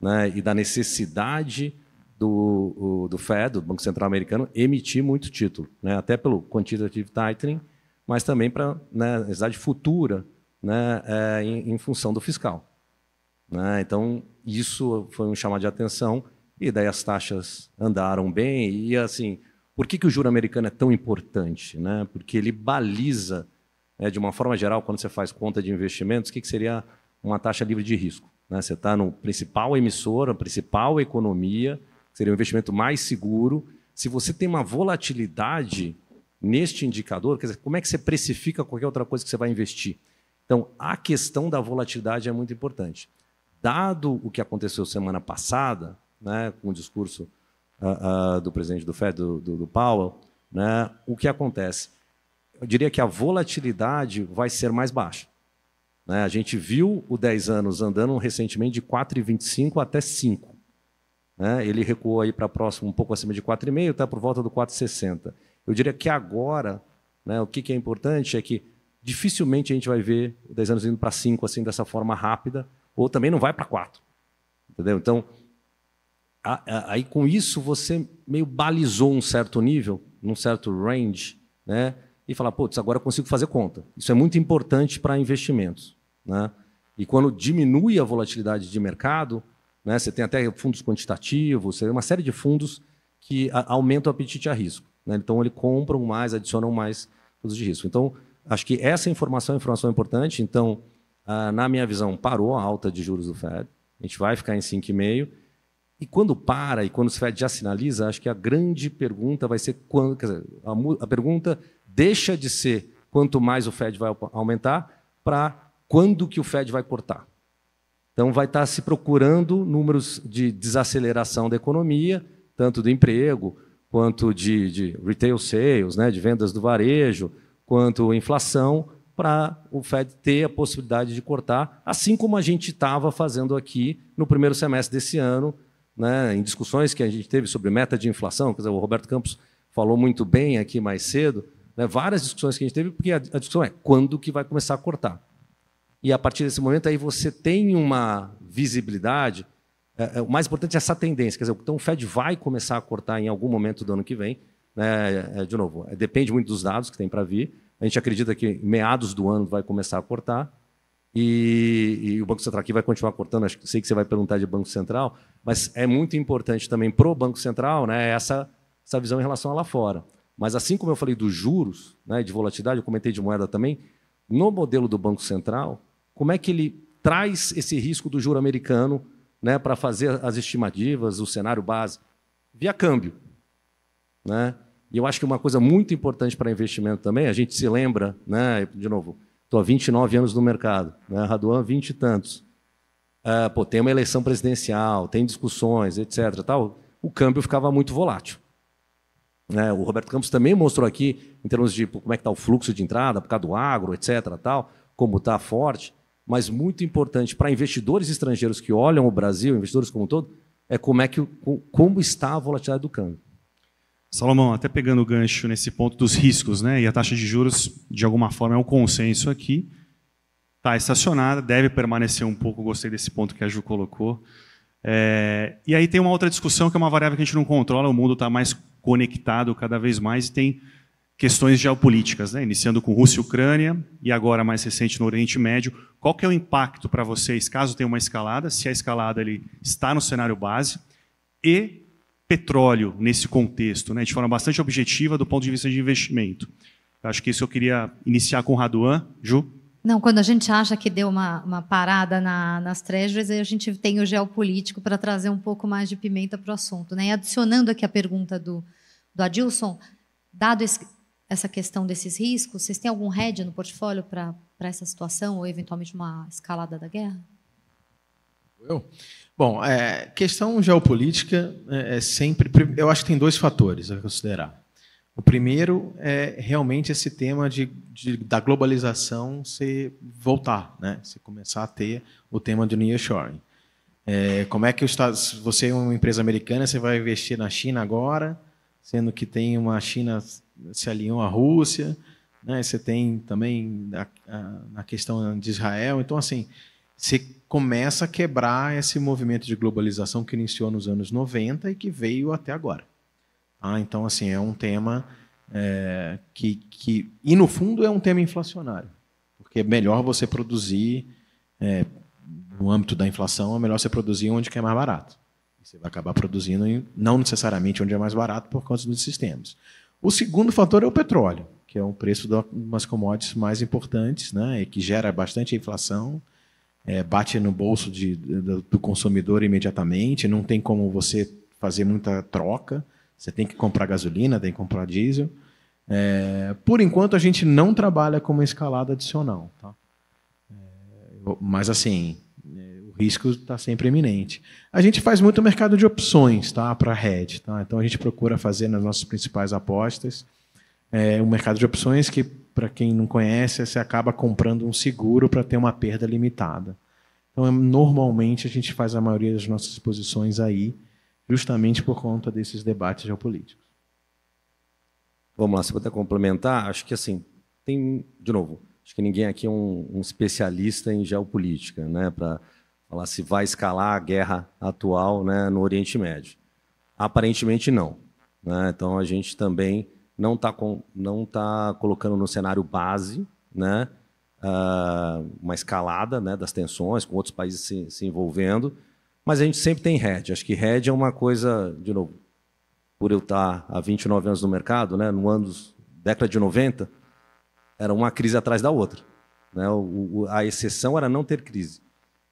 R: né? e da necessidade do, do Fed, do Banco Central Americano, emitir muito título, né? até pelo quantitative tightening, mas também para né, necessidade futura né, é, em, em, função do fiscal. Né? Então, isso foi um chamado de atenção, e daí as taxas andaram bem, e assim por que, que o juro americano é tão importante? Né? Porque ele baliza, né, de uma forma geral, quando você faz conta de investimentos, o que, que seria uma taxa livre de risco? Né? Você está no principal emissora, principal economia, seria o um investimento mais seguro. Se você tem uma volatilidade neste indicador, quer dizer, como é que você precifica qualquer outra coisa que você vai investir? Então, a questão da volatilidade é muito importante. Dado o que aconteceu semana passada, né, com o discurso uh, uh, do presidente do Fed, do, do, do Powell, né, o que acontece? Eu diria que a volatilidade vai ser mais baixa. Né? A gente viu o 10 anos andando recentemente de 4,25 até 5. Né? Ele recuou aí para próximo um pouco acima de 4,5, está por volta do 4,60. Eu diria que agora, né, o que, que é importante é que dificilmente a gente vai ver o 10 anos indo para 5 assim dessa forma rápida, ou também não vai para 4. Entendeu? Então, aí com isso você meio balizou um certo nível, num certo range, né? E falar, putz, agora eu consigo fazer conta. Isso é muito importante para investimentos, né? E quando diminui a volatilidade de mercado, né? Você tem até fundos quantitativos, você tem uma série de fundos que aumentam o apetite a risco. Né? Então ele compram mais, adicionam mais fundos de risco. Então acho que essa informação é informação importante. Então ah, na minha visão parou a alta de juros do Fed. A gente vai ficar em 5,5%. E quando para e quando o Fed já sinaliza, acho que a grande pergunta vai ser quando. Dizer, a, a, pergunta deixa de ser quanto mais o Fed vai aumentar para quando que o Fed vai cortar. Então vai estar tá se procurando números de desaceleração da economia, tanto do emprego quanto de, de retail sales, né, de vendas do varejo, quanto inflação, para o Fed ter a possibilidade de cortar, assim como a gente estava fazendo aqui no primeiro semestre desse ano, né, em discussões que a gente teve sobre meta de inflação, quer dizer, o Roberto Campos falou muito bem aqui mais cedo, né, várias discussões que a gente teve, porque a, discussão é quando que vai começar a cortar. E a partir desse momento aí você tem uma visibilidade, é, é, o mais importante é essa tendência, quer dizer, então o Fed vai começar a cortar em algum momento do ano que vem, né, é, é, de novo, depende muito dos dados que tem para vir, a gente acredita que meados do ano vai começar a cortar, e, e, o Banco Central aqui vai continuar cortando, acho que sei que você vai perguntar de Banco Central, mas é muito importante também para o Banco Central né, essa, essa visão em relação a lá fora. Mas assim como eu falei dos juros, né, de volatilidade, eu comentei de moeda também, no modelo do Banco Central, como é que ele traz esse risco do juro americano né, para fazer as estimativas, o cenário base, via câmbio. Né? E eu acho que uma coisa muito importante para investimento também, a gente se lembra, né, de novo, Estou há 29 anos no mercado, né? Raduan, 20 e tantos. É, pô, tem uma eleição presidencial, tem discussões, etc. Tal, o câmbio ficava muito volátil. Né? O Roberto Campos também mostrou aqui, em termos de como é que está o fluxo de entrada, por causa do agro, etc. Tal, como está forte. Mas muito importante para investidores estrangeiros que olham o Brasil,
P: investidores como um todo, é como é que como está a volatilidade do câmbio. Salomão, até pegando o gancho nesse ponto dos riscos, né? E a taxa de juros, de alguma forma, é um consenso aqui. Está estacionada, deve permanecer um pouco. Gostei desse ponto que a Ju colocou. É, e aí tem uma outra discussão que é uma variável que a gente não controla. O mundo está mais conectado cada vez mais e tem questões geopolíticas, né? iniciando com Rússia e Ucrânia e agora mais recente no Oriente Médio. Qual que é o impacto para vocês caso tenha uma escalada? Se a escalada ele está no cenário base e petróleo nesse contexto, né, de forma bastante objetiva do ponto de vista de investimento. Eu acho que isso eu queria iniciar com o Raduan. Ju?
S: Não, quando a gente acha que deu uma, uma parada na, nas treasuries, a gente tem o geopolítico para trazer um pouco mais de pimenta para o assunto. Né? E adicionando aqui a pergunta do, do Adilson, dado esse, essa questão desses riscos, vocês têm algum hedge no portfólio para essa situação ou eventualmente uma escalada da guerra?
Q: Eu? Bom, é, questão geopolítica é, é, sempre. Eu acho que tem dois fatores a considerar. O primeiro é realmente esse tema de, de da globalização se voltar, né? se começar a ter o tema do nearshoring. É, como é que os Estados, você é uma empresa americana, você vai investir na China agora, sendo que tem uma China se alinhou à Rússia, né? você tem também na questão de Israel. Então, assim, você começa a quebrar esse movimento de globalização que iniciou nos anos 90 e que veio até agora. Ah, então, assim, é um tema é, que, que. E, no fundo, é um tema inflacionário. Porque é melhor você produzir, é, no âmbito da inflação, é melhor você produzir onde é mais barato. Você vai acabar produzindo, em, não necessariamente onde é mais barato, por causa dos sistemas. O segundo fator é o petróleo, que é o preço de umas commodities mais importantes, né, e que gera bastante inflação é, bate no bolso de, do, do, consumidor imediatamente, não tem como você fazer muita troca, você tem que comprar gasolina, tem que comprar diesel. É, por enquanto, a gente não trabalha com uma escalada adicional. Tá? É, mas, assim, é, o risco está sempre iminente. A gente faz muito mercado de opções tá, para a rede. Tá? Então, a gente procura fazer nas nossas principais apostas é, um mercado de opções que para quem não conhece, você acaba comprando um seguro para ter uma perda limitada. Então, é, normalmente, a gente faz a maioria das nossas exposições aí, justamente por conta desses debates geopolíticos.
R: Vamos lá, se puder complementar, acho que assim, tem, de novo, acho que ninguém aqui é um, um especialista em geopolítica, né, para falar se vai escalar a guerra atual né, no Oriente Médio. Aparentemente, não. Né? Então, a gente também não está não tá colocando no cenário base né, uh, uma escalada né, das tensões, com outros países se, se envolvendo, mas a gente sempre tem hedge. Acho que hedge é uma coisa, de novo, por eu estar tá há 29 anos no mercado, né, no anos, década de 90, era uma crise atrás da outra. Né? O, o, a exceção era não ter crise.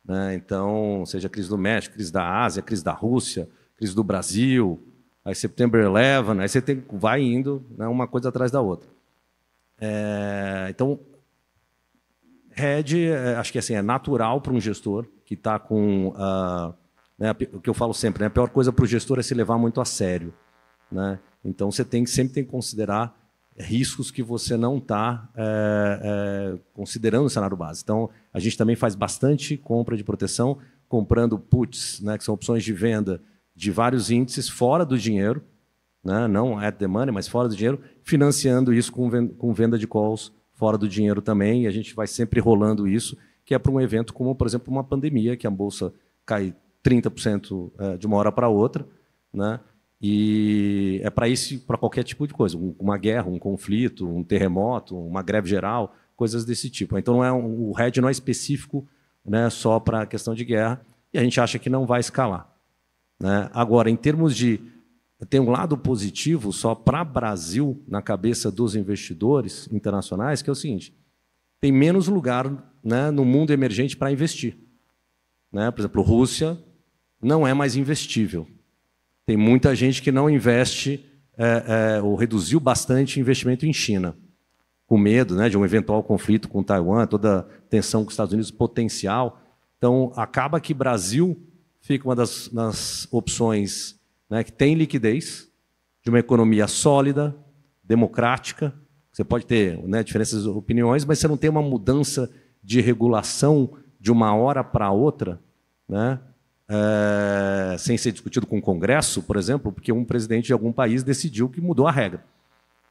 R: Né? Então, seja crise do México, crise da Ásia, crise da Rússia, crise do Brasil, aí September 11, aí você tem, vai indo né, uma coisa atrás da outra. É, então, Red, é, acho que assim, é natural para um gestor que está com. Uh, né, o que eu falo sempre, né, a pior coisa para o gestor é se levar muito a sério. Né? Então, você tem, sempre tem que considerar riscos que você não está é, é, considerando no cenário base. Então, a gente também faz bastante compra de proteção, comprando puts, né, que são opções de venda de vários índices fora do dinheiro, né? não at the money, mas fora do dinheiro, financiando isso com venda de calls fora do dinheiro também, e a gente vai sempre rolando isso, que é para um evento como, por exemplo, uma pandemia, que a bolsa cai 30% eh, de uma hora para outra, né? E é para isso, para qualquer tipo de coisa, uma guerra, um conflito, um terremoto, uma greve geral, coisas desse tipo. Então não é um, o hedge não é específico, né, só para a questão de guerra, e a gente acha que não vai escalar. Né? Agora, em termos de. Tem um lado positivo só para Brasil, na cabeça dos investidores internacionais, que é o seguinte: tem menos lugar né, no mundo emergente para investir. Né? Por exemplo, Rússia não é mais investível. Tem muita gente que não investe é, é, ou reduziu bastante o investimento em China, com medo né, de um eventual conflito com Taiwan, toda a tensão com os Estados Unidos potencial. Então, acaba que Brasil fica uma das, opções né, que tem liquidez, de uma economia sólida, democrática. Você pode ter né, diferenças de opiniões, mas você não tem uma mudança de regulação de uma hora para outra, né, é, sem ser discutido com o Congresso, por exemplo, porque um presidente de algum país decidiu que mudou a regra.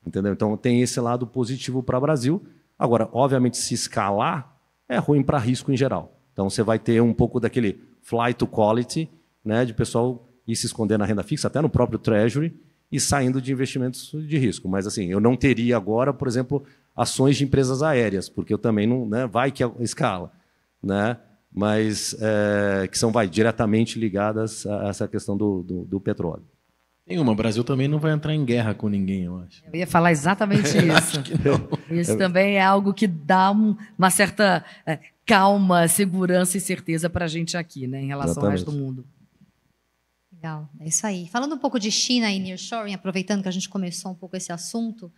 R: Entendeu? Então tem esse lado positivo para o Brasil. Agora, obviamente, se escalar é ruim para risco em geral. Então você vai ter um pouco daquele fly to quality, né, de pessoal ir se esconder na renda fixa, até no próprio treasury, e saindo de investimentos de risco. Mas assim, eu não teria agora, por exemplo, ações de empresas aéreas, porque eu também não. Né, vai que é escala. Né? Mas é, que são vai, diretamente ligadas a essa questão do, do, do petróleo. Nenhuma.
Q: O Brasil também não vai entrar em guerra com ninguém, eu
R: acho.
A: Eu ia falar exatamente isso. isso é. também é algo que dá um, uma certa é, calma, segurança e certeza para a gente aqui, né, em relação exatamente. ao resto do mundo.
S: Legal, é isso aí. Falando um pouco de China e nearshoring, aproveitando que a gente começou um pouco esse assunto,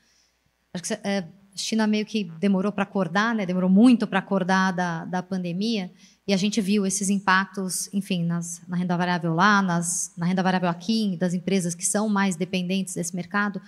S: acho que a é, China meio que demorou para acordar, né? Demorou muito para acordar da, da pandemia. E a gente viu esses impactos, enfim, nas, na renda variável lá, nas, na renda variável aqui, das empresas que são mais dependentes desse mercado.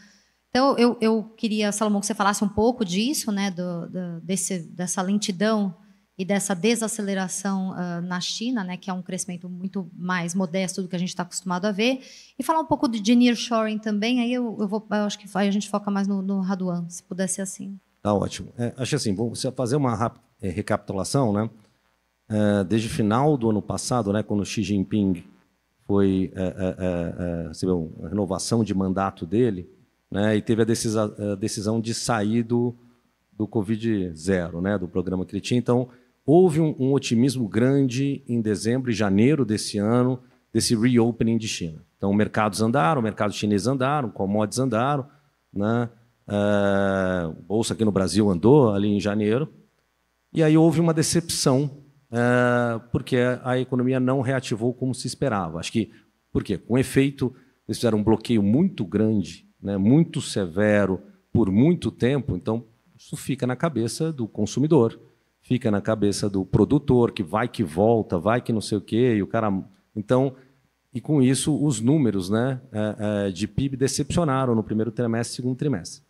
S: Então, eu, eu queria, Salomão, que você falasse um pouco disso, né, do, do desse, dessa lentidão e dessa desaceleração uh, na China, né, que é um crescimento muito mais modesto do que a gente está acostumado a ver, e falar um pouco de, de nearshoring também, aí eu, eu, vou, eu acho que a gente foca mais no, no Raduan, se pudesse ser assim.
R: Tá ótimo. É, acho assim, vou fazer uma rápida é, recapitulação, né? Eh, desde o final do ano passado, né, quando Xi Jinping foi é, é, é, renovação de mandato dele, né, e teve a, decisa, a decisão de sair do, do Covid zero, né, do programa que ele tinha. Então, houve um, um, otimismo grande em dezembro e janeiro desse ano, desse reopening de China. Então, mercados andaram, mercados chineses andaram, commodities andaram, né, eh, bolsa aqui no Brasil andou ali em janeiro, e aí houve uma decepção ah, porque a economia não reativou como se esperava. Acho que, por quê? Com efeito, eles fizeram um bloqueio muito grande, né, muito severo, por muito tempo, então isso fica na cabeça do consumidor, fica na cabeça do produtor, que vai que volta, vai que não sei o quê, e o cara... Então, e com isso, os números né, é, é, de PIB decepcionaram no primeiro trimestre e segundo trimestre.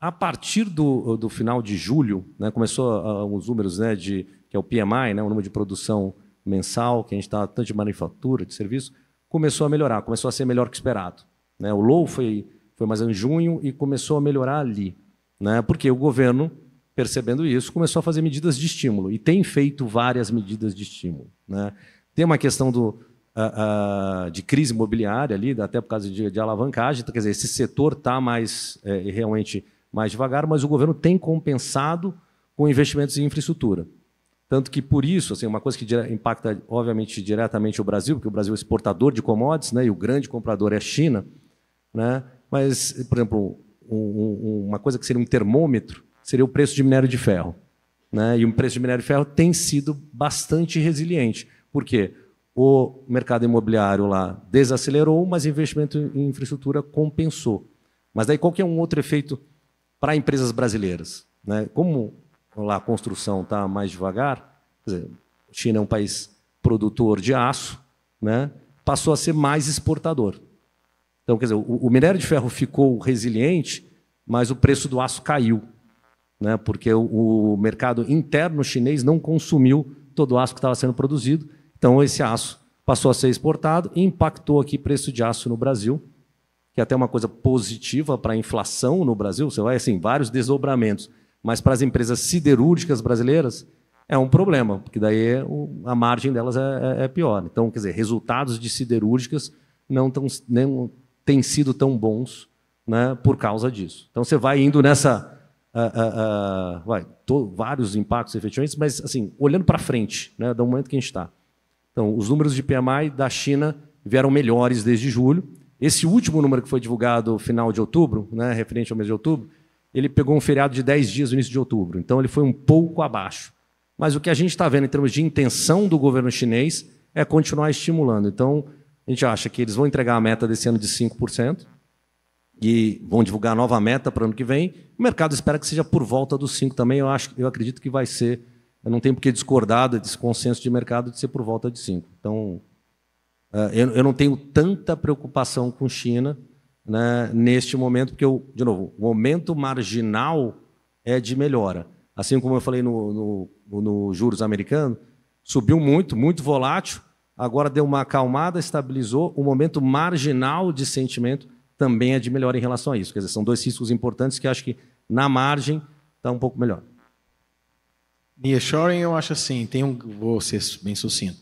R: A partir do, do final de julho, né, começou uh, ah, os números né, de que é o PMI, né, o número de produção mensal, que a gente está tanto de manufatura, de serviço, começou a melhorar, começou a ser melhor que esperado. Né? O low foi, foi mais em junho e começou a melhorar ali, né? porque o governo, percebendo isso, começou a fazer medidas de estímulo e tem feito várias medidas de estímulo. Né? Tem uma questão do, uh, uh, de crise imobiliária ali, até por causa de, de alavancagem, então, quer dizer, esse setor está mais é, realmente mais devagar, mas o governo tem compensado com investimentos em infraestrutura. Tanto que por isso, assim, uma coisa que impacta, obviamente, diretamente o Brasil, porque o Brasil é exportador de commodities, né, e o grande comprador é a China, né? mas, por exemplo, um, um, uma coisa que seria um termômetro seria o preço de minério de ferro. Né? E o preço de minério de ferro tem sido bastante resiliente. Por quê? O mercado imobiliário lá desacelerou, mas investimento em infraestrutura compensou. Mas daí qual que é um outro efeito para empresas brasileiras? Né? Como lá a construção está mais devagar. Quer dizer, China é um país produtor de aço, né? passou a ser mais exportador. Então, quer dizer, o, o minério de ferro ficou resiliente, mas o preço do aço caiu, né? porque o, o mercado interno chinês não consumiu todo o aço que estava sendo produzido. Então, esse aço passou a ser exportado e impactou aqui o preço de aço no Brasil, que é até uma coisa positiva para a inflação no Brasil. Você vai, assim, vários desdobramentos mas para as empresas siderúrgicas brasileiras, é um problema, porque daí a margem delas é, é, é pior. Então, quer dizer, resultados de siderúrgicas não, tão, têm sido tão bons né, por causa disso. Então, você vai indo nessa. Uh, uh, uh, vai, vários impactos efetivamente, mas assim, olhando para frente, né, do momento que a gente está. Então, os números de PMI da China vieram melhores desde julho. Esse último número que foi divulgado final de outubro, né, referente ao mês de outubro, ele pegou um feriado de 10 dias no início de outubro, então ele foi um pouco abaixo. Mas o que a gente está vendo em termos de intenção do governo chinês é continuar estimulando. Então, a gente acha que eles vão entregar a meta desse ano de 5% e vão divulgar a nova meta para o ano que vem. O mercado espera que seja por volta dos 5% também. Eu, acho, eu acredito que vai ser. Eu não tenho por que discordar desse consenso de mercado de ser por volta de 5%. Então, eh, eu não tenho tanta preocupação com China né, neste momento, porque, eu, de novo, o momento marginal é de melhora. Assim como eu falei no, no, no juros americano, subiu muito, muito volátil, agora deu uma acalmada, estabilizou, o momento marginal de sentimento também é de melhora em relação a isso. Quer dizer, são dois
Q: riscos importantes que acho que na margem está um pouco melhor. Nearshoring, eu acho assim, tem um, vou ser bem sucinto.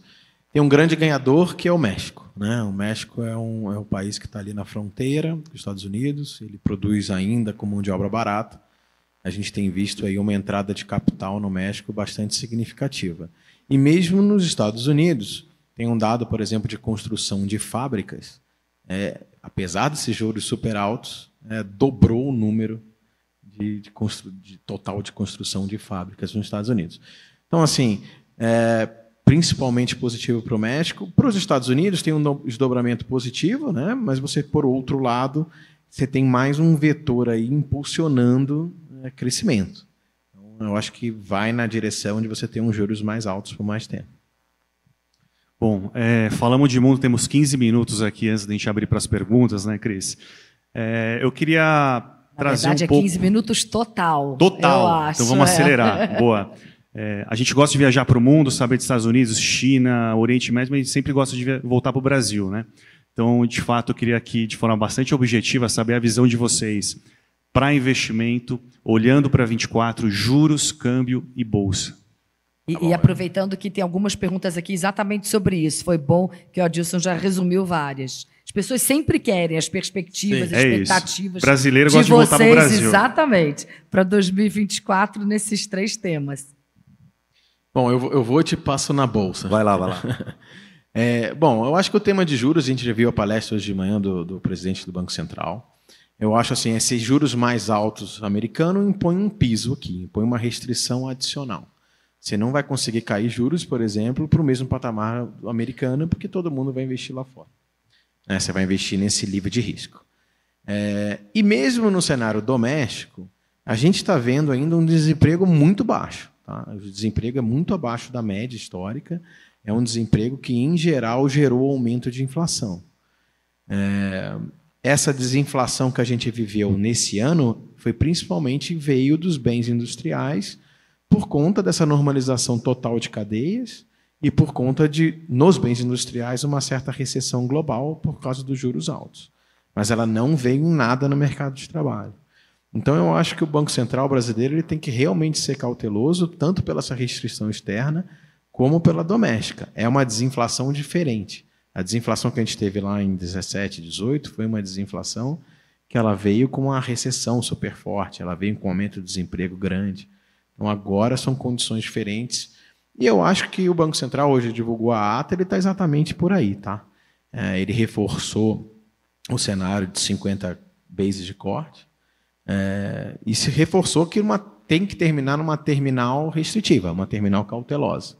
Q: Tem um grande ganhador que é o México. Né? O México é um, é um país que está ali na fronteira dos Estados Unidos, ele produz ainda com mão de obra barata. A gente tem visto aí uma entrada de capital no México bastante significativa. E mesmo nos Estados Unidos, tem um dado, por exemplo, de construção de fábricas, é, apesar desses juros super altos, é, dobrou o número de, de, de, total de construção de fábricas nos Estados Unidos. Então, assim, é, principalmente positivo para o México. Para os Estados Unidos tem um desdobramento positivo, né? mas você, por outro lado, você tem mais um vetor aí impulsionando é, crescimento. Então, eu acho que vai na direção de você ter uns juros mais altos por mais tempo.
P: Bom, é, falamos de mundo, temos 15 minutos aqui antes da gente abrir para as perguntas, né, Cris? É, eu queria na trazer verdade, um é pouco... é 15
A: minutos total. Total. Então acho, vamos é. acelerar. Boa.
P: É, a gente gosta de viajar para o mundo, saber dos Estados Unidos, China, Oriente Médio, mas a gente sempre gosta de voltar para o Brasil, né? Então, de fato, eu queria aqui, de forma bastante objetiva, saber a visão de vocês para investimento, olhando para 24, juros, câmbio e bolsa.
A: E, tá e é. aproveitando que tem algumas perguntas aqui exatamente sobre isso, foi bom que o Adilson já resumiu várias. As pessoas sempre querem as perspectivas, Sim, as é expectativas. É Brasileiro de gosta vocês, de voltar para o Brasil. Exatamente, para 2024 nesses três temas.
Q: Bom, eu, eu vou e te passo na bolsa. Vai lá, vai lá. é, bom, eu acho que o tema de juros, a gente já viu a palestra hoje de manhã do, do presidente do Banco Central. Eu acho assim, esses juros mais altos americano impõe um piso aqui, impõe uma restrição adicional. Você não vai conseguir cair juros, por exemplo, para o mesmo patamar americano, porque todo mundo vai investir lá fora. É, você vai investir nesse livro de risco. É, e mesmo no cenário doméstico, a gente está vendo ainda um desemprego muito baixo. Tá? O desemprego é muito abaixo da média histórica. É um desemprego que, em geral, gerou aumento de inflação. É, essa desinflação que a gente viveu nesse ano foi principalmente veio dos bens industriais por conta dessa normalização total de cadeias e por conta de nos bens industriais uma certa recessão global por causa dos juros altos. Mas ela não veio em nada no mercado de trabalho. Então eu acho que o Banco Central brasileiro ele tem que realmente ser cauteloso, tanto pela essa restrição externa como pela doméstica. É uma desinflação diferente. A desinflação que a gente teve lá em 17, 18 foi uma desinflação que ela veio com uma recessão super forte, ela veio com um aumento do desemprego grande. Então agora são condições diferentes. E eu acho que o Banco Central hoje divulgou a ata, ele está exatamente por aí, tá? É, ele reforçou o cenário de 50 bases de corte é, e se reforçou que uma, tem que terminar numa terminal restritiva, uma terminal cautelosa.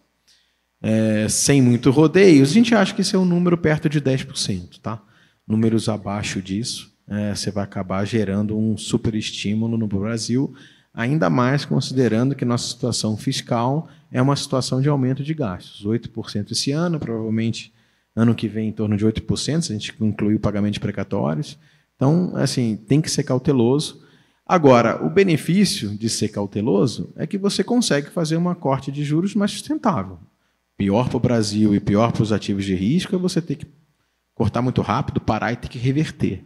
Q: É, sem muito rodeios, a gente acha que esse é um número perto de 10%. Tá? Números abaixo disso, é, você vai acabar gerando um superestímulo no Brasil, ainda mais considerando que nossa situação fiscal é uma situação de aumento de gastos. 8% esse ano, provavelmente ano que vem em torno de 8%, se a gente incluir o pagamento de precatórios. Então, assim, tem que ser cauteloso. Agora, o benefício de ser cauteloso é que você consegue fazer uma corte de juros mais sustentável. Pior para o Brasil e pior para os ativos de risco é você ter que cortar muito rápido, parar e ter que reverter.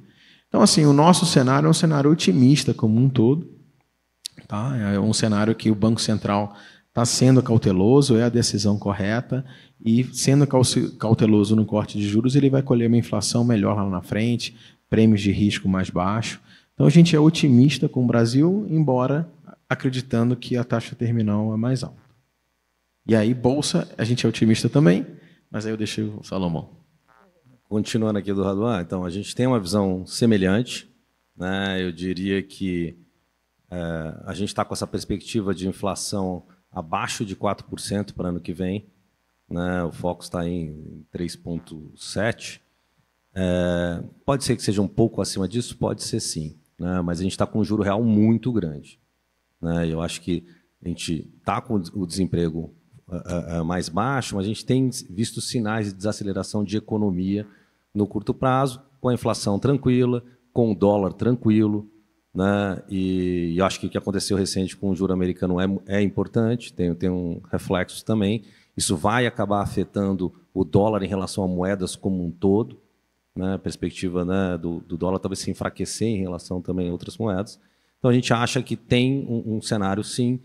Q: Então, assim, o nosso cenário é um cenário otimista como um todo. Tá? É um cenário que o Banco Central está sendo cauteloso, é a decisão correta, e sendo cauteloso no corte de juros, ele vai colher uma inflação melhor lá na frente, prêmios de risco mais baixo. Então a gente é otimista com o Brasil, embora acreditando que a taxa terminal é mais alta. E aí, bolsa, a gente é otimista também, mas aí eu deixei o Salomão. Continuando aqui do Raduan, ah, então a gente tem uma visão semelhante. Né? Eu diria
R: que é, a gente está com essa perspectiva de inflação abaixo de 4% para ano que vem. Né? O foco está em 3,7%. É, pode ser que seja um pouco acima disso? Pode ser sim né? mas a gente está com um juro real muito grande. Né? Eu acho que a gente está com o desemprego ah, ah, ah, mais baixo, mas a gente tem visto sinais de desaceleração de economia no curto prazo, com a inflação tranquila, com o dólar tranquilo. Né? E, e acho que o que aconteceu recente com o juro americano é, é importante, tem, tem um reflexo também. Isso vai acabar afetando o dólar em relação a moedas como um todo né, a perspectiva né, do, do, dólar talvez se enfraquecer em relação também a outras moedas. Então a gente acha que tem um, um, cenário sim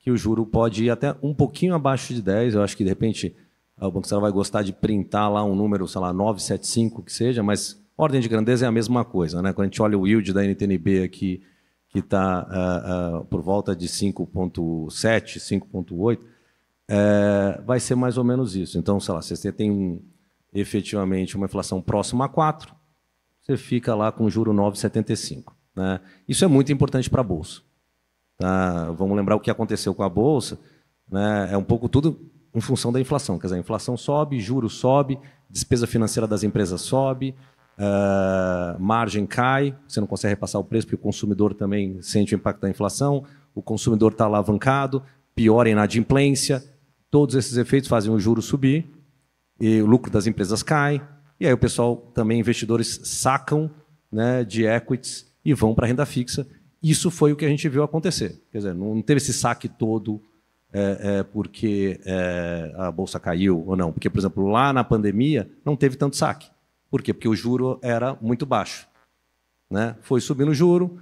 R: que o juro pode ir até um pouquinho abaixo de 10. Eu acho que de repente o Banco Central vai gostar de printar lá um número, sei lá, 975 que seja, mas ordem de grandeza é a mesma coisa. Né? Quando a gente olha o yield da NTNB aqui, que está uh, ah, uh, ah, por volta de 5,7, 5,8, uh, vai ser mais ou menos isso. Então, sei lá, se você tem um, efetivamente uma inflação próxima a 4, você fica lá com juro 9,75. Né? Isso é muito importante para a Bolsa. Tá? Vamos lembrar o que aconteceu com a Bolsa. Né? É um pouco tudo em função da inflação. Quer dizer, a inflação sobe, juro sobe, despesa financeira das empresas sobe, uh, margem cai, você não consegue repassar o preço porque o consumidor também sente o impacto da inflação, o consumidor está alavancado, piora a inadimplência, todos esses efeitos fazem o juro subir, e o lucro das empresas cai, e aí o pessoal também, investidores, sacam né, de equities e vão para a renda fixa. Isso foi o que a gente viu acontecer. Quer dizer, não teve esse saque todo é, é, porque é, a bolsa caiu ou não. Porque, por exemplo, lá na pandemia não teve tanto saque. Por quê? Porque o juro era muito baixo. Né? Foi subindo o juro,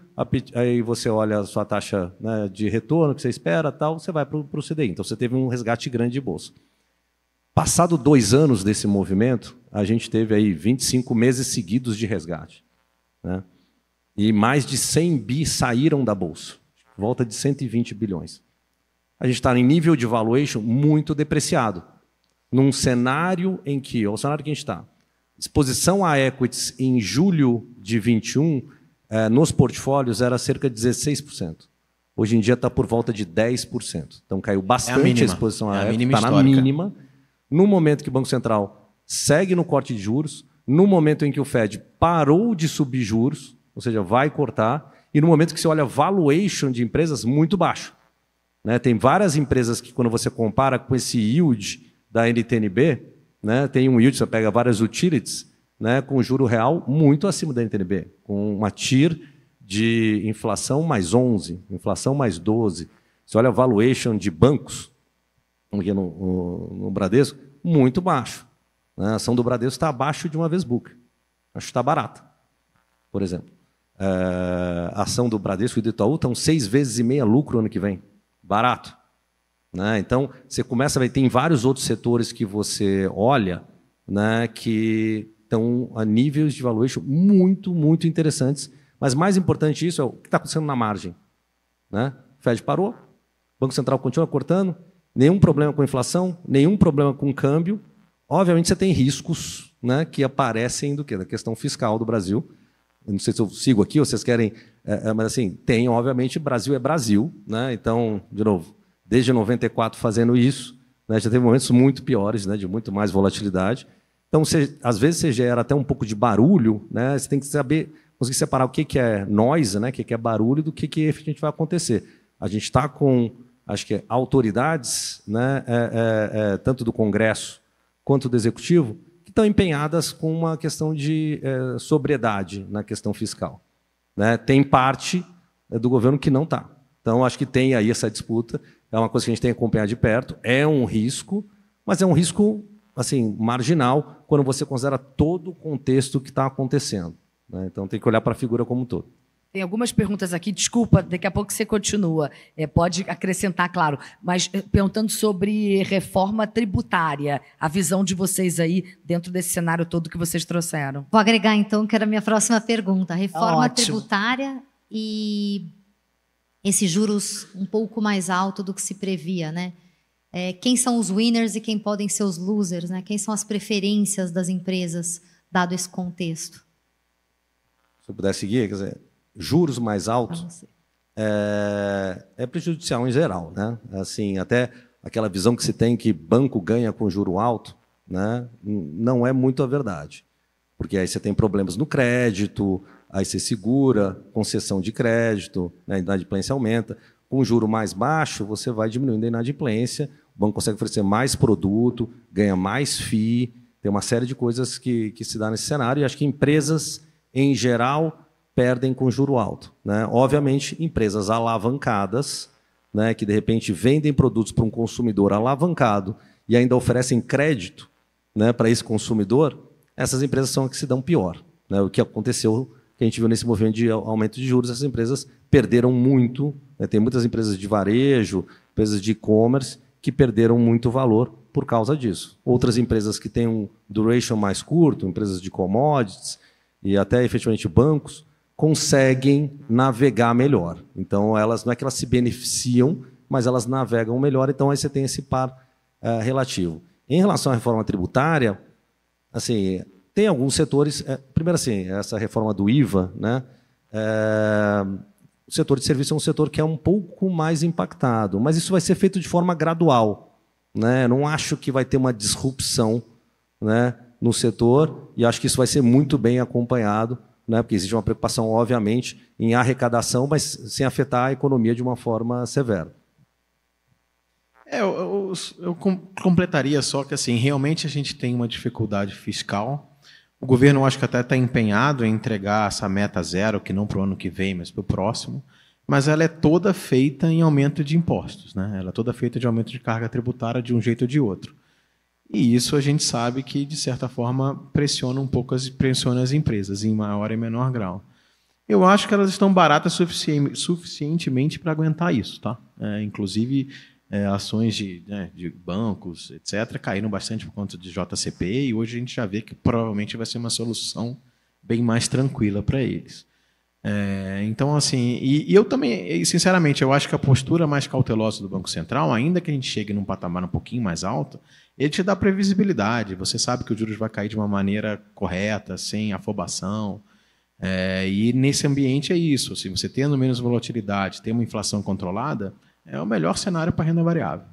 R: aí você olha a sua taxa né, de retorno que você espera, tal, você vai para o CDI. Então você teve um resgate grande de bolsa. Passado dois anos desse movimento, a gente teve aí 25 meses seguidos de resgate. Né? E mais de 100 bi saíram da bolsa, volta de 120 bilhões. A gente está em nível de valuation muito depreciado, num cenário em que, olha o cenário que a gente está, exposição a equities em julho de 21 eh, nos portfólios era cerca de 16%. Hoje em dia está por volta de 10%. Então caiu bastante é a, a, exposição a é está na mínima no momento que o Banco Central segue no corte de juros, no momento em que o Fed parou de subir juros, ou seja, vai cortar, e no momento que você olha valuation de empresas muito baixo. Né? Tem várias empresas que, quando você compara com esse yield da NTNB, né? tem um yield, você pega várias utilities, né? com juro real muito acima da NTNB, com uma TIR de inflação mais 11, inflação mais 12. Você olha valuation de bancos, aqui no, no, no Bradesco, muito baixo. Né? A ação do Bradesco está abaixo de uma vez book. Acho que está barata, por exemplo. É, a ação do Bradesco e do Itaú estão seis vezes e meia lucro ano que vem. Barato. Né? Então, você começa a ver, tem vários outros setores que você olha né, que estão a níveis de valuation muito, muito interessantes. Mas mais importante disso é o que está acontecendo na margem. Né? O Fed parou, o Banco Central continua cortando, nenhum problema com inflação, nenhum problema com câmbio. Obviamente você tem riscos né, que aparecem do que? Da questão fiscal do Brasil. Eu não sei se eu sigo aqui ou vocês querem, é, é, mas assim, tem, obviamente, Brasil é Brasil. Né? Então, de novo, desde 94 fazendo isso, né, já teve momentos muito piores, né, de muito mais volatilidade. Então, você, às vezes você gera até um pouco de barulho, né? você tem que saber, conseguir separar o que, que é noise, né? o que, que é barulho, do que, que é gente vai acontecer. A gente está com acho que autoridades, né, é, é, é, tanto do Congresso quanto do Executivo, que estão empenhadas com uma questão de é, sobriedade na questão fiscal. Né? Tem parte é, do governo que não está. Então, acho que tem aí essa disputa. É uma coisa que a gente tem que acompanhar de perto. É um risco, mas é um risco assim marginal quando você considera todo o contexto que está acontecendo. Né? Então, tem que olhar para a figura como um todo.
A: Tem algumas perguntas aqui, desculpa, daqui a pouco você continua. É, pode acrescentar, claro. Mas eh, perguntando sobre reforma tributária, a visão de vocês aí dentro desse cenário todo que vocês trouxeram.
S: Vou agregar então, que era a minha próxima pergunta. Reforma Ótimo. tributária e esses juros um pouco mais alto do que se previa, né? É, quem são os winners e quem podem ser os losers, né? Quem são as preferências das empresas, dado esse contexto?
R: Se eu puder seguir, quer dizer, juros mais ah, altos é, é, prejudicial em geral, né? Assim, até aquela visão que se tem que banco ganha com juro alto, né? Não é muito a verdade, porque aí você tem problemas no crédito, aí você segura, concessão de crédito, né? a inadimplência aumenta. Com juro mais baixo, você vai diminuindo a inadimplência, o banco consegue oferecer mais produto, ganha mais FII, tem uma série de coisas que, que se dá nesse cenário, e acho que empresas, em geral, perdem com juro alto. Né? Obviamente, empresas alavancadas, né, que de repente vendem produtos para um consumidor alavancado e ainda oferecem crédito né, para esse consumidor, essas empresas são as que se dão pior. Né? O que aconteceu, que a gente viu nesse movimento de aumento de juros, essas empresas perderam muito. Né? Tem muitas empresas de varejo, empresas de e-commerce, que perderam muito valor por causa disso. Outras empresas que têm um duration mais curto, empresas de commodities e até efetivamente bancos, conseguem navegar melhor. Então, elas não é que elas se beneficiam, mas elas navegam melhor, então aí você tem esse par uh, relativo. Em relação à reforma tributária, assim, tem alguns setores. É, primeiro, assim, essa reforma do IVA, né? É, o setor de serviço é um setor que é um pouco mais impactado, mas isso vai ser feito de forma gradual. Né? Não acho que vai ter uma disrupção né, no setor e acho que isso vai ser muito bem acompanhado né? porque existe uma preocupação, obviamente, em arrecadação, mas sem afetar a economia de uma forma severa.
Q: É, eu, eu, eu completaria só que assim realmente a gente tem uma dificuldade fiscal. O governo acho que até está empenhado em entregar essa meta zero, que não para o ano que vem, mas para o próximo. Mas ela é toda feita em aumento de impostos, né? Ela é toda feita de aumento de carga tributária de um jeito ou de outro. E isso a gente sabe que, de certa forma, pressiona um pouco as, pressiona as empresas, em maior e menor grau. Eu acho que elas estão baratas sufici suficientemente para aguentar isso. Tá? É, inclusive, é, ações de, né, de, bancos, etc., caíram bastante por conta de JCP, e hoje a gente já vê que provavelmente vai ser uma solução bem mais tranquila para eles. É, então, assim, e, e, eu também, sinceramente, eu acho que a postura mais cautelosa do Banco Central, ainda que a gente chegue num patamar um pouquinho mais alto, ele te dá previsibilidade. Você sabe que o juros vai cair de uma maneira correta, sem afobação. É, e nesse ambiente é isso. Se assim, você tendo menos volatilidade, ter uma inflação controlada, é o melhor cenário para renda variável.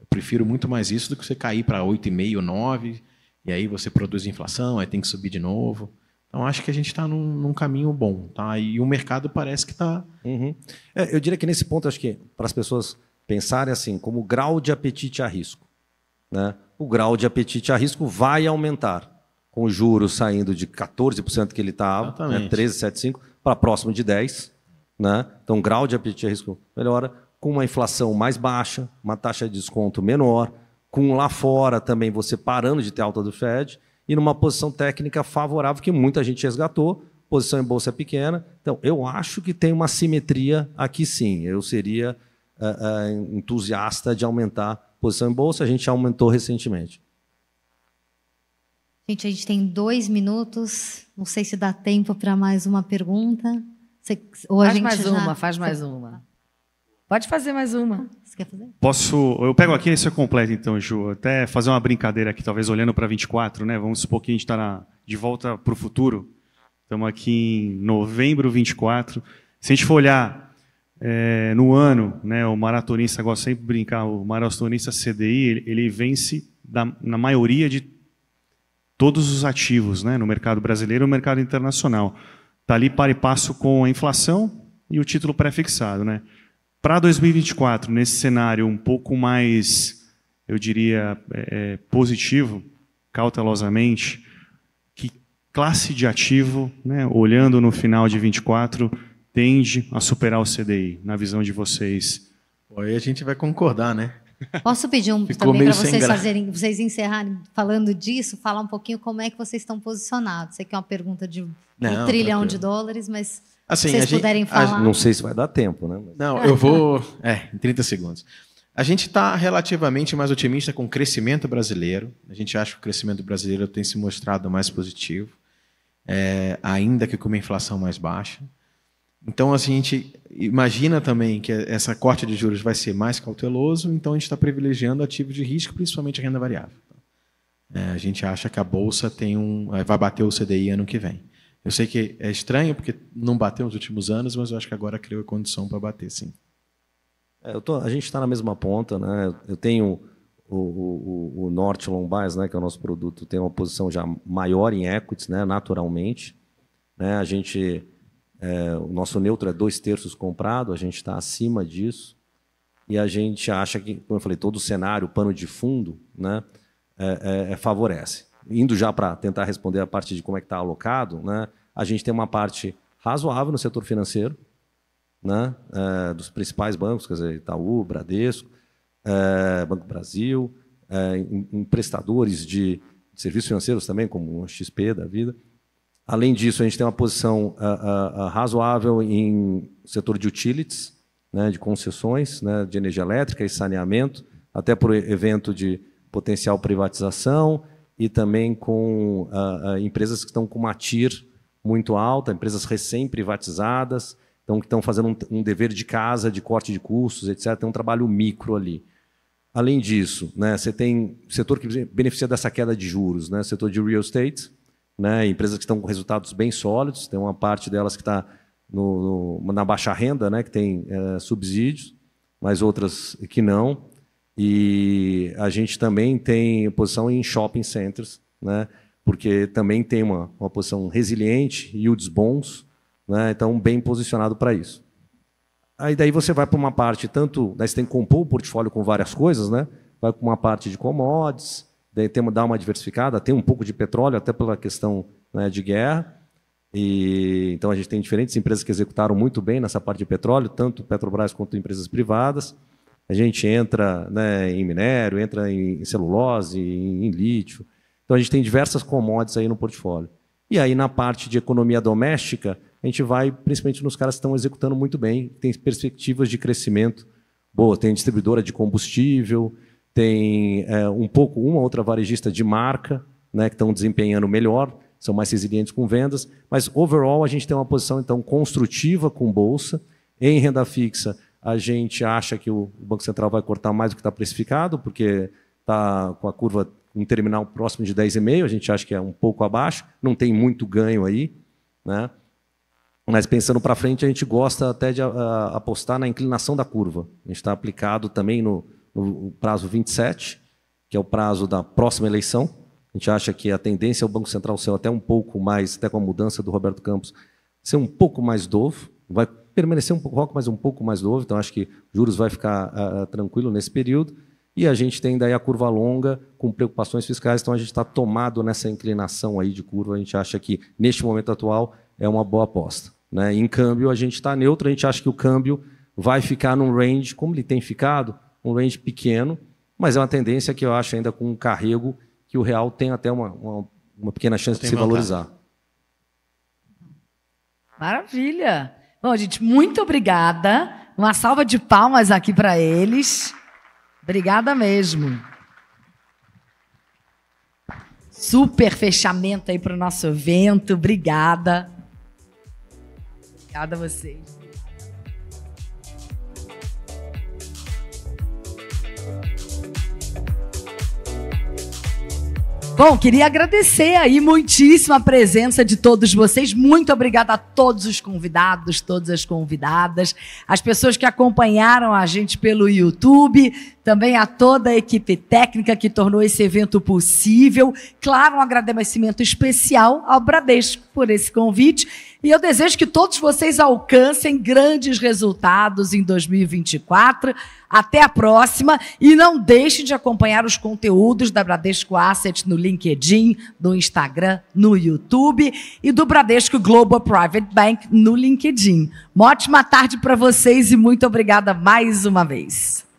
Q: Eu prefiro muito mais isso do que você cair para 8,5, 9, e aí você produz inflação, aí tem que subir de novo. Então acho que a gente está num, num, caminho bom, tá? E o mercado parece que está. Uhum. É, eu diria que nesse ponto acho que para as pessoas pensarem assim, como grau de apetite a
R: risco, né? O grau de apetite a risco vai aumentar com o juro saindo de 14% que ele estava, tá, né, 13,75 para próximo de 10, né? Então o grau de apetite a risco melhora com uma inflação mais baixa, uma taxa de desconto menor, com lá fora também você parando de ter alta do Fed e numa posição técnica favorável que muita gente resgatou, posição em bolsa é pequena. Então, eu acho que tem uma simetria aqui sim. Eu seria uh, uh, entusiasta de aumentar posição em bolsa, a gente aumentou recentemente.
S: Gente, a gente tem dois minutos. Não sei se dá tempo para mais uma pergunta. faz mais já... uma, faz mais
A: uma. Pode fazer mais uma. Você quer fazer?
P: Posso. Eu pego aqui esse é completo então, Ju. Até fazer uma brincadeira aqui, talvez olhando para 24, né? Vamos supor que a gente está de volta para o futuro. Estamos aqui em novembro 24. Se a gente for olhar é, no ano, né, o maratonista, gosta sempre de brincar, o maratonista CDI, ele, ele vence da, na maioria de todos os ativos né, no mercado brasileiro e no mercado internacional. Está ali para e passo com a inflação e o título pré-fixado. Né? Para 2024, nesse cenário um pouco mais, eu diria, é, é, positivo, cautelosamente, que classe de ativo, né, olhando no final de 2024, tende a superar o CDI, na visão de vocês? Aí a gente vai concordar, né?
S: Posso pedir um também para vocês fazerem, vocês encerrarem falando disso, falar um pouquinho como é que vocês estão posicionados. Sei que é uma pergunta de um trilhão tranquilo. de dólares, mas Assim, Vocês gente, puderem falar. A, não sei se vai
Q: dar tempo, né? Não, eu vou. É, em 30 segundos. A gente está relativamente mais otimista com o crescimento brasileiro. A gente acha que o crescimento brasileiro tem se mostrado mais positivo, é, ainda que com uma inflação mais baixa. Então, assim, a gente imagina também que essa corte de juros vai ser mais cauteloso, então a gente está privilegiando ativos de risco, principalmente a renda variável. É, a gente acha que a Bolsa tem um, vai bater o CDI ano que vem. Eu sei que é estranho, porque não bateu nos últimos anos, mas eu acho que agora criou a condição para bater, sim.
R: É, tô, a gente está na mesma ponta, né? Eu tenho o, o, o Norte Lombás, né, que é o nosso produto, tem uma posição já maior em equities, né, naturalmente. Né? A gente, é, o nosso neutro é dois terços comprado, a gente está acima disso. E a gente acha que, como eu falei, todo o cenário, o pano de fundo, né, é, é, é favorece indo já para tentar responder a parte de como é que está alocado, né, a gente tem uma parte razoável no setor financeiro, né, é, dos principais bancos, quer dizer, Itaú, Bradesco, é, Banco Brasil, é, em, prestadores de, serviços financeiros também, como o XP da vida. Além disso, a gente tem uma posição ah, ah, ah, razoável em setor de utilities, né, de concessões, né, de energia elétrica e saneamento, até por evento de potencial privatização, e também com ah, ah, empresas que estão com uma TIR muito alta, empresas recém-privatizadas, então que estão fazendo um, um, dever de casa, de corte de custos, etc. Tem um trabalho micro ali. Além disso, né, você tem setor que beneficia dessa queda de juros, né, setor de real estate, né, empresas que estão com resultados bem sólidos, tem uma parte delas que está na baixa renda, né, que tem é, subsídios, mas outras que não. E a gente também tem posição em shopping centers, né? porque também tem uma, uma posição resiliente, yields bons, né? então bem posicionado para isso. Aí daí você vai para uma parte, tanto. Daí né, você tem que compor o portfólio com várias coisas, né? Vai para uma parte de commodities, daí tem, dá uma diversificada, tem um pouco de petróleo, até pela questão né, de guerra. E, então a gente tem diferentes empresas que executaram muito bem nessa parte de petróleo, tanto Petrobras quanto empresas privadas a gente entra né, em minério, entra em celulose, em, em lítio. Então a gente tem diversas commodities aí no portfólio. E aí na parte de economia doméstica, a gente vai principalmente nos caras que estão executando muito bem, tem perspectivas de crescimento boa, tem distribuidora de combustível, tem é, um pouco uma outra varejista de marca, né, que estão desempenhando melhor, são mais resilientes com vendas, mas overall a gente tem uma posição então construtiva com bolsa, em renda fixa a gente acha que o Banco Central vai cortar mais do que está precificado, porque está com a curva um terminal próximo de 10,5, a gente acha que é um pouco abaixo, não tem muito ganho aí, né? Mas pensando para frente, a gente gosta até de a, ah, a, apostar na inclinação da curva. A gente está aplicado também no, no prazo 27, que é o prazo da próxima eleição. A gente acha que a tendência é o Banco Central ser até um pouco mais, até com a mudança do Roberto Campos, ser um pouco mais dovo, vai permanecer um pouco rock, mas um pouco mais novo. Então, acho que juros vai ficar uh, tranquilo nesse período. E a gente tem daí a curva longa com preocupações fiscais, então a gente está tomado nessa inclinação aí de curva. A gente acha que, neste momento atual, é uma boa aposta. Né? Em câmbio, a gente está neutro, a gente acha que o câmbio vai ficar num range, como ele tem ficado, um range pequeno, mas é uma tendência que eu acho ainda com um carrego que o real tem até uma, uma, uma pequena chance de se valorizar.
A: Maravilha! Bom, gente, muito obrigada. Uma salva de palmas aqui para eles. Obrigada mesmo. Super fechamento aí para o nosso evento. Obrigada. Obrigada a vocês. Bom, queria agradecer aí muitíssimo a presença de todos vocês. Muito obrigada a todos os convidados, todas as convidadas, as pessoas que acompanharam a gente pelo YouTube, também a toda a equipe técnica que tornou esse evento possível. Claro, um agradecimento especial ao Bradesco por esse convite e eu desejo que todos vocês alcancem grandes resultados em 2024. Até a próxima e não deixem de acompanhar os conteúdos da Bradesco Asset no LinkedIn, no Instagram, no YouTube e do Bradesco Global Private Bank no LinkedIn. Uma ótima tarde para vocês e muito obrigada mais uma vez.